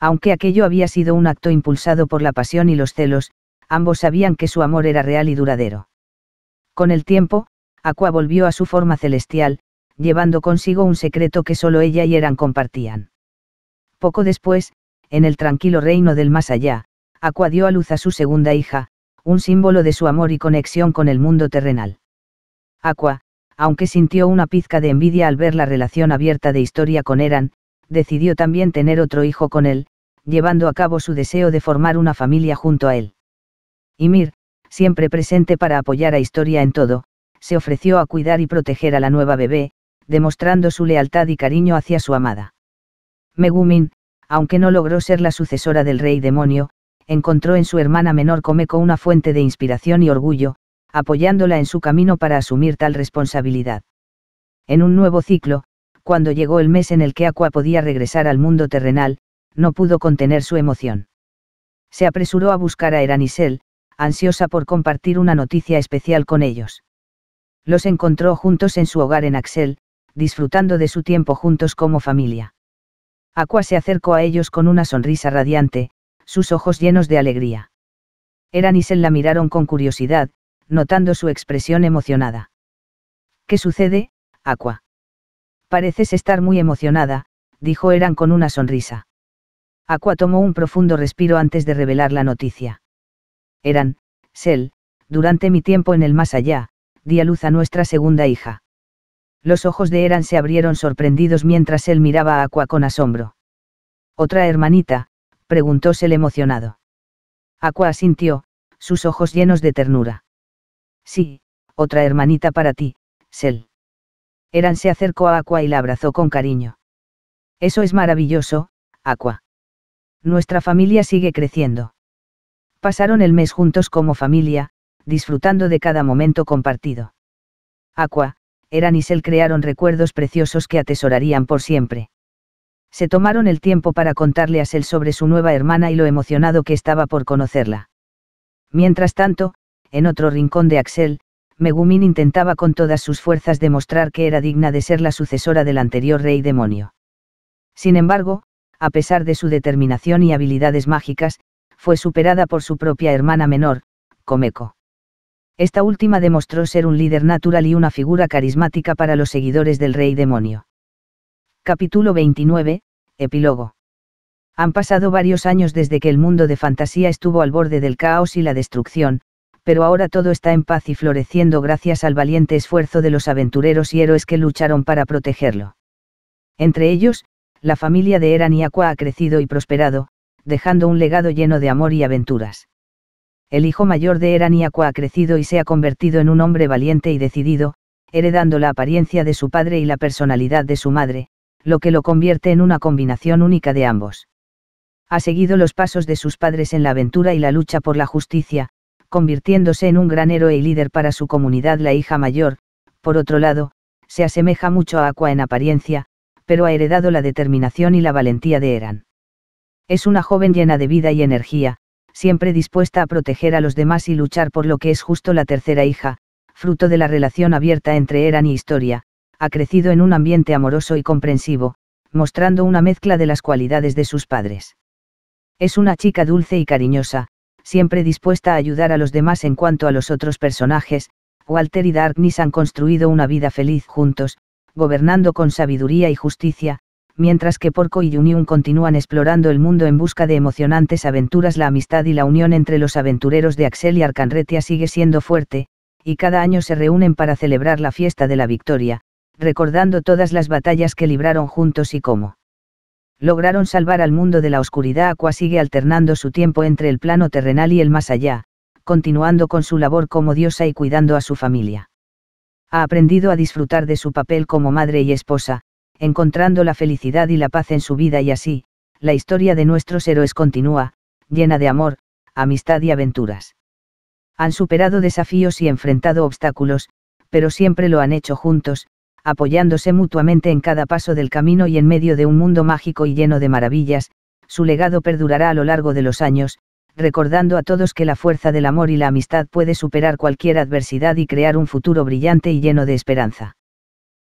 Aunque aquello había sido un acto impulsado por la pasión y los celos, ambos sabían que su amor era real y duradero. Con el tiempo, Aqua volvió a su forma celestial, llevando consigo un secreto que solo ella y Eran compartían. Poco después, en el tranquilo reino del más allá, Aqua dio a luz a su segunda hija, un símbolo de su amor y conexión con el mundo terrenal. Aqua, aunque sintió una pizca de envidia al ver la relación abierta de historia con Eran, decidió también tener otro hijo con él, llevando a cabo su deseo de formar una familia junto a él. Y Mir, siempre presente para apoyar a Historia en todo, se ofreció a cuidar y proteger a la nueva bebé, demostrando su lealtad y cariño hacia su amada. Megumin, aunque no logró ser la sucesora del rey demonio, encontró en su hermana menor Comeco una fuente de inspiración y orgullo, apoyándola en su camino para asumir tal responsabilidad. En un nuevo ciclo, cuando llegó el mes en el que Aqua podía regresar al mundo terrenal, no pudo contener su emoción. Se apresuró a buscar a Eranisel, ansiosa por compartir una noticia especial con ellos. Los encontró juntos en su hogar en Axel, disfrutando de su tiempo juntos como familia. Aqua se acercó a ellos con una sonrisa radiante, sus ojos llenos de alegría. Eran y se la miraron con curiosidad, notando su expresión emocionada. ¿Qué sucede, Aqua? Pareces estar muy emocionada, dijo Eran con una sonrisa. Aqua tomó un profundo respiro antes de revelar la noticia. Eran, Sel, durante mi tiempo en el más allá, di a luz a nuestra segunda hija. Los ojos de Eran se abrieron sorprendidos mientras él miraba a Aqua con asombro. Otra hermanita, preguntó Sel emocionado. Aqua asintió, sus ojos llenos de ternura. Sí, otra hermanita para ti, Sel. Eran se acercó a Aqua y la abrazó con cariño. Eso es maravilloso, Aqua. Nuestra familia sigue creciendo. Pasaron el mes juntos como familia, disfrutando de cada momento compartido. Aqua, Eran y Sel crearon recuerdos preciosos que atesorarían por siempre se tomaron el tiempo para contarle a Sel sobre su nueva hermana y lo emocionado que estaba por conocerla. Mientras tanto, en otro rincón de Axel, Megumin intentaba con todas sus fuerzas demostrar que era digna de ser la sucesora del anterior rey demonio. Sin embargo, a pesar de su determinación y habilidades mágicas, fue superada por su propia hermana menor, Komeko. Esta última demostró ser un líder natural y una figura carismática para los seguidores del rey demonio. Capítulo 29, Epílogo. Han pasado varios años desde que el mundo de fantasía estuvo al borde del caos y la destrucción, pero ahora todo está en paz y floreciendo gracias al valiente esfuerzo de los aventureros y héroes que lucharon para protegerlo. Entre ellos, la familia de Eran Aqua ha crecido y prosperado, dejando un legado lleno de amor y aventuras. El hijo mayor de Eran Aqua ha crecido y se ha convertido en un hombre valiente y decidido, heredando la apariencia de su padre y la personalidad de su madre, lo que lo convierte en una combinación única de ambos. Ha seguido los pasos de sus padres en la aventura y la lucha por la justicia, convirtiéndose en un gran héroe y líder para su comunidad la hija mayor, por otro lado, se asemeja mucho a Aqua en apariencia, pero ha heredado la determinación y la valentía de Eran. Es una joven llena de vida y energía, siempre dispuesta a proteger a los demás y luchar por lo que es justo la tercera hija, fruto de la relación abierta entre Eran y Historia, ha crecido en un ambiente amoroso y comprensivo, mostrando una mezcla de las cualidades de sus padres. Es una chica dulce y cariñosa, siempre dispuesta a ayudar a los demás en cuanto a los otros personajes, Walter y Darkness han construido una vida feliz juntos, gobernando con sabiduría y justicia, mientras que Porco y Yunyun continúan explorando el mundo en busca de emocionantes aventuras. La amistad y la unión entre los aventureros de Axel y Arcanretia sigue siendo fuerte, y cada año se reúnen para celebrar la fiesta de la victoria, recordando todas las batallas que libraron juntos y cómo lograron salvar al mundo de la oscuridad. Aqua sigue alternando su tiempo entre el plano terrenal y el más allá, continuando con su labor como diosa y cuidando a su familia. Ha aprendido a disfrutar de su papel como madre y esposa, encontrando la felicidad y la paz en su vida y así, la historia de nuestros héroes continúa, llena de amor, amistad y aventuras. Han superado desafíos y enfrentado obstáculos, pero siempre lo han hecho juntos, apoyándose mutuamente en cada paso del camino y en medio de un mundo mágico y lleno de maravillas, su legado perdurará a lo largo de los años, recordando a todos que la fuerza del amor y la amistad puede superar cualquier adversidad y crear un futuro brillante y lleno de esperanza.